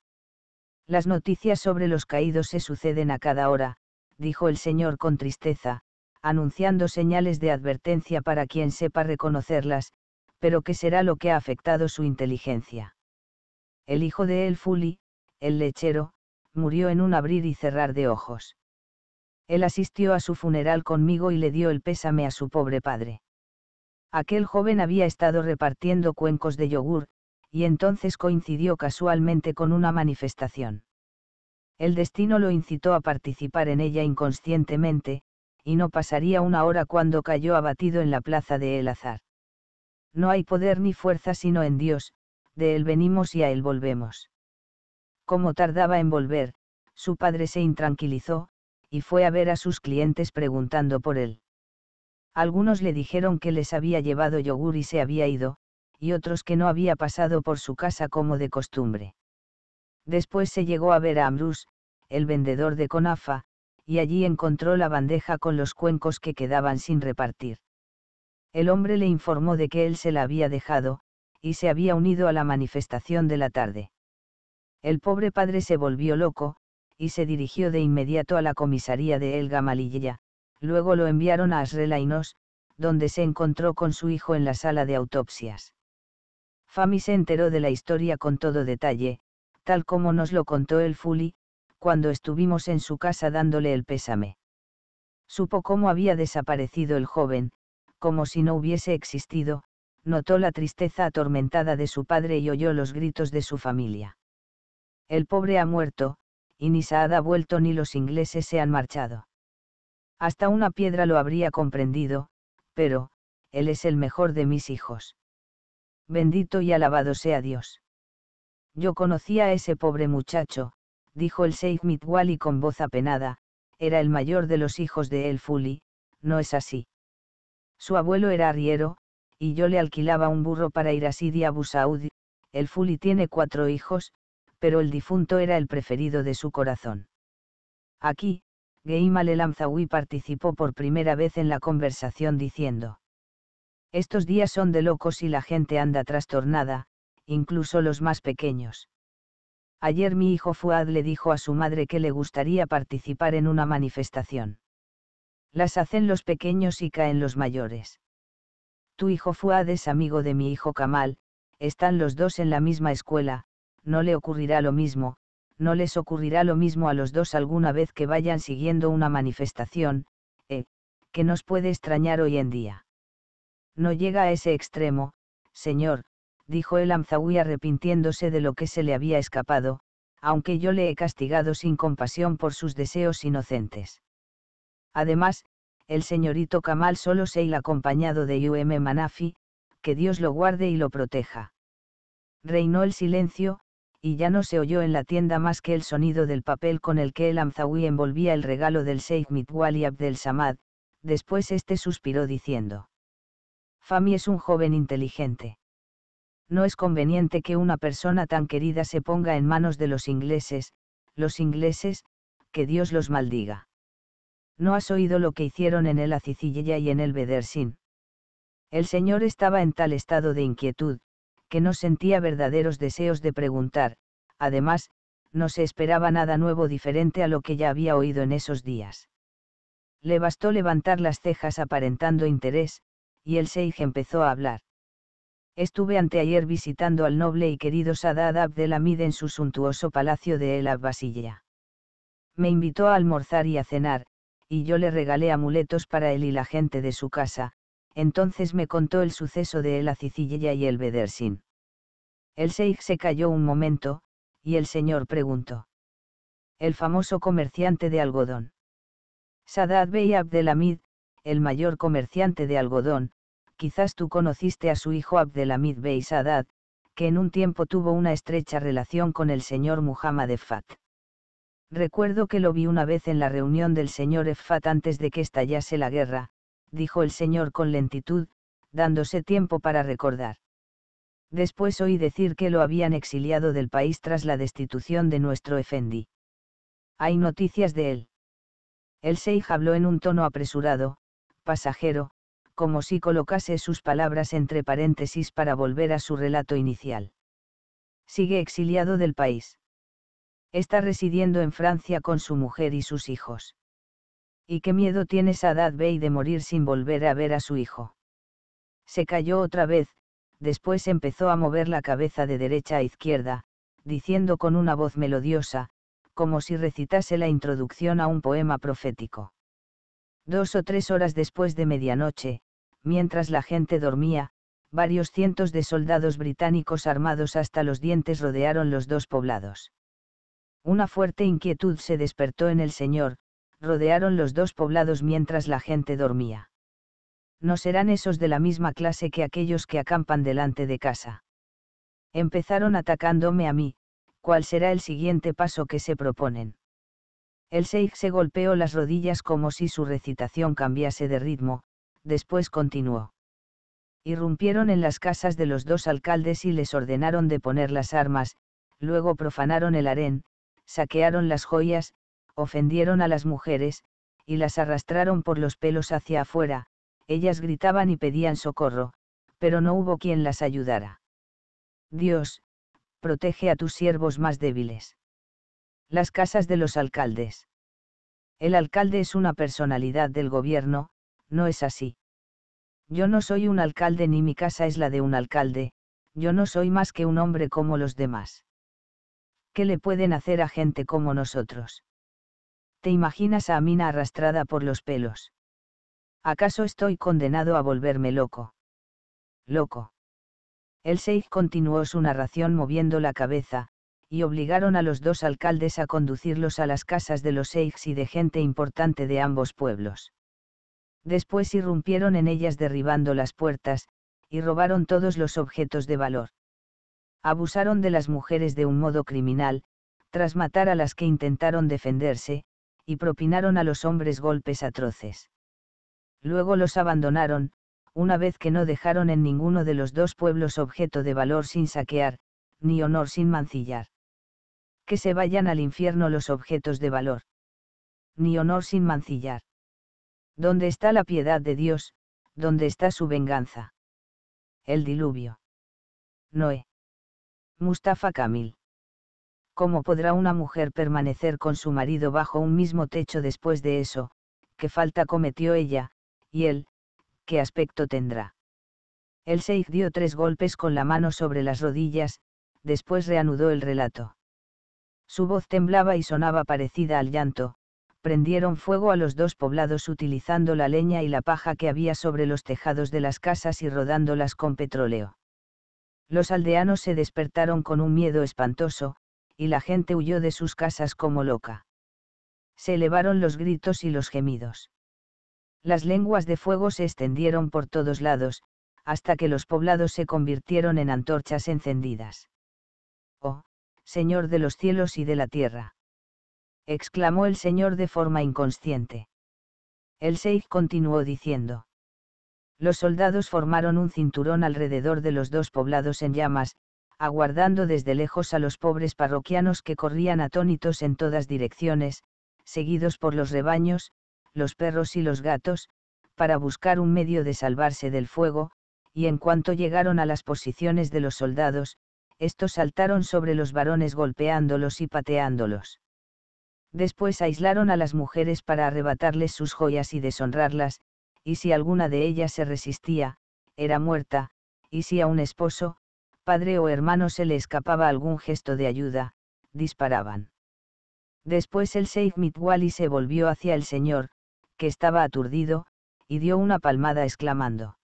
S1: Las noticias sobre los caídos se suceden a cada hora, dijo el señor con tristeza, anunciando señales de advertencia para quien sepa reconocerlas, pero que será lo que ha afectado su inteligencia. El hijo de él Fuli, el lechero, murió en un abrir y cerrar de ojos. Él asistió a su funeral conmigo y le dio el pésame a su pobre padre. Aquel joven había estado repartiendo cuencos de yogur, y entonces coincidió casualmente con una manifestación. El destino lo incitó a participar en ella inconscientemente, y no pasaría una hora cuando cayó abatido en la plaza de El Azar. No hay poder ni fuerza sino en Dios, de Él venimos y a Él volvemos. Como tardaba en volver, su padre se intranquilizó, y fue a ver a sus clientes preguntando por él. Algunos le dijeron que les había llevado yogur y se había ido, y otros que no había pasado por su casa como de costumbre. Después se llegó a ver a Ambrus, el vendedor de Conafa, y allí encontró la bandeja con los cuencos que quedaban sin repartir. El hombre le informó de que él se la había dejado, y se había unido a la manifestación de la tarde. El pobre padre se volvió loco, y se dirigió de inmediato a la comisaría de El Gamalilla, luego lo enviaron a Asrelainos, donde se encontró con su hijo en la sala de autopsias. Fami se enteró de la historia con todo detalle, tal como nos lo contó el Fuli, cuando estuvimos en su casa dándole el pésame. Supo cómo había desaparecido el joven, como si no hubiese existido, notó la tristeza atormentada de su padre y oyó los gritos de su familia. El pobre ha muerto, y ni Saad ha vuelto ni los ingleses se han marchado. Hasta una piedra lo habría comprendido, pero, él es el mejor de mis hijos. Bendito y alabado sea Dios. Yo conocía a ese pobre muchacho, dijo el Sheikh Mitwali con voz apenada, era el mayor de los hijos de El Fuli, no es así. Su abuelo era arriero, y yo le alquilaba un burro para ir a Sidi Abu El Fuli tiene cuatro hijos, pero el difunto era el preferido de su corazón. Aquí, Geimal participó por primera vez en la conversación diciendo. Estos días son de locos y la gente anda trastornada, incluso los más pequeños. Ayer mi hijo Fuad le dijo a su madre que le gustaría participar en una manifestación. Las hacen los pequeños y caen los mayores. Tu hijo Fuad es amigo de mi hijo Kamal, están los dos en la misma escuela, no le ocurrirá lo mismo, no les ocurrirá lo mismo a los dos alguna vez que vayan siguiendo una manifestación, eh, que nos puede extrañar hoy en día. No llega a ese extremo, señor, dijo el Amzawi arrepintiéndose de lo que se le había escapado, aunque yo le he castigado sin compasión por sus deseos inocentes. Además, el señorito Kamal solo se il acompañado de UM Manafi, que Dios lo guarde y lo proteja. Reinó el silencio, y ya no se oyó en la tienda más que el sonido del papel con el que el Amzawi envolvía el regalo del Sheikh Mitwali Abdel Samad, después este suspiró diciendo. Fami es un joven inteligente. No es conveniente que una persona tan querida se ponga en manos de los ingleses, los ingleses, que Dios los maldiga. No has oído lo que hicieron en el Acicilleya y en el Bedersin. El señor estaba en tal estado de inquietud, que no sentía verdaderos deseos de preguntar, además, no se esperaba nada nuevo diferente a lo que ya había oído en esos días. Le bastó levantar las cejas aparentando interés, y el Seij empezó a hablar estuve anteayer visitando al noble y querido Sadat Abdelhamid en su suntuoso palacio de El Abbasilla. Me invitó a almorzar y a cenar, y yo le regalé amuletos para él y la gente de su casa, entonces me contó el suceso de El Acicilla y el Bedersin. El Sheikh se calló un momento, y el señor preguntó. El famoso comerciante de algodón. Sadad Bey Abdelhamid, el mayor comerciante de algodón, quizás tú conociste a su hijo Abdelhamid Bey Sadat, que en un tiempo tuvo una estrecha relación con el señor Muhammad Efat. Recuerdo que lo vi una vez en la reunión del señor Efat antes de que estallase la guerra, dijo el señor con lentitud, dándose tiempo para recordar. Después oí decir que lo habían exiliado del país tras la destitución de nuestro Efendi. Hay noticias de él. El Seij habló en un tono apresurado, pasajero, como si colocase sus palabras entre paréntesis para volver a su relato inicial. Sigue exiliado del país. Está residiendo en Francia con su mujer y sus hijos. ¿Y qué miedo tiene Sadat Bey de morir sin volver a ver a su hijo? Se cayó otra vez, después empezó a mover la cabeza de derecha a izquierda, diciendo con una voz melodiosa, como si recitase la introducción a un poema profético. Dos o tres horas después de medianoche, mientras la gente dormía, varios cientos de soldados británicos armados hasta los dientes rodearon los dos poblados. Una fuerte inquietud se despertó en el señor, rodearon los dos poblados mientras la gente dormía. No serán esos de la misma clase que aquellos que acampan delante de casa. Empezaron atacándome a mí, ¿cuál será el siguiente paso que se proponen? El sheikh se golpeó las rodillas como si su recitación cambiase de ritmo, después continuó. Irrumpieron en las casas de los dos alcaldes y les ordenaron de poner las armas, luego profanaron el harén, saquearon las joyas, ofendieron a las mujeres, y las arrastraron por los pelos hacia afuera, ellas gritaban y pedían socorro, pero no hubo quien las ayudara. Dios, protege a tus siervos más débiles. Las casas de los alcaldes. El alcalde es una personalidad del gobierno, no es así. Yo no soy un alcalde ni mi casa es la de un alcalde, yo no soy más que un hombre como los demás. ¿Qué le pueden hacer a gente como nosotros? ¿Te imaginas a Amina arrastrada por los pelos? ¿Acaso estoy condenado a volverme loco? Loco. El Seif continuó su narración moviendo la cabeza, y obligaron a los dos alcaldes a conducirlos a las casas de los seix y de gente importante de ambos pueblos. Después irrumpieron en ellas derribando las puertas, y robaron todos los objetos de valor. Abusaron de las mujeres de un modo criminal, tras matar a las que intentaron defenderse, y propinaron a los hombres golpes atroces. Luego los abandonaron, una vez que no dejaron en ninguno de los dos pueblos objeto de valor sin saquear, ni honor sin mancillar que se vayan al infierno los objetos de valor. Ni honor sin mancillar. ¿Dónde está la piedad de Dios? ¿Dónde está su venganza? El diluvio. Noé. Mustafa Camil. ¿Cómo podrá una mujer permanecer con su marido bajo un mismo techo después de eso, qué falta cometió ella, y él, qué aspecto tendrá? El Seif dio tres golpes con la mano sobre las rodillas, después reanudó el relato. Su voz temblaba y sonaba parecida al llanto, prendieron fuego a los dos poblados utilizando la leña y la paja que había sobre los tejados de las casas y rodándolas con petróleo. Los aldeanos se despertaron con un miedo espantoso, y la gente huyó de sus casas como loca. Se elevaron los gritos y los gemidos. Las lenguas de fuego se extendieron por todos lados, hasta que los poblados se convirtieron en antorchas encendidas. Oh, Señor de los cielos y de la tierra. Exclamó el Señor de forma inconsciente. El Seif continuó diciendo. Los soldados formaron un cinturón alrededor de los dos poblados en llamas, aguardando desde lejos a los pobres parroquianos que corrían atónitos en todas direcciones, seguidos por los rebaños, los perros y los gatos, para buscar un medio de salvarse del fuego, y en cuanto llegaron a las posiciones de los soldados, estos saltaron sobre los varones golpeándolos y pateándolos. Después aislaron a las mujeres para arrebatarles sus joyas y deshonrarlas, y si alguna de ellas se resistía, era muerta, y si a un esposo, padre o hermano se le escapaba algún gesto de ayuda, disparaban. Después el Seif Mitwali se volvió hacia el señor, que estaba aturdido, y dio una palmada exclamando.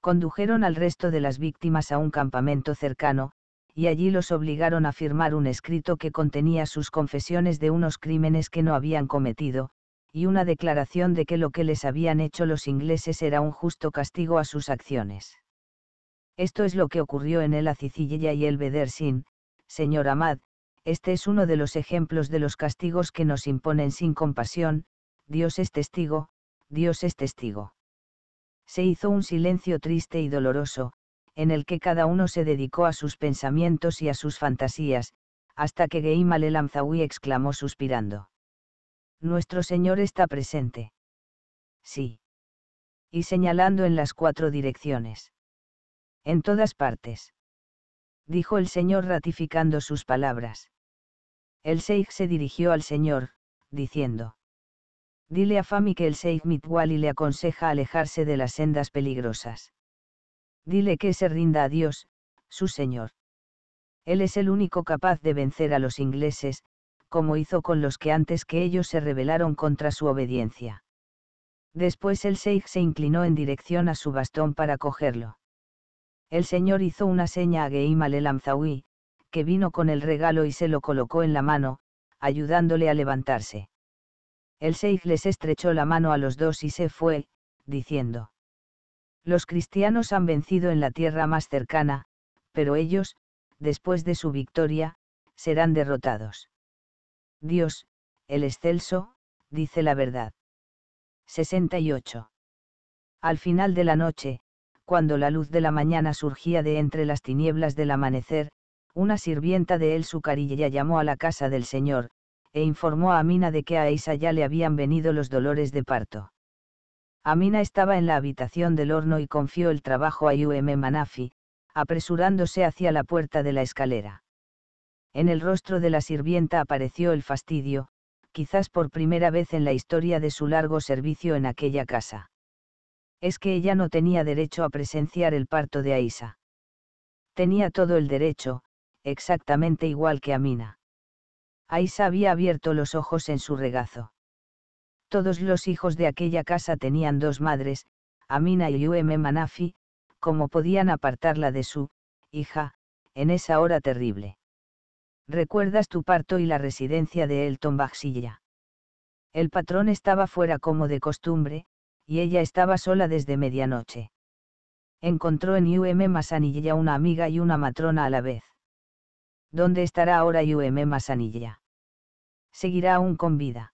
S1: Condujeron al resto de las víctimas a un campamento cercano, y allí los obligaron a firmar un escrito que contenía sus confesiones de unos crímenes que no habían cometido, y una declaración de que lo que les habían hecho los ingleses era un justo castigo a sus acciones. Esto es lo que ocurrió en el Acicilla y el Bedersin, señor Amad, este es uno de los ejemplos de los castigos que nos imponen sin compasión, Dios es testigo, Dios es testigo. Se hizo un silencio triste y doloroso, en el que cada uno se dedicó a sus pensamientos y a sus fantasías, hasta que Geimal lanzó exclamó suspirando. Nuestro Señor está presente. Sí. Y señalando en las cuatro direcciones. En todas partes. Dijo el Señor ratificando sus palabras. El Sheikh se dirigió al Señor, diciendo. Dile a Fami que el Seif Mitwali le aconseja alejarse de las sendas peligrosas. Dile que se rinda a Dios, su Señor. Él es el único capaz de vencer a los ingleses, como hizo con los que antes que ellos se rebelaron contra su obediencia. Después el Sheikh se inclinó en dirección a su bastón para cogerlo. El señor hizo una seña a Geim al-Elamzawi, que vino con el regalo y se lo colocó en la mano, ayudándole a levantarse. El Sheikh les estrechó la mano a los dos y se fue, diciendo: los cristianos han vencido en la tierra más cercana, pero ellos, después de su victoria, serán derrotados. Dios, el excelso, dice la verdad. 68. Al final de la noche, cuando la luz de la mañana surgía de entre las tinieblas del amanecer, una sirvienta de él carilla llamó a la casa del Señor, e informó a Mina de que a Esa ya le habían venido los dolores de parto. Amina estaba en la habitación del horno y confió el trabajo a UM Manafi, apresurándose hacia la puerta de la escalera. En el rostro de la sirvienta apareció el fastidio, quizás por primera vez en la historia de su largo servicio en aquella casa. Es que ella no tenía derecho a presenciar el parto de Aisa. Tenía todo el derecho, exactamente igual que Amina. Aisa había abierto los ojos en su regazo. Todos los hijos de aquella casa tenían dos madres, Amina y UM Manafi, como podían apartarla de su, hija, en esa hora terrible? ¿Recuerdas tu parto y la residencia de Elton Baxilla? El patrón estaba fuera como de costumbre, y ella estaba sola desde medianoche. Encontró en UM Masanilla una amiga y una matrona a la vez. ¿Dónde estará ahora UM Masanilla? Seguirá aún con vida.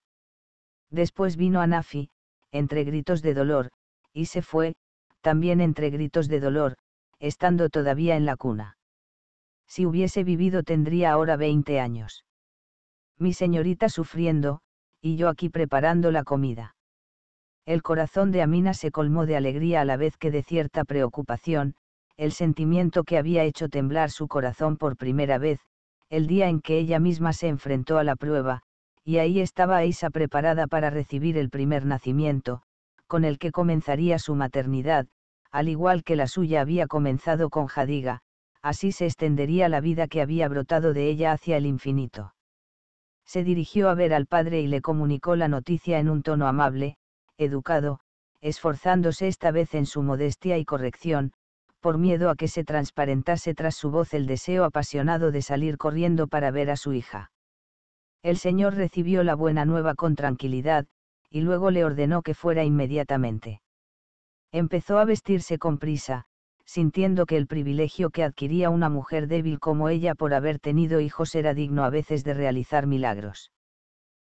S1: Después vino Anafi, entre gritos de dolor, y se fue, también entre gritos de dolor, estando todavía en la cuna. Si hubiese vivido tendría ahora veinte años. Mi señorita sufriendo, y yo aquí preparando la comida. El corazón de Amina se colmó de alegría a la vez que de cierta preocupación, el sentimiento que había hecho temblar su corazón por primera vez, el día en que ella misma se enfrentó a la prueba, y ahí estaba Isa preparada para recibir el primer nacimiento, con el que comenzaría su maternidad, al igual que la suya había comenzado con Jadiga, así se extendería la vida que había brotado de ella hacia el infinito. Se dirigió a ver al padre y le comunicó la noticia en un tono amable, educado, esforzándose esta vez en su modestia y corrección, por miedo a que se transparentase tras su voz el deseo apasionado de salir corriendo para ver a su hija. El señor recibió la buena nueva con tranquilidad, y luego le ordenó que fuera inmediatamente. Empezó a vestirse con prisa, sintiendo que el privilegio que adquiría una mujer débil como ella por haber tenido hijos era digno a veces de realizar milagros.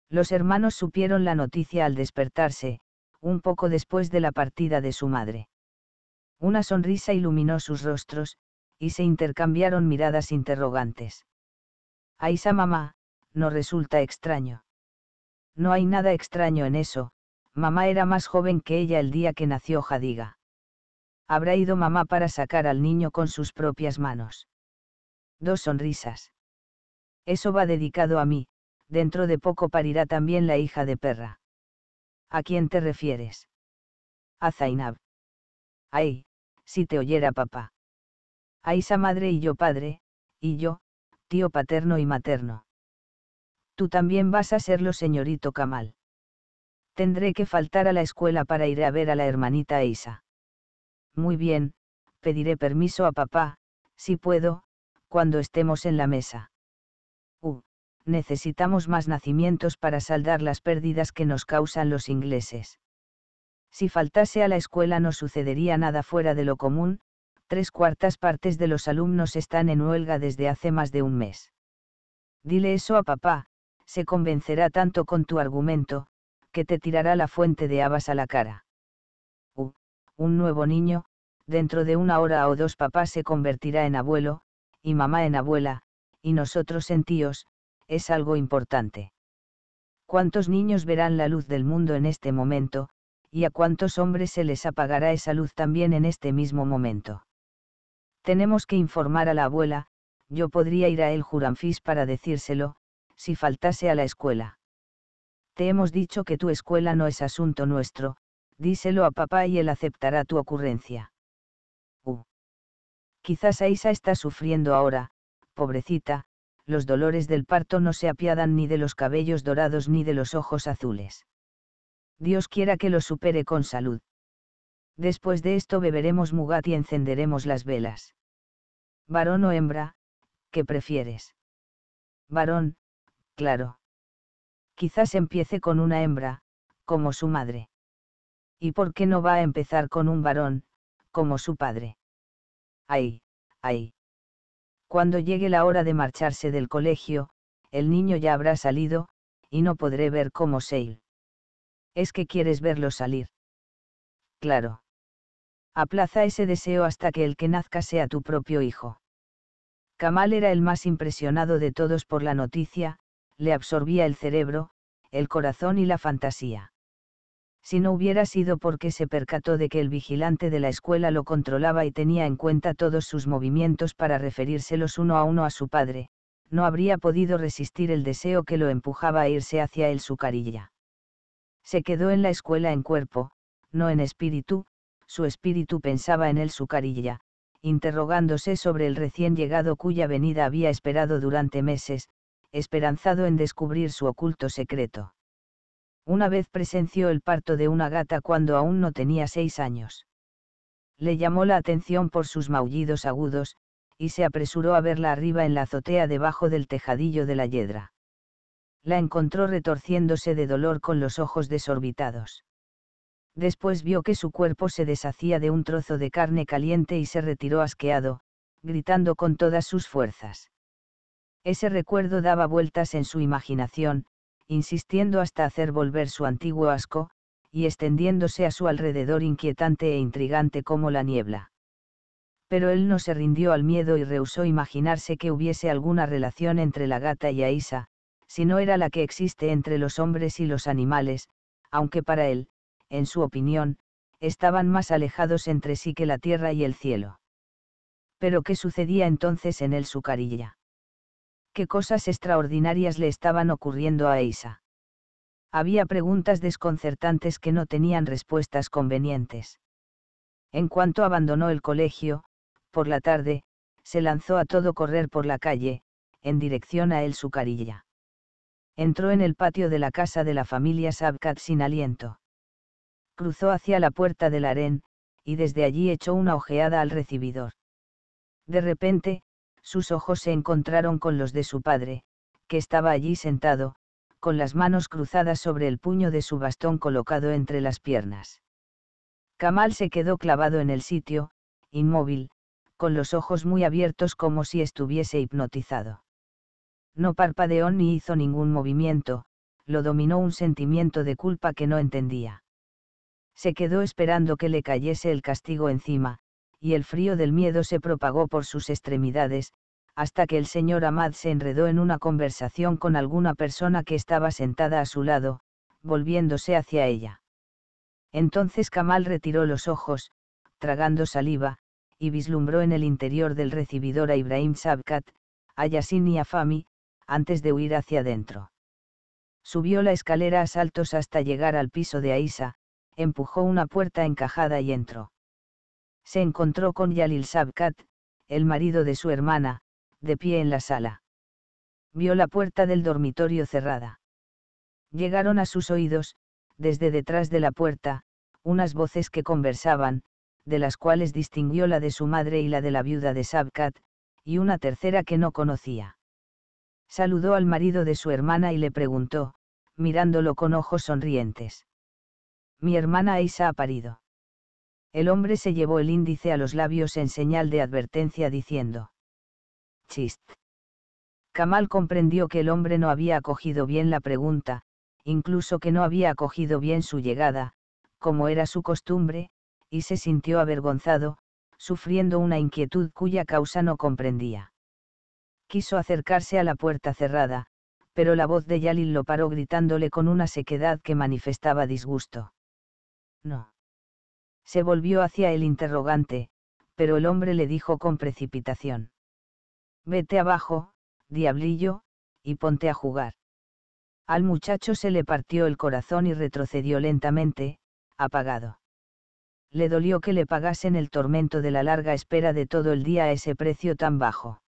S1: Los hermanos supieron la noticia al despertarse, un poco después de la partida de su madre. Una sonrisa iluminó sus rostros, y se intercambiaron miradas interrogantes. Aisa mamá, no resulta extraño. No hay nada extraño en eso, mamá era más joven que ella el día que nació Jadiga. Habrá ido mamá para sacar al niño con sus propias manos. Dos sonrisas. Eso va dedicado a mí, dentro de poco parirá también la hija de perra. ¿A quién te refieres? A Zainab. Ay, si te oyera papá. Aisa madre y yo padre, y yo, tío paterno y materno tú también vas a serlo, señorito Kamal. Tendré que faltar a la escuela para ir a ver a la hermanita Isa. Muy bien, pediré permiso a papá, si puedo, cuando estemos en la mesa. Uh, necesitamos más nacimientos para saldar las pérdidas que nos causan los ingleses. Si faltase a la escuela no sucedería nada fuera de lo común, tres cuartas partes de los alumnos están en huelga desde hace más de un mes. Dile eso a papá, se convencerá tanto con tu argumento, que te tirará la fuente de habas a la cara. Uh, un nuevo niño, dentro de una hora o dos papá se convertirá en abuelo, y mamá en abuela, y nosotros en tíos, es algo importante. ¿Cuántos niños verán la luz del mundo en este momento, y a cuántos hombres se les apagará esa luz también en este mismo momento? Tenemos que informar a la abuela, yo podría ir a el Juranfis para decírselo, si faltase a la escuela. Te hemos dicho que tu escuela no es asunto nuestro, díselo a papá y él aceptará tu ocurrencia. U. Uh. Quizás Aisa está sufriendo ahora, pobrecita, los dolores del parto no se apiadan ni de los cabellos dorados ni de los ojos azules. Dios quiera que lo supere con salud. Después de esto beberemos mugat y encenderemos las velas. Varón o hembra, ¿qué prefieres? Varón, claro. Quizás empiece con una hembra, como su madre. ¿Y por qué no va a empezar con un varón, como su padre? Ay, ay. Cuando llegue la hora de marcharse del colegio, el niño ya habrá salido, y no podré ver cómo sale. Es que quieres verlo salir. Claro. Aplaza ese deseo hasta que el que nazca sea tu propio hijo. Kamal era el más impresionado de todos por la noticia, le absorbía el cerebro, el corazón y la fantasía. Si no hubiera sido porque se percató de que el vigilante de la escuela lo controlaba y tenía en cuenta todos sus movimientos para referírselos uno a uno a su padre, no habría podido resistir el deseo que lo empujaba a irse hacia el sucarilla. Se quedó en la escuela en cuerpo, no en espíritu, su espíritu pensaba en el sucarilla, interrogándose sobre el recién llegado cuya venida había esperado durante meses, esperanzado en descubrir su oculto secreto. Una vez presenció el parto de una gata cuando aún no tenía seis años. Le llamó la atención por sus maullidos agudos, y se apresuró a verla arriba en la azotea debajo del tejadillo de la yedra. La encontró retorciéndose de dolor con los ojos desorbitados. Después vio que su cuerpo se deshacía de un trozo de carne caliente y se retiró asqueado, gritando con todas sus fuerzas. Ese recuerdo daba vueltas en su imaginación, insistiendo hasta hacer volver su antiguo asco, y extendiéndose a su alrededor inquietante e intrigante como la niebla. Pero él no se rindió al miedo y rehusó imaginarse que hubiese alguna relación entre la gata y Aisa, si no era la que existe entre los hombres y los animales, aunque para él, en su opinión, estaban más alejados entre sí que la tierra y el cielo. Pero ¿qué sucedía entonces en el Sucarilla? qué cosas extraordinarias le estaban ocurriendo a Isa. Había preguntas desconcertantes que no tenían respuestas convenientes. En cuanto abandonó el colegio, por la tarde, se lanzó a todo correr por la calle, en dirección a El Sucarilla. Entró en el patio de la casa de la familia Sabkat sin aliento. Cruzó hacia la puerta del harén, y desde allí echó una ojeada al recibidor. De repente, sus ojos se encontraron con los de su padre, que estaba allí sentado, con las manos cruzadas sobre el puño de su bastón colocado entre las piernas. Kamal se quedó clavado en el sitio, inmóvil, con los ojos muy abiertos como si estuviese hipnotizado. No parpadeó ni hizo ningún movimiento, lo dominó un sentimiento de culpa que no entendía. Se quedó esperando que le cayese el castigo encima, y el frío del miedo se propagó por sus extremidades, hasta que el señor Ahmad se enredó en una conversación con alguna persona que estaba sentada a su lado, volviéndose hacia ella. Entonces Kamal retiró los ojos, tragando saliva, y vislumbró en el interior del recibidor a Ibrahim Sabkat, a y a Fami, antes de huir hacia adentro. Subió la escalera a saltos hasta llegar al piso de Aisa, empujó una puerta encajada y entró se encontró con Yalil Sabkat, el marido de su hermana, de pie en la sala. Vio la puerta del dormitorio cerrada. Llegaron a sus oídos, desde detrás de la puerta, unas voces que conversaban, de las cuales distinguió la de su madre y la de la viuda de Sabkat, y una tercera que no conocía. Saludó al marido de su hermana y le preguntó, mirándolo con ojos sonrientes. Mi hermana Aisa ha parido. El hombre se llevó el índice a los labios en señal de advertencia diciendo. Chist. Kamal comprendió que el hombre no había acogido bien la pregunta, incluso que no había acogido bien su llegada, como era su costumbre, y se sintió avergonzado, sufriendo una inquietud cuya causa no comprendía. Quiso acercarse a la puerta cerrada, pero la voz de Yalil lo paró gritándole con una sequedad que manifestaba disgusto. No. Se volvió hacia el interrogante, pero el hombre le dijo con precipitación. Vete abajo, diablillo, y ponte a jugar. Al muchacho se le partió el corazón y retrocedió lentamente, apagado. Le dolió que le pagasen el tormento de la larga espera de todo el día a ese precio tan bajo.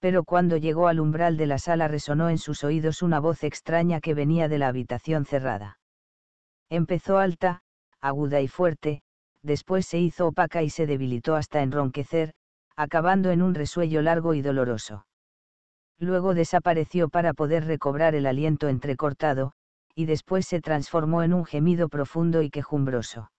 S1: Pero cuando llegó al umbral de la sala resonó en sus oídos una voz extraña que venía de la habitación cerrada. Empezó alta, aguda y fuerte, después se hizo opaca y se debilitó hasta enronquecer, acabando en un resuello largo y doloroso. Luego desapareció para poder recobrar el aliento entrecortado, y después se transformó en un gemido profundo y quejumbroso.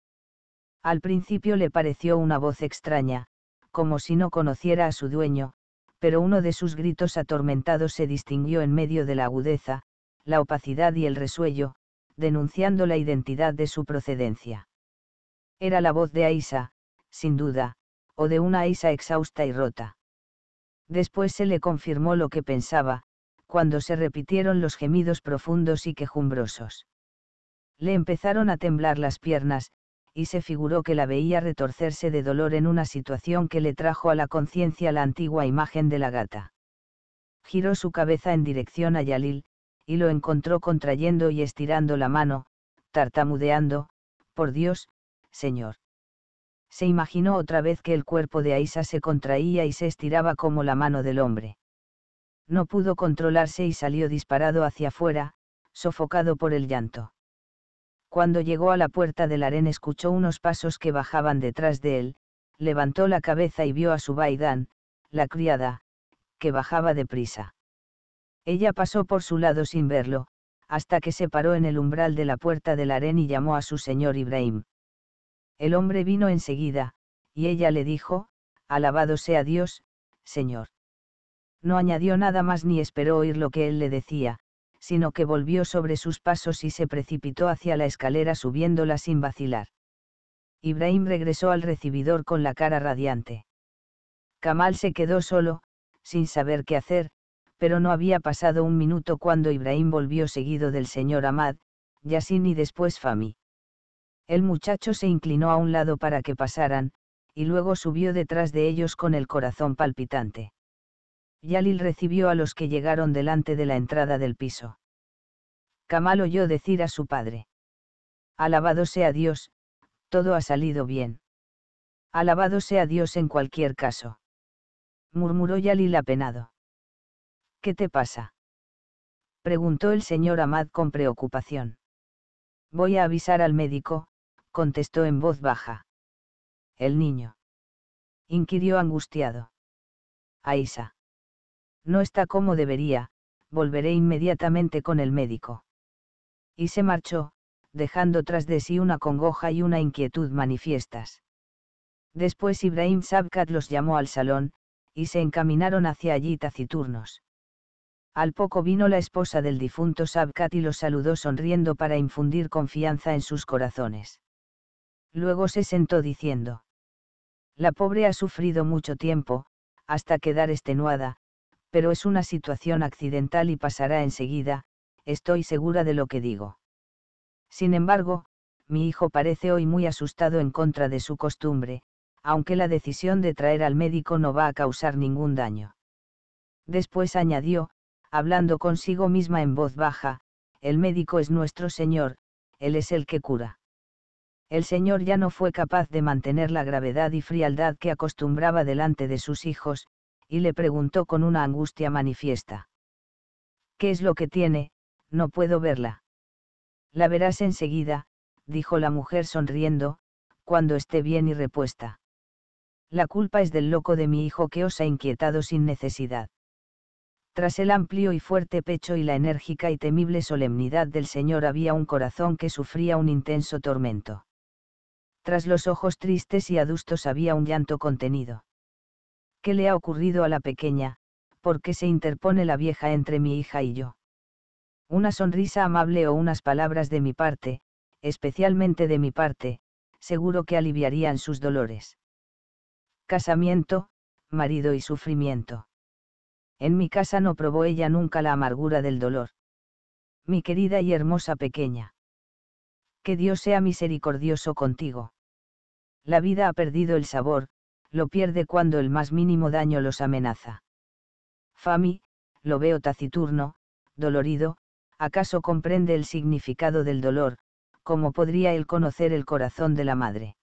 S1: Al principio le pareció una voz extraña, como si no conociera a su dueño, pero uno de sus gritos atormentados se distinguió en medio de la agudeza, la opacidad y el resuello, denunciando la identidad de su procedencia. Era la voz de Aisa, sin duda, o de una Aisa exhausta y rota. Después se le confirmó lo que pensaba, cuando se repitieron los gemidos profundos y quejumbrosos. Le empezaron a temblar las piernas, y se figuró que la veía retorcerse de dolor en una situación que le trajo a la conciencia la antigua imagen de la gata. Giró su cabeza en dirección a Yalil, y lo encontró contrayendo y estirando la mano, tartamudeando, por Dios, señor. Se imaginó otra vez que el cuerpo de Aisa se contraía y se estiraba como la mano del hombre. No pudo controlarse y salió disparado hacia afuera, sofocado por el llanto. Cuando llegó a la puerta del harén escuchó unos pasos que bajaban detrás de él, levantó la cabeza y vio a su baidán, la criada, que bajaba deprisa. Ella pasó por su lado sin verlo, hasta que se paró en el umbral de la puerta del harén y llamó a su señor Ibrahim. El hombre vino enseguida, y ella le dijo, Alabado sea Dios, Señor. No añadió nada más ni esperó oír lo que él le decía, sino que volvió sobre sus pasos y se precipitó hacia la escalera subiéndola sin vacilar. Ibrahim regresó al recibidor con la cara radiante. Kamal se quedó solo, sin saber qué hacer, pero no había pasado un minuto cuando Ibrahim volvió seguido del señor Ahmad, Yasin y después Fami. El muchacho se inclinó a un lado para que pasaran, y luego subió detrás de ellos con el corazón palpitante. Yalil recibió a los que llegaron delante de la entrada del piso. Kamal oyó decir a su padre. Alabado sea Dios, todo ha salido bien. Alabado sea Dios en cualquier caso. Murmuró Yalil apenado. ¿Qué te pasa? preguntó el señor Amad con preocupación. Voy a avisar al médico, contestó en voz baja. El niño. Inquirió angustiado. Aisa. No está como debería, volveré inmediatamente con el médico. Y se marchó, dejando tras de sí una congoja y una inquietud manifiestas. Después Ibrahim Sabkat los llamó al salón, y se encaminaron hacia allí taciturnos. Al poco vino la esposa del difunto Sabkat y lo saludó sonriendo para infundir confianza en sus corazones. Luego se sentó diciendo. La pobre ha sufrido mucho tiempo, hasta quedar extenuada, pero es una situación accidental y pasará enseguida, estoy segura de lo que digo. Sin embargo, mi hijo parece hoy muy asustado en contra de su costumbre, aunque la decisión de traer al médico no va a causar ningún daño. Después añadió, hablando consigo misma en voz baja, el médico es nuestro Señor, Él es el que cura. El Señor ya no fue capaz de mantener la gravedad y frialdad que acostumbraba delante de sus hijos, y le preguntó con una angustia manifiesta. ¿Qué es lo que tiene? No puedo verla. La verás enseguida, dijo la mujer sonriendo, cuando esté bien y repuesta. La culpa es del loco de mi hijo que os ha inquietado sin necesidad. Tras el amplio y fuerte pecho y la enérgica y temible solemnidad del Señor había un corazón que sufría un intenso tormento. Tras los ojos tristes y adustos había un llanto contenido. ¿Qué le ha ocurrido a la pequeña? ¿Por qué se interpone la vieja entre mi hija y yo? Una sonrisa amable o unas palabras de mi parte, especialmente de mi parte, seguro que aliviarían sus dolores. Casamiento, marido y sufrimiento. En mi casa no probó ella nunca la amargura del dolor. Mi querida y hermosa pequeña. Que Dios sea misericordioso contigo. La vida ha perdido el sabor, lo pierde cuando el más mínimo daño los amenaza. Fami, lo veo taciturno, dolorido, ¿acaso comprende el significado del dolor? como podría él conocer el corazón de la madre?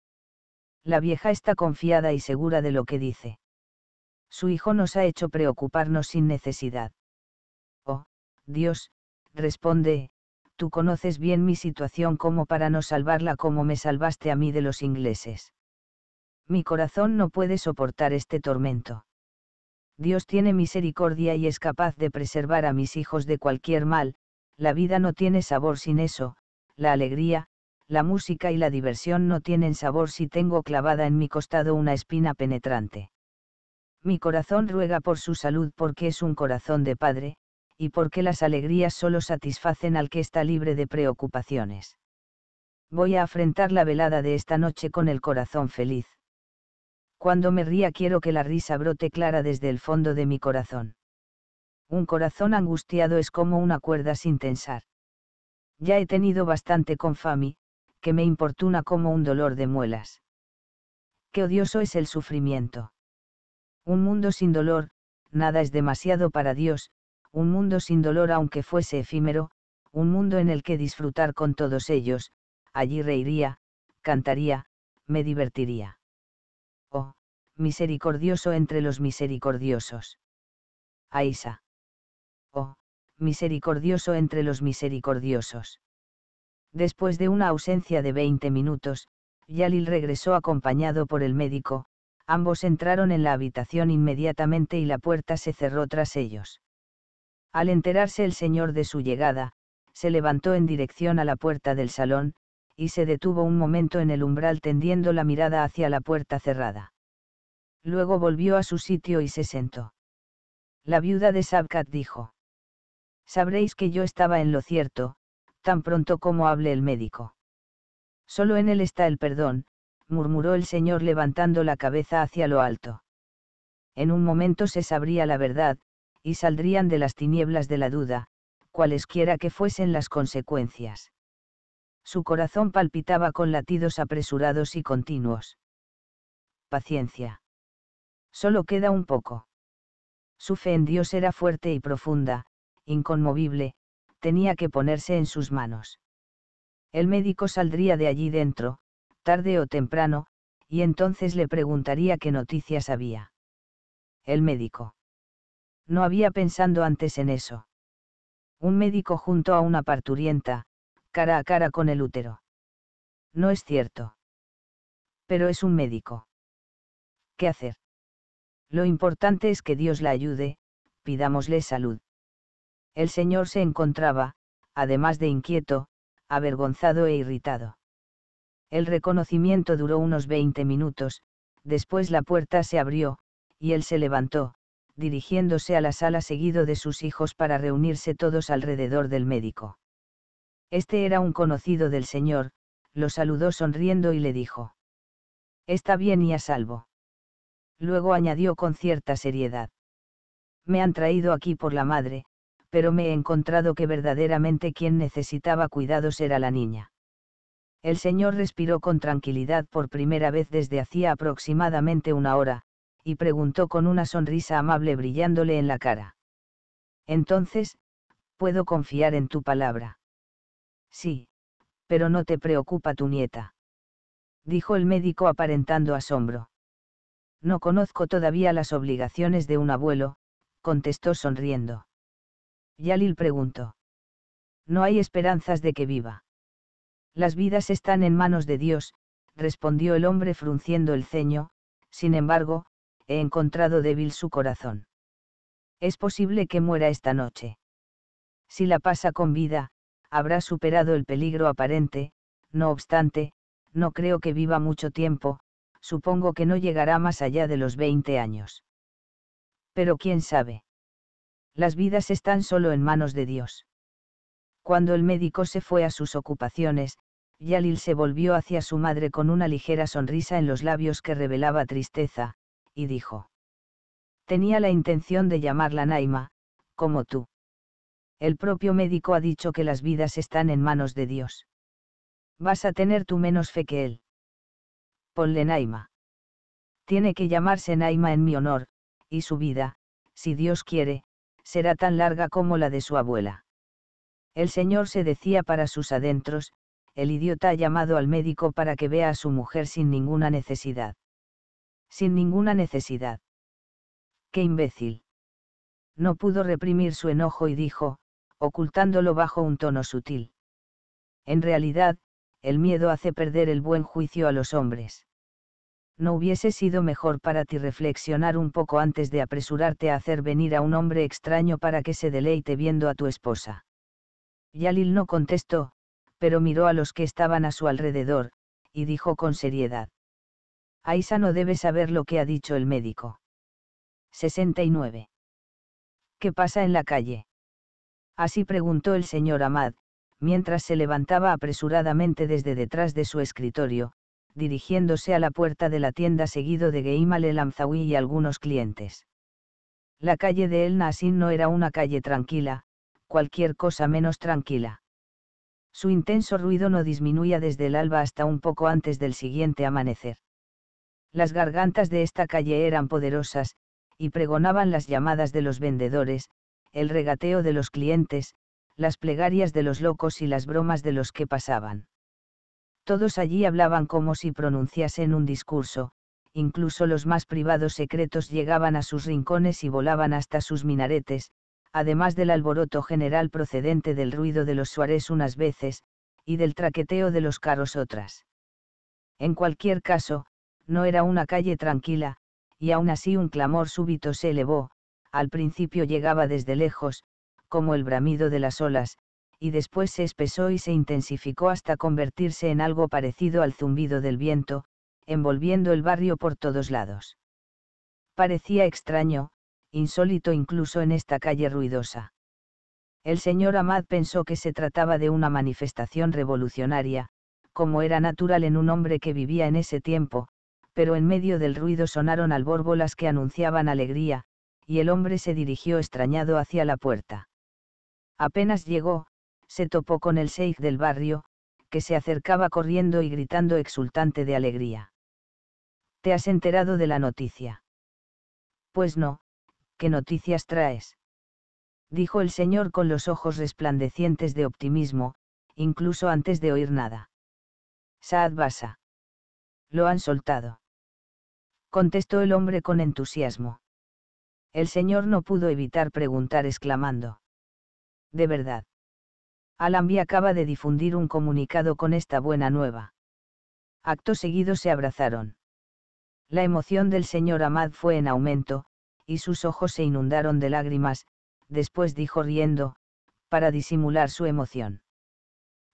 S1: La vieja está confiada y segura de lo que dice. Su Hijo nos ha hecho preocuparnos sin necesidad. Oh, Dios, responde, tú conoces bien mi situación como para no salvarla como me salvaste a mí de los ingleses. Mi corazón no puede soportar este tormento. Dios tiene misericordia y es capaz de preservar a mis hijos de cualquier mal, la vida no tiene sabor sin eso, la alegría, la música y la diversión no tienen sabor si tengo clavada en mi costado una espina penetrante. Mi corazón ruega por su salud porque es un corazón de padre, y porque las alegrías solo satisfacen al que está libre de preocupaciones. Voy a afrentar la velada de esta noche con el corazón feliz. Cuando me ría quiero que la risa brote clara desde el fondo de mi corazón. Un corazón angustiado es como una cuerda sin tensar. Ya he tenido bastante con Fami, que me importuna como un dolor de muelas. Qué odioso es el sufrimiento. Un mundo sin dolor, nada es demasiado para Dios, un mundo sin dolor aunque fuese efímero, un mundo en el que disfrutar con todos ellos, allí reiría, cantaría, me divertiría. Oh, misericordioso entre los misericordiosos. Aisa. Oh, misericordioso entre los misericordiosos. Después de una ausencia de veinte minutos, Yalil regresó acompañado por el médico, ambos entraron en la habitación inmediatamente y la puerta se cerró tras ellos. Al enterarse el señor de su llegada, se levantó en dirección a la puerta del salón, y se detuvo un momento en el umbral tendiendo la mirada hacia la puerta cerrada. Luego volvió a su sitio y se sentó. La viuda de Sabkat dijo. Sabréis que yo estaba en lo cierto, tan pronto como hable el médico. Solo en él está el perdón, murmuró el señor levantando la cabeza hacia lo alto. En un momento se sabría la verdad, y saldrían de las tinieblas de la duda, cualesquiera que fuesen las consecuencias. Su corazón palpitaba con latidos apresurados y continuos. Paciencia. Solo queda un poco. Su fe en Dios era fuerte y profunda, inconmovible, tenía que ponerse en sus manos. El médico saldría de allí dentro, tarde o temprano, y entonces le preguntaría qué noticias había. El médico. No había pensado antes en eso. Un médico junto a una parturienta, cara a cara con el útero. No es cierto. Pero es un médico. ¿Qué hacer? Lo importante es que Dios la ayude, pidámosle salud. El Señor se encontraba, además de inquieto, avergonzado e irritado. El reconocimiento duró unos 20 minutos, después la puerta se abrió, y él se levantó, dirigiéndose a la sala seguido de sus hijos para reunirse todos alrededor del médico. Este era un conocido del señor, lo saludó sonriendo y le dijo. Está bien y a salvo. Luego añadió con cierta seriedad. Me han traído aquí por la madre, pero me he encontrado que verdaderamente quien necesitaba cuidados era la niña. El señor respiró con tranquilidad por primera vez desde hacía aproximadamente una hora, y preguntó con una sonrisa amable brillándole en la cara. Entonces, puedo confiar en tu palabra. Sí, pero no te preocupa tu nieta. Dijo el médico aparentando asombro. No conozco todavía las obligaciones de un abuelo, contestó sonriendo. Yalil preguntó. No hay esperanzas de que viva. Las vidas están en manos de Dios, respondió el hombre frunciendo el ceño, sin embargo, he encontrado débil su corazón. Es posible que muera esta noche. Si la pasa con vida, habrá superado el peligro aparente, no obstante, no creo que viva mucho tiempo, supongo que no llegará más allá de los 20 años. Pero quién sabe. Las vidas están solo en manos de Dios. Cuando el médico se fue a sus ocupaciones, Yalil se volvió hacia su madre con una ligera sonrisa en los labios que revelaba tristeza, y dijo. Tenía la intención de llamarla Naima, como tú. El propio médico ha dicho que las vidas están en manos de Dios. Vas a tener tú menos fe que él. Ponle Naima. Tiene que llamarse Naima en mi honor, y su vida, si Dios quiere, será tan larga como la de su abuela. El Señor se decía para sus adentros, el idiota ha llamado al médico para que vea a su mujer sin ninguna necesidad. Sin ninguna necesidad. ¡Qué imbécil! No pudo reprimir su enojo y dijo, ocultándolo bajo un tono sutil. En realidad, el miedo hace perder el buen juicio a los hombres. ¿No hubiese sido mejor para ti reflexionar un poco antes de apresurarte a hacer venir a un hombre extraño para que se deleite viendo a tu esposa? Yalil no contestó, pero miró a los que estaban a su alrededor, y dijo con seriedad. Aisa no debe saber lo que ha dicho el médico. 69. ¿Qué pasa en la calle? Así preguntó el señor Ahmad, mientras se levantaba apresuradamente desde detrás de su escritorio, dirigiéndose a la puerta de la tienda seguido de Geimal el Amzawi y algunos clientes. La calle de El Nasin no era una calle tranquila, cualquier cosa menos tranquila. Su intenso ruido no disminuía desde el alba hasta un poco antes del siguiente amanecer. Las gargantas de esta calle eran poderosas, y pregonaban las llamadas de los vendedores, el regateo de los clientes, las plegarias de los locos y las bromas de los que pasaban. Todos allí hablaban como si pronunciasen un discurso, incluso los más privados secretos llegaban a sus rincones y volaban hasta sus minaretes, además del alboroto general procedente del ruido de los Suárez unas veces, y del traqueteo de los carros otras. En cualquier caso, no era una calle tranquila, y aún así un clamor súbito se elevó, al principio llegaba desde lejos, como el bramido de las olas, y después se espesó y se intensificó hasta convertirse en algo parecido al zumbido del viento, envolviendo el barrio por todos lados. Parecía extraño, insólito incluso en esta calle ruidosa. El señor Ahmad pensó que se trataba de una manifestación revolucionaria, como era natural en un hombre que vivía en ese tiempo, pero en medio del ruido sonaron albórbolas que anunciaban alegría, y el hombre se dirigió extrañado hacia la puerta. Apenas llegó, se topó con el sheikh del barrio, que se acercaba corriendo y gritando exultante de alegría. ¿Te has enterado de la noticia? Pues no, ¿qué noticias traes? dijo el señor con los ojos resplandecientes de optimismo, incluso antes de oír nada. Saad Basa. Lo han soltado. Contestó el hombre con entusiasmo. El señor no pudo evitar preguntar exclamando. De verdad. Alambi acaba de difundir un comunicado con esta buena nueva. Acto seguido se abrazaron. La emoción del señor Ahmad fue en aumento, y sus ojos se inundaron de lágrimas, después dijo riendo, para disimular su emoción.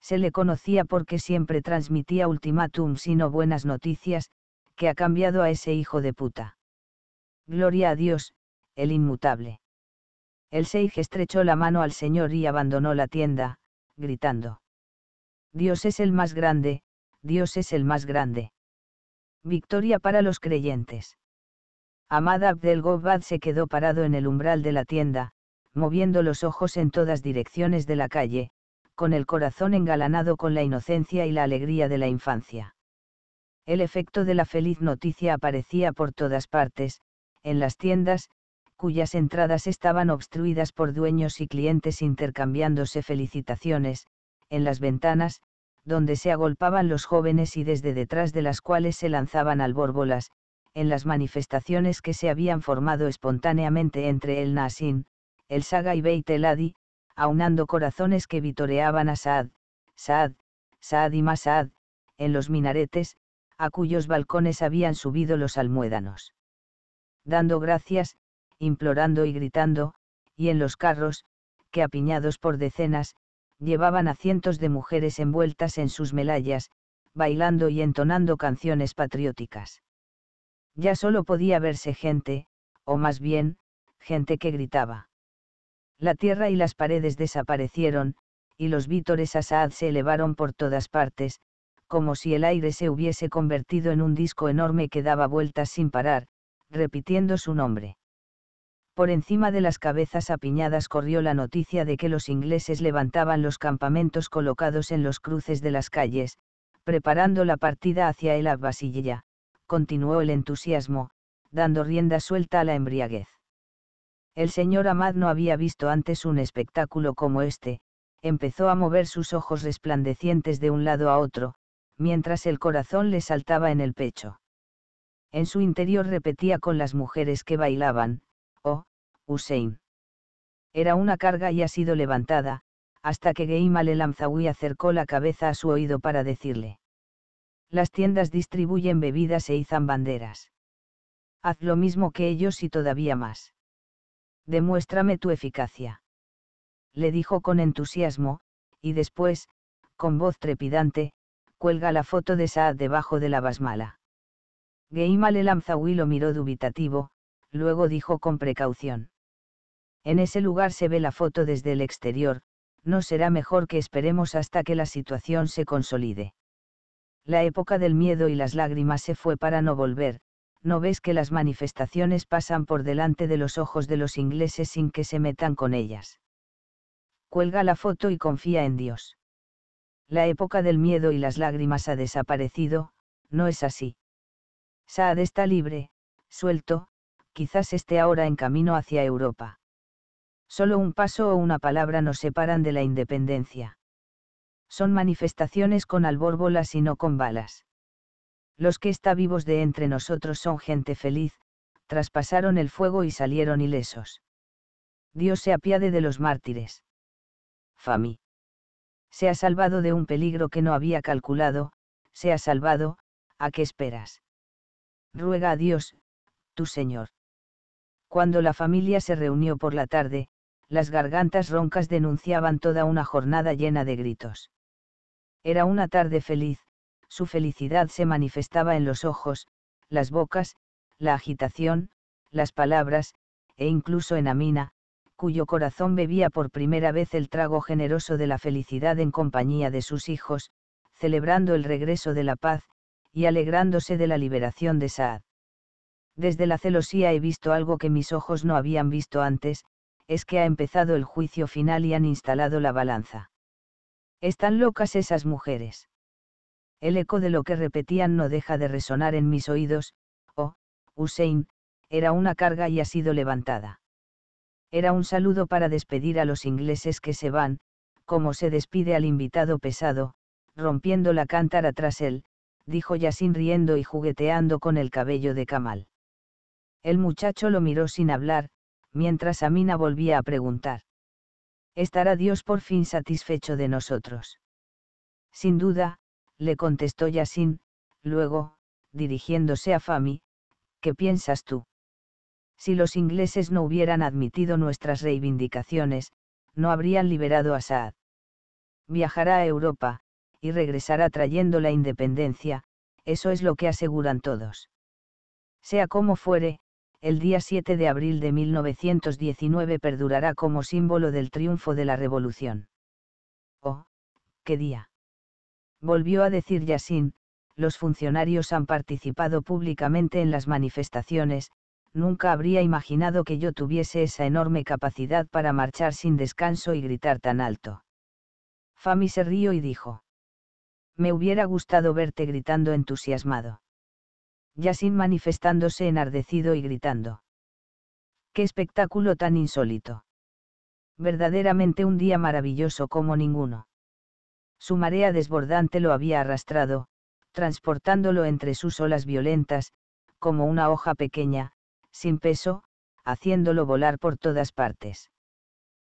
S1: Se le conocía porque siempre transmitía ultimátums sino no buenas noticias, que ha cambiado a ese hijo de puta. Gloria a Dios, el inmutable. El Seige estrechó la mano al señor y abandonó la tienda, gritando. Dios es el más grande, Dios es el más grande. Victoria para los creyentes. Ahmad Abdel se quedó parado en el umbral de la tienda, moviendo los ojos en todas direcciones de la calle, con el corazón engalanado con la inocencia y la alegría de la infancia. El efecto de la feliz noticia aparecía por todas partes, en las tiendas, cuyas entradas estaban obstruidas por dueños y clientes intercambiándose felicitaciones, en las ventanas, donde se agolpaban los jóvenes y desde detrás de las cuales se lanzaban albórbolas, en las manifestaciones que se habían formado espontáneamente entre el Nasin, el Saga y Beit el Adi, aunando corazones que vitoreaban a Saad, Saad, Saad y más Saad, en los minaretes, a cuyos balcones habían subido los almuédanos. Dando gracias, implorando y gritando, y en los carros, que apiñados por decenas, llevaban a cientos de mujeres envueltas en sus melayas, bailando y entonando canciones patrióticas. Ya solo podía verse gente, o más bien, gente que gritaba. La tierra y las paredes desaparecieron, y los vítores Saad se elevaron por todas partes, como si el aire se hubiese convertido en un disco enorme que daba vueltas sin parar, repitiendo su nombre. Por encima de las cabezas apiñadas corrió la noticia de que los ingleses levantaban los campamentos colocados en los cruces de las calles, preparando la partida hacia el continuó el entusiasmo, dando rienda suelta a la embriaguez. El señor Amad no había visto antes un espectáculo como este, empezó a mover sus ojos resplandecientes de un lado a otro, mientras el corazón le saltaba en el pecho. En su interior repetía con las mujeres que bailaban, oh, Hussein. Era una carga y ha sido levantada, hasta que Geima le acercó la cabeza a su oído para decirle las tiendas distribuyen bebidas e izan banderas. Haz lo mismo que ellos y todavía más. Demuéstrame tu eficacia. Le dijo con entusiasmo, y después, con voz trepidante, cuelga la foto de Saad debajo de la basmala. Geimal el lo miró dubitativo, luego dijo con precaución. En ese lugar se ve la foto desde el exterior, no será mejor que esperemos hasta que la situación se consolide. La época del miedo y las lágrimas se fue para no volver, ¿no ves que las manifestaciones pasan por delante de los ojos de los ingleses sin que se metan con ellas? Cuelga la foto y confía en Dios. La época del miedo y las lágrimas ha desaparecido, no es así. Saad está libre, suelto, quizás esté ahora en camino hacia Europa. Solo un paso o una palabra nos separan de la independencia son manifestaciones con albórbolas y no con balas. Los que está vivos de entre nosotros son gente feliz, traspasaron el fuego y salieron ilesos. Dios se apiade de los mártires. Fami. Se ha salvado de un peligro que no había calculado, se ha salvado, ¿a qué esperas? Ruega a Dios, tu Señor. Cuando la familia se reunió por la tarde, las gargantas roncas denunciaban toda una jornada llena de gritos. Era una tarde feliz, su felicidad se manifestaba en los ojos, las bocas, la agitación, las palabras, e incluso en Amina, cuyo corazón bebía por primera vez el trago generoso de la felicidad en compañía de sus hijos, celebrando el regreso de la paz, y alegrándose de la liberación de Saad. Desde la celosía he visto algo que mis ojos no habían visto antes, es que ha empezado el juicio final y han instalado la balanza. Están locas esas mujeres. El eco de lo que repetían no deja de resonar en mis oídos, oh, Hussein, era una carga y ha sido levantada. Era un saludo para despedir a los ingleses que se van, como se despide al invitado pesado, rompiendo la cántara tras él, dijo Yasin riendo y jugueteando con el cabello de Kamal. El muchacho lo miró sin hablar, mientras Amina volvía a preguntar estará Dios por fin satisfecho de nosotros. Sin duda, le contestó Yasin, luego, dirigiéndose a Fami, ¿qué piensas tú? Si los ingleses no hubieran admitido nuestras reivindicaciones, no habrían liberado a Saad. Viajará a Europa, y regresará trayendo la independencia, eso es lo que aseguran todos. Sea como fuere, el día 7 de abril de 1919 perdurará como símbolo del triunfo de la revolución. ¡Oh, qué día! Volvió a decir Yasin. los funcionarios han participado públicamente en las manifestaciones, nunca habría imaginado que yo tuviese esa enorme capacidad para marchar sin descanso y gritar tan alto. Fami se rió y dijo. Me hubiera gustado verte gritando entusiasmado sin manifestándose enardecido y gritando. ¡Qué espectáculo tan insólito! Verdaderamente un día maravilloso como ninguno. Su marea desbordante lo había arrastrado, transportándolo entre sus olas violentas, como una hoja pequeña, sin peso, haciéndolo volar por todas partes.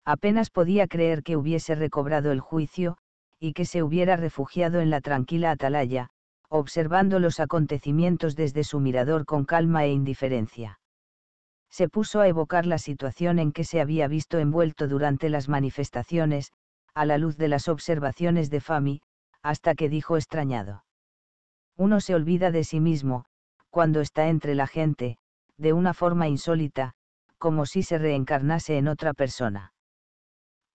S1: Apenas podía creer que hubiese recobrado el juicio, y que se hubiera refugiado en la tranquila atalaya, observando los acontecimientos desde su mirador con calma e indiferencia. Se puso a evocar la situación en que se había visto envuelto durante las manifestaciones, a la luz de las observaciones de Fami, hasta que dijo extrañado. Uno se olvida de sí mismo, cuando está entre la gente, de una forma insólita, como si se reencarnase en otra persona.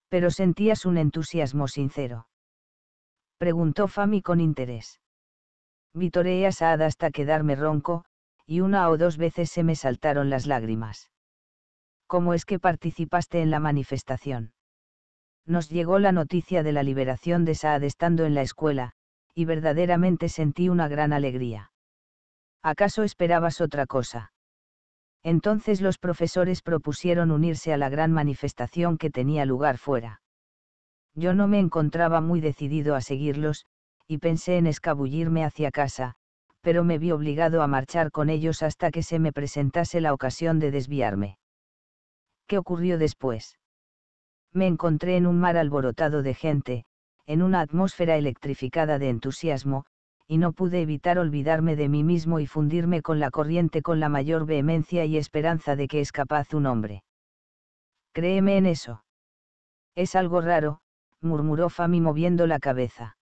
S1: Pero sentías un entusiasmo sincero. Preguntó Fami con interés. Vitoreé a Saad hasta quedarme ronco, y una o dos veces se me saltaron las lágrimas. ¿Cómo es que participaste en la manifestación? Nos llegó la noticia de la liberación de Saad estando en la escuela, y verdaderamente sentí una gran alegría. ¿Acaso esperabas otra cosa? Entonces los profesores propusieron unirse a la gran manifestación que tenía lugar fuera. Yo no me encontraba muy decidido a seguirlos, y pensé en escabullirme hacia casa, pero me vi obligado a marchar con ellos hasta que se me presentase la ocasión de desviarme. ¿Qué ocurrió después? Me encontré en un mar alborotado de gente, en una atmósfera electrificada de entusiasmo, y no pude evitar olvidarme de mí mismo y fundirme con la corriente con la mayor vehemencia y esperanza de que es capaz un hombre. Créeme en eso. Es algo raro, murmuró Fami moviendo la cabeza.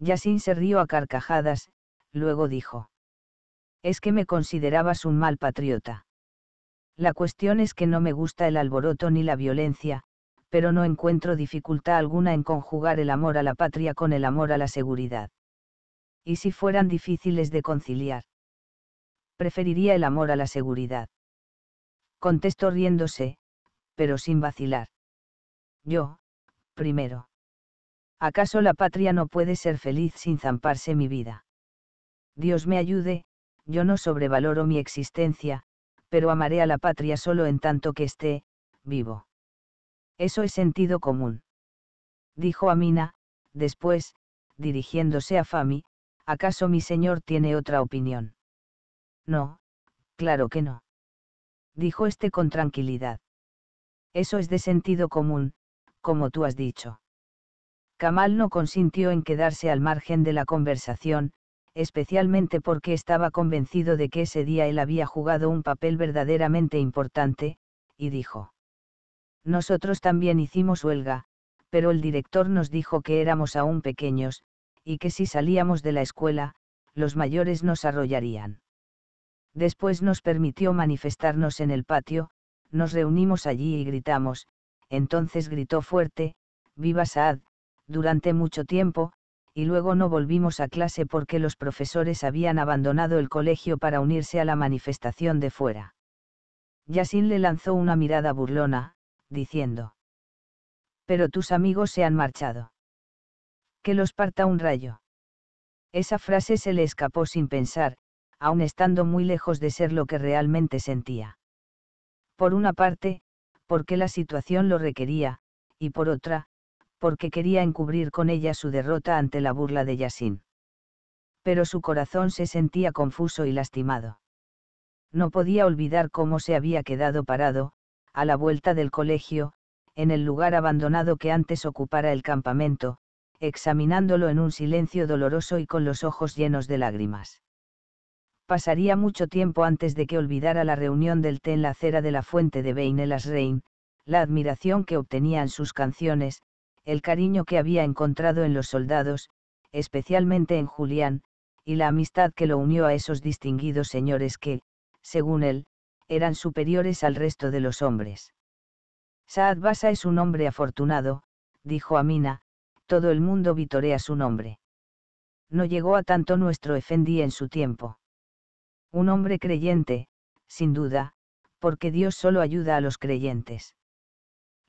S1: Yasin se rió a carcajadas, luego dijo. Es que me considerabas un mal patriota. La cuestión es que no me gusta el alboroto ni la violencia, pero no encuentro dificultad alguna en conjugar el amor a la patria con el amor a la seguridad. ¿Y si fueran difíciles de conciliar? Preferiría el amor a la seguridad. Contestó riéndose, pero sin vacilar. Yo, primero. ¿acaso la patria no puede ser feliz sin zamparse mi vida? Dios me ayude, yo no sobrevaloro mi existencia, pero amaré a la patria solo en tanto que esté, vivo. Eso es sentido común. Dijo Amina, después, dirigiéndose a Fami, ¿acaso mi señor tiene otra opinión? No, claro que no. Dijo este con tranquilidad. Eso es de sentido común, como tú has dicho. Kamal no consintió en quedarse al margen de la conversación, especialmente porque estaba convencido de que ese día él había jugado un papel verdaderamente importante, y dijo. Nosotros también hicimos huelga, pero el director nos dijo que éramos aún pequeños, y que si salíamos de la escuela, los mayores nos arrollarían. Después nos permitió manifestarnos en el patio, nos reunimos allí y gritamos, entonces gritó fuerte, Viva Saad, durante mucho tiempo, y luego no volvimos a clase porque los profesores habían abandonado el colegio para unirse a la manifestación de fuera. Yasin le lanzó una mirada burlona, diciendo. Pero tus amigos se han marchado. Que los parta un rayo. Esa frase se le escapó sin pensar, aun estando muy lejos de ser lo que realmente sentía. Por una parte, porque la situación lo requería, y por otra, porque quería encubrir con ella su derrota ante la burla de Yasin. Pero su corazón se sentía confuso y lastimado. No podía olvidar cómo se había quedado parado, a la vuelta del colegio, en el lugar abandonado que antes ocupara el campamento, examinándolo en un silencio doloroso y con los ojos llenos de lágrimas. Pasaría mucho tiempo antes de que olvidara la reunión del té en la acera de la fuente de Beine Las Rein, la admiración que obtenían sus canciones, el cariño que había encontrado en los soldados, especialmente en Julián, y la amistad que lo unió a esos distinguidos señores que, según él, eran superiores al resto de los hombres. Saad Basa es un hombre afortunado, dijo Amina, todo el mundo vitorea su nombre. No llegó a tanto nuestro Efendi en su tiempo. Un hombre creyente, sin duda, porque Dios solo ayuda a los creyentes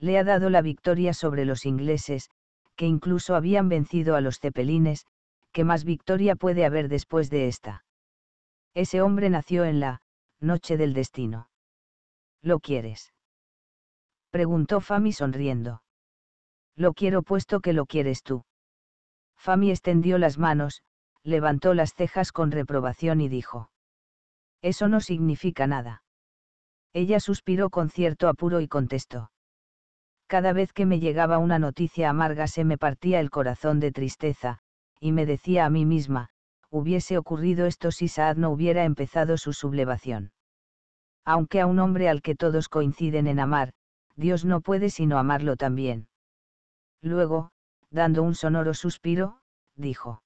S1: le ha dado la victoria sobre los ingleses, que incluso habían vencido a los cepelines, que más victoria puede haber después de esta. Ese hombre nació en la noche del destino. ¿Lo quieres? Preguntó Fami sonriendo. Lo quiero puesto que lo quieres tú. Fami extendió las manos, levantó las cejas con reprobación y dijo. Eso no significa nada. Ella suspiró con cierto apuro y contestó. Cada vez que me llegaba una noticia amarga se me partía el corazón de tristeza, y me decía a mí misma, hubiese ocurrido esto si Saad no hubiera empezado su sublevación. Aunque a un hombre al que todos coinciden en amar, Dios no puede sino amarlo también. Luego, dando un sonoro suspiro, dijo.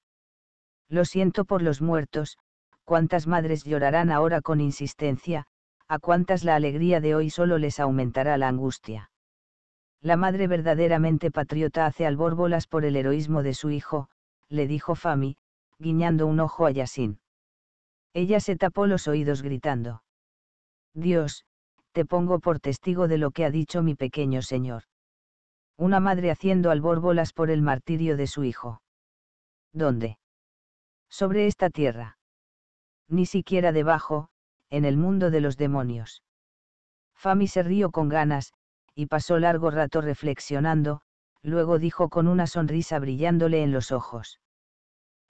S1: Lo siento por los muertos, cuántas madres llorarán ahora con insistencia, a cuántas la alegría de hoy solo les aumentará la angustia. La madre verdaderamente patriota hace albórbolas por el heroísmo de su hijo, le dijo Fami, guiñando un ojo a Yasin. Ella se tapó los oídos gritando. Dios, te pongo por testigo de lo que ha dicho mi pequeño señor. Una madre haciendo albórbolas por el martirio de su hijo. ¿Dónde? Sobre esta tierra. Ni siquiera debajo, en el mundo de los demonios. Fami se rió con ganas, y pasó largo rato reflexionando, luego dijo con una sonrisa brillándole en los ojos.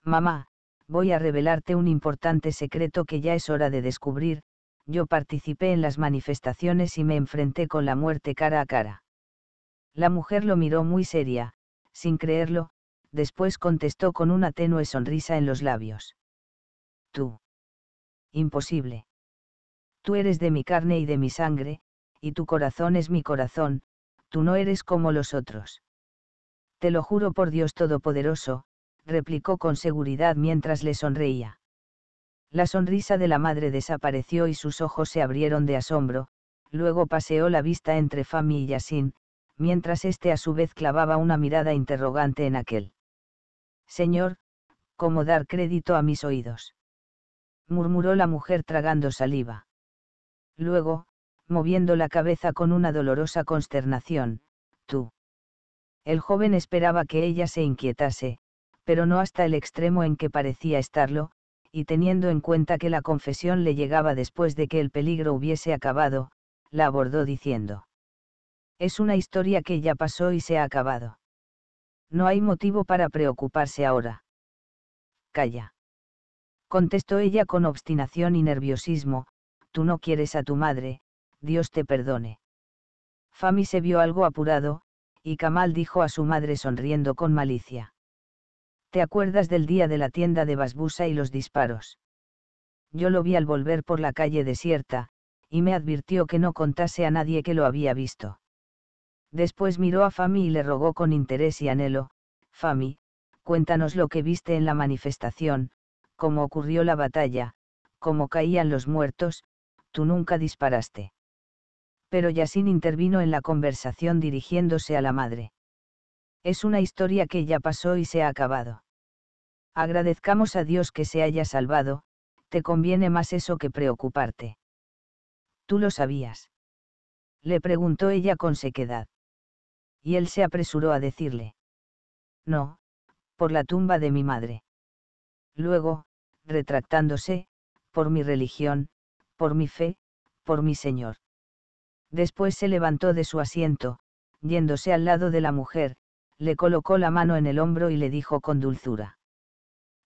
S1: Mamá, voy a revelarte un importante secreto que ya es hora de descubrir, yo participé en las manifestaciones y me enfrenté con la muerte cara a cara. La mujer lo miró muy seria, sin creerlo, después contestó con una tenue sonrisa en los labios. Tú. Imposible. Tú eres de mi carne y de mi sangre, y tu corazón es mi corazón, tú no eres como los otros. Te lo juro por Dios Todopoderoso, replicó con seguridad mientras le sonreía. La sonrisa de la madre desapareció y sus ojos se abrieron de asombro, luego paseó la vista entre Fami y Yasin, mientras éste a su vez clavaba una mirada interrogante en aquel. Señor, ¿cómo dar crédito a mis oídos? murmuró la mujer tragando saliva. Luego, moviendo la cabeza con una dolorosa consternación, tú. El joven esperaba que ella se inquietase, pero no hasta el extremo en que parecía estarlo, y teniendo en cuenta que la confesión le llegaba después de que el peligro hubiese acabado, la abordó diciendo. Es una historia que ya pasó y se ha acabado. No hay motivo para preocuparse ahora. Calla. Contestó ella con obstinación y nerviosismo, tú no quieres a tu madre, Dios te perdone. Fami se vio algo apurado, y Kamal dijo a su madre sonriendo con malicia. ¿Te acuerdas del día de la tienda de Basbusa y los disparos? Yo lo vi al volver por la calle desierta, y me advirtió que no contase a nadie que lo había visto. Después miró a Fami y le rogó con interés y anhelo, Fami, cuéntanos lo que viste en la manifestación, cómo ocurrió la batalla, cómo caían los muertos, tú nunca disparaste pero Yasin intervino en la conversación dirigiéndose a la madre. Es una historia que ya pasó y se ha acabado. Agradezcamos a Dios que se haya salvado, te conviene más eso que preocuparte. ¿Tú lo sabías? Le preguntó ella con sequedad. Y él se apresuró a decirle. No, por la tumba de mi madre. Luego, retractándose, por mi religión, por mi fe, por mi Señor. Después se levantó de su asiento, yéndose al lado de la mujer, le colocó la mano en el hombro y le dijo con dulzura.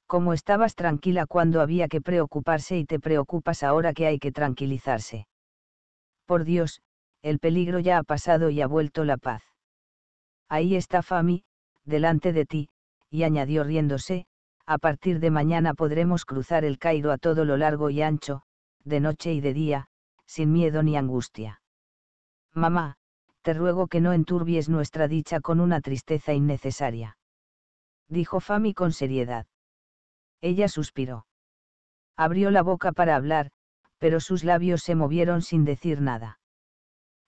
S1: ¿Cómo estabas tranquila cuando había que preocuparse y te preocupas ahora que hay que tranquilizarse. Por Dios, el peligro ya ha pasado y ha vuelto la paz. Ahí está Fami, delante de ti, y añadió riéndose, a partir de mañana podremos cruzar el Cairo a todo lo largo y ancho, de noche y de día, sin miedo ni angustia. Mamá, te ruego que no enturbies nuestra dicha con una tristeza innecesaria. Dijo Fami con seriedad. Ella suspiró. Abrió la boca para hablar, pero sus labios se movieron sin decir nada.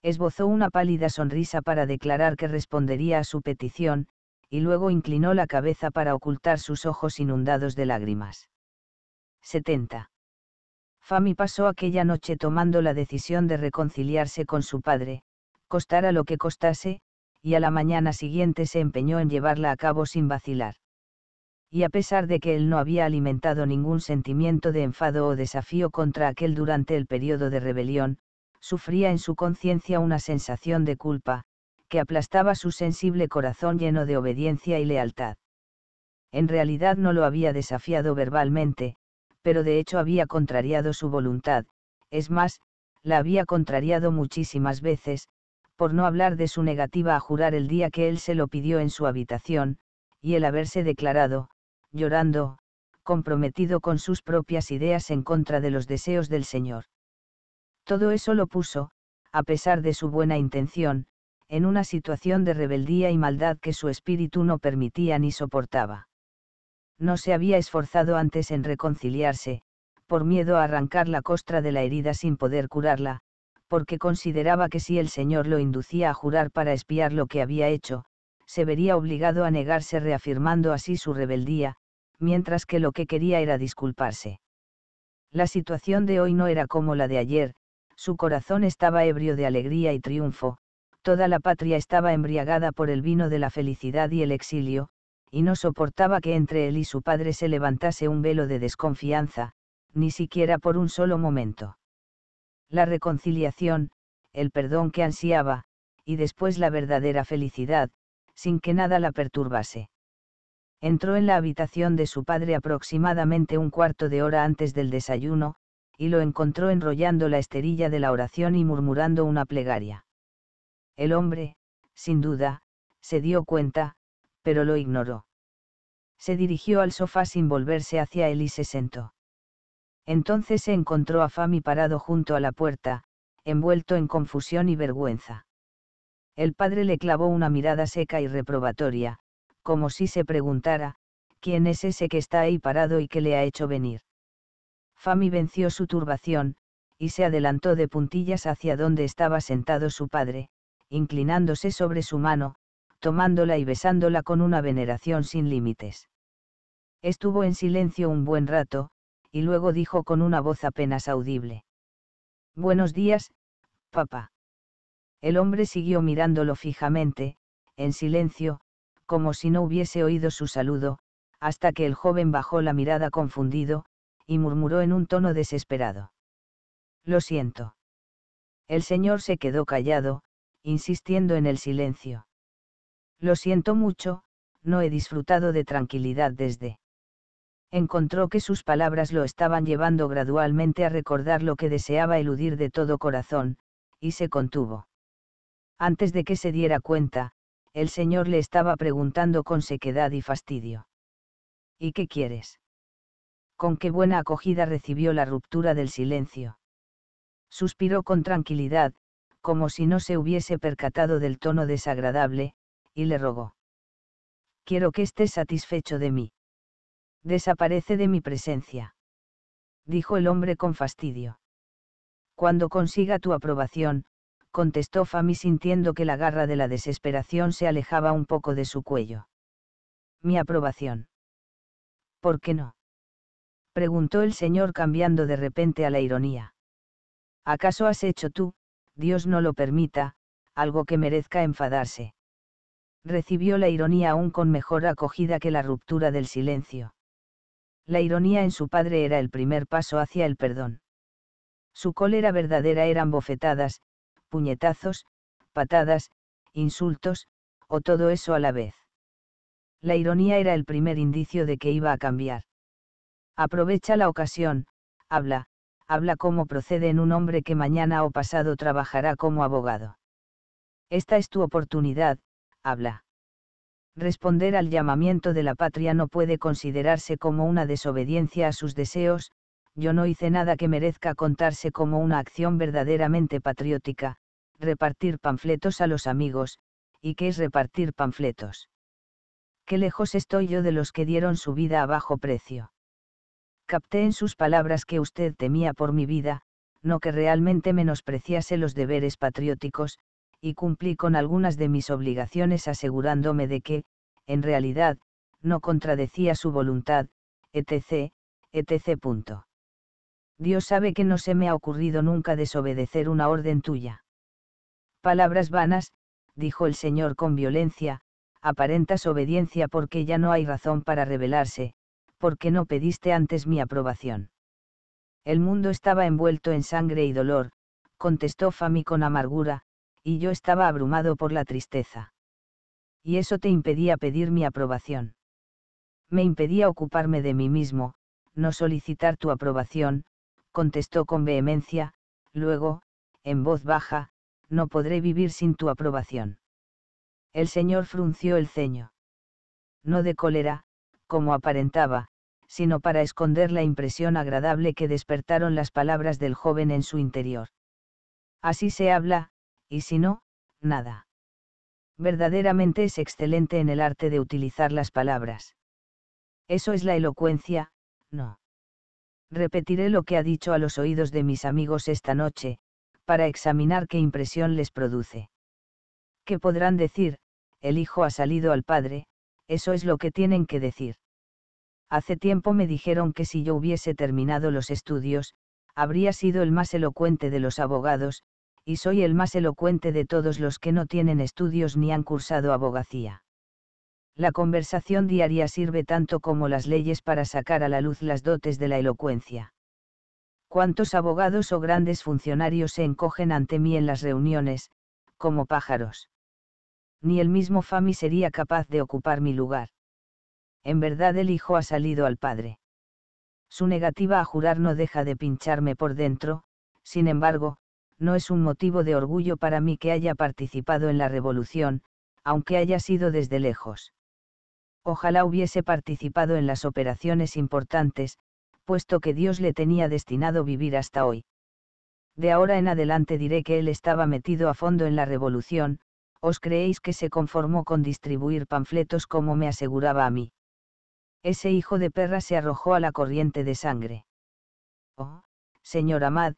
S1: Esbozó una pálida sonrisa para declarar que respondería a su petición, y luego inclinó la cabeza para ocultar sus ojos inundados de lágrimas. 70. Fami pasó aquella noche tomando la decisión de reconciliarse con su padre, costara lo que costase, y a la mañana siguiente se empeñó en llevarla a cabo sin vacilar. Y a pesar de que él no había alimentado ningún sentimiento de enfado o desafío contra aquel durante el periodo de rebelión, sufría en su conciencia una sensación de culpa, que aplastaba su sensible corazón lleno de obediencia y lealtad. En realidad no lo había desafiado verbalmente, pero de hecho había contrariado su voluntad, es más, la había contrariado muchísimas veces, por no hablar de su negativa a jurar el día que él se lo pidió en su habitación, y el haberse declarado, llorando, comprometido con sus propias ideas en contra de los deseos del Señor. Todo eso lo puso, a pesar de su buena intención, en una situación de rebeldía y maldad que su espíritu no permitía ni soportaba no se había esforzado antes en reconciliarse, por miedo a arrancar la costra de la herida sin poder curarla, porque consideraba que si el Señor lo inducía a jurar para espiar lo que había hecho, se vería obligado a negarse reafirmando así su rebeldía, mientras que lo que quería era disculparse. La situación de hoy no era como la de ayer, su corazón estaba ebrio de alegría y triunfo, toda la patria estaba embriagada por el vino de la felicidad y el exilio, y no soportaba que entre él y su padre se levantase un velo de desconfianza, ni siquiera por un solo momento. La reconciliación, el perdón que ansiaba, y después la verdadera felicidad, sin que nada la perturbase. Entró en la habitación de su padre aproximadamente un cuarto de hora antes del desayuno, y lo encontró enrollando la esterilla de la oración y murmurando una plegaria. El hombre, sin duda, se dio cuenta, pero lo ignoró. Se dirigió al sofá sin volverse hacia él y se sentó. Entonces se encontró a Fami parado junto a la puerta, envuelto en confusión y vergüenza. El padre le clavó una mirada seca y reprobatoria, como si se preguntara, ¿quién es ese que está ahí parado y que le ha hecho venir? Fami venció su turbación, y se adelantó de puntillas hacia donde estaba sentado su padre, inclinándose sobre su mano, tomándola y besándola con una veneración sin límites. Estuvo en silencio un buen rato, y luego dijo con una voz apenas audible. Buenos días, papá. El hombre siguió mirándolo fijamente, en silencio, como si no hubiese oído su saludo, hasta que el joven bajó la mirada confundido, y murmuró en un tono desesperado. Lo siento. El señor se quedó callado, insistiendo en el silencio. Lo siento mucho, no he disfrutado de tranquilidad desde. Encontró que sus palabras lo estaban llevando gradualmente a recordar lo que deseaba eludir de todo corazón, y se contuvo. Antes de que se diera cuenta, el señor le estaba preguntando con sequedad y fastidio. ¿Y qué quieres? Con qué buena acogida recibió la ruptura del silencio. Suspiró con tranquilidad, como si no se hubiese percatado del tono desagradable, y le rogó. Quiero que estés satisfecho de mí. Desaparece de mi presencia. Dijo el hombre con fastidio. Cuando consiga tu aprobación, contestó Fami sintiendo que la garra de la desesperación se alejaba un poco de su cuello. Mi aprobación. ¿Por qué no? preguntó el señor cambiando de repente a la ironía. ¿Acaso has hecho tú, Dios no lo permita, algo que merezca enfadarse? recibió la ironía aún con mejor acogida que la ruptura del silencio. La ironía en su padre era el primer paso hacia el perdón. Su cólera verdadera eran bofetadas, puñetazos, patadas, insultos, o todo eso a la vez. La ironía era el primer indicio de que iba a cambiar. Aprovecha la ocasión, habla, habla como procede en un hombre que mañana o pasado trabajará como abogado. Esta es tu oportunidad, habla. Responder al llamamiento de la patria no puede considerarse como una desobediencia a sus deseos, yo no hice nada que merezca contarse como una acción verdaderamente patriótica, repartir panfletos a los amigos, y qué es repartir panfletos. Qué lejos estoy yo de los que dieron su vida a bajo precio. Capté en sus palabras que usted temía por mi vida, no que realmente menospreciase los deberes patrióticos, y cumplí con algunas de mis obligaciones asegurándome de que, en realidad, no contradecía su voluntad, etc., etc. Dios sabe que no se me ha ocurrido nunca desobedecer una orden tuya. Palabras vanas, dijo el Señor con violencia, aparentas obediencia porque ya no hay razón para rebelarse, porque no pediste antes mi aprobación. El mundo estaba envuelto en sangre y dolor, contestó Fami con amargura, y yo estaba abrumado por la tristeza. Y eso te impedía pedir mi aprobación. Me impedía ocuparme de mí mismo, no solicitar tu aprobación, contestó con vehemencia, luego, en voz baja, no podré vivir sin tu aprobación. El señor frunció el ceño. No de cólera, como aparentaba, sino para esconder la impresión agradable que despertaron las palabras del joven en su interior. Así se habla, y si no, nada. Verdaderamente es excelente en el arte de utilizar las palabras. Eso es la elocuencia, no. Repetiré lo que ha dicho a los oídos de mis amigos esta noche, para examinar qué impresión les produce. ¿Qué podrán decir? El hijo ha salido al padre, eso es lo que tienen que decir. Hace tiempo me dijeron que si yo hubiese terminado los estudios, habría sido el más elocuente de los abogados, y soy el más elocuente de todos los que no tienen estudios ni han cursado abogacía. La conversación diaria sirve tanto como las leyes para sacar a la luz las dotes de la elocuencia. ¿Cuántos abogados o grandes funcionarios se encogen ante mí en las reuniones, como pájaros? Ni el mismo Fami sería capaz de ocupar mi lugar. En verdad el hijo ha salido al padre. Su negativa a jurar no deja de pincharme por dentro, sin embargo, no es un motivo de orgullo para mí que haya participado en la revolución, aunque haya sido desde lejos. Ojalá hubiese participado en las operaciones importantes, puesto que Dios le tenía destinado vivir hasta hoy. De ahora en adelante diré que él estaba metido a fondo en la revolución, os creéis que se conformó con distribuir panfletos como me aseguraba a mí. Ese hijo de perra se arrojó a la corriente de sangre. Oh, señor Amad,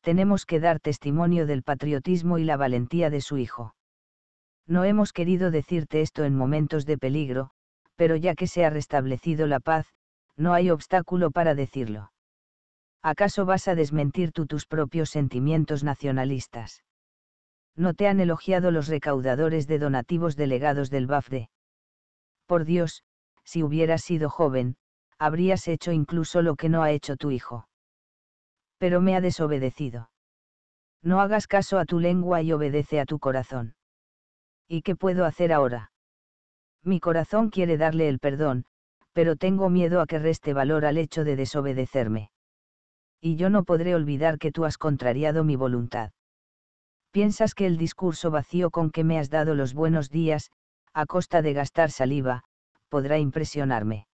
S1: tenemos que dar testimonio del patriotismo y la valentía de su hijo. No hemos querido decirte esto en momentos de peligro, pero ya que se ha restablecido la paz, no hay obstáculo para decirlo. ¿Acaso vas a desmentir tú tus propios sentimientos nacionalistas? No te han elogiado los recaudadores de donativos delegados del BAFDE. Por Dios, si hubieras sido joven, habrías hecho incluso lo que no ha hecho tu hijo pero me ha desobedecido. No hagas caso a tu lengua y obedece a tu corazón. ¿Y qué puedo hacer ahora? Mi corazón quiere darle el perdón, pero tengo miedo a que reste valor al hecho de desobedecerme. Y yo no podré olvidar que tú has contrariado mi voluntad. Piensas que el discurso vacío con que me has dado los buenos días, a costa de gastar saliva, podrá impresionarme.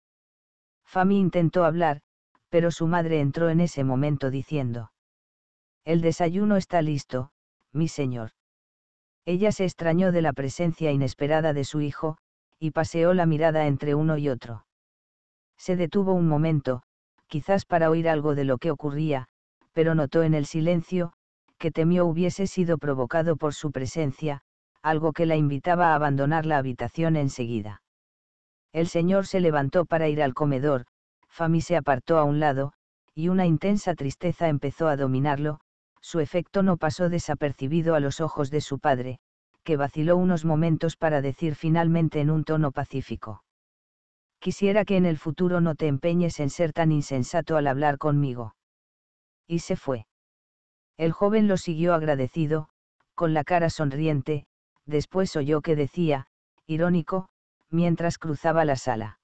S1: Fami intentó hablar, pero su madre entró en ese momento diciendo. El desayuno está listo, mi señor. Ella se extrañó de la presencia inesperada de su hijo, y paseó la mirada entre uno y otro. Se detuvo un momento, quizás para oír algo de lo que ocurría, pero notó en el silencio, que temió hubiese sido provocado por su presencia, algo que la invitaba a abandonar la habitación enseguida. El señor se levantó para ir al comedor, Fami se apartó a un lado, y una intensa tristeza empezó a dominarlo, su efecto no pasó desapercibido a los ojos de su padre, que vaciló unos momentos para decir finalmente en un tono pacífico. Quisiera que en el futuro no te empeñes en ser tan insensato al hablar conmigo. Y se fue. El joven lo siguió agradecido, con la cara sonriente, después oyó que decía, irónico, mientras cruzaba la sala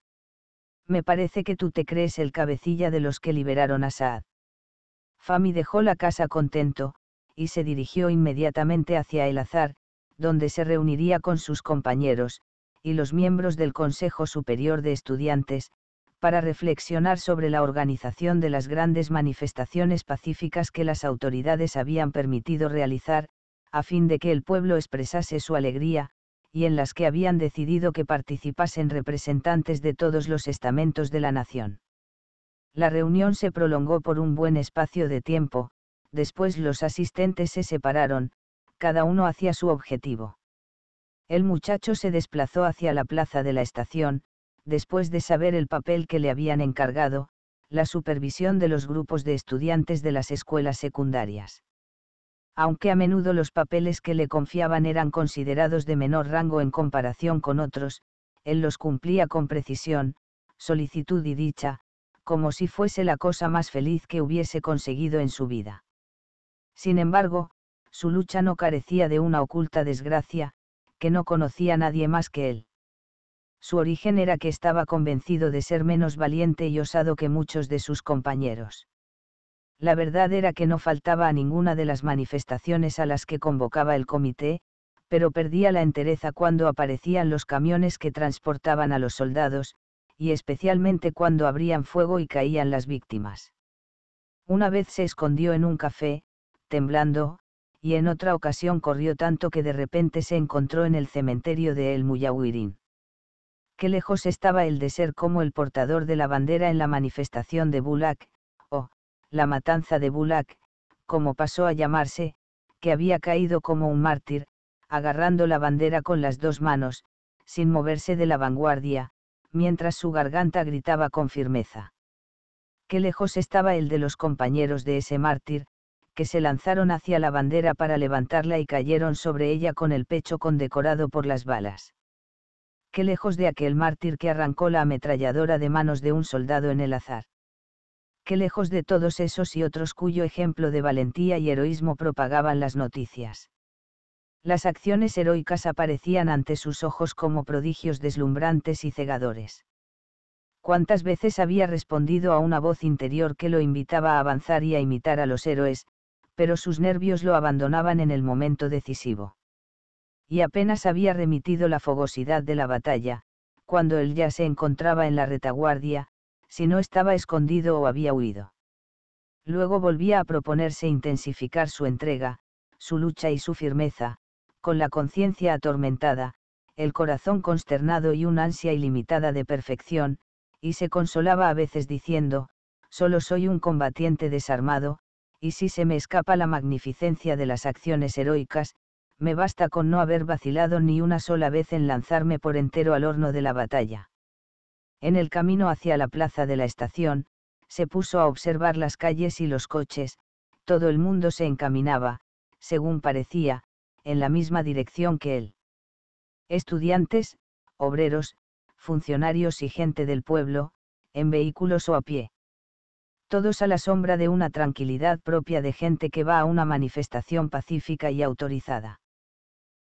S1: me parece que tú te crees el cabecilla de los que liberaron a Saad. Fami dejó la casa contento, y se dirigió inmediatamente hacia el azar, donde se reuniría con sus compañeros, y los miembros del Consejo Superior de Estudiantes, para reflexionar sobre la organización de las grandes manifestaciones pacíficas que las autoridades habían permitido realizar, a fin de que el pueblo expresase su alegría, y en las que habían decidido que participasen representantes de todos los estamentos de la nación. La reunión se prolongó por un buen espacio de tiempo, después los asistentes se separaron, cada uno hacia su objetivo. El muchacho se desplazó hacia la plaza de la estación, después de saber el papel que le habían encargado, la supervisión de los grupos de estudiantes de las escuelas secundarias aunque a menudo los papeles que le confiaban eran considerados de menor rango en comparación con otros, él los cumplía con precisión, solicitud y dicha, como si fuese la cosa más feliz que hubiese conseguido en su vida. Sin embargo, su lucha no carecía de una oculta desgracia, que no conocía nadie más que él. Su origen era que estaba convencido de ser menos valiente y osado que muchos de sus compañeros. La verdad era que no faltaba a ninguna de las manifestaciones a las que convocaba el comité, pero perdía la entereza cuando aparecían los camiones que transportaban a los soldados, y especialmente cuando abrían fuego y caían las víctimas. Una vez se escondió en un café, temblando, y en otra ocasión corrió tanto que de repente se encontró en el cementerio de El Muyahuirín. Qué lejos estaba el de ser como el portador de la bandera en la manifestación de Bulak, la matanza de Bulak, como pasó a llamarse, que había caído como un mártir, agarrando la bandera con las dos manos, sin moverse de la vanguardia, mientras su garganta gritaba con firmeza. Qué lejos estaba el de los compañeros de ese mártir, que se lanzaron hacia la bandera para levantarla y cayeron sobre ella con el pecho condecorado por las balas. Qué lejos de aquel mártir que arrancó la ametralladora de manos de un soldado en el azar qué lejos de todos esos y otros cuyo ejemplo de valentía y heroísmo propagaban las noticias. Las acciones heroicas aparecían ante sus ojos como prodigios deslumbrantes y cegadores. Cuántas veces había respondido a una voz interior que lo invitaba a avanzar y a imitar a los héroes, pero sus nervios lo abandonaban en el momento decisivo. Y apenas había remitido la fogosidad de la batalla, cuando él ya se encontraba en la retaguardia, si no estaba escondido o había huido. Luego volvía a proponerse intensificar su entrega, su lucha y su firmeza, con la conciencia atormentada, el corazón consternado y una ansia ilimitada de perfección, y se consolaba a veces diciendo, solo soy un combatiente desarmado, y si se me escapa la magnificencia de las acciones heroicas, me basta con no haber vacilado ni una sola vez en lanzarme por entero al horno de la batalla. En el camino hacia la plaza de la estación, se puso a observar las calles y los coches, todo el mundo se encaminaba, según parecía, en la misma dirección que él. Estudiantes, obreros, funcionarios y gente del pueblo, en vehículos o a pie. Todos a la sombra de una tranquilidad propia de gente que va a una manifestación pacífica y autorizada.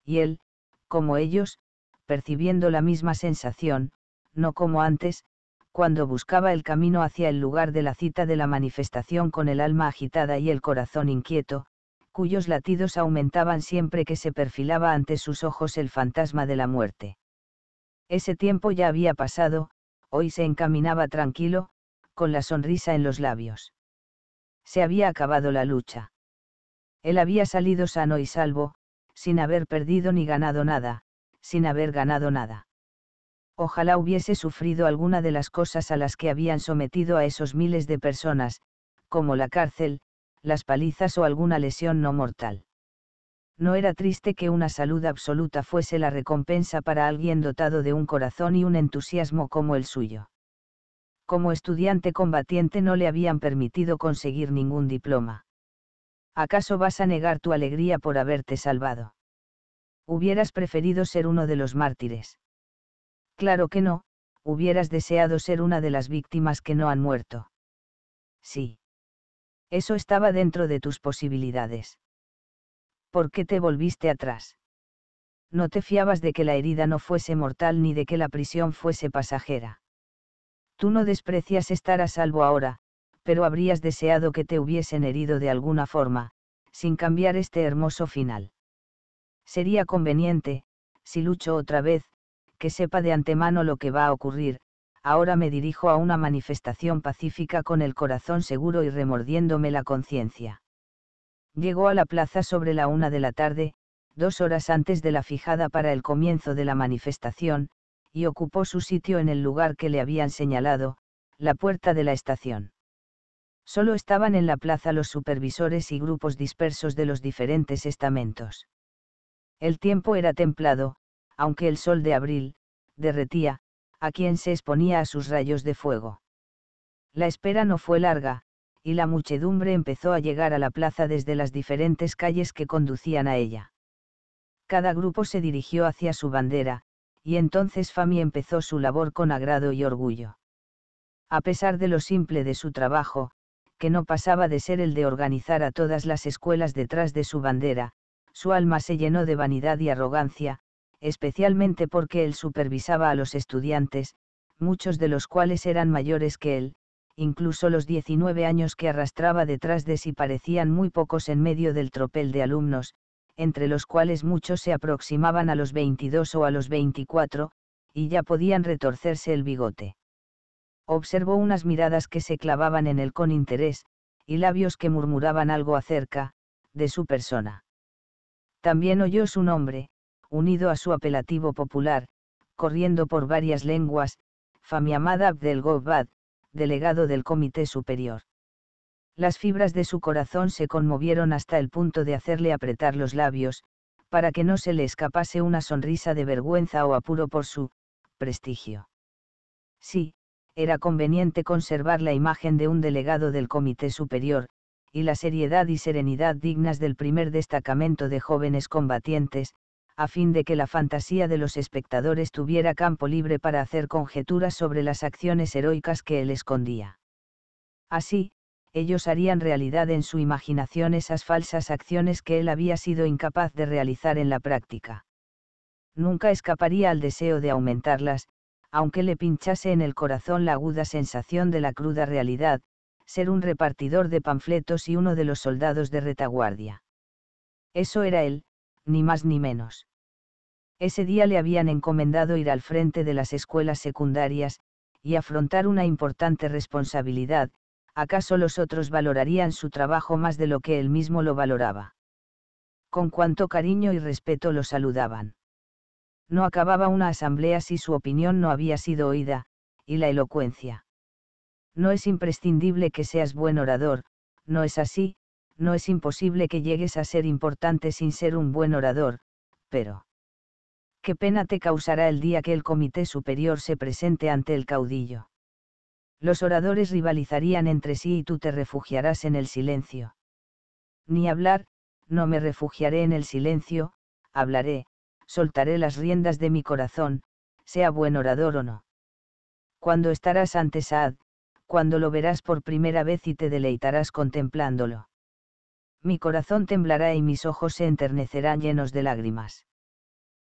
S1: Y él, como ellos, percibiendo la misma sensación, no como antes, cuando buscaba el camino hacia el lugar de la cita de la manifestación con el alma agitada y el corazón inquieto, cuyos latidos aumentaban siempre que se perfilaba ante sus ojos el fantasma de la muerte. Ese tiempo ya había pasado, hoy se encaminaba tranquilo, con la sonrisa en los labios. Se había acabado la lucha. Él había salido sano y salvo, sin haber perdido ni ganado nada, sin haber ganado nada ojalá hubiese sufrido alguna de las cosas a las que habían sometido a esos miles de personas, como la cárcel, las palizas o alguna lesión no mortal. No era triste que una salud absoluta fuese la recompensa para alguien dotado de un corazón y un entusiasmo como el suyo. Como estudiante combatiente no le habían permitido conseguir ningún diploma. ¿Acaso vas a negar tu alegría por haberte salvado? Hubieras preferido ser uno de los mártires Claro que no, hubieras deseado ser una de las víctimas que no han muerto. Sí. Eso estaba dentro de tus posibilidades. ¿Por qué te volviste atrás? No te fiabas de que la herida no fuese mortal ni de que la prisión fuese pasajera. Tú no desprecias estar a salvo ahora, pero habrías deseado que te hubiesen herido de alguna forma, sin cambiar este hermoso final. Sería conveniente, si lucho otra vez, que sepa de antemano lo que va a ocurrir, ahora me dirijo a una manifestación pacífica con el corazón seguro y remordiéndome la conciencia. Llegó a la plaza sobre la una de la tarde, dos horas antes de la fijada para el comienzo de la manifestación, y ocupó su sitio en el lugar que le habían señalado, la puerta de la estación. Solo estaban en la plaza los supervisores y grupos dispersos de los diferentes estamentos. El tiempo era templado, aunque el sol de abril, derretía, a quien se exponía a sus rayos de fuego. La espera no fue larga, y la muchedumbre empezó a llegar a la plaza desde las diferentes calles que conducían a ella. Cada grupo se dirigió hacia su bandera, y entonces Fami empezó su labor con agrado y orgullo. A pesar de lo simple de su trabajo, que no pasaba de ser el de organizar a todas las escuelas detrás de su bandera, su alma se llenó de vanidad y arrogancia, especialmente porque él supervisaba a los estudiantes, muchos de los cuales eran mayores que él, incluso los 19 años que arrastraba detrás de sí parecían muy pocos en medio del tropel de alumnos, entre los cuales muchos se aproximaban a los 22 o a los 24, y ya podían retorcerse el bigote. Observó unas miradas que se clavaban en él con interés, y labios que murmuraban algo acerca, de su persona. También oyó su nombre, unido a su apelativo popular, corriendo por varias lenguas, Famiamad Abdel Gobad, delegado del Comité Superior. Las fibras de su corazón se conmovieron hasta el punto de hacerle apretar los labios, para que no se le escapase una sonrisa de vergüenza o apuro por su prestigio. Sí, era conveniente conservar la imagen de un delegado del Comité Superior, y la seriedad y serenidad dignas del primer destacamento de jóvenes combatientes, a fin de que la fantasía de los espectadores tuviera campo libre para hacer conjeturas sobre las acciones heroicas que él escondía. Así, ellos harían realidad en su imaginación esas falsas acciones que él había sido incapaz de realizar en la práctica. Nunca escaparía al deseo de aumentarlas, aunque le pinchase en el corazón la aguda sensación de la cruda realidad, ser un repartidor de panfletos y uno de los soldados de retaguardia. Eso era él, ni más ni menos. Ese día le habían encomendado ir al frente de las escuelas secundarias, y afrontar una importante responsabilidad, acaso los otros valorarían su trabajo más de lo que él mismo lo valoraba. Con cuánto cariño y respeto lo saludaban. No acababa una asamblea si su opinión no había sido oída, y la elocuencia. No es imprescindible que seas buen orador, no es así, no es imposible que llegues a ser importante sin ser un buen orador, pero... ¿Qué pena te causará el día que el Comité Superior se presente ante el caudillo? Los oradores rivalizarían entre sí y tú te refugiarás en el silencio. Ni hablar, no me refugiaré en el silencio, hablaré, soltaré las riendas de mi corazón, sea buen orador o no. Cuando estarás ante Saad, cuando lo verás por primera vez y te deleitarás contemplándolo mi corazón temblará y mis ojos se enternecerán llenos de lágrimas.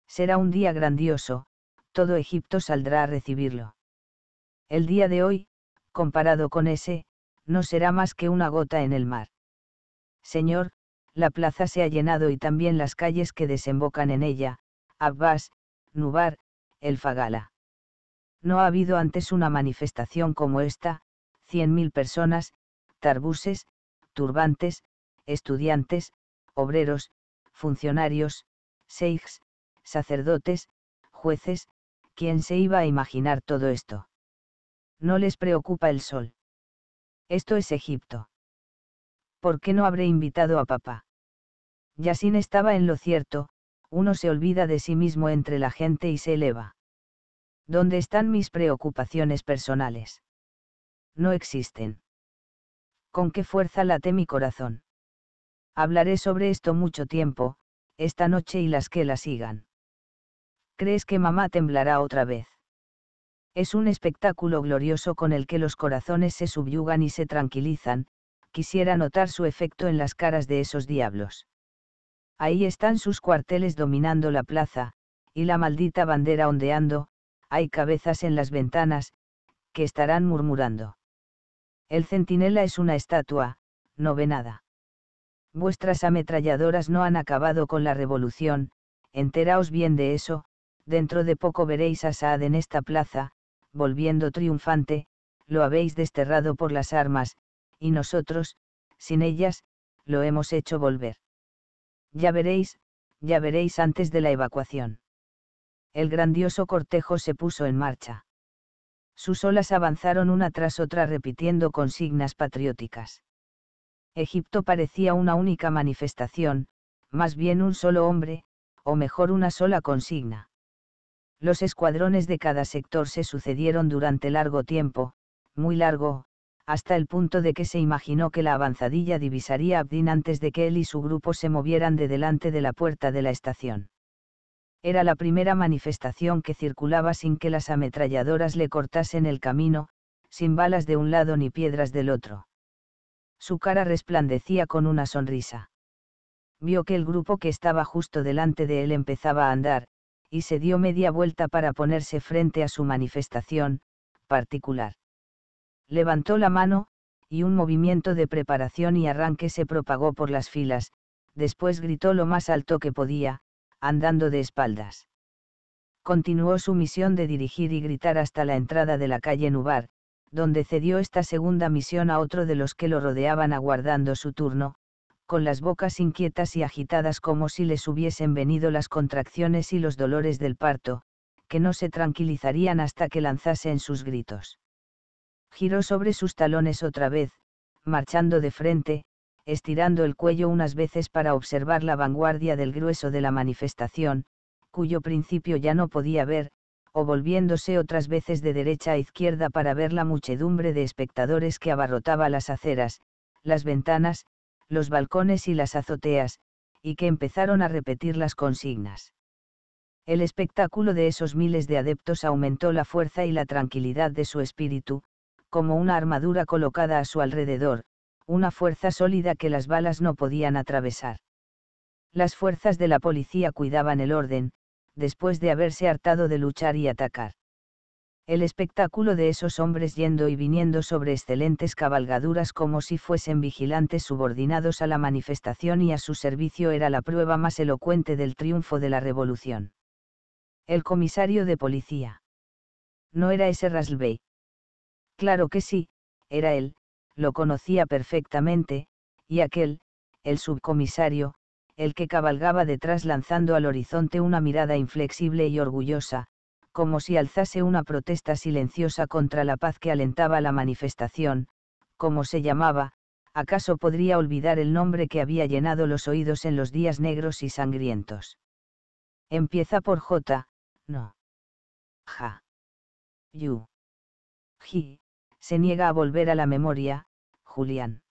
S1: Será un día grandioso, todo Egipto saldrá a recibirlo. El día de hoy, comparado con ese, no será más que una gota en el mar. Señor, la plaza se ha llenado y también las calles que desembocan en ella, Abbas, Nubar, El Fagala. No ha habido antes una manifestación como esta, cien mil personas, tarbuses, turbantes, estudiantes, obreros, funcionarios, seigs, sacerdotes, jueces, ¿quién se iba a imaginar todo esto? No les preocupa el sol. Esto es Egipto. ¿Por qué no habré invitado a papá? Yasin estaba en lo cierto, uno se olvida de sí mismo entre la gente y se eleva. ¿Dónde están mis preocupaciones personales? No existen. ¿Con qué fuerza late mi corazón? Hablaré sobre esto mucho tiempo, esta noche y las que la sigan. ¿Crees que mamá temblará otra vez? Es un espectáculo glorioso con el que los corazones se subyugan y se tranquilizan, quisiera notar su efecto en las caras de esos diablos. Ahí están sus cuarteles dominando la plaza, y la maldita bandera ondeando, hay cabezas en las ventanas, que estarán murmurando. El centinela es una estatua, no ve nada vuestras ametralladoras no han acabado con la revolución, enteraos bien de eso, dentro de poco veréis a Saad en esta plaza, volviendo triunfante, lo habéis desterrado por las armas, y nosotros, sin ellas, lo hemos hecho volver. Ya veréis, ya veréis antes de la evacuación. El grandioso cortejo se puso en marcha. Sus olas avanzaron una tras otra repitiendo consignas patrióticas. Egipto parecía una única manifestación, más bien un solo hombre, o mejor una sola consigna. Los escuadrones de cada sector se sucedieron durante largo tiempo, muy largo, hasta el punto de que se imaginó que la avanzadilla divisaría a Abdín antes de que él y su grupo se movieran de delante de la puerta de la estación. Era la primera manifestación que circulaba sin que las ametralladoras le cortasen el camino, sin balas de un lado ni piedras del otro su cara resplandecía con una sonrisa. Vio que el grupo que estaba justo delante de él empezaba a andar, y se dio media vuelta para ponerse frente a su manifestación, particular. Levantó la mano, y un movimiento de preparación y arranque se propagó por las filas, después gritó lo más alto que podía, andando de espaldas. Continuó su misión de dirigir y gritar hasta la entrada de la calle Nubar, donde cedió esta segunda misión a otro de los que lo rodeaban aguardando su turno, con las bocas inquietas y agitadas como si les hubiesen venido las contracciones y los dolores del parto, que no se tranquilizarían hasta que lanzasen sus gritos. Giró sobre sus talones otra vez, marchando de frente, estirando el cuello unas veces para observar la vanguardia del grueso de la manifestación, cuyo principio ya no podía ver, o volviéndose otras veces de derecha a izquierda para ver la muchedumbre de espectadores que abarrotaba las aceras, las ventanas, los balcones y las azoteas, y que empezaron a repetir las consignas. El espectáculo de esos miles de adeptos aumentó la fuerza y la tranquilidad de su espíritu, como una armadura colocada a su alrededor, una fuerza sólida que las balas no podían atravesar. Las fuerzas de la policía cuidaban el orden, después de haberse hartado de luchar y atacar. El espectáculo de esos hombres yendo y viniendo sobre excelentes cabalgaduras como si fuesen vigilantes subordinados a la manifestación y a su servicio era la prueba más elocuente del triunfo de la revolución. El comisario de policía. No era ese Raslbey. Claro que sí, era él, lo conocía perfectamente, y aquel, el subcomisario, el que cabalgaba detrás lanzando al horizonte una mirada inflexible y orgullosa, como si alzase una protesta silenciosa contra la paz que alentaba la manifestación, como se llamaba, acaso podría olvidar el nombre que había llenado los oídos en los días negros y sangrientos. Empieza por J, no. Ja. Yu. Ji, se niega a volver a la memoria, Julián.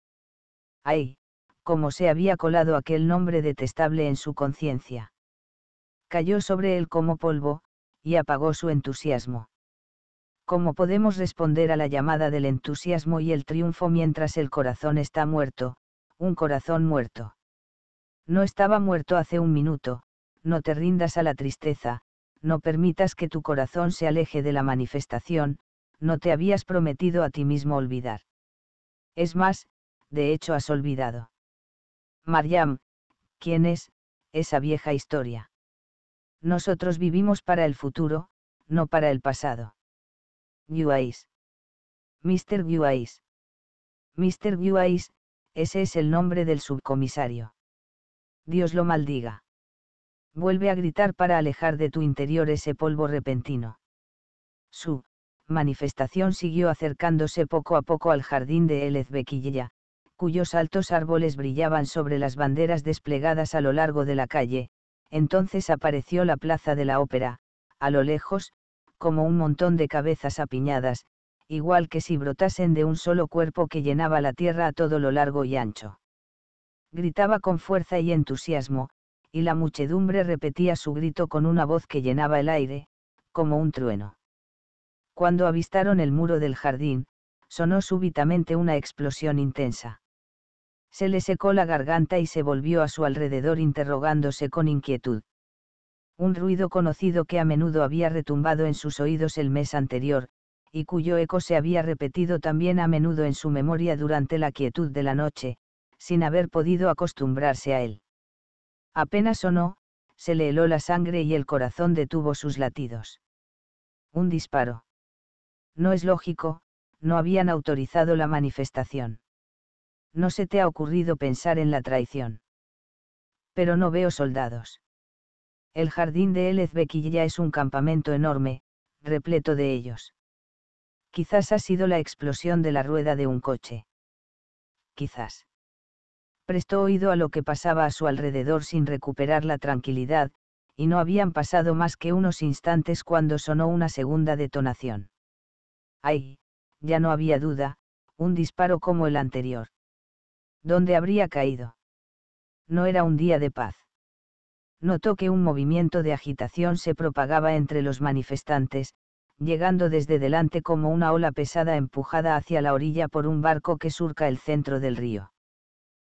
S1: Ay, como se había colado aquel nombre detestable en su conciencia. Cayó sobre él como polvo, y apagó su entusiasmo. ¿Cómo podemos responder a la llamada del entusiasmo y el triunfo mientras el corazón está muerto, un corazón muerto? No estaba muerto hace un minuto, no te rindas a la tristeza, no permitas que tu corazón se aleje de la manifestación, no te habías prometido a ti mismo olvidar. Es más, de hecho has olvidado. Mariam, ¿quién es, esa vieja historia? Nosotros vivimos para el futuro, no para el pasado. Guais. Mr. Guais. Mr. Guais, ese es el nombre del subcomisario. Dios lo maldiga. Vuelve a gritar para alejar de tu interior ese polvo repentino. Su manifestación siguió acercándose poco a poco al jardín de Elezbequilla, cuyos altos árboles brillaban sobre las banderas desplegadas a lo largo de la calle, entonces apareció la plaza de la ópera, a lo lejos, como un montón de cabezas apiñadas, igual que si brotasen de un solo cuerpo que llenaba la tierra a todo lo largo y ancho. Gritaba con fuerza y entusiasmo, y la muchedumbre repetía su grito con una voz que llenaba el aire, como un trueno. Cuando avistaron el muro del jardín, sonó súbitamente una explosión intensa. Se le secó la garganta y se volvió a su alrededor interrogándose con inquietud. Un ruido conocido que a menudo había retumbado en sus oídos el mes anterior, y cuyo eco se había repetido también a menudo en su memoria durante la quietud de la noche, sin haber podido acostumbrarse a él. Apenas sonó, se le heló la sangre y el corazón detuvo sus latidos. Un disparo. No es lógico, no habían autorizado la manifestación no se te ha ocurrido pensar en la traición. Pero no veo soldados. El jardín de ya es un campamento enorme, repleto de ellos. Quizás ha sido la explosión de la rueda de un coche. Quizás. Prestó oído a lo que pasaba a su alrededor sin recuperar la tranquilidad, y no habían pasado más que unos instantes cuando sonó una segunda detonación. Ay, ya no había duda, un disparo como el anterior. ¿Dónde habría caído. No era un día de paz. Notó que un movimiento de agitación se propagaba entre los manifestantes, llegando desde delante como una ola pesada empujada hacia la orilla por un barco que surca el centro del río.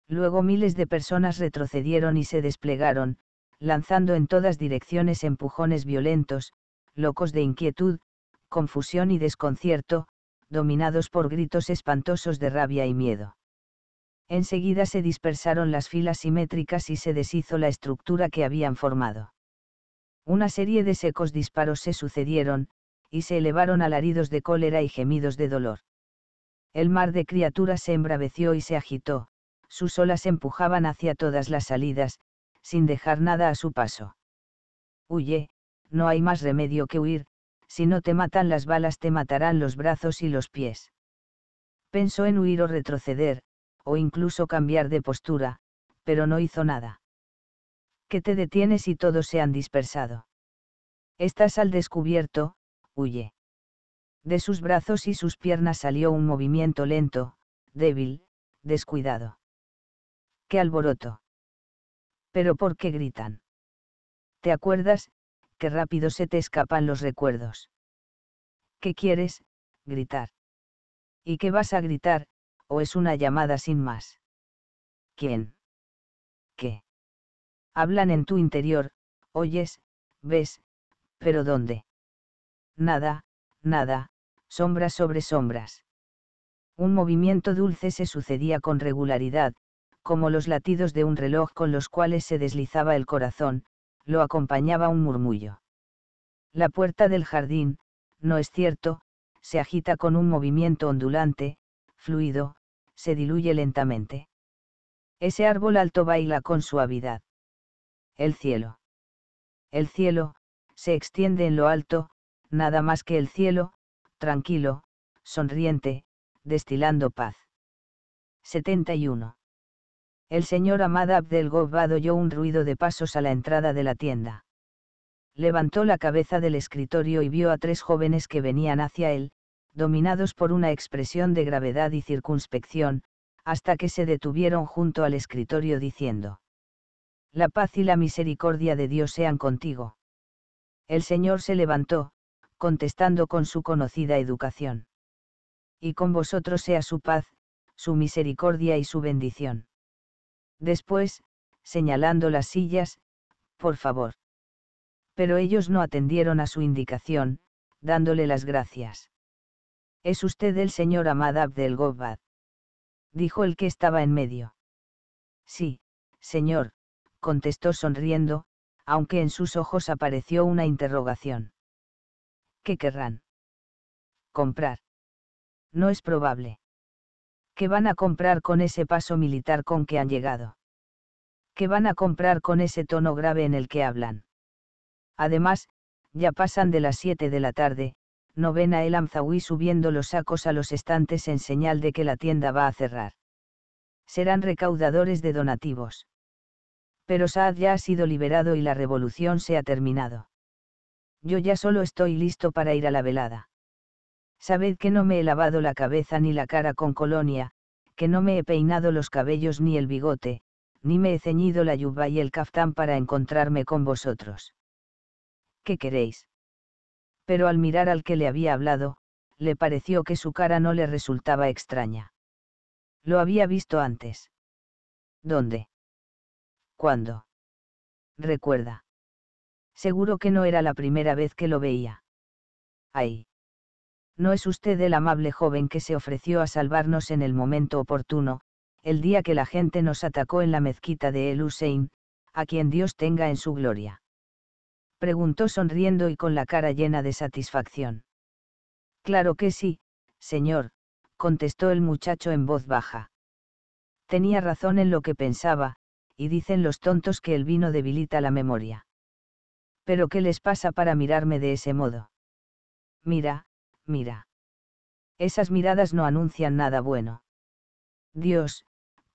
S1: Luego miles de personas retrocedieron y se desplegaron, lanzando en todas direcciones empujones violentos, locos de inquietud, confusión y desconcierto, dominados por gritos espantosos de rabia y miedo enseguida se dispersaron las filas simétricas y se deshizo la estructura que habían formado. Una serie de secos disparos se sucedieron, y se elevaron alaridos de cólera y gemidos de dolor. El mar de criaturas se embraveció y se agitó, sus olas empujaban hacia todas las salidas, sin dejar nada a su paso. Huye, no hay más remedio que huir, si no te matan las balas te matarán los brazos y los pies. Pensó en huir o retroceder, o incluso cambiar de postura, pero no hizo nada. ¿Qué te detienes si todos se han dispersado? Estás al descubierto, huye. De sus brazos y sus piernas salió un movimiento lento, débil, descuidado. ¡Qué alboroto! ¿Pero por qué gritan? ¿Te acuerdas, qué rápido se te escapan los recuerdos? ¿Qué quieres, gritar? ¿Y qué vas a gritar, o es una llamada sin más. ¿Quién? ¿Qué? Hablan en tu interior, oyes, ves, pero ¿dónde? Nada, nada, sombras sobre sombras. Un movimiento dulce se sucedía con regularidad, como los latidos de un reloj con los cuales se deslizaba el corazón, lo acompañaba un murmullo. La puerta del jardín, no es cierto, se agita con un movimiento ondulante, fluido, se diluye lentamente. Ese árbol alto baila con suavidad. El cielo. El cielo, se extiende en lo alto, nada más que el cielo, tranquilo, sonriente, destilando paz. 71. El señor Amad Abdel Gobad oyó un ruido de pasos a la entrada de la tienda. Levantó la cabeza del escritorio y vio a tres jóvenes que venían hacia él, dominados por una expresión de gravedad y circunspección, hasta que se detuvieron junto al escritorio diciendo, La paz y la misericordia de Dios sean contigo. El Señor se levantó, contestando con su conocida educación. Y con vosotros sea su paz, su misericordia y su bendición. Después, señalando las sillas, por favor. Pero ellos no atendieron a su indicación, dándole las gracias. ¿Es usted el señor Ahmad Abdel Gobbad? Dijo el que estaba en medio. Sí, señor, contestó sonriendo, aunque en sus ojos apareció una interrogación. ¿Qué querrán? Comprar. No es probable. ¿Qué van a comprar con ese paso militar con que han llegado? ¿Qué van a comprar con ese tono grave en el que hablan? Además, ya pasan de las siete de la tarde, Novena el Amzawi subiendo los sacos a los estantes en señal de que la tienda va a cerrar. Serán recaudadores de donativos. Pero Saad ya ha sido liberado y la revolución se ha terminado. Yo ya solo estoy listo para ir a la velada. Sabed que no me he lavado la cabeza ni la cara con colonia, que no me he peinado los cabellos ni el bigote, ni me he ceñido la yuba y el caftán para encontrarme con vosotros. ¿Qué queréis? pero al mirar al que le había hablado, le pareció que su cara no le resultaba extraña. Lo había visto antes. ¿Dónde? ¿Cuándo? Recuerda. Seguro que no era la primera vez que lo veía. Ay. No es usted el amable joven que se ofreció a salvarnos en el momento oportuno, el día que la gente nos atacó en la mezquita de El Hussein, a quien Dios tenga en su gloria preguntó sonriendo y con la cara llena de satisfacción. Claro que sí, señor, contestó el muchacho en voz baja. Tenía razón en lo que pensaba, y dicen los tontos que el vino debilita la memoria. Pero ¿qué les pasa para mirarme de ese modo? Mira, mira. Esas miradas no anuncian nada bueno. Dios,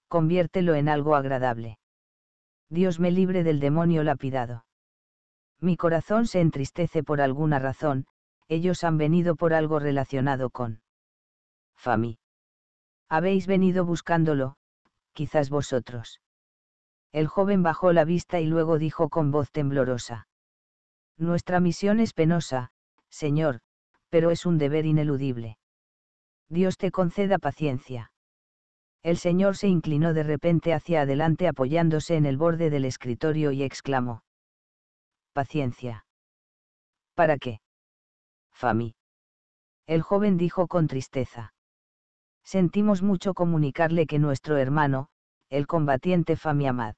S1: conviértelo en algo agradable. Dios me libre del demonio lapidado. Mi corazón se entristece por alguna razón, ellos han venido por algo relacionado con... Fami. Habéis venido buscándolo, quizás vosotros. El joven bajó la vista y luego dijo con voz temblorosa. Nuestra misión es penosa, señor, pero es un deber ineludible. Dios te conceda paciencia. El señor se inclinó de repente hacia adelante apoyándose en el borde del escritorio y exclamó paciencia. ¿Para qué? Fami. El joven dijo con tristeza. Sentimos mucho comunicarle que nuestro hermano, el combatiente Fami Amad.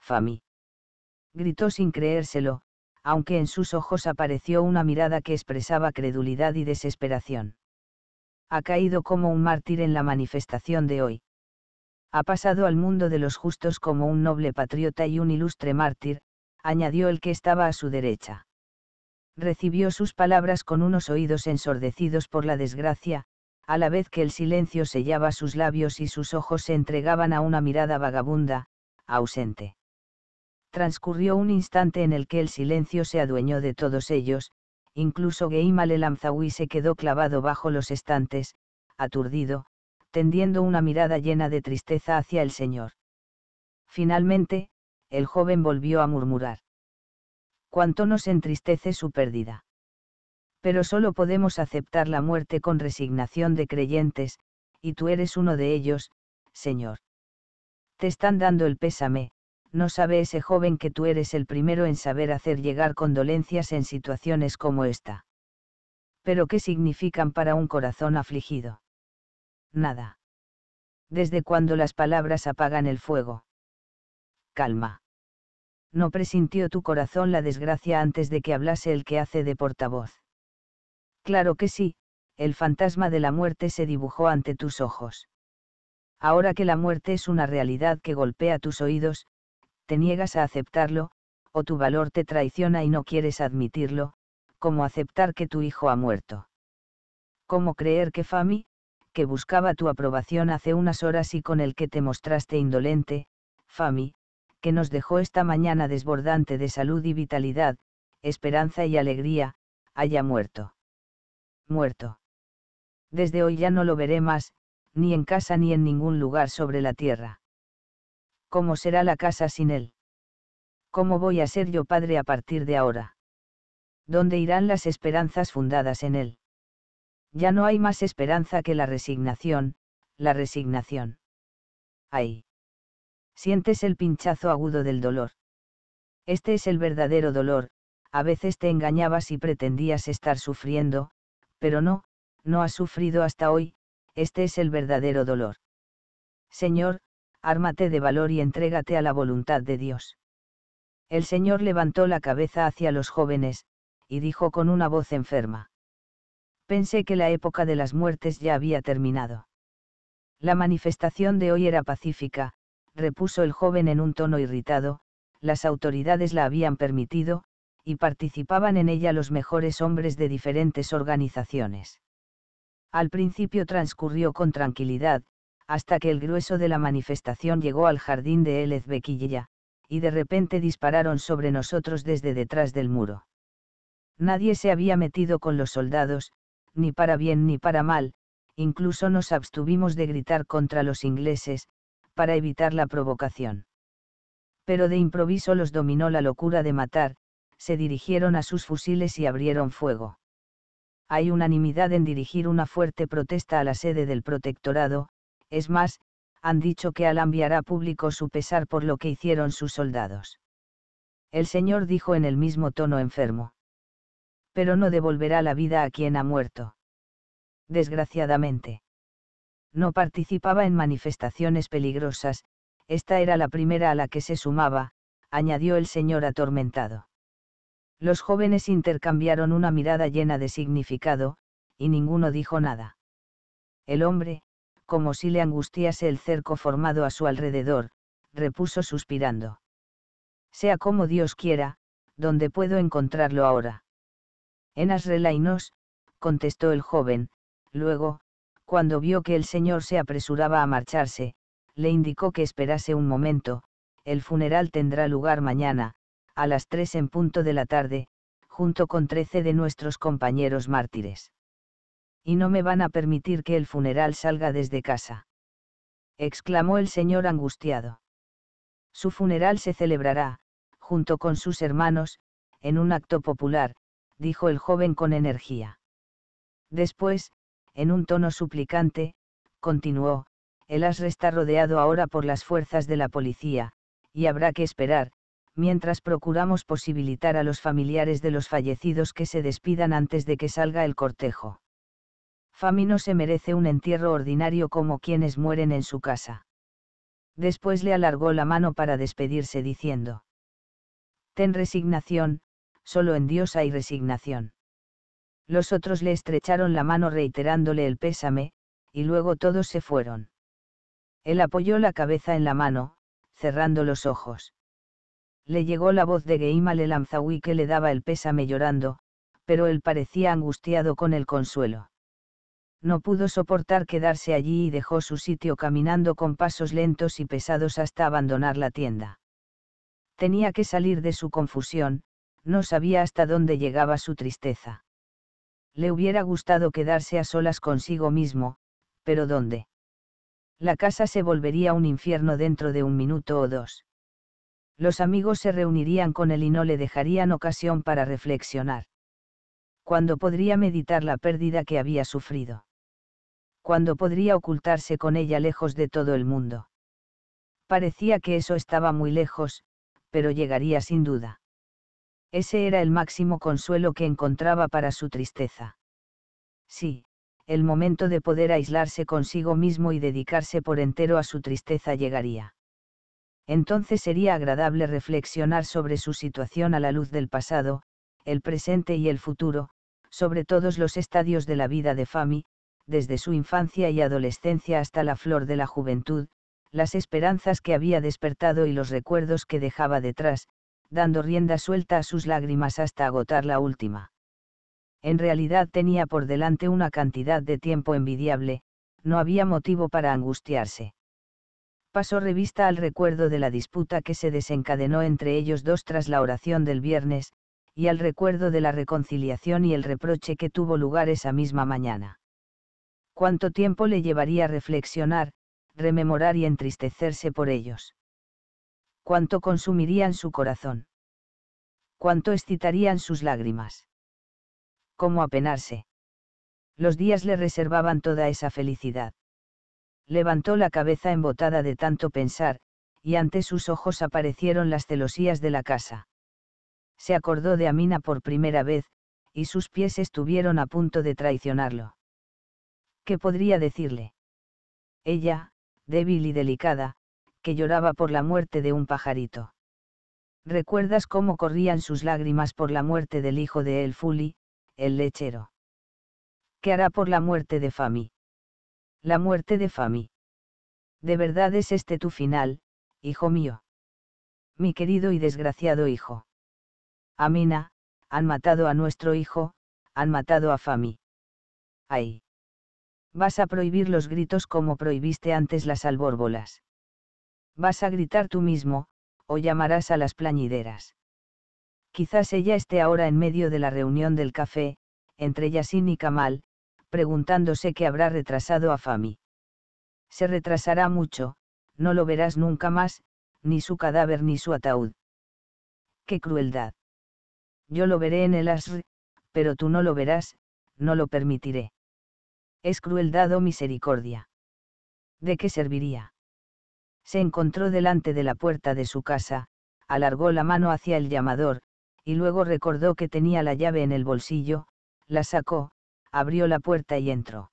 S1: Fami. Gritó sin creérselo, aunque en sus ojos apareció una mirada que expresaba credulidad y desesperación. Ha caído como un mártir en la manifestación de hoy. Ha pasado al mundo de los justos como un noble patriota y un ilustre mártir, añadió el que estaba a su derecha. Recibió sus palabras con unos oídos ensordecidos por la desgracia, a la vez que el silencio sellaba sus labios y sus ojos se entregaban a una mirada vagabunda, ausente. Transcurrió un instante en el que el silencio se adueñó de todos ellos, incluso Geimal el se quedó clavado bajo los estantes, aturdido, tendiendo una mirada llena de tristeza hacia el Señor. Finalmente, el joven volvió a murmurar. Cuánto nos entristece su pérdida. Pero solo podemos aceptar la muerte con resignación de creyentes, y tú eres uno de ellos, Señor. Te están dando el pésame, no sabe ese joven que tú eres el primero en saber hacer llegar condolencias en situaciones como esta. Pero ¿qué significan para un corazón afligido? Nada. Desde cuando las palabras apagan el fuego calma. No presintió tu corazón la desgracia antes de que hablase el que hace de portavoz. Claro que sí, el fantasma de la muerte se dibujó ante tus ojos. Ahora que la muerte es una realidad que golpea tus oídos, te niegas a aceptarlo, o tu valor te traiciona y no quieres admitirlo, como aceptar que tu hijo ha muerto. ¿Cómo creer que Fami, que buscaba tu aprobación hace unas horas y con el que te mostraste indolente, Fami, que nos dejó esta mañana desbordante de salud y vitalidad, esperanza y alegría, haya muerto. Muerto. Desde hoy ya no lo veré más, ni en casa ni en ningún lugar sobre la tierra. ¿Cómo será la casa sin él? ¿Cómo voy a ser yo padre a partir de ahora? ¿Dónde irán las esperanzas fundadas en él? Ya no hay más esperanza que la resignación, la resignación. Ay sientes el pinchazo agudo del dolor. Este es el verdadero dolor, a veces te engañabas y pretendías estar sufriendo, pero no, no has sufrido hasta hoy, este es el verdadero dolor. Señor, ármate de valor y entrégate a la voluntad de Dios. El Señor levantó la cabeza hacia los jóvenes, y dijo con una voz enferma. Pensé que la época de las muertes ya había terminado. La manifestación de hoy era pacífica, repuso el joven en un tono irritado, las autoridades la habían permitido, y participaban en ella los mejores hombres de diferentes organizaciones. Al principio transcurrió con tranquilidad, hasta que el grueso de la manifestación llegó al jardín de Élez y de repente dispararon sobre nosotros desde detrás del muro. Nadie se había metido con los soldados, ni para bien ni para mal, incluso nos abstuvimos de gritar contra los ingleses, para evitar la provocación. Pero de improviso los dominó la locura de matar, se dirigieron a sus fusiles y abrieron fuego. Hay unanimidad en dirigir una fuerte protesta a la sede del protectorado, es más, han dicho que alanviará enviará público su pesar por lo que hicieron sus soldados. El señor dijo en el mismo tono enfermo. Pero no devolverá la vida a quien ha muerto. Desgraciadamente. No participaba en manifestaciones peligrosas, esta era la primera a la que se sumaba, añadió el señor atormentado. Los jóvenes intercambiaron una mirada llena de significado, y ninguno dijo nada. El hombre, como si le angustiase el cerco formado a su alrededor, repuso suspirando. Sea como Dios quiera, ¿dónde puedo encontrarlo ahora? En Asrelainos, contestó el joven, luego, cuando vio que el señor se apresuraba a marcharse, le indicó que esperase un momento, el funeral tendrá lugar mañana, a las tres en punto de la tarde, junto con trece de nuestros compañeros mártires. Y no me van a permitir que el funeral salga desde casa. exclamó el señor angustiado. Su funeral se celebrará, junto con sus hermanos, en un acto popular, dijo el joven con energía. Después, en un tono suplicante, continuó, el asre está rodeado ahora por las fuerzas de la policía, y habrá que esperar, mientras procuramos posibilitar a los familiares de los fallecidos que se despidan antes de que salga el cortejo. Fami no se merece un entierro ordinario como quienes mueren en su casa. Después le alargó la mano para despedirse diciendo, Ten resignación, solo en Dios hay resignación. Los otros le estrecharon la mano reiterándole el pésame, y luego todos se fueron. Él apoyó la cabeza en la mano, cerrando los ojos. Le llegó la voz de Geimal el que le daba el pésame llorando, pero él parecía angustiado con el consuelo. No pudo soportar quedarse allí y dejó su sitio caminando con pasos lentos y pesados hasta abandonar la tienda. Tenía que salir de su confusión, no sabía hasta dónde llegaba su tristeza. Le hubiera gustado quedarse a solas consigo mismo, pero ¿dónde? La casa se volvería un infierno dentro de un minuto o dos. Los amigos se reunirían con él y no le dejarían ocasión para reflexionar. ¿Cuándo podría meditar la pérdida que había sufrido? ¿Cuándo podría ocultarse con ella lejos de todo el mundo? Parecía que eso estaba muy lejos, pero llegaría sin duda. Ese era el máximo consuelo que encontraba para su tristeza. Sí, el momento de poder aislarse consigo mismo y dedicarse por entero a su tristeza llegaría. Entonces sería agradable reflexionar sobre su situación a la luz del pasado, el presente y el futuro, sobre todos los estadios de la vida de Fami, desde su infancia y adolescencia hasta la flor de la juventud, las esperanzas que había despertado y los recuerdos que dejaba detrás, dando rienda suelta a sus lágrimas hasta agotar la última. En realidad tenía por delante una cantidad de tiempo envidiable, no había motivo para angustiarse. Pasó revista al recuerdo de la disputa que se desencadenó entre ellos dos tras la oración del viernes, y al recuerdo de la reconciliación y el reproche que tuvo lugar esa misma mañana. Cuánto tiempo le llevaría reflexionar, rememorar y entristecerse por ellos cuánto consumirían su corazón, cuánto excitarían sus lágrimas. Cómo apenarse. Los días le reservaban toda esa felicidad. Levantó la cabeza embotada de tanto pensar, y ante sus ojos aparecieron las celosías de la casa. Se acordó de Amina por primera vez, y sus pies estuvieron a punto de traicionarlo. ¿Qué podría decirle? Ella, débil y delicada, lloraba por la muerte de un pajarito. ¿Recuerdas cómo corrían sus lágrimas por la muerte del hijo de El Fuli, el lechero? ¿Qué hará por la muerte de Fami? La muerte de Fami. De verdad es este tu final, hijo mío. Mi querido y desgraciado hijo. Amina, han matado a nuestro hijo, han matado a Fami. Ay. Vas a prohibir los gritos como prohibiste antes las albórbolas. Vas a gritar tú mismo, o llamarás a las plañideras. Quizás ella esté ahora en medio de la reunión del café, entre Yasin y Kamal, preguntándose qué habrá retrasado a Fami. Se retrasará mucho, no lo verás nunca más, ni su cadáver ni su ataúd. ¡Qué crueldad! Yo lo veré en el Asr, pero tú no lo verás, no lo permitiré. ¿Es crueldad o misericordia? ¿De qué serviría? se encontró delante de la puerta de su casa, alargó la mano hacia el llamador, y luego recordó que tenía la llave en el bolsillo, la sacó, abrió la puerta y entró.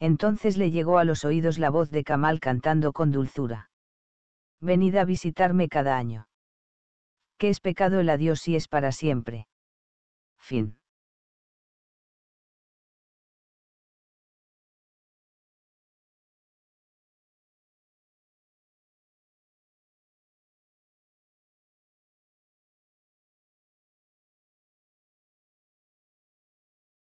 S1: Entonces le llegó a los oídos la voz de Kamal cantando con dulzura. Venid a visitarme cada año. ¿Qué es pecado el adiós si es para siempre?
S2: Fin.